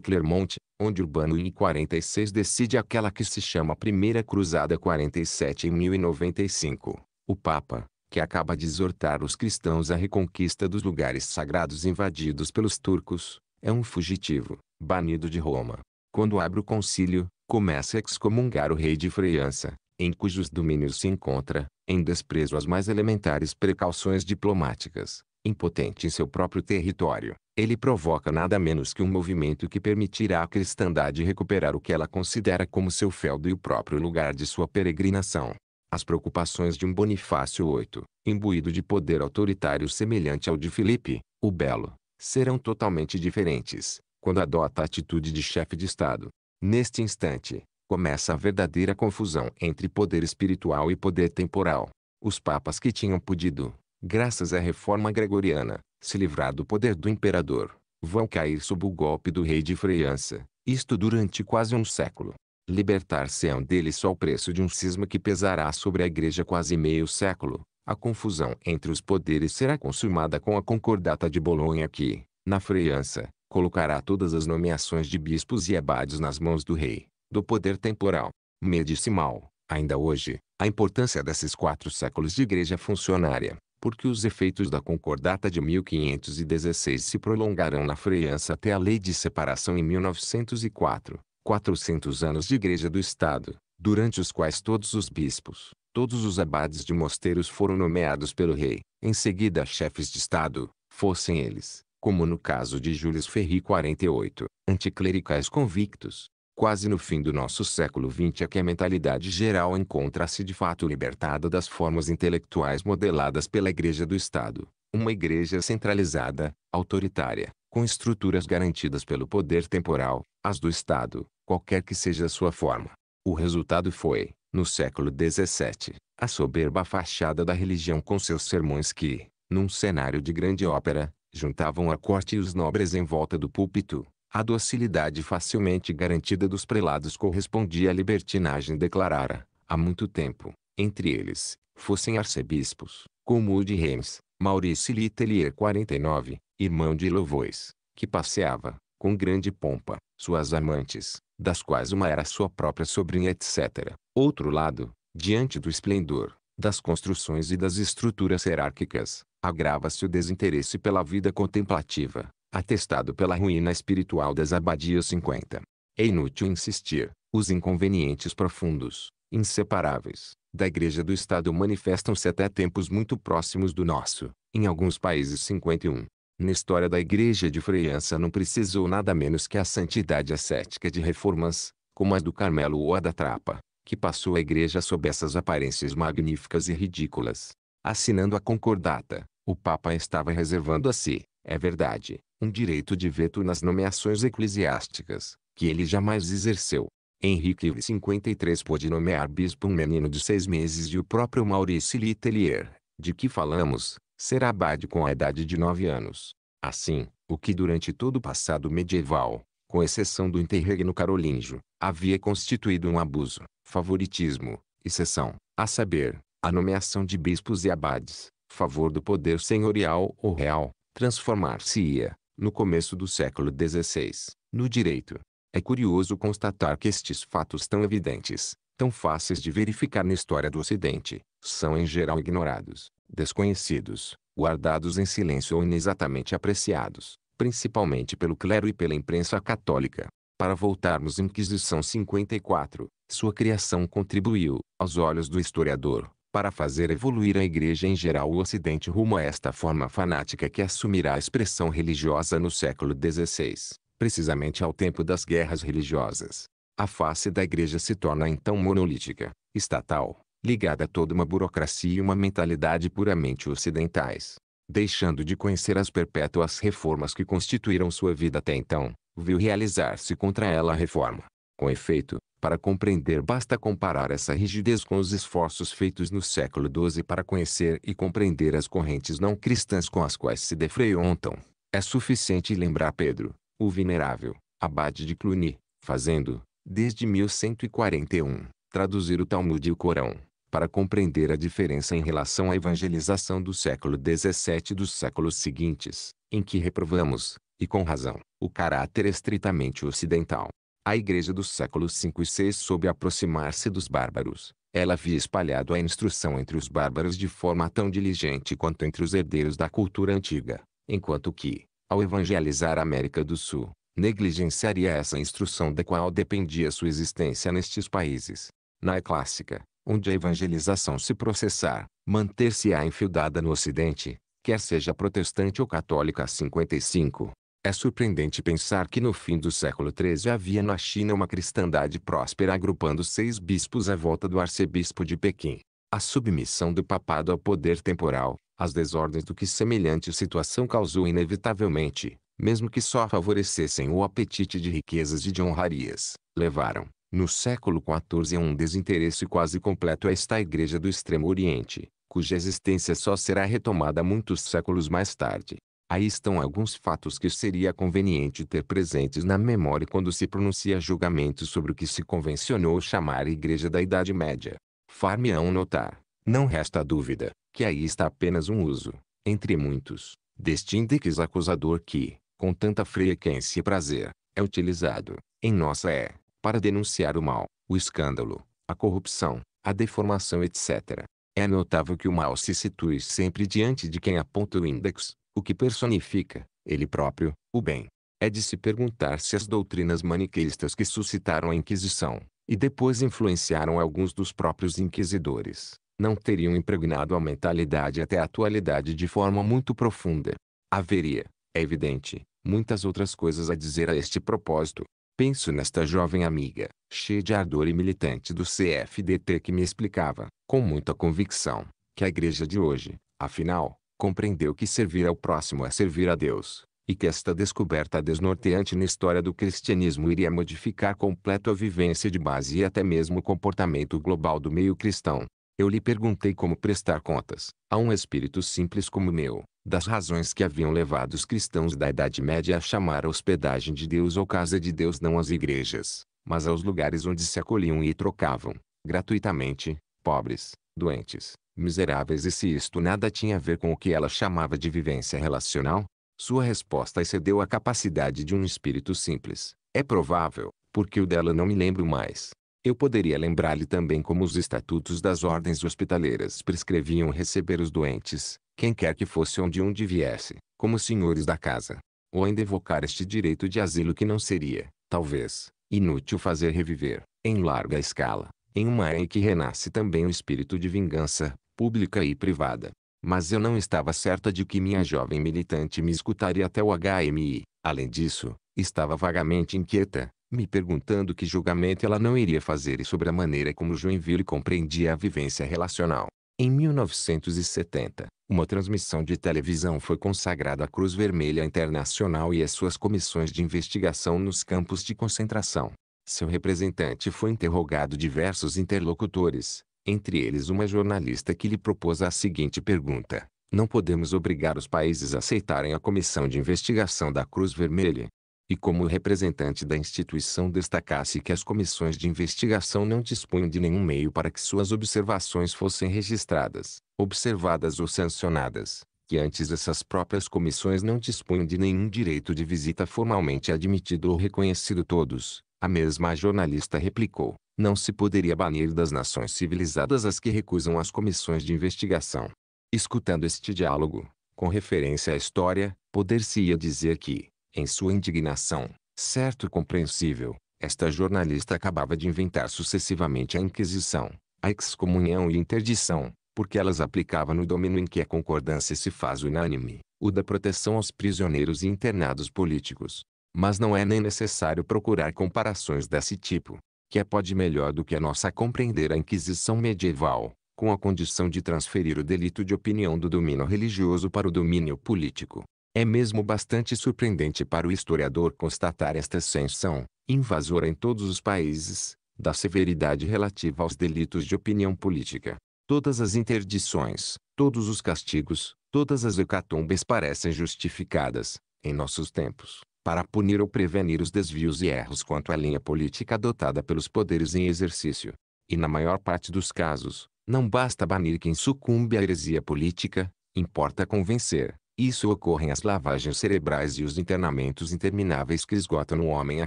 S1: Clermont, onde Urbano em 46 decide aquela que se chama Primeira Cruzada 47 em 1095. O Papa, que acaba de exortar os cristãos à reconquista dos lugares sagrados invadidos pelos turcos, é um fugitivo, banido de Roma. Quando abre o concílio, começa a excomungar o rei de França, em cujos domínios se encontra, em desprezo às mais elementares precauções diplomáticas, impotente em seu próprio território, ele provoca nada menos que um movimento que permitirá à cristandade recuperar o que ela considera como seu feudo e o próprio lugar de sua peregrinação. As preocupações de um Bonifácio VIII, imbuído de poder autoritário semelhante ao de Filipe, o Belo, serão totalmente diferentes quando adota a atitude de chefe de Estado. Neste instante, começa a verdadeira confusão entre poder espiritual e poder temporal. Os papas que tinham podido, graças à reforma gregoriana, se livrar do poder do imperador, vão cair sob o golpe do rei de França, isto durante quase um século. Libertar-se-ão é deles só o preço de um cisma que pesará sobre a igreja quase meio século. A confusão entre os poderes será consumada com a concordata de Bolonha que, na França, colocará todas as nomeações de bispos e abades nas mãos do rei, do poder temporal, medicinal. Ainda hoje, a importância desses quatro séculos de igreja funcionária, porque os efeitos da concordata de 1516 se prolongarão na França até a lei de separação em 1904, 400 anos de igreja do Estado, durante os quais todos os bispos, todos os abades de mosteiros foram nomeados pelo rei, em seguida chefes de Estado, fossem eles como no caso de Jules Ferry 48, anticlericais convictos. Quase no fim do nosso século XX é que a mentalidade geral encontra-se de fato libertada das formas intelectuais modeladas pela Igreja do Estado, uma igreja centralizada, autoritária, com estruturas garantidas pelo poder temporal, as do Estado, qualquer que seja a sua forma. O resultado foi, no século XVII, a soberba fachada da religião com seus sermões que, num cenário de grande ópera, juntavam a corte e os nobres em volta do púlpito. A docilidade facilmente garantida dos prelados correspondia à libertinagem declarara, há muito tempo, entre eles, fossem arcebispos, como o de Reims, Maurice Littelier 49, irmão de Louvois, que passeava, com grande pompa, suas amantes, das quais uma era sua própria sobrinha etc. Outro lado, diante do esplendor, das construções e das estruturas hierárquicas, agrava-se o desinteresse pela vida contemplativa, atestado pela ruína espiritual das abadias 50. É inútil insistir, os inconvenientes profundos, inseparáveis, da Igreja do Estado manifestam-se até tempos muito próximos do nosso, em alguns países 51. Na história da Igreja de Freiança não precisou nada menos que a santidade ascética de reformas, como as do Carmelo ou a da Trapa, que passou a Igreja sob essas aparências magníficas e ridículas, assinando a concordata, o Papa estava reservando a si, é verdade, um direito de veto nas nomeações eclesiásticas, que ele jamais exerceu. Henrique Ives 53 pôde nomear bispo um menino de seis meses e o próprio Maurice Littelier, de que falamos, será abade com a idade de nove anos. Assim, o que durante todo o passado medieval, com exceção do interregno carolíngio, havia constituído um abuso, favoritismo, exceção, a saber, a nomeação de bispos e abades, favor do poder senhorial ou real, transformar-se-ia, no começo do século XVI, no direito. É curioso constatar que estes fatos tão evidentes, tão fáceis de verificar na história do Ocidente, são em geral ignorados, desconhecidos, guardados em silêncio ou inexatamente apreciados, principalmente pelo clero e pela imprensa católica. Para voltarmos à Inquisição 54, sua criação contribuiu, aos olhos do historiador, para fazer evoluir a igreja em geral o ocidente rumo a esta forma fanática que assumirá a expressão religiosa no século XVI, precisamente ao tempo das guerras religiosas. A face da igreja se torna então monolítica, estatal, ligada a toda uma burocracia e uma mentalidade puramente ocidentais. Deixando de conhecer as perpétuas reformas que constituíram sua vida até então, viu realizar-se contra ela a reforma. Com efeito, para compreender, basta comparar essa rigidez com os esforços feitos no século XII para conhecer e compreender as correntes não cristãs com as quais se defrontam. É suficiente lembrar Pedro, o venerável, abade de Cluny, fazendo, desde 1141, traduzir o Talmud e o Corão, para compreender a diferença em relação à evangelização do século XVII e dos séculos seguintes, em que reprovamos, e com razão, o caráter estritamente ocidental a igreja dos séculos 5 e 6 soube aproximar-se dos bárbaros. Ela havia espalhado a instrução entre os bárbaros de forma tão diligente quanto entre os herdeiros da cultura antiga, enquanto que, ao evangelizar a América do Sul, negligenciaria essa instrução da qual dependia sua existência nestes países. Na clássica, onde a evangelização se processar, manter-se-á enfildada no Ocidente, quer seja protestante ou católica 55, é surpreendente pensar que no fim do século XIII havia na China uma cristandade próspera agrupando seis bispos à volta do arcebispo de Pequim. A submissão do papado ao poder temporal, as desordens do que semelhante situação causou inevitavelmente, mesmo que só favorecessem o apetite de riquezas e de honrarias, levaram, no século XIV a um desinteresse quase completo a esta igreja do Extremo Oriente, cuja existência só será retomada muitos séculos mais tarde. Aí estão alguns fatos que seria conveniente ter presentes na memória quando se pronuncia julgamento sobre o que se convencionou chamar Igreja da Idade Média. far notar, não resta dúvida, que aí está apenas um uso, entre muitos, deste index acusador que, com tanta frequência e prazer, é utilizado, em nossa é, para denunciar o mal, o escândalo, a corrupção, a deformação etc. É notável que o mal se situe sempre diante de quem aponta o índex, o que personifica, ele próprio, o bem. É de se perguntar se as doutrinas maniqueístas que suscitaram a Inquisição, e depois influenciaram alguns dos próprios inquisidores, não teriam impregnado a mentalidade até a atualidade de forma muito profunda. Haveria, é evidente, muitas outras coisas a dizer a este propósito. Penso nesta jovem amiga, cheia de ardor e militante do CFDT que me explicava, com muita convicção, que a igreja de hoje, afinal, compreendeu que servir ao próximo é servir a Deus, e que esta descoberta desnorteante na história do cristianismo iria modificar completo a vivência de base e até mesmo o comportamento global do meio cristão. Eu lhe perguntei como prestar contas, a um espírito simples como o meu, das razões que haviam levado os cristãos da Idade Média a chamar a hospedagem de Deus ou casa de Deus não às igrejas, mas aos lugares onde se acolhiam e trocavam, gratuitamente, pobres, doentes, miseráveis e se isto nada tinha a ver com o que ela chamava de vivência relacional, sua resposta excedeu a capacidade de um espírito simples. É provável, porque o dela não me lembro mais. Eu poderia lembrar-lhe também como os estatutos das ordens hospitaleiras prescreviam receber os doentes, quem quer que fosse onde onde viesse, como senhores da casa. Ou ainda evocar este direito de asilo que não seria, talvez, inútil fazer reviver, em larga escala, em uma em que renasce também o espírito de vingança, pública e privada. Mas eu não estava certa de que minha jovem militante me escutaria até o HMI. Além disso, estava vagamente inquieta, me perguntando que julgamento ela não iria fazer e sobre a maneira como Joinville compreendia a vivência relacional. Em 1970, uma transmissão de televisão foi consagrada à Cruz Vermelha Internacional e às suas comissões de investigação nos campos de concentração. Seu representante foi interrogado diversos interlocutores, entre eles uma jornalista que lhe propôs a seguinte pergunta. Não podemos obrigar os países a aceitarem a comissão de investigação da Cruz Vermelha. E como o representante da instituição destacasse que as comissões de investigação não dispunham de nenhum meio para que suas observações fossem registradas, observadas ou sancionadas, que antes essas próprias comissões não dispunham de nenhum direito de visita formalmente admitido ou reconhecido todos, a mesma jornalista replicou: não se poderia banir das nações civilizadas as que recusam as comissões de investigação. Escutando este diálogo, com referência à história, poder-se-ia dizer que, em sua indignação, certo e compreensível, esta jornalista acabava de inventar sucessivamente a Inquisição, a excomunhão e interdição, porque elas aplicava no domínio em que a concordância se faz unânime, o da proteção aos prisioneiros e internados políticos. Mas não é nem necessário procurar comparações desse tipo, que é pode melhor do que a nossa compreender a Inquisição medieval, com a condição de transferir o delito de opinião do domínio religioso para o domínio político. É mesmo bastante surpreendente para o historiador constatar esta ascensão, invasora em todos os países, da severidade relativa aos delitos de opinião política. Todas as interdições, todos os castigos, todas as hecatombes parecem justificadas, em nossos tempos para punir ou prevenir os desvios e erros quanto à linha política adotada pelos poderes em exercício. E na maior parte dos casos, não basta banir quem sucumbe à heresia política, importa convencer. Isso ocorrem as lavagens cerebrais e os internamentos intermináveis que esgotam no homem a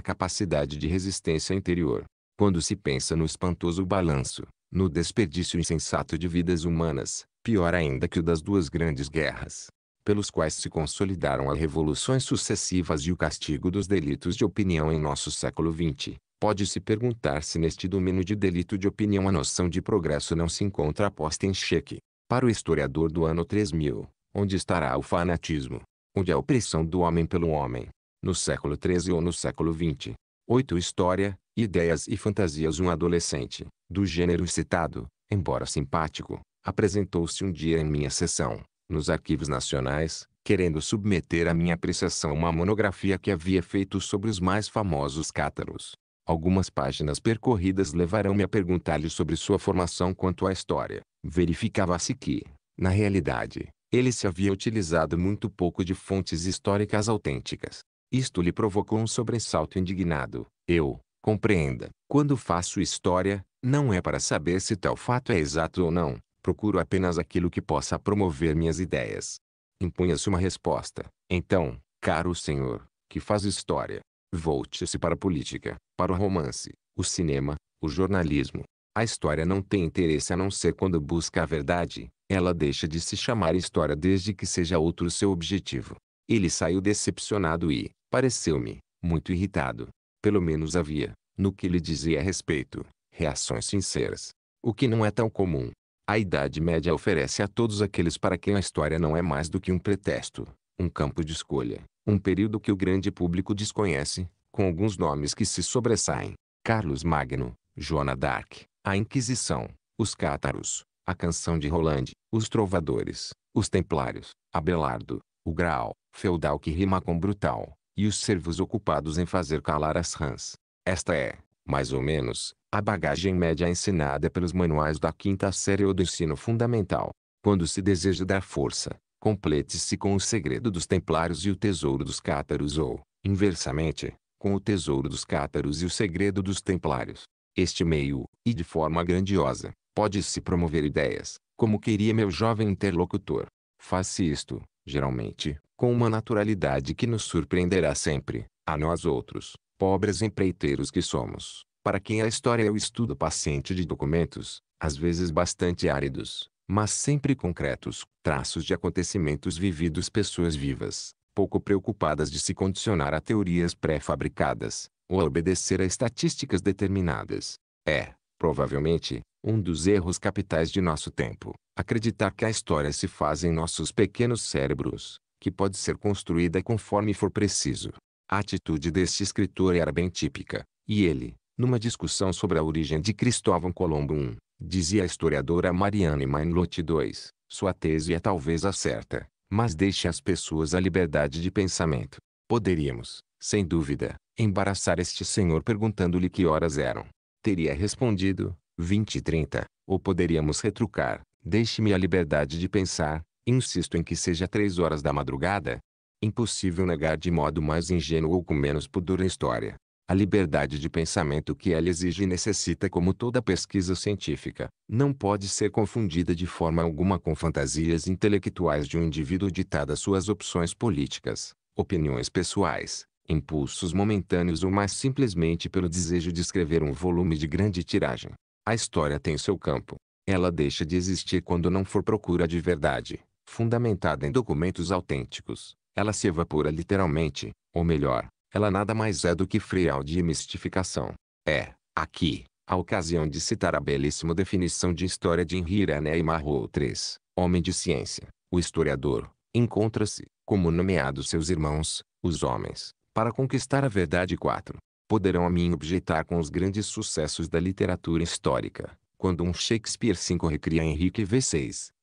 S1: capacidade de resistência interior. Quando se pensa no espantoso balanço, no desperdício insensato de vidas humanas, pior ainda que o das duas grandes guerras, pelos quais se consolidaram as revoluções sucessivas e o castigo dos delitos de opinião em nosso século XX, pode-se perguntar se neste domínio de delito de opinião a noção de progresso não se encontra posta em xeque. Para o historiador do ano 3000, onde estará o fanatismo? Onde a opressão do homem pelo homem? No século XIII ou no século XX? 8. História, ideias e fantasias Um adolescente, do gênero citado, embora simpático, apresentou-se um dia em minha sessão, nos arquivos nacionais, querendo submeter a minha apreciação uma monografia que havia feito sobre os mais famosos cátaros. Algumas páginas percorridas levarão-me a perguntar-lhe sobre sua formação quanto à história. Verificava-se que, na realidade, ele se havia utilizado muito pouco de fontes históricas autênticas. Isto lhe provocou um sobressalto indignado. Eu, compreenda, quando faço história, não é para saber se tal fato é exato ou não, Procuro apenas aquilo que possa promover minhas ideias. Impunha-se uma resposta. Então, caro senhor, que faz história, volte-se para a política, para o romance, o cinema, o jornalismo. A história não tem interesse a não ser quando busca a verdade, ela deixa de se chamar história desde que seja outro seu objetivo. Ele saiu decepcionado e, pareceu-me, muito irritado. Pelo menos havia, no que lhe dizia a respeito, reações sinceras. O que não é tão comum. A Idade Média oferece a todos aqueles para quem a história não é mais do que um pretexto, um campo de escolha, um período que o grande público desconhece, com alguns nomes que se sobressaem: Carlos Magno, Joana d'Arc, a Inquisição, os Cátaros, a Canção de Roland, os Trovadores, os Templários, Abelardo, o Graal, feudal que rima com brutal, e os servos ocupados em fazer calar as rãs. Esta é, mais ou menos, a bagagem média ensinada pelos manuais da quinta série ou do ensino fundamental. Quando se deseja dar força, complete-se com o segredo dos templários e o tesouro dos cátaros ou, inversamente, com o tesouro dos cátaros e o segredo dos templários. Este meio, e de forma grandiosa, pode-se promover ideias, como queria meu jovem interlocutor. Faça isto, geralmente, com uma naturalidade que nos surpreenderá sempre, a nós outros, pobres empreiteiros que somos para quem a história é o estudo paciente de documentos, às vezes bastante áridos, mas sempre concretos, traços de acontecimentos vividos pessoas vivas, pouco preocupadas de se condicionar a teorias pré-fabricadas, ou a obedecer a estatísticas determinadas. É, provavelmente, um dos erros capitais de nosso tempo, acreditar que a história se faz em nossos pequenos cérebros, que pode ser construída conforme for preciso. A atitude deste escritor era bem típica, e ele, numa discussão sobre a origem de Cristóvão Colombo I, dizia a historiadora Marianne Mainlot: II, sua tese é talvez a certa, mas deixe às pessoas a liberdade de pensamento. Poderíamos, sem dúvida, embaraçar este senhor perguntando-lhe que horas eram. Teria respondido, 20 e 30, ou poderíamos retrucar, deixe-me a liberdade de pensar, insisto em que seja três horas da madrugada. Impossível negar de modo mais ingênuo ou com menos pudor a história. A liberdade de pensamento que ela exige e necessita como toda pesquisa científica, não pode ser confundida de forma alguma com fantasias intelectuais de um indivíduo ditada suas opções políticas, opiniões pessoais, impulsos momentâneos ou mais simplesmente pelo desejo de escrever um volume de grande tiragem. A história tem seu campo. Ela deixa de existir quando não for procura de verdade, fundamentada em documentos autênticos. Ela se evapora literalmente, ou melhor, ela nada mais é do que frial de mistificação. É, aqui, a ocasião de citar a belíssima definição de história de Henri René Marrou III, homem de ciência, o historiador, encontra-se, como nomeados seus irmãos, os homens, para conquistar a verdade 4. Poderão a mim objetar com os grandes sucessos da literatura histórica, quando um Shakespeare 5 recria Henrique v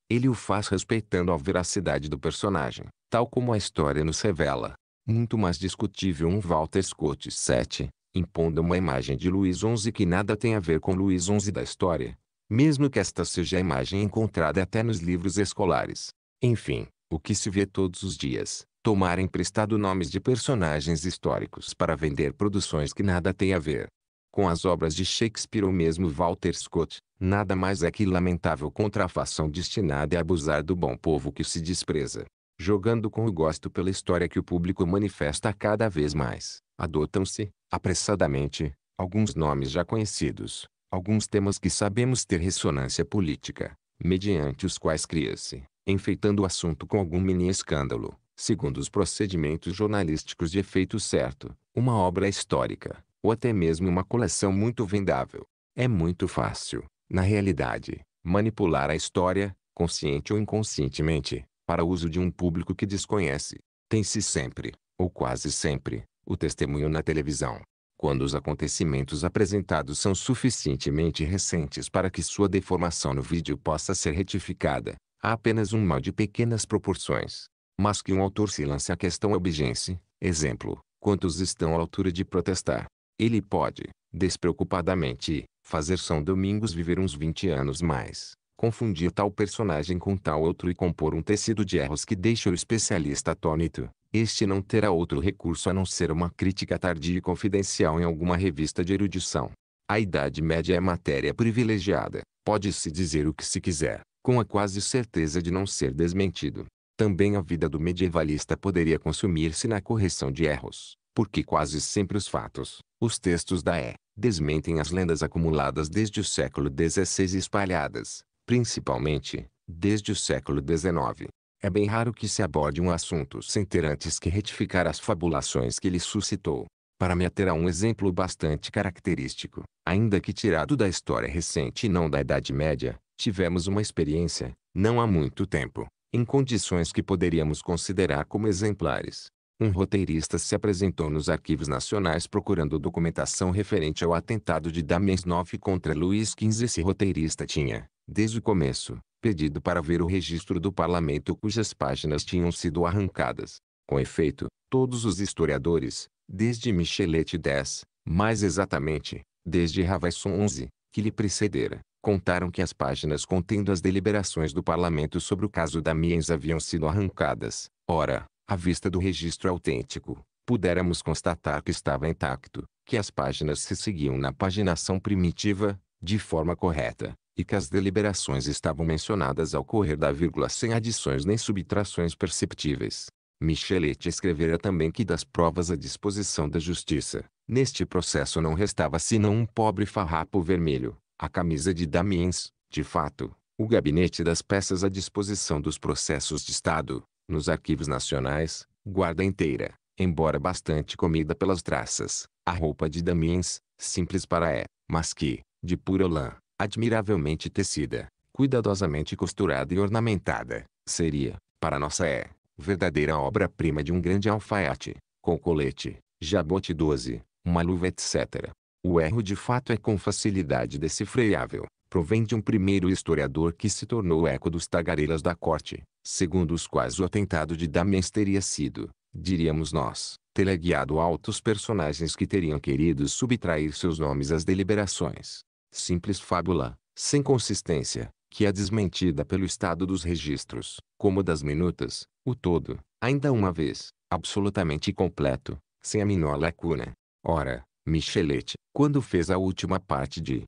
S1: ele o faz respeitando a veracidade do personagem, tal como a história nos revela, muito mais discutível um Walter Scott 7, impondo uma imagem de Luís XI que nada tem a ver com Luís XI da história, mesmo que esta seja a imagem encontrada até nos livros escolares. Enfim, o que se vê todos os dias, tomar emprestado nomes de personagens históricos para vender produções que nada tem a ver com as obras de Shakespeare ou mesmo Walter Scott, nada mais é que lamentável contrafação destinada a abusar do bom povo que se despreza jogando com o gosto pela história que o público manifesta cada vez mais. Adotam-se, apressadamente, alguns nomes já conhecidos, alguns temas que sabemos ter ressonância política, mediante os quais cria-se, enfeitando o assunto com algum mini-escândalo, segundo os procedimentos jornalísticos de efeito certo, uma obra histórica, ou até mesmo uma coleção muito vendável. É muito fácil, na realidade, manipular a história, consciente ou inconscientemente, para uso de um público que desconhece. Tem-se sempre, ou quase sempre, o testemunho na televisão. Quando os acontecimentos apresentados são suficientemente recentes para que sua deformação no vídeo possa ser retificada, há apenas um mal de pequenas proporções. Mas que um autor se lance à questão objeção, exemplo, quantos estão à altura de protestar? Ele pode, despreocupadamente, fazer São Domingos viver uns 20 anos mais confundir tal personagem com tal outro e compor um tecido de erros que deixa o especialista atônito. Este não terá outro recurso a não ser uma crítica tardia e confidencial em alguma revista de erudição. A Idade Média é matéria privilegiada, pode-se dizer o que se quiser, com a quase certeza de não ser desmentido. Também a vida do medievalista poderia consumir-se na correção de erros, porque quase sempre os fatos, os textos da E, desmentem as lendas acumuladas desde o século XVI e espalhadas, principalmente, desde o século XIX. É bem raro que se aborde um assunto sem ter antes que retificar as fabulações que ele suscitou. Para me ater a um exemplo bastante característico, ainda que tirado da história recente e não da Idade Média, tivemos uma experiência, não há muito tempo, em condições que poderíamos considerar como exemplares. Um roteirista se apresentou nos arquivos nacionais procurando documentação referente ao atentado de Damiens 9 contra Luís XV. Esse roteirista tinha, desde o começo, pedido para ver o registro do parlamento cujas páginas tinham sido arrancadas. Com efeito, todos os historiadores, desde Michelet X, mais exatamente, desde Ravaisson XI, que lhe precedera, contaram que as páginas contendo as deliberações do parlamento sobre o caso da haviam sido arrancadas. Ora, à vista do registro autêntico, pudéramos constatar que estava intacto, que as páginas se seguiam na paginação primitiva, de forma correta, e que as deliberações estavam mencionadas ao correr da vírgula sem adições nem subtrações perceptíveis. Michelet escrevera também que das provas à disposição da justiça, neste processo não restava senão um pobre farrapo vermelho, a camisa de Damiens, de fato, o gabinete das peças à disposição dos processos de Estado, nos arquivos nacionais, guarda inteira, embora bastante comida pelas traças, a roupa de Damiens, simples para é, mas que, de pura lã, admiravelmente tecida, cuidadosamente costurada e ornamentada, seria, para nossa é, verdadeira obra-prima de um grande alfaiate, com colete, jabote 12, uma luva etc. O erro de fato é com facilidade decifreável, provém de um primeiro historiador que se tornou eco dos tagarelas da corte, segundo os quais o atentado de Damiens teria sido, diríamos nós, teleguiado a altos personagens que teriam querido subtrair seus nomes às deliberações. Simples fábula, sem consistência, que é desmentida pelo estado dos registros, como das minutas, o todo, ainda uma vez, absolutamente completo, sem a menor lacuna. Ora, Michelet, quando fez a última parte de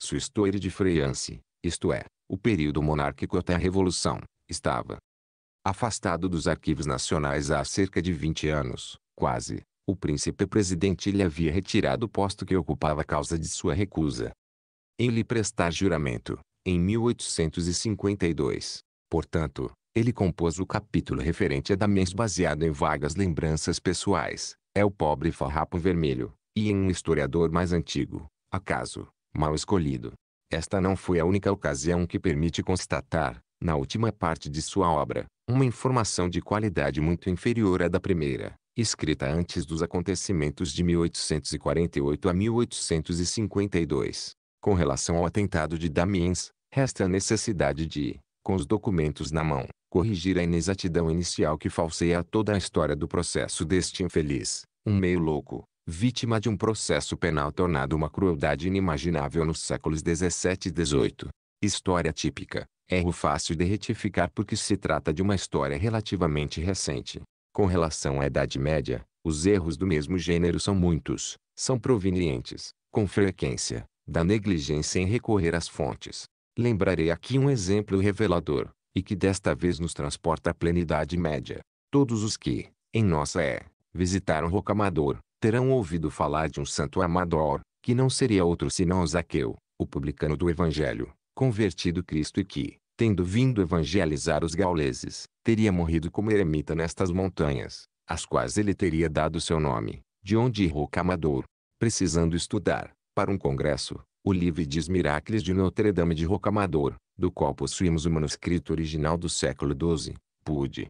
S1: sua história de Freiance, isto é, o período monárquico até a Revolução, estava afastado dos arquivos nacionais há cerca de 20 anos, quase. O príncipe presidente lhe havia retirado o posto que ocupava a causa de sua recusa ele prestar juramento, em 1852. Portanto, ele compôs o capítulo referente a Damiens baseado em vagas lembranças pessoais, é o pobre farrapo vermelho, e em um historiador mais antigo, acaso, mal escolhido. Esta não foi a única ocasião que permite constatar, na última parte de sua obra, uma informação de qualidade muito inferior à da primeira, escrita antes dos acontecimentos de 1848 a 1852. Com relação ao atentado de Damiens, resta a necessidade de, com os documentos na mão, corrigir a inexatidão inicial que falseia toda a história do processo deste infeliz, um meio louco, vítima de um processo penal tornado uma crueldade inimaginável nos séculos 17 e 18. História típica. Erro fácil de retificar porque se trata de uma história relativamente recente. Com relação à Idade Média, os erros do mesmo gênero são muitos, são provenientes, com frequência, da negligência em recorrer às fontes. Lembrarei aqui um exemplo revelador, e que desta vez nos transporta à plenidade média. Todos os que, em nossa é, visitaram Rocamador, terão ouvido falar de um santo amador, que não seria outro senão Zaqueu, o publicano do Evangelho, convertido Cristo e que, tendo vindo evangelizar os gauleses, teria morrido como eremita nestas montanhas, às quais ele teria dado seu nome, de onde Rocamador, precisando estudar, para um congresso, o livro diz Miracles de Notre Dame de Rocamador, do qual possuímos o manuscrito original do século XII, pude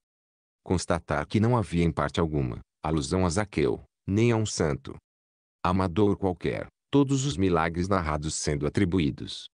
S1: constatar que não havia em parte alguma, alusão a Zaqueu, nem a um santo amador qualquer, todos os milagres narrados sendo atribuídos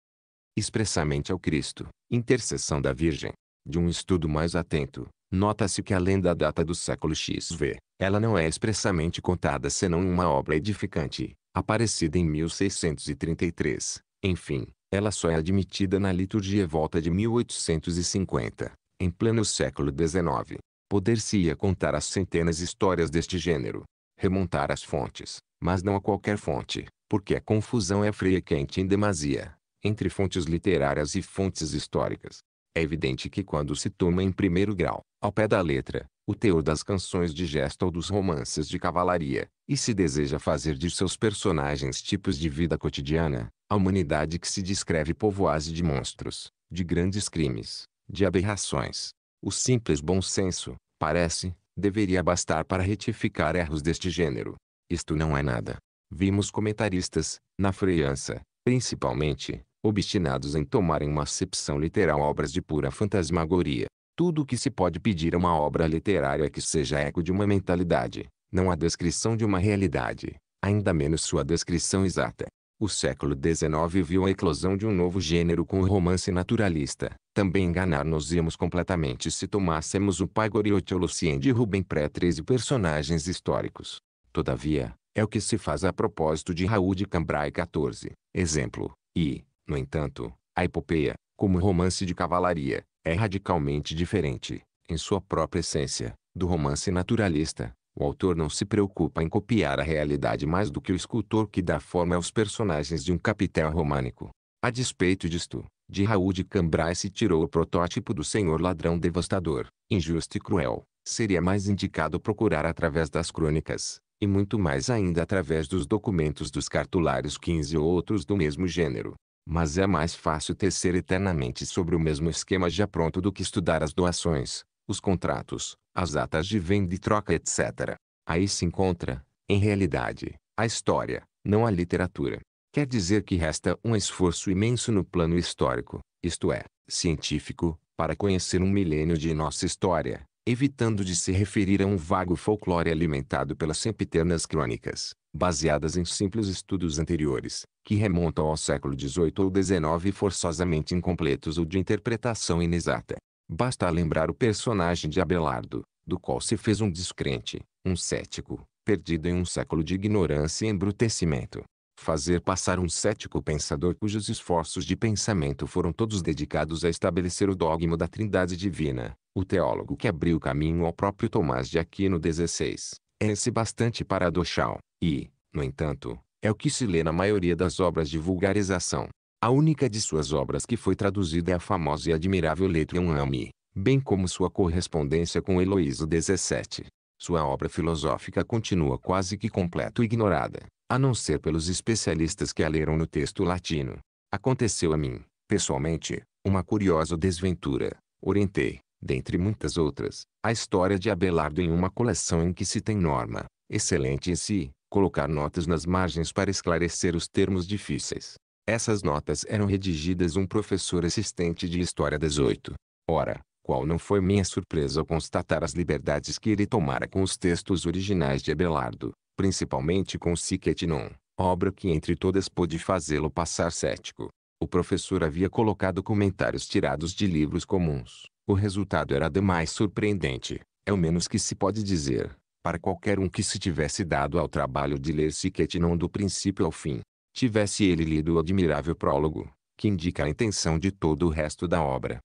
S1: expressamente ao Cristo, intercessão da Virgem. De um estudo mais atento, Nota-se que além da data do século XV, ela não é expressamente contada senão em uma obra edificante, aparecida em 1633. Enfim, ela só é admitida na liturgia volta de 1850, em pleno século XIX. Poder-se-ia contar as centenas histórias deste gênero, remontar as fontes, mas não a qualquer fonte, porque a confusão é frequente em demasia, entre fontes literárias e fontes históricas. É evidente que quando se toma em primeiro grau, ao pé da letra, o teor das canções de gesto ou dos romances de cavalaria, e se deseja fazer de seus personagens tipos de vida cotidiana, a humanidade que se descreve povoase de monstros, de grandes crimes, de aberrações. O simples bom senso, parece, deveria bastar para retificar erros deste gênero. Isto não é nada. Vimos comentaristas, na freança, principalmente, obstinados em tomarem uma acepção literal obras de pura fantasmagoria. Tudo o que se pode pedir a uma obra literária é que seja eco de uma mentalidade, não a descrição de uma realidade, ainda menos sua descrição exata. O século XIX viu a eclosão de um novo gênero com o romance naturalista. Também enganar-nos-íamos completamente se tomássemos o pai Goriotti ou Lucien de Rubem pré e personagens históricos. Todavia, é o que se faz a propósito de Raul de Cambrai 14, exemplo, e, no entanto, a epopeia, como romance de cavalaria, é radicalmente diferente, em sua própria essência, do romance naturalista. O autor não se preocupa em copiar a realidade mais do que o escultor que dá forma aos personagens de um capitel românico. A despeito disto, de Raul de Cambrai se tirou o protótipo do senhor ladrão devastador, injusto e cruel. Seria mais indicado procurar através das crônicas, e muito mais ainda através dos documentos dos cartulários 15 ou outros do mesmo gênero, mas é mais fácil tecer eternamente sobre o mesmo esquema já pronto do que estudar as doações, os contratos, as atas de venda e troca, etc. Aí se encontra, em realidade, a história, não a literatura. Quer dizer que resta um esforço imenso no plano histórico, isto é, científico, para conhecer um milênio de nossa história, evitando de se referir a um vago folclore alimentado pelas sempiternas crônicas, baseadas em simples estudos anteriores, que remontam ao século XVIII ou XIX e forçosamente incompletos ou de interpretação inexata. Basta lembrar o personagem de Abelardo, do qual se fez um descrente, um cético, perdido em um século de ignorância e embrutecimento. Fazer passar um cético pensador cujos esforços de pensamento foram todos dedicados a estabelecer o dogma da trindade divina, o teólogo que abriu caminho ao próprio Tomás de Aquino 16 é esse bastante paradoxal, e, no entanto, é o que se lê na maioria das obras de vulgarização. A única de suas obras que foi traduzida é a famosa e admirável Letrium Ami, bem como sua correspondência com Heloísio 17. Sua obra filosófica continua quase que completo ignorada, a não ser pelos especialistas que a leram no texto latino. Aconteceu a mim, pessoalmente, uma curiosa desventura. Orientei, dentre muitas outras, a história de Abelardo em uma coleção em que se tem norma, excelente em si, colocar notas nas margens para esclarecer os termos difíceis. Essas notas eram redigidas um professor assistente de História 18. Ora, qual não foi minha surpresa ao constatar as liberdades que ele tomara com os textos originais de Abelardo, principalmente com Siquetinon, obra que entre todas pôde fazê-lo passar cético. O professor havia colocado comentários tirados de livros comuns, o resultado era demais surpreendente, é o menos que se pode dizer, para qualquer um que se tivesse dado ao trabalho de ler Siquet não do princípio ao fim. Tivesse ele lido o admirável prólogo, que indica a intenção de todo o resto da obra.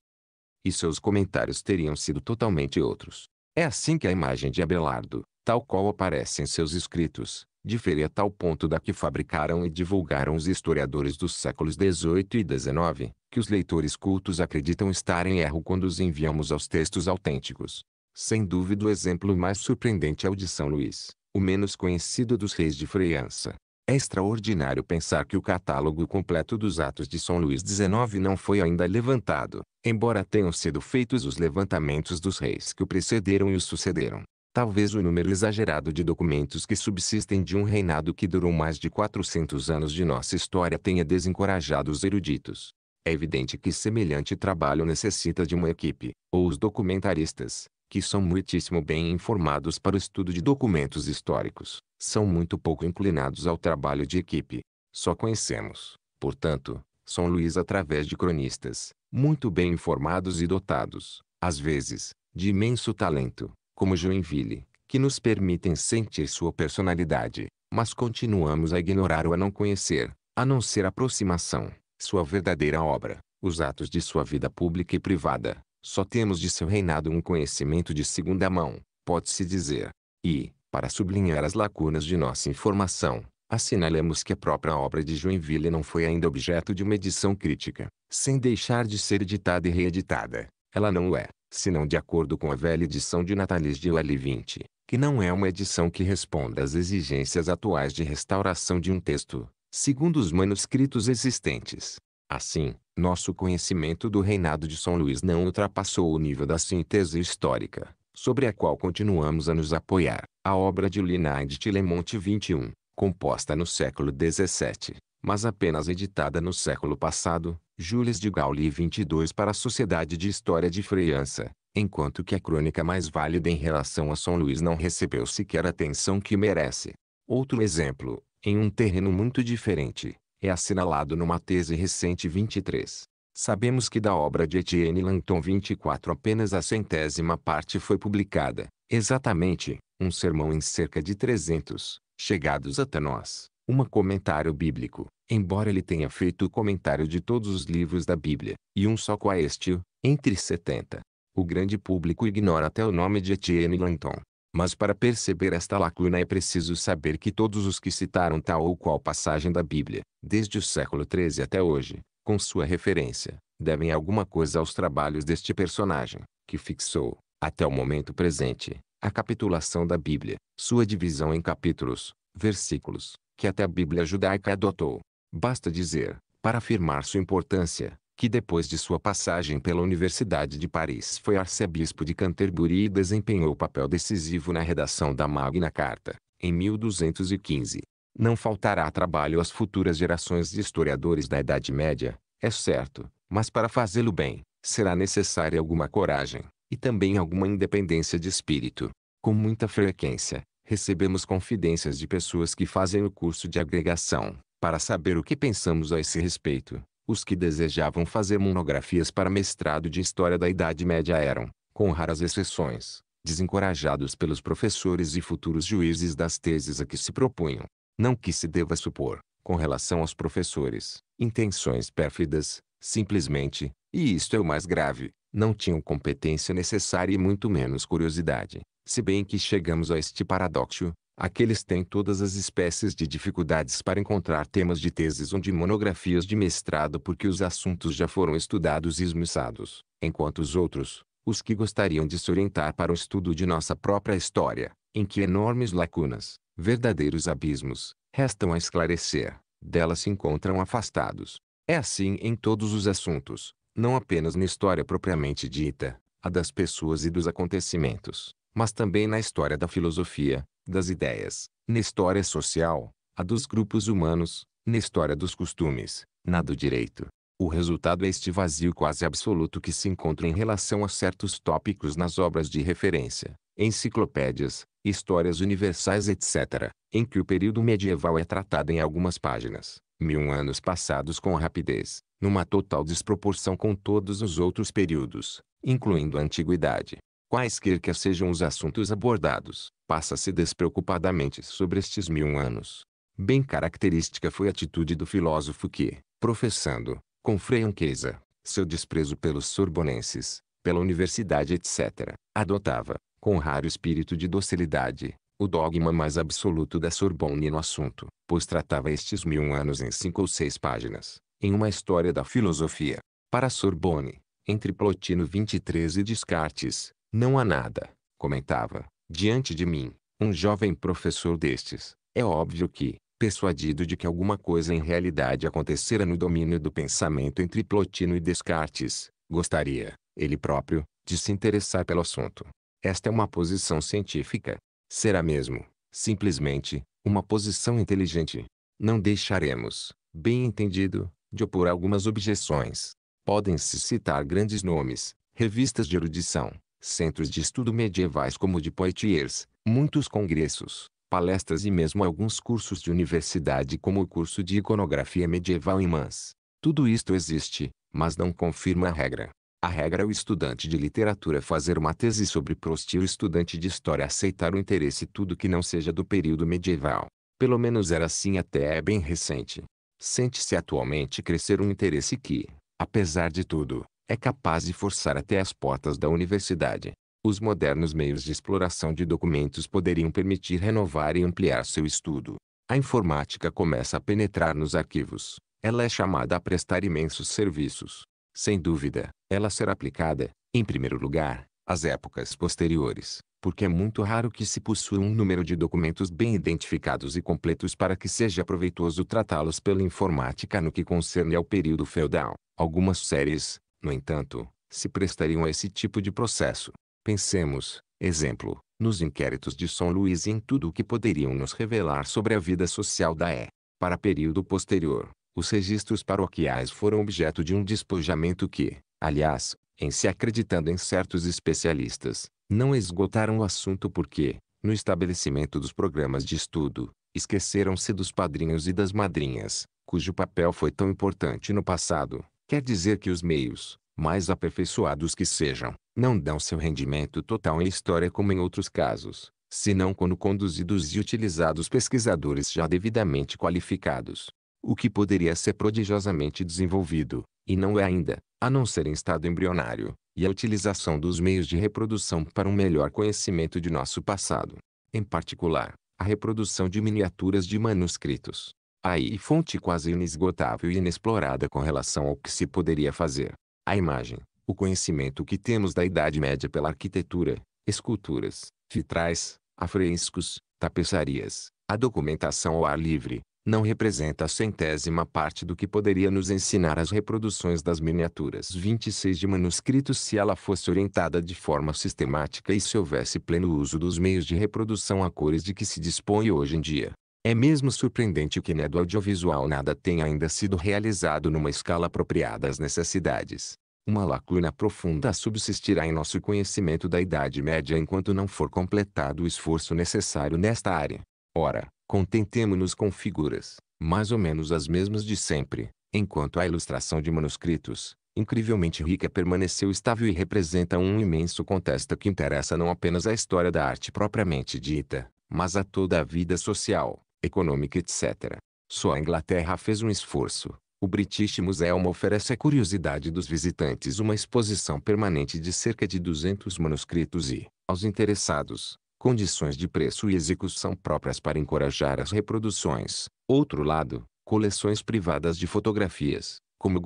S1: E seus comentários teriam sido totalmente outros. É assim que a imagem de Abelardo, tal qual aparece em seus escritos, diferia a tal ponto da que fabricaram e divulgaram os historiadores dos séculos XVIII e XIX, que os leitores cultos acreditam estar em erro quando os enviamos aos textos autênticos. Sem dúvida o exemplo mais surpreendente é o de São Luís, o menos conhecido dos reis de França. É extraordinário pensar que o catálogo completo dos atos de São Luís XIX não foi ainda levantado, embora tenham sido feitos os levantamentos dos reis que o precederam e o sucederam. Talvez o número exagerado de documentos que subsistem de um reinado que durou mais de 400 anos de nossa história tenha desencorajado os eruditos. É evidente que semelhante trabalho necessita de uma equipe, ou os documentaristas, que são muitíssimo bem informados para o estudo de documentos históricos, são muito pouco inclinados ao trabalho de equipe. Só conhecemos, portanto, São Luís através de cronistas, muito bem informados e dotados, às vezes, de imenso talento, como Joinville, que nos permitem sentir sua personalidade, mas continuamos a ignorar ou a não conhecer, a não ser aproximação, sua verdadeira obra, os atos de sua vida pública e privada. Só temos de seu reinado um conhecimento de segunda mão, pode-se dizer. E, para sublinhar as lacunas de nossa informação, assinalamos que a própria obra de Joinville não foi ainda objeto de uma edição crítica, sem deixar de ser editada e reeditada. Ela não o é se não de acordo com a velha edição de Natalis de L20, que não é uma edição que responda às exigências atuais de restauração de um texto, segundo os manuscritos existentes. Assim, nosso conhecimento do reinado de São Luís não ultrapassou o nível da síntese histórica, sobre a qual continuamos a nos apoiar. A obra de Linay de Tilemonte 21, composta no século XVII, mas apenas editada no século passado, Jules de Gaulle e 22 para a Sociedade de História de França, enquanto que a crônica mais válida em relação a São Luís não recebeu sequer a atenção que merece. Outro exemplo, em um terreno muito diferente, é assinalado numa tese recente 23. Sabemos que da obra de Etienne Langton 24 apenas a centésima parte foi publicada, exatamente, um sermão em cerca de 300, chegados até nós uma comentário bíblico, embora ele tenha feito o comentário de todos os livros da Bíblia, e um só com a este, entre 70. O grande público ignora até o nome de Etienne Langton. Mas para perceber esta lacuna é preciso saber que todos os que citaram tal ou qual passagem da Bíblia, desde o século XIII até hoje, com sua referência, devem alguma coisa aos trabalhos deste personagem, que fixou, até o momento presente, a capitulação da Bíblia, sua divisão em capítulos, versículos, que até a Bíblia judaica adotou. Basta dizer, para afirmar sua importância, que depois de sua passagem pela Universidade de Paris foi arcebispo de Canterbury e desempenhou papel decisivo na redação da Magna Carta, em 1215. Não faltará trabalho às futuras gerações de historiadores da Idade Média, é certo, mas para fazê-lo bem, será necessária alguma coragem, e também alguma independência de espírito. Com muita frequência, recebemos confidências de pessoas que fazem o curso de agregação, para saber o que pensamos a esse respeito. Os que desejavam fazer monografias para mestrado de História da Idade Média eram, com raras exceções, desencorajados pelos professores e futuros juízes das teses a que se propunham. Não que se deva supor, com relação aos professores, intenções pérfidas, simplesmente, e isto é o mais grave, não tinham competência necessária e muito menos curiosidade, se bem que chegamos a este paradoxo, aqueles têm todas as espécies de dificuldades para encontrar temas de teses ou de monografias de mestrado porque os assuntos já foram estudados e esmiuçados, enquanto os outros, os que gostariam de se orientar para o estudo de nossa própria história, em que enormes lacunas, verdadeiros abismos, restam a esclarecer, delas se encontram afastados. É assim em todos os assuntos, não apenas na história propriamente dita, a das pessoas e dos acontecimentos, mas também na história da filosofia, das ideias, na história social, a dos grupos humanos, na história dos costumes, na do direito. O resultado é este vazio quase absoluto que se encontra em relação a certos tópicos nas obras de referência, enciclopédias, histórias universais etc., em que o período medieval é tratado em algumas páginas, mil anos passados com rapidez, numa total desproporção com todos os outros períodos, incluindo a antiguidade quaisquer que sejam os assuntos abordados, passa-se despreocupadamente sobre estes mil anos. Bem característica foi a atitude do filósofo que, professando, com franqueza, seu desprezo pelos sorbonenses, pela universidade etc., adotava, com raro espírito de docilidade, o dogma mais absoluto da Sorbonne no assunto, pois tratava estes mil anos em cinco ou seis páginas, em uma história da filosofia. Para Sorbonne, entre Plotino 23 e Descartes, não há nada, comentava, diante de mim, um jovem professor destes. É óbvio que, persuadido de que alguma coisa em realidade acontecera no domínio do pensamento entre Plotino e Descartes, gostaria, ele próprio, de se interessar pelo assunto. Esta é uma posição científica. Será mesmo, simplesmente, uma posição inteligente. Não deixaremos, bem entendido, de opor algumas objeções. Podem-se citar grandes nomes, revistas de erudição, centros de estudo medievais como o de Poitiers, muitos congressos, palestras e mesmo alguns cursos de universidade como o curso de iconografia medieval em Mans. Tudo isto existe, mas não confirma a regra. A regra é o estudante de literatura fazer uma tese sobre Proust e o estudante de história aceitar o interesse tudo que não seja do período medieval. Pelo menos era assim até é bem recente. Sente-se atualmente crescer um interesse que, apesar de tudo, é capaz de forçar até as portas da universidade. Os modernos meios de exploração de documentos poderiam permitir renovar e ampliar seu estudo. A informática começa a penetrar nos arquivos. Ela é chamada a prestar imensos serviços. Sem dúvida, ela será aplicada, em primeiro lugar, às épocas posteriores, porque é muito raro que se possua um número de documentos bem identificados e completos para que seja proveitoso tratá-los pela informática no que concerne ao período feudal. Algumas séries, no entanto, se prestariam a esse tipo de processo. Pensemos, exemplo, nos inquéritos de São Luís e em tudo o que poderiam nos revelar sobre a vida social da E. Para período posterior, os registros paroquiais foram objeto de um despojamento que, aliás, em se acreditando em certos especialistas, não esgotaram o assunto porque, no estabelecimento dos programas de estudo, esqueceram-se dos padrinhos e das madrinhas, cujo papel foi tão importante no passado, Quer dizer que os meios, mais aperfeiçoados que sejam, não dão seu rendimento total em história como em outros casos, senão quando conduzidos e utilizados pesquisadores já devidamente qualificados. O que poderia ser prodigiosamente desenvolvido, e não é ainda, a não ser em estado embrionário, e a utilização dos meios de reprodução para um melhor conhecimento de nosso passado. Em particular, a reprodução de miniaturas de manuscritos. Aí fonte quase inesgotável e inexplorada com relação ao que se poderia fazer. A imagem, o conhecimento que temos da Idade Média pela arquitetura, esculturas, vitrais, afrescos, tapeçarias, a documentação ao ar livre, não representa a centésima parte do que poderia nos ensinar as reproduções das miniaturas 26 de manuscritos se ela fosse orientada de forma sistemática e se houvesse pleno uso dos meios de reprodução a cores de que se dispõe hoje em dia. É mesmo surpreendente que nem do audiovisual nada tenha ainda sido realizado numa escala apropriada às necessidades. Uma lacuna profunda subsistirá em nosso conhecimento da Idade Média enquanto não for completado o esforço necessário nesta área. Ora, contentemo-nos com figuras, mais ou menos as mesmas de sempre, enquanto a ilustração de manuscritos, incrivelmente rica permaneceu estável e representa um imenso contexto que interessa não apenas à história da arte propriamente dita, mas a toda a vida social econômica etc. Só a Inglaterra fez um esforço. O British Museum oferece à curiosidade dos visitantes uma exposição permanente de cerca de 200 manuscritos e, aos interessados, condições de preço e execução próprias para encorajar as reproduções. Outro lado, coleções privadas de fotografias, como o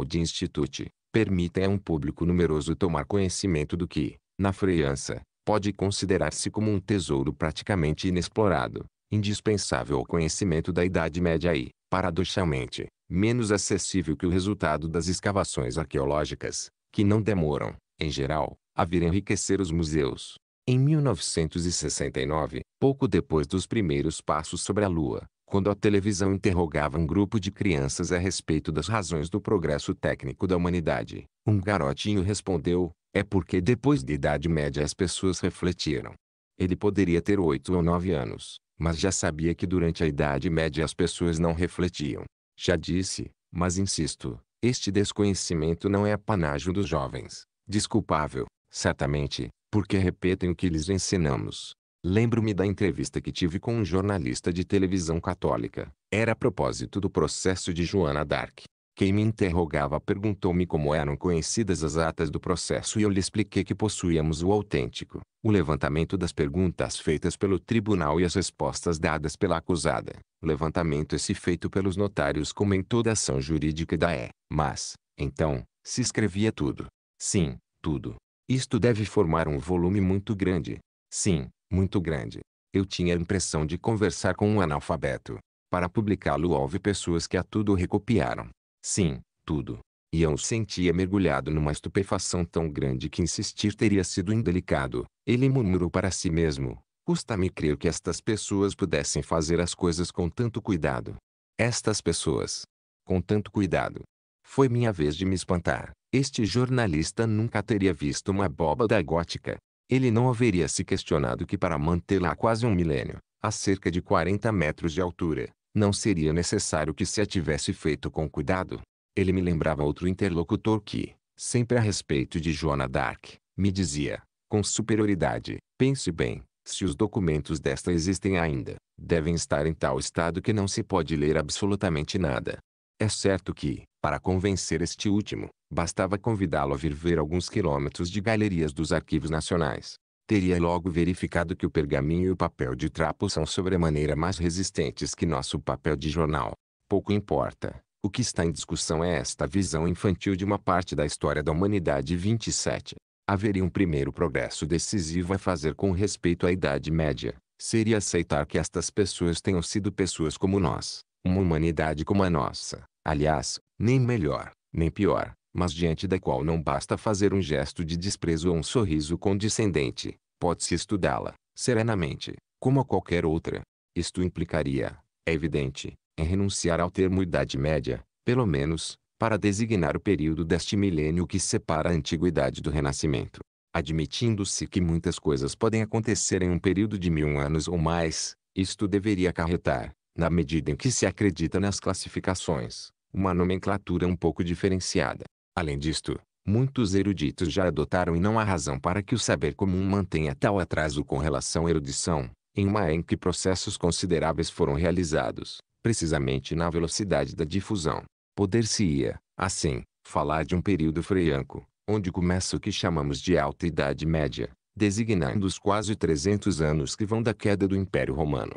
S1: o Institute, permitem a um público numeroso tomar conhecimento do que, na França, pode considerar-se como um tesouro praticamente inexplorado indispensável ao conhecimento da Idade Média e, paradoxalmente, menos acessível que o resultado das escavações arqueológicas, que não demoram, em geral, a vir enriquecer os museus. Em 1969, pouco depois dos primeiros passos sobre a Lua, quando a televisão interrogava um grupo de crianças a respeito das razões do progresso técnico da humanidade, um garotinho respondeu: É porque depois da Idade Média as pessoas refletiram. Ele poderia ter oito ou nove anos, mas já sabia que durante a Idade Média as pessoas não refletiam. Já disse, mas insisto, este desconhecimento não é apanágio dos jovens. Desculpável, certamente, porque repetem o que lhes ensinamos. Lembro-me da entrevista que tive com um jornalista de televisão católica. Era a propósito do processo de Joana Dark. Quem me interrogava perguntou-me como eram conhecidas as atas do processo e eu lhe expliquei que possuíamos o autêntico o levantamento das perguntas feitas pelo tribunal e as respostas dadas pela acusada. Levantamento esse é feito pelos notários como em toda ação jurídica da E. Mas, então, se escrevia tudo. Sim, tudo. Isto deve formar um volume muito grande. Sim, muito grande. Eu tinha a impressão de conversar com um analfabeto. Para publicá-lo houve pessoas que a tudo recopiaram. Sim, tudo. E eu o sentia mergulhado numa estupefação tão grande que insistir teria sido indelicado. Ele murmurou para si mesmo. Custa-me crer que estas pessoas pudessem fazer as coisas com tanto cuidado. Estas pessoas. Com tanto cuidado. Foi minha vez de me espantar. Este jornalista nunca teria visto uma abóbada gótica. Ele não haveria se questionado que para mantê-la há quase um milênio, a cerca de 40 metros de altura, não seria necessário que se a tivesse feito com cuidado. Ele me lembrava outro interlocutor que, sempre a respeito de Joana d'Arc, me dizia, com superioridade, pense bem, se os documentos desta existem ainda, devem estar em tal estado que não se pode ler absolutamente nada. É certo que, para convencer este último, bastava convidá-lo a vir ver alguns quilômetros de galerias dos arquivos nacionais. Teria logo verificado que o pergaminho e o papel de trapo são sobremaneira mais resistentes que nosso papel de jornal. Pouco importa, o que está em discussão é esta visão infantil de uma parte da história da humanidade 27. Haveria um primeiro progresso decisivo a fazer com respeito à Idade Média. Seria aceitar que estas pessoas tenham sido pessoas como nós, uma humanidade como a nossa. Aliás, nem melhor, nem pior, mas diante da qual não basta fazer um gesto de desprezo ou um sorriso condescendente. Pode-se estudá-la, serenamente, como a qualquer outra. Isto implicaria, é evidente, é renunciar ao termo Idade Média, pelo menos, para designar o período deste milênio que separa a Antiguidade do Renascimento. Admitindo-se que muitas coisas podem acontecer em um período de mil anos ou mais, isto deveria acarretar, na medida em que se acredita nas classificações, uma nomenclatura um pouco diferenciada. Além disto, muitos eruditos já adotaram e não há razão para que o saber comum mantenha tal atraso com relação à erudição, em uma em que processos consideráveis foram realizados, precisamente na velocidade da difusão. Poder-se-ia, assim, falar de um período freianco, onde começa o que chamamos de Alta Idade Média, designando os quase 300 anos que vão da queda do Império Romano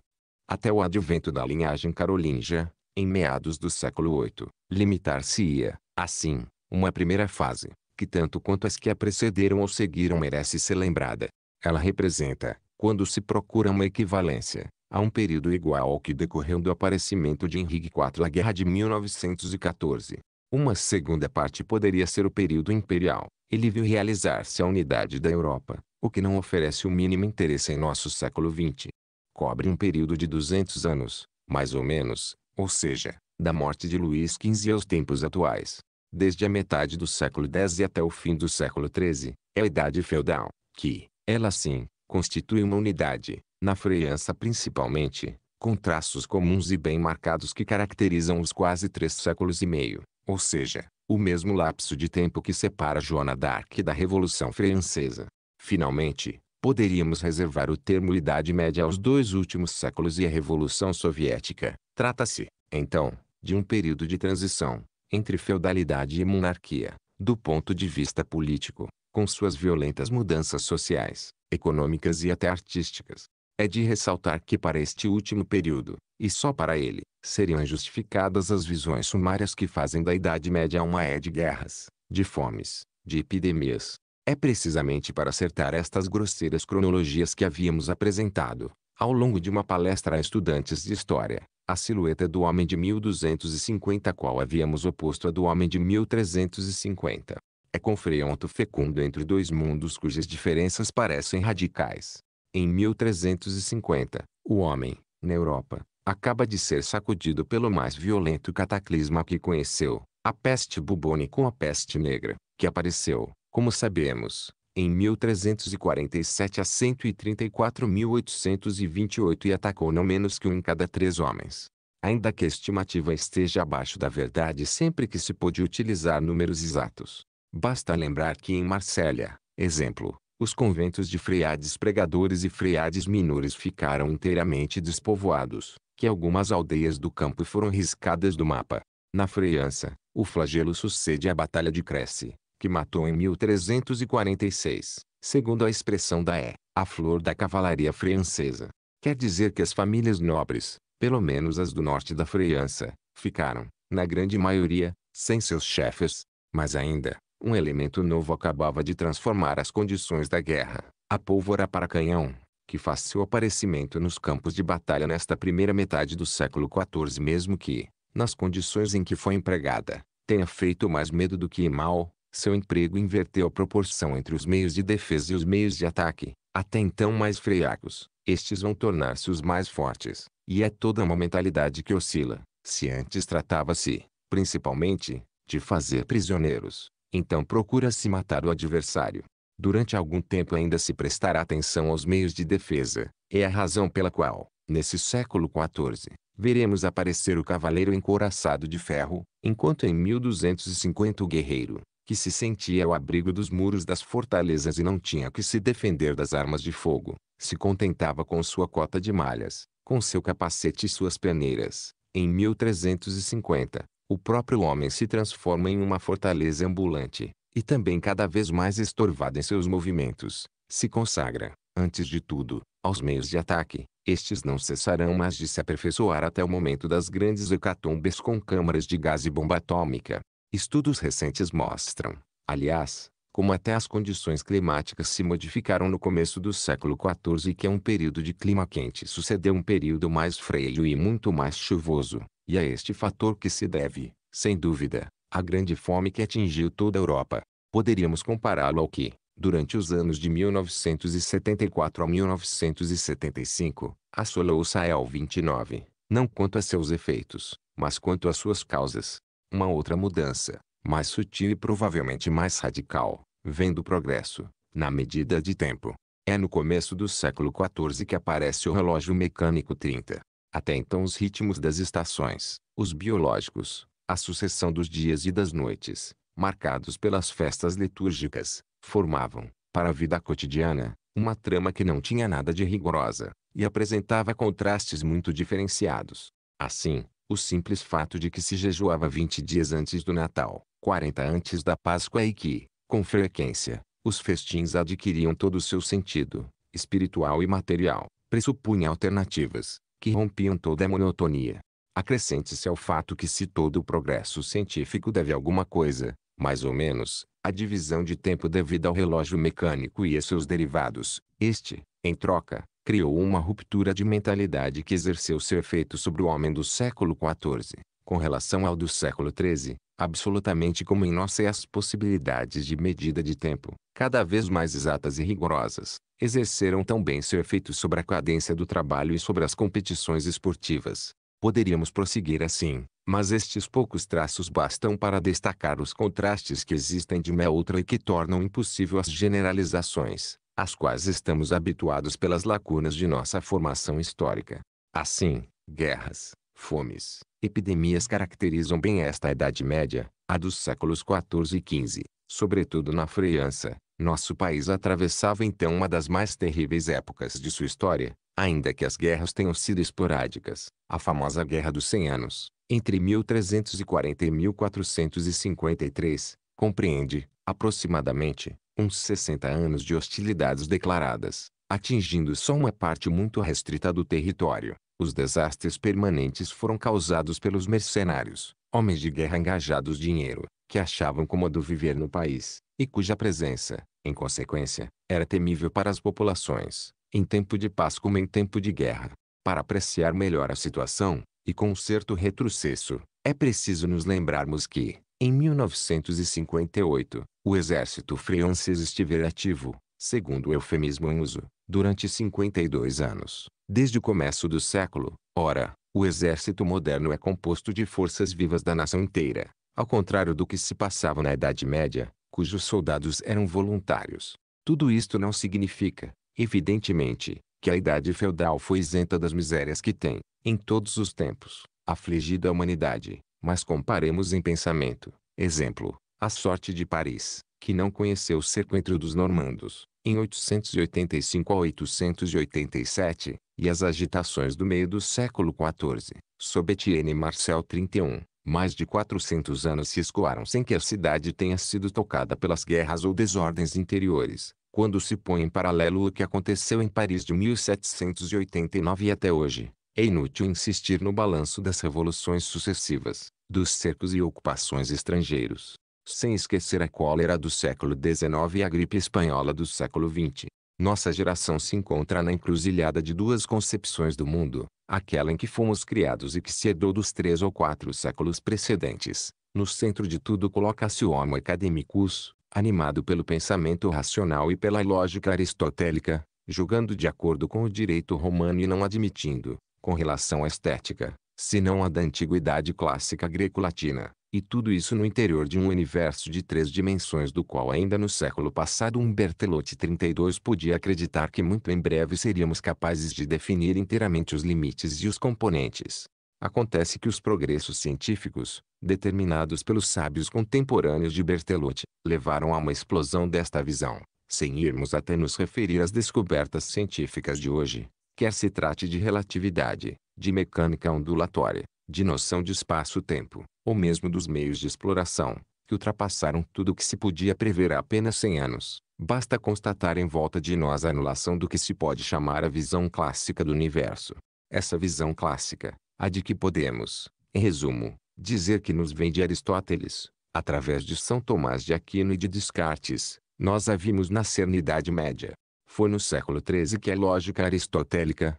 S1: até o advento da linhagem carolíngia, em meados do século VIII, limitar-se-ia, assim, uma primeira fase, que tanto quanto as que a precederam ou seguiram merece ser lembrada. Ela representa, quando se procura uma equivalência, a um período igual ao que decorreu do aparecimento de Henrique IV à Guerra de 1914. Uma segunda parte poderia ser o período imperial. Ele viu realizar-se a unidade da Europa, o que não oferece o mínimo interesse em nosso século XX. Cobre um período de 200 anos, mais ou menos, ou seja, da morte de Luís XV aos tempos atuais. Desde a metade do século X até o fim do século XIII, é a Idade Feudal, que, ela sim, constitui uma unidade, na França principalmente, com traços comuns e bem marcados que caracterizam os quase três séculos e meio, ou seja, o mesmo lapso de tempo que separa Joana d'Arc da Revolução Francesa. Finalmente, poderíamos reservar o termo Idade Média aos dois últimos séculos e a Revolução Soviética. Trata-se, então, de um período de transição entre feudalidade e monarquia, do ponto de vista político, com suas violentas mudanças sociais, econômicas e até artísticas. É de ressaltar que para este último período, e só para ele, seriam justificadas as visões sumárias que fazem da Idade Média uma é de guerras, de fomes, de epidemias. É precisamente para acertar estas grosseiras cronologias que havíamos apresentado, ao longo de uma palestra a estudantes de história, a silhueta do homem de 1250 a qual havíamos oposto a do homem de 1350. É confronto fecundo entre dois mundos cujas diferenças parecem radicais, em 1350, o homem, na Europa, acaba de ser sacudido pelo mais violento cataclisma que conheceu, a peste bubônica ou a peste negra, que apareceu, como sabemos, em 1347 a 134.828 e atacou não menos que um em cada três homens. Ainda que a estimativa esteja abaixo da verdade sempre que se pôde utilizar números exatos. Basta lembrar que em Marsella, exemplo, os conventos de freiades pregadores e freiades menores ficaram inteiramente despovoados, que algumas aldeias do campo foram riscadas do mapa. Na Freança, o flagelo sucede à Batalha de Cresce, que matou em 1346, segundo a expressão da E, a flor da cavalaria francesa. Quer dizer que as famílias nobres, pelo menos as do norte da Freança, ficaram, na grande maioria, sem seus chefes. Mas ainda, um elemento novo acabava de transformar as condições da guerra. A pólvora para canhão, que faz seu aparecimento nos campos de batalha nesta primeira metade do século XIV mesmo que, nas condições em que foi empregada, tenha feito mais medo do que mal, seu emprego inverteu a proporção entre os meios de defesa e os meios de ataque, até então mais fracos, Estes vão tornar-se os mais fortes, e é toda uma mentalidade que oscila. Se antes tratava-se, principalmente, de fazer prisioneiros, então procura-se matar o adversário. Durante algum tempo ainda se prestará atenção aos meios de defesa. É a razão pela qual, nesse século XIV, veremos aparecer o cavaleiro encouraçado de ferro, enquanto em 1250 o guerreiro, que se sentia ao abrigo dos muros das fortalezas e não tinha que se defender das armas de fogo, se contentava com sua cota de malhas, com seu capacete e suas peneiras. Em 1350, o próprio homem se transforma em uma fortaleza ambulante, e também cada vez mais estorvada em seus movimentos, se consagra, antes de tudo, aos meios de ataque. Estes não cessarão mais de se aperfeiçoar até o momento das grandes hecatombes com câmaras de gás e bomba atômica. Estudos recentes mostram, aliás, como até as condições climáticas se modificaram no começo do século XIV e que a é um período de clima quente sucedeu um período mais freio e muito mais chuvoso, e é este fator que se deve, sem dúvida, à grande fome que atingiu toda a Europa. Poderíamos compará-lo ao que, durante os anos de 1974 a 1975, assolou Sahel 29, não quanto a seus efeitos, mas quanto às suas causas. Uma outra mudança, mais sutil e provavelmente mais radical, vem do progresso, na medida de tempo. É no começo do século XIV que aparece o relógio mecânico 30, até então os ritmos das estações, os biológicos, a sucessão dos dias e das noites, marcados pelas festas litúrgicas, formavam, para a vida cotidiana, uma trama que não tinha nada de rigorosa, e apresentava contrastes muito diferenciados. Assim, o simples fato de que se jejuava 20 dias antes do Natal, 40 antes da Páscoa e que, com frequência, os festins adquiriam todo o seu sentido, espiritual e material, pressupunha alternativas, que rompiam toda a monotonia. Acrescente-se ao fato que se todo o progresso científico deve alguma coisa, mais ou menos, à divisão de tempo devida ao relógio mecânico e a seus derivados, este, em troca, criou uma ruptura de mentalidade que exerceu seu efeito sobre o homem do século XIV, com relação ao do século XIII, absolutamente como em nós é as possibilidades de medida de tempo, cada vez mais exatas e rigorosas, exerceram tão bem seu efeito sobre a cadência do trabalho e sobre as competições esportivas. Poderíamos prosseguir assim, mas estes poucos traços bastam para destacar os contrastes que existem de uma outra e que tornam impossível as generalizações, às quais estamos habituados pelas lacunas de nossa formação histórica. Assim, guerras, fomes, epidemias caracterizam bem esta Idade Média, a dos séculos XIV e XV, sobretudo na França, nosso país atravessava então uma das mais terríveis épocas de sua história, ainda que as guerras tenham sido esporádicas. A famosa Guerra dos Cem Anos, entre 1340 e 1453, compreende, aproximadamente, uns 60 anos de hostilidades declaradas, atingindo só uma parte muito restrita do território. Os desastres permanentes foram causados pelos mercenários, homens de guerra engajados dinheiro, que achavam cômodo viver no país e cuja presença, em consequência, era temível para as populações, em tempo de paz como em tempo de guerra. Para apreciar melhor a situação, e com um certo retrocesso, é preciso nos lembrarmos que, em 1958, o exército francês estivera ativo, segundo o eufemismo em uso, durante 52 anos. Desde o começo do século, ora, o exército moderno é composto de forças vivas da nação inteira, ao contrário do que se passava na Idade Média, cujos soldados eram voluntários. Tudo isto não significa, evidentemente, que a idade feudal foi isenta das misérias que tem, em todos os tempos, afligido a humanidade, mas comparemos em pensamento, exemplo, a sorte de Paris, que não conheceu o cerco entre os normandos, em 885 a 887, e as agitações do meio do século XIV, sob Etienne Marcel 31, mais de 400 anos se escoaram sem que a cidade tenha sido tocada pelas guerras ou desordens interiores, quando se põe em paralelo o que aconteceu em Paris de 1789 até hoje. É inútil insistir no balanço das revoluções sucessivas, dos cercos e ocupações estrangeiros, sem esquecer a cólera do século XIX e a gripe espanhola do século XX. Nossa geração se encontra na encruzilhada de duas concepções do mundo, aquela em que fomos criados e que se herdou dos três ou quatro séculos precedentes. No centro de tudo coloca-se o homo academicus, animado pelo pensamento racional e pela lógica aristotélica, julgando de acordo com o direito romano e não admitindo, com relação à estética, senão a da antiguidade clássica greco-latina, e tudo isso no interior de um universo de três dimensões do qual ainda no século passado um Bertolotti 32 podia acreditar que muito em breve seríamos capazes de definir inteiramente os limites e os componentes. Acontece que os progressos científicos, determinados pelos sábios contemporâneos de Bertolotti, levaram a uma explosão desta visão, sem irmos até nos referir às descobertas científicas de hoje, quer se trate de relatividade, de mecânica ondulatória, de noção de espaço-tempo, ou mesmo dos meios de exploração, que ultrapassaram tudo o que se podia prever há apenas 100 anos. Basta constatar em volta de nós a anulação do que se pode chamar a visão clássica do universo. Essa visão clássica, a de que podemos, em resumo, dizer que nos vem de Aristóteles, através de São Tomás de Aquino e de Descartes, nós a vimos nascer na Idade Média. Foi no século XIII que a lógica aristotélica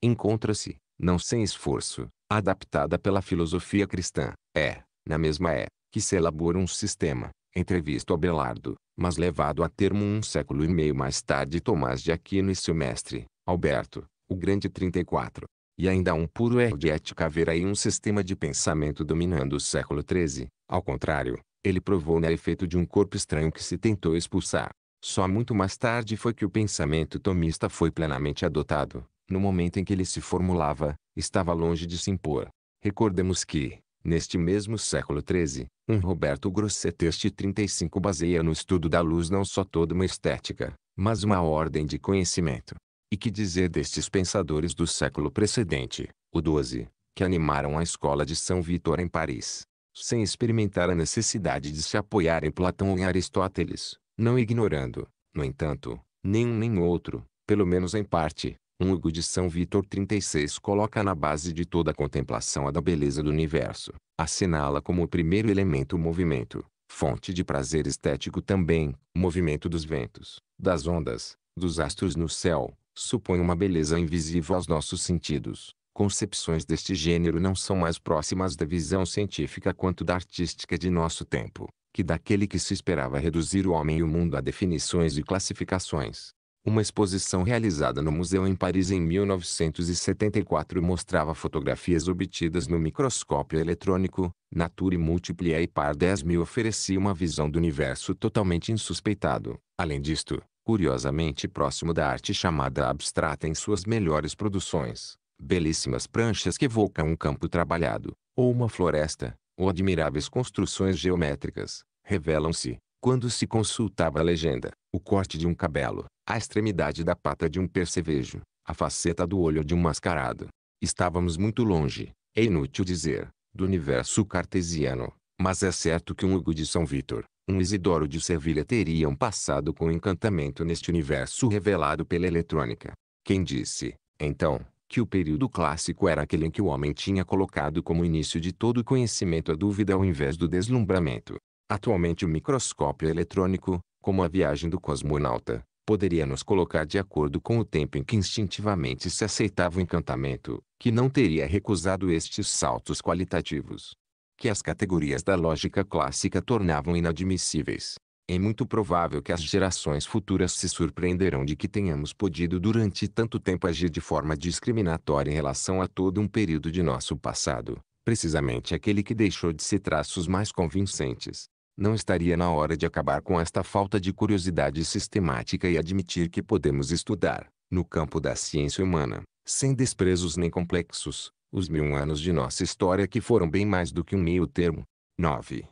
S1: encontra-se, não sem esforço, adaptada pela filosofia cristã, é, na mesma é, que se elabora um sistema, entrevisto a Belardo, mas levado a termo um século e meio mais tarde Tomás de Aquino e seu mestre, Alberto, o Grande 34. E ainda um puro erro de ética haver aí um sistema de pensamento dominando o século XIII, ao contrário, ele provou na efeito de um corpo estranho que se tentou expulsar. Só muito mais tarde foi que o pensamento tomista foi plenamente adotado, no momento em que ele se formulava, estava longe de se impor. Recordemos que, neste mesmo século XIII, um Roberto Grosseteste 35 baseia no estudo da luz não só toda uma estética, mas uma ordem de conhecimento. E que dizer destes pensadores do século precedente, o XII, que animaram a escola de São Vitor em Paris? Sem experimentar a necessidade de se apoiar em Platão ou em Aristóteles, não ignorando, no entanto, nenhum nem outro, pelo menos em parte, um Hugo de São Vítor 36 coloca na base de toda a contemplação a da beleza do universo. Assinala como o primeiro elemento o movimento, fonte de prazer estético também, movimento dos ventos, das ondas, dos astros no céu, supõe uma beleza invisível aos nossos sentidos. Concepções deste gênero não são mais próximas da visão científica quanto da artística de nosso tempo, que daquele que se esperava reduzir o homem e o mundo a definições e classificações. Uma exposição realizada no museu em Paris em 1974 mostrava fotografias obtidas no microscópio eletrônico, Nature Multiple e Par 10.000 oferecia uma visão do universo totalmente insuspeitado. Além disto, curiosamente próximo da arte chamada abstrata em suas melhores produções, belíssimas pranchas que evocam um campo trabalhado, ou uma floresta, ou admiráveis construções geométricas, revelam-se, quando se consultava a legenda, o corte de um cabelo, a extremidade da pata de um percevejo, a faceta do olho de um mascarado. Estávamos muito longe, é inútil dizer, do universo cartesiano, mas é certo que um Hugo de São Vítor, um Isidoro de Sevilha teriam passado com encantamento neste universo revelado pela eletrônica. Quem disse, então, que o período clássico era aquele em que o homem tinha colocado como início de todo o conhecimento a dúvida ao invés do deslumbramento. Atualmente o microscópio eletrônico, como a viagem do cosmonauta, poderia nos colocar de acordo com o tempo em que instintivamente se aceitava o encantamento, que não teria recusado estes saltos qualitativos, que as categorias da lógica clássica tornavam inadmissíveis. É muito provável que as gerações futuras se surpreenderão de que tenhamos podido durante tanto tempo agir de forma discriminatória em relação a todo um período de nosso passado, precisamente aquele que deixou de ser traços mais convincentes, não estaria na hora de acabar com esta falta de curiosidade sistemática e admitir que podemos estudar, no campo da ciência humana, sem desprezos nem complexos, os mil anos de nossa história que foram bem mais do que um meio termo. 9.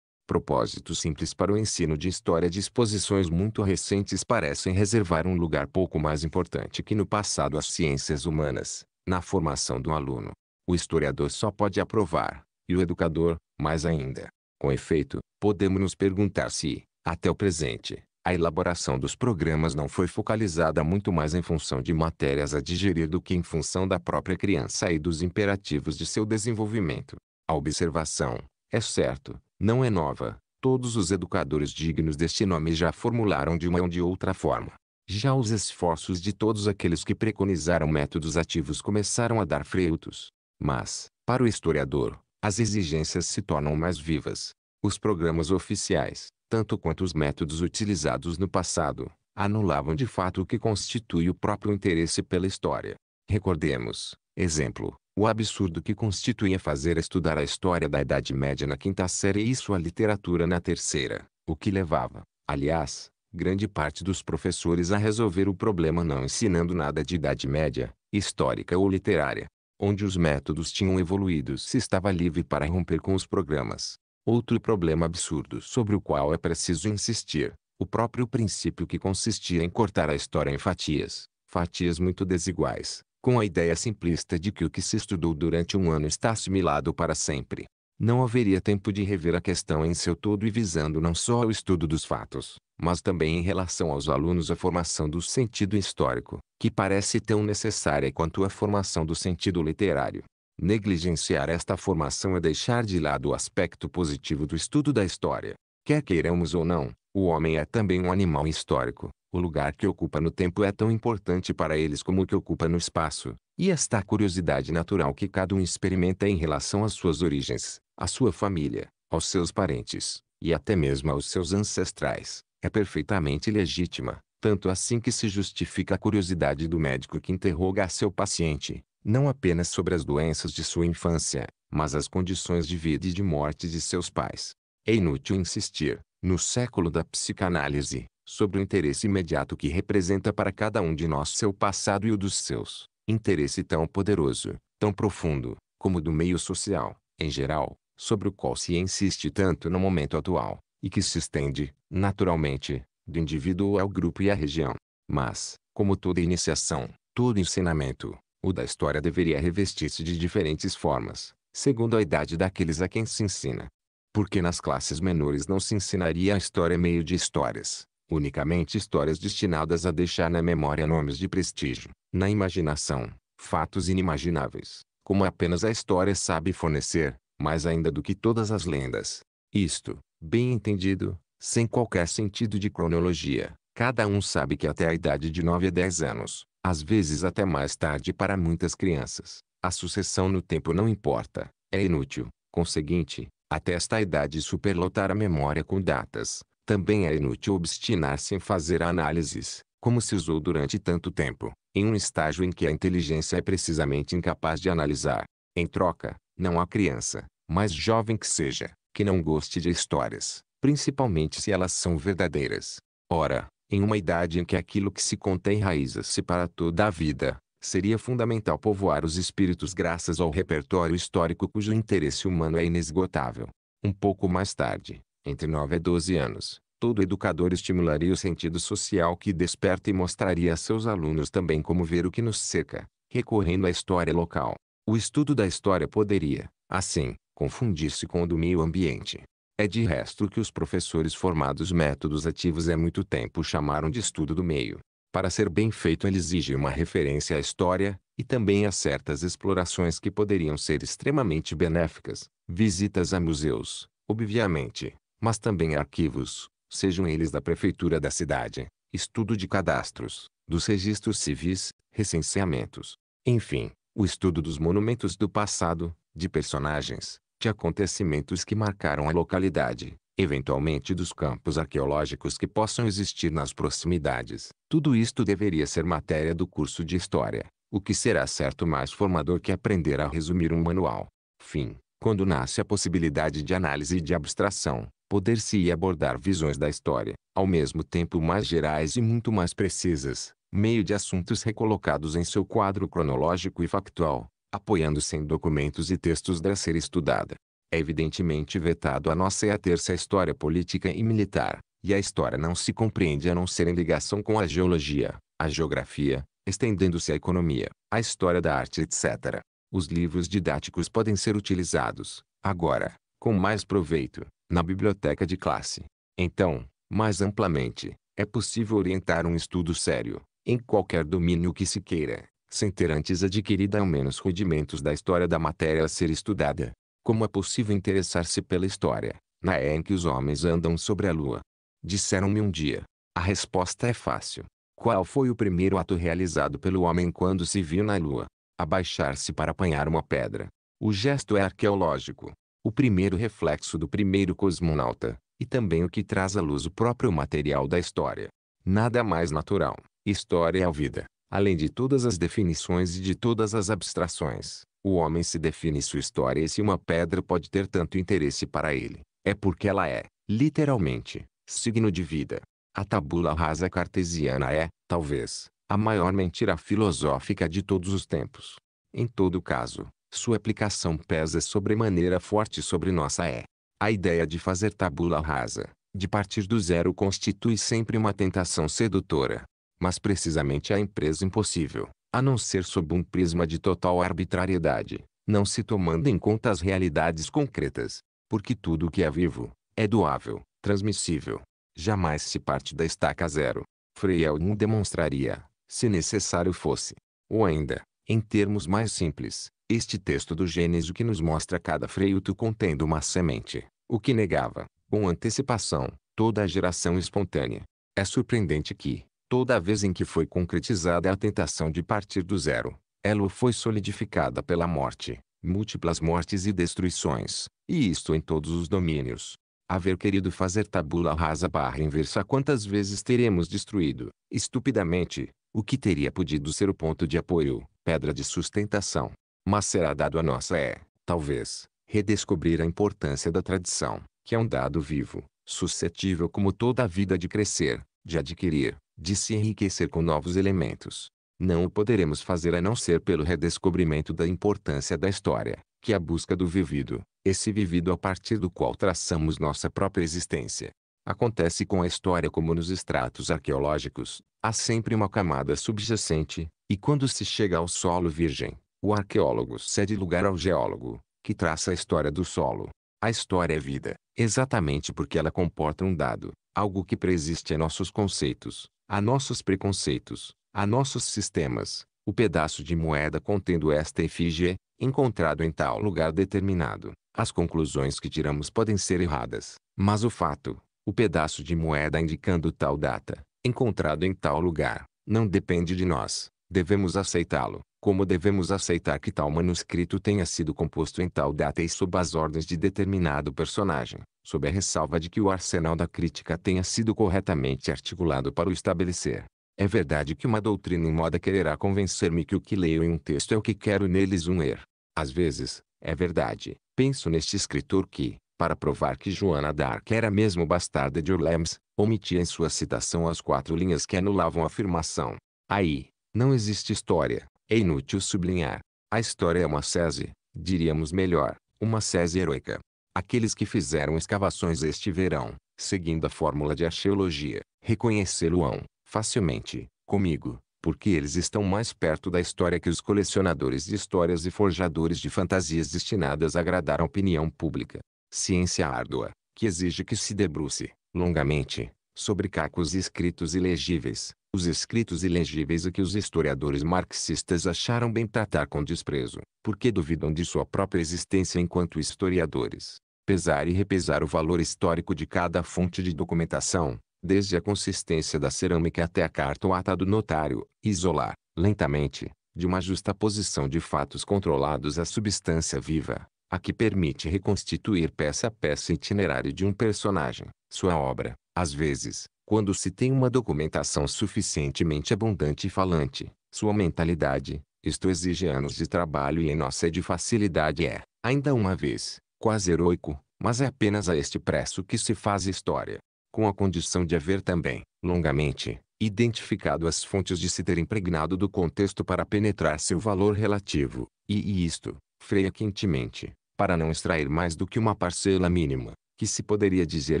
S1: Propósitos simples para o ensino de história de exposições muito recentes parecem reservar um lugar pouco mais importante que no passado às ciências humanas, na formação do aluno. O historiador só pode aprovar, e o educador, mais ainda, com efeito, podemos nos perguntar se, até o presente, a elaboração dos programas não foi focalizada muito mais em função de matérias a digerir do que em função da própria criança e dos imperativos de seu desenvolvimento. A observação, é certo, não é nova. Todos os educadores dignos deste nome já formularam de uma ou de outra forma. Já os esforços de todos aqueles que preconizaram métodos ativos começaram a dar frutos. Mas, para o historiador, as exigências se tornam mais vivas. Os programas oficiais, tanto quanto os métodos utilizados no passado, anulavam de fato o que constitui o próprio interesse pela história. Recordemos, exemplo, o absurdo que constituía fazer estudar a história da Idade Média na quinta série e sua literatura na terceira, o que levava, aliás, grande parte dos professores a resolver o problema não ensinando nada de Idade Média, histórica ou literária onde os métodos tinham evoluído se estava livre para romper com os programas. Outro problema absurdo sobre o qual é preciso insistir, o próprio princípio que consistia em cortar a história em fatias, fatias muito desiguais, com a ideia simplista de que o que se estudou durante um ano está assimilado para sempre. Não haveria tempo de rever a questão em seu todo e visando não só o estudo dos fatos, mas também em relação aos alunos a formação do sentido histórico, que parece tão necessária quanto a formação do sentido literário. Negligenciar esta formação é deixar de lado o aspecto positivo do estudo da história. Quer queiramos ou não, o homem é também um animal histórico. O lugar que ocupa no tempo é tão importante para eles como o que ocupa no espaço. E esta curiosidade natural que cada um experimenta em relação às suas origens, à sua família, aos seus parentes, e até mesmo aos seus ancestrais, é perfeitamente legítima, tanto assim que se justifica a curiosidade do médico que interroga seu paciente, não apenas sobre as doenças de sua infância, mas as condições de vida e de morte de seus pais. É inútil insistir, no século da psicanálise, sobre o interesse imediato que representa para cada um de nós seu passado e o dos seus. Interesse tão poderoso, tão profundo, como o do meio social, em geral, sobre o qual se insiste tanto no momento atual e que se estende, naturalmente, do indivíduo ao grupo e à região. Mas, como toda iniciação, todo ensinamento, o da história deveria revestir-se de diferentes formas, segundo a idade daqueles a quem se ensina. Porque nas classes menores não se ensinaria a história meio de histórias, unicamente histórias destinadas a deixar na memória nomes de prestígio, na imaginação, fatos inimagináveis, como apenas a história sabe fornecer, mais ainda do que todas as lendas. Isto, bem entendido, sem qualquer sentido de cronologia. Cada um sabe que até a idade de 9 a 10 anos, às vezes até mais tarde para muitas crianças, a sucessão no tempo não importa, é inútil. Conseguinte, até esta idade superlotar a memória com datas, também é inútil obstinar-se em fazer análises, como se usou durante tanto tempo, em um estágio em que a inteligência é precisamente incapaz de analisar. Em troca, não há criança, mais jovem que seja, que não goste de histórias, principalmente se elas são verdadeiras. Ora, em uma idade em que aquilo que se contém enraiza-se para toda a vida, seria fundamental povoar os espíritos graças ao repertório histórico cujo interesse humano é inesgotável. Um pouco mais tarde, entre 9 e 12 anos, todo educador estimularia o sentido social que desperta e mostraria a seus alunos também como ver o que nos cerca, recorrendo à história local. O estudo da história poderia, assim, confundir-se com o do meio ambiente. É de resto que os professores formados métodos ativos há muito tempo chamaram de estudo do meio. Para ser bem feito ele exige uma referência à história, e também a certas explorações que poderiam ser extremamente benéficas, visitas a museus, obviamente, mas também a arquivos, sejam eles da prefeitura da cidade, estudo de cadastros, dos registros civis, recenseamentos, enfim, o estudo dos monumentos do passado, de personagens, de acontecimentos que marcaram a localidade, eventualmente dos campos arqueológicos que possam existir nas proximidades. Tudo isto deveria ser matéria do curso de História, o que será certo mais formador que aprender a resumir um manual. Fim. Quando nasce a possibilidade de análise e de abstração, poder-se abordar visões da história, ao mesmo tempo mais gerais e muito mais precisas, meio de assuntos recolocados em seu quadro cronológico e factual, apoiando-se em documentos e textos deve ser estudada. É evidentemente vetado a nossa e a terça história política e militar, e a história não se compreende a não ser em ligação com a geologia, a geografia, estendendo-se à economia, à história da arte etc. Os livros didáticos podem ser utilizados, agora, com mais proveito, na biblioteca de classe. Então, mais amplamente, é possível orientar um estudo sério, em qualquer domínio que se queira, sem ter antes adquirido ao menos rudimentos da história da matéria a ser estudada. Como é possível interessar-se pela história, na é em que os homens andam sobre a lua? Disseram-me um dia. A resposta é fácil. Qual foi o primeiro ato realizado pelo homem quando se viu na lua? Abaixar-se para apanhar uma pedra. O gesto é arqueológico. O primeiro reflexo do primeiro cosmonauta, e também o que traz à luz o próprio material da história. Nada mais natural. História é a vida, Além de todas as definições e de todas as abstrações, o homem se define sua história e se uma pedra pode ter tanto interesse para ele, é porque ela é, literalmente, signo de vida. A tabula rasa cartesiana é, talvez, a maior mentira filosófica de todos os tempos. Em todo caso, sua aplicação pesa sobremaneira forte sobre nossa é. A ideia de fazer tabula rasa, de partir do zero constitui sempre uma tentação sedutora, mas precisamente a empresa impossível, a não ser sob um prisma de total arbitrariedade, não se tomando em conta as realidades concretas, porque tudo o que é vivo, é doável, transmissível. Jamais se parte da estaca zero. Freiel não demonstraria, se necessário fosse. Ou ainda, em termos mais simples, este texto do Gênesis que nos mostra cada freio contendo uma semente, o que negava, com antecipação, toda a geração espontânea. É surpreendente que, Toda vez em que foi concretizada a tentação de partir do zero, ela foi solidificada pela morte, múltiplas mortes e destruições, e isto em todos os domínios. Haver querido fazer tabula rasa barra inversa quantas vezes teremos destruído, estupidamente, o que teria podido ser o ponto de apoio, pedra de sustentação. Mas será dado a nossa é, talvez, redescobrir a importância da tradição, que é um dado vivo, suscetível como toda a vida de crescer, de adquirir, de se enriquecer com novos elementos. Não o poderemos fazer a não ser pelo redescobrimento da importância da história, que é a busca do vivido, esse vivido a partir do qual traçamos nossa própria existência. Acontece com a história como nos estratos arqueológicos, há sempre uma camada subjacente, e quando se chega ao solo virgem, o arqueólogo cede lugar ao geólogo, que traça a história do solo. A história é vida, exatamente porque ela comporta um dado, algo que preexiste a nossos conceitos, a nossos preconceitos, a nossos sistemas, o pedaço de moeda contendo esta efígie, encontrado em tal lugar determinado. As conclusões que tiramos podem ser erradas, mas o fato, o pedaço de moeda indicando tal data, encontrado em tal lugar, não depende de nós. Devemos aceitá-lo, como devemos aceitar que tal manuscrito tenha sido composto em tal data e sob as ordens de determinado personagem sob a ressalva de que o arsenal da crítica tenha sido corretamente articulado para o estabelecer. É verdade que uma doutrina em moda quererá convencer-me que o que leio em um texto é o que quero neles um ler. Às vezes, é verdade, penso neste escritor que, para provar que Joana d'Arc era mesmo bastarda de Orleans, omitia em sua citação as quatro linhas que anulavam a afirmação. Aí, não existe história, é inútil sublinhar. A história é uma sese, diríamos melhor, uma sese heroica. Aqueles que fizeram escavações este verão, seguindo a fórmula de arqueologia, reconhecê-lo-ão, facilmente, comigo, porque eles estão mais perto da história que os colecionadores de histórias e forjadores de fantasias destinadas a agradar a opinião pública. Ciência árdua, que exige que se debruce, longamente, sobre cacos e escritos ilegíveis, os escritos ilegíveis e que os historiadores marxistas acharam bem tratar com desprezo, porque duvidam de sua própria existência enquanto historiadores. Pesar e repesar o valor histórico de cada fonte de documentação, desde a consistência da cerâmica até a carta ou ata do notário, isolar, lentamente, de uma justa posição de fatos controlados a substância viva, a que permite reconstituir peça a peça itinerário de um personagem, sua obra, às vezes, quando se tem uma documentação suficientemente abundante e falante, sua mentalidade, isto exige anos de trabalho e em nossa de facilidade é, ainda uma vez, quase heroico, mas é apenas a este preço que se faz história. Com a condição de haver também, longamente, identificado as fontes de se ter impregnado do contexto para penetrar seu valor relativo, e, e isto, freia quentemente, para não extrair mais do que uma parcela mínima, que se poderia dizer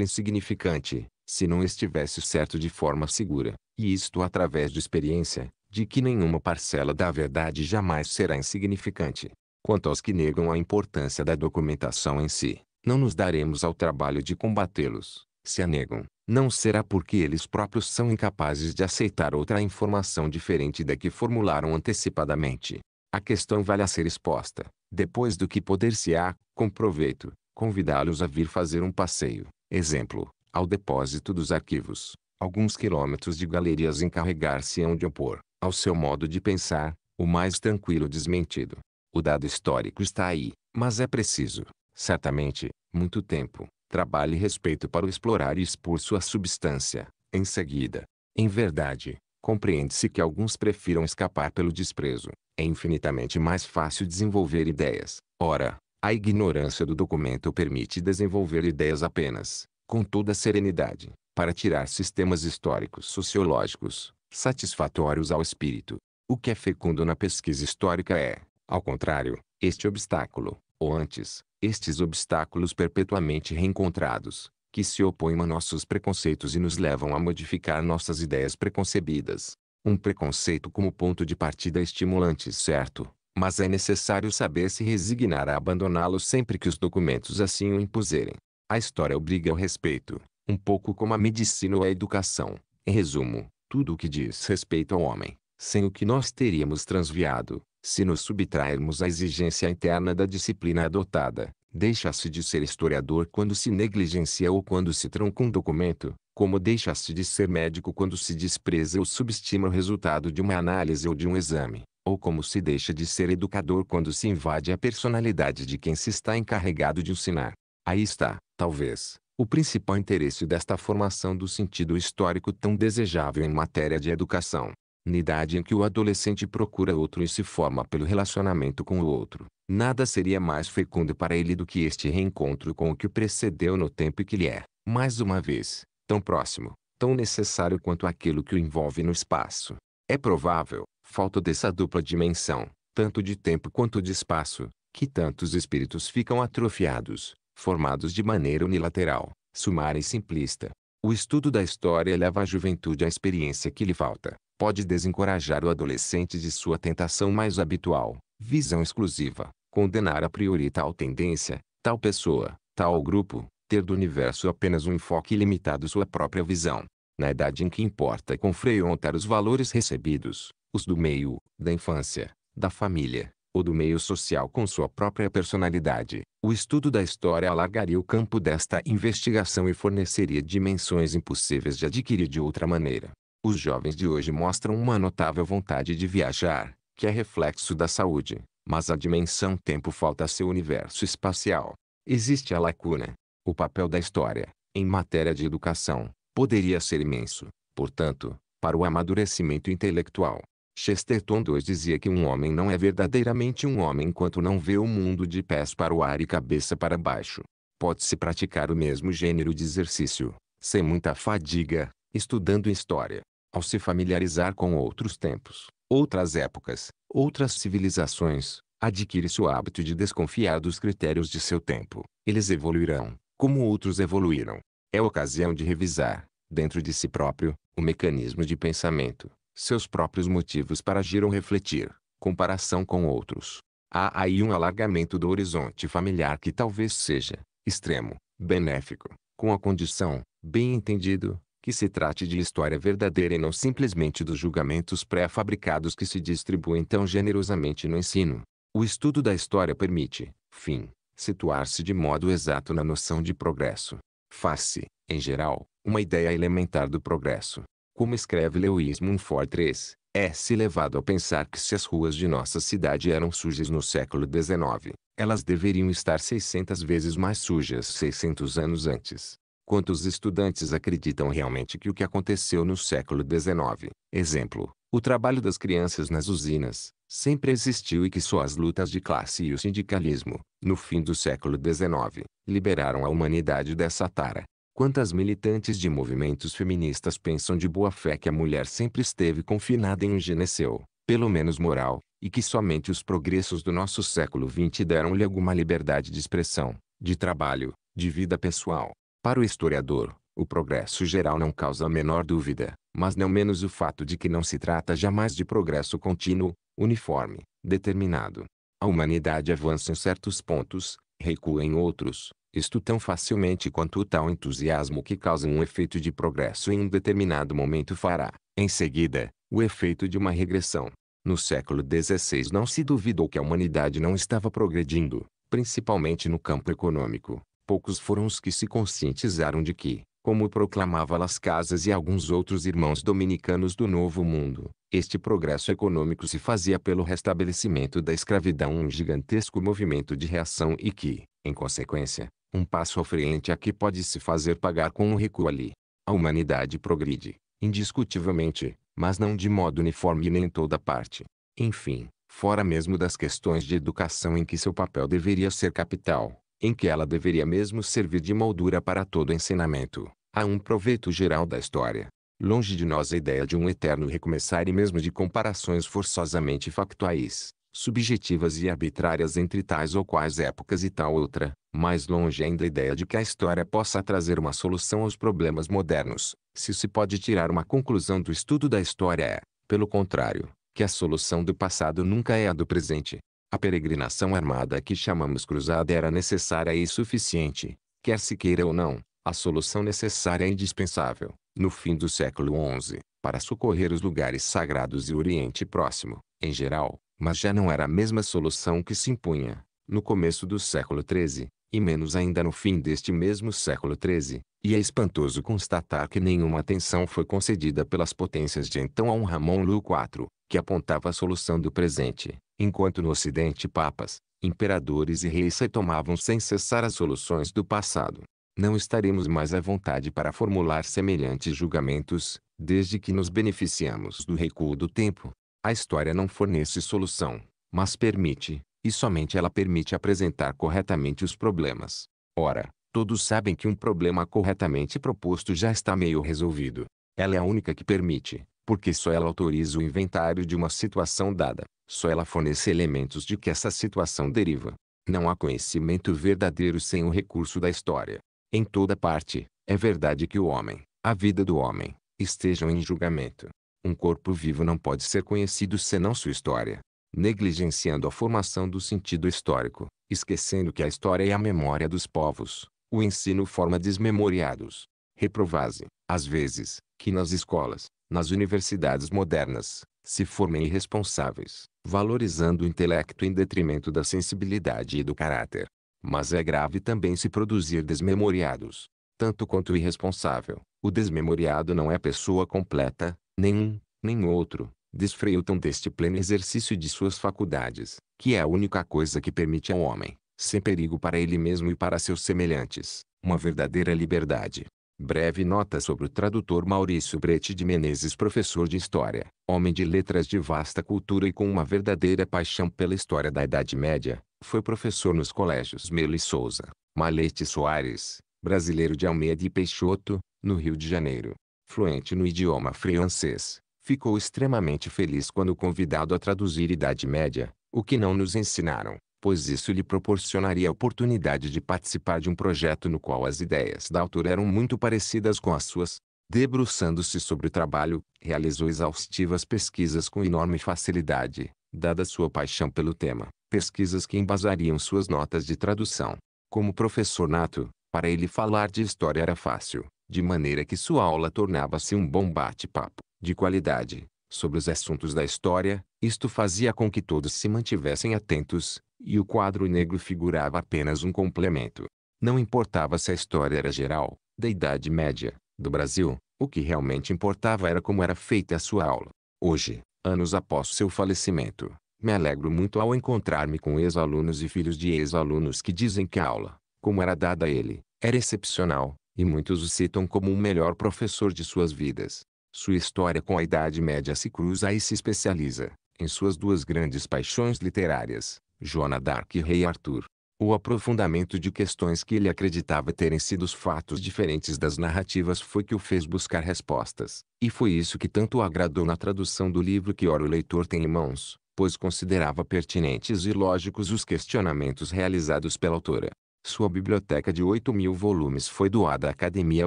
S1: insignificante, se não estivesse certo de forma segura, e isto através de experiência, de que nenhuma parcela da verdade jamais será insignificante. Quanto aos que negam a importância da documentação em si, não nos daremos ao trabalho de combatê-los. Se a negam, não será porque eles próprios são incapazes de aceitar outra informação diferente da que formularam antecipadamente. A questão vale a ser exposta, depois do que poder-se-á, com proveito, convidá-los a vir fazer um passeio. Exemplo, ao depósito dos arquivos, alguns quilômetros de galerias encarregar-se-ão de opor, ao seu modo de pensar, o mais tranquilo desmentido. O dado histórico está aí, mas é preciso, certamente, muito tempo, trabalho e respeito para o explorar e expor sua substância. Em seguida, em verdade, compreende-se que alguns prefiram escapar pelo desprezo. É infinitamente mais fácil desenvolver ideias. Ora, a ignorância do documento permite desenvolver ideias apenas, com toda serenidade, para tirar sistemas históricos sociológicos, satisfatórios ao espírito. O que é fecundo na pesquisa histórica é, ao contrário, este obstáculo, ou antes, estes obstáculos perpetuamente reencontrados, que se opõem a nossos preconceitos e nos levam a modificar nossas ideias preconcebidas. Um preconceito como ponto de partida estimulante, certo, mas é necessário saber se resignar a abandoná-lo sempre que os documentos assim o impuserem. A história obriga ao respeito, um pouco como a medicina ou a educação. Em resumo, tudo o que diz respeito ao homem, sem o que nós teríamos transviado, se nos subtrairmos à exigência interna da disciplina adotada, deixa-se de ser historiador quando se negligencia ou quando se trunca um documento, como deixa-se de ser médico quando se despreza ou subestima o resultado de uma análise ou de um exame, ou como se deixa de ser educador quando se invade a personalidade de quem se está encarregado de ensinar. Aí está, talvez, o principal interesse desta formação do sentido histórico tão desejável em matéria de educação. Na idade em que o adolescente procura outro e se forma pelo relacionamento com o outro, nada seria mais fecundo para ele do que este reencontro com o que precedeu no tempo que lhe é, mais uma vez, tão próximo, tão necessário quanto aquilo que o envolve no espaço. É provável, falta dessa dupla dimensão, tanto de tempo quanto de espaço, que tantos espíritos ficam atrofiados, formados de maneira unilateral, sumária e simplista. O estudo da história leva a juventude à experiência que lhe falta. Pode desencorajar o adolescente de sua tentação mais habitual, visão exclusiva, condenar a priori tal tendência, tal pessoa, tal grupo, ter do universo apenas um enfoque limitado sua própria visão. Na idade em que importa confrontar os valores recebidos, os do meio, da infância, da família, ou do meio social com sua própria personalidade, o estudo da história alargaria o campo desta investigação e forneceria dimensões impossíveis de adquirir de outra maneira. Os jovens de hoje mostram uma notável vontade de viajar, que é reflexo da saúde, mas a dimensão tempo falta a seu universo espacial. Existe a lacuna. O papel da história, em matéria de educação, poderia ser imenso, portanto, para o amadurecimento intelectual. Chesterton 2 dizia que um homem não é verdadeiramente um homem enquanto não vê o mundo de pés para o ar e cabeça para baixo. Pode-se praticar o mesmo gênero de exercício, sem muita fadiga, estudando história. Ao se familiarizar com outros tempos, outras épocas, outras civilizações, adquire-se o hábito de desconfiar dos critérios de seu tempo. Eles evoluirão, como outros evoluíram. É ocasião de revisar, dentro de si próprio, o mecanismo de pensamento, seus próprios motivos para agir ou refletir, comparação com outros. Há aí um alargamento do horizonte familiar que talvez seja, extremo, benéfico, com a condição, bem entendido, que se trate de história verdadeira e não simplesmente dos julgamentos pré-fabricados que se distribuem tão generosamente no ensino. O estudo da história permite, fim, situar-se de modo exato na noção de progresso. Faz-se, em geral, uma ideia elementar do progresso, como escreve Lewis Mumford III, é-se levado a pensar que se as ruas de nossa cidade eram sujas no século XIX, elas deveriam estar 600 vezes mais sujas 600 anos antes. Quantos estudantes acreditam realmente que o que aconteceu no século XIX, exemplo, o trabalho das crianças nas usinas, sempre existiu e que só as lutas de classe e o sindicalismo, no fim do século XIX, liberaram a humanidade dessa tara? Quantas militantes de movimentos feministas pensam de boa fé que a mulher sempre esteve confinada em um gineceu, pelo menos moral, e que somente os progressos do nosso século XX deram-lhe alguma liberdade de expressão, de trabalho, de vida pessoal. Para o historiador, o progresso geral não causa a menor dúvida, mas não menos o fato de que não se trata jamais de progresso contínuo, uniforme, determinado. A humanidade avança em certos pontos, recua em outros, isto tão facilmente quanto o tal entusiasmo que causa um efeito de progresso em um determinado momento fará, em seguida, o efeito de uma regressão. No século XVI não se duvidou que a humanidade não estava progredindo, principalmente no campo econômico. Poucos foram os que se conscientizaram de que, como proclamava Las Casas e alguns outros irmãos dominicanos do Novo Mundo, este progresso econômico se fazia pelo restabelecimento da escravidão um gigantesco movimento de reação e que, em consequência, um passo à frente aqui é pode se fazer pagar com um recuo ali. A humanidade progride, indiscutivelmente, mas não de modo uniforme nem em toda parte. Enfim, fora mesmo das questões de educação em que seu papel deveria ser capital, em que ela deveria mesmo servir de moldura para todo ensinamento, há um proveito geral da história. Longe de nós a ideia de um eterno recomeçar e mesmo de comparações forçosamente factuais, subjetivas e arbitrárias entre tais ou quais épocas e tal outra, mais longe ainda a ideia de que a história possa trazer uma solução aos problemas modernos. Se se pode tirar uma conclusão do estudo da história é, pelo contrário, que a solução do passado nunca é a do presente. A peregrinação armada que chamamos cruzada era necessária e suficiente, quer se queira ou não, a solução necessária e indispensável, no fim do século XI, para socorrer os lugares sagrados e o Oriente Próximo, em geral, mas já não era a mesma solução que se impunha, no começo do século XIII, e menos ainda no fim deste mesmo século XIII, e é espantoso constatar que nenhuma atenção foi concedida pelas potências de então a um Ramon Lu IV, que apontava a solução do presente, enquanto no Ocidente papas, imperadores e reis retomavam sem cessar as soluções do passado. Não estaremos mais à vontade para formular semelhantes julgamentos, desde que nos beneficiamos do recuo do tempo. A história não fornece solução, mas permite, e somente ela permite apresentar corretamente os problemas. Ora, todos sabem que um problema corretamente proposto já está meio resolvido. Ela é a única que permite, porque só ela autoriza o inventário de uma situação dada, só ela fornece elementos de que essa situação deriva. Não há conhecimento verdadeiro sem o recurso da história. Em toda parte, é verdade que o homem, a vida do homem, estejam em julgamento. Um corpo vivo não pode ser conhecido senão sua história negligenciando a formação do sentido histórico, esquecendo que a história é a memória dos povos, o ensino forma desmemoriados. Reprovase, às vezes, que nas escolas, nas universidades modernas, se formem irresponsáveis, valorizando o intelecto em detrimento da sensibilidade e do caráter. Mas é grave também se produzir desmemoriados. Tanto quanto irresponsável, o desmemoriado não é pessoa completa, nenhum, nem outro, desfreutam deste pleno exercício de suas faculdades, que é a única coisa que permite ao homem, sem perigo para ele mesmo e para seus semelhantes, uma verdadeira liberdade. Breve nota sobre o tradutor Maurício Brete de Menezes, professor de História, homem de letras de vasta cultura e com uma verdadeira paixão pela história da Idade Média, foi professor nos colégios Melo e Souza, Malete Soares, brasileiro de Almeida e Peixoto, no Rio de Janeiro. Fluente no idioma francês, ficou extremamente feliz quando convidado a traduzir Idade Média, o que não nos ensinaram, pois isso lhe proporcionaria a oportunidade de participar de um projeto no qual as ideias da autora eram muito parecidas com as suas. Debruçando-se sobre o trabalho, realizou exaustivas pesquisas com enorme facilidade, dada sua paixão pelo tema, pesquisas que embasariam suas notas de tradução. Como professor nato, para ele falar de história era fácil, de maneira que sua aula tornava-se um bom bate-papo de qualidade, sobre os assuntos da história, isto fazia com que todos se mantivessem atentos, e o quadro negro figurava apenas um complemento. Não importava se a história era geral, da Idade Média, do Brasil, o que realmente importava era como era feita a sua aula. Hoje, anos após seu falecimento, me alegro muito ao encontrar-me com ex-alunos e filhos de ex-alunos que dizem que a aula, como era dada a ele, era excepcional, e muitos o citam como o melhor professor de suas vidas. Sua história com a Idade Média se cruza e se especializa, em suas duas grandes paixões literárias, Joana d'Arc e Rei Arthur. O aprofundamento de questões que ele acreditava terem sido os fatos diferentes das narrativas foi que o fez buscar respostas, e foi isso que tanto agradou na tradução do livro que ora o leitor tem em mãos, pois considerava pertinentes e lógicos os questionamentos realizados pela autora. Sua biblioteca de 8 mil volumes foi doada à Academia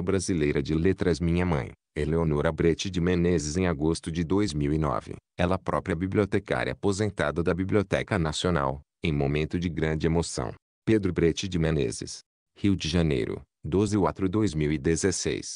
S1: Brasileira de Letras Minha Mãe, Eleonora Brete de Menezes em agosto de 2009, ela própria bibliotecária aposentada da Biblioteca Nacional, em momento de grande emoção. Pedro Brete de Menezes, Rio de Janeiro, 12 de 2016.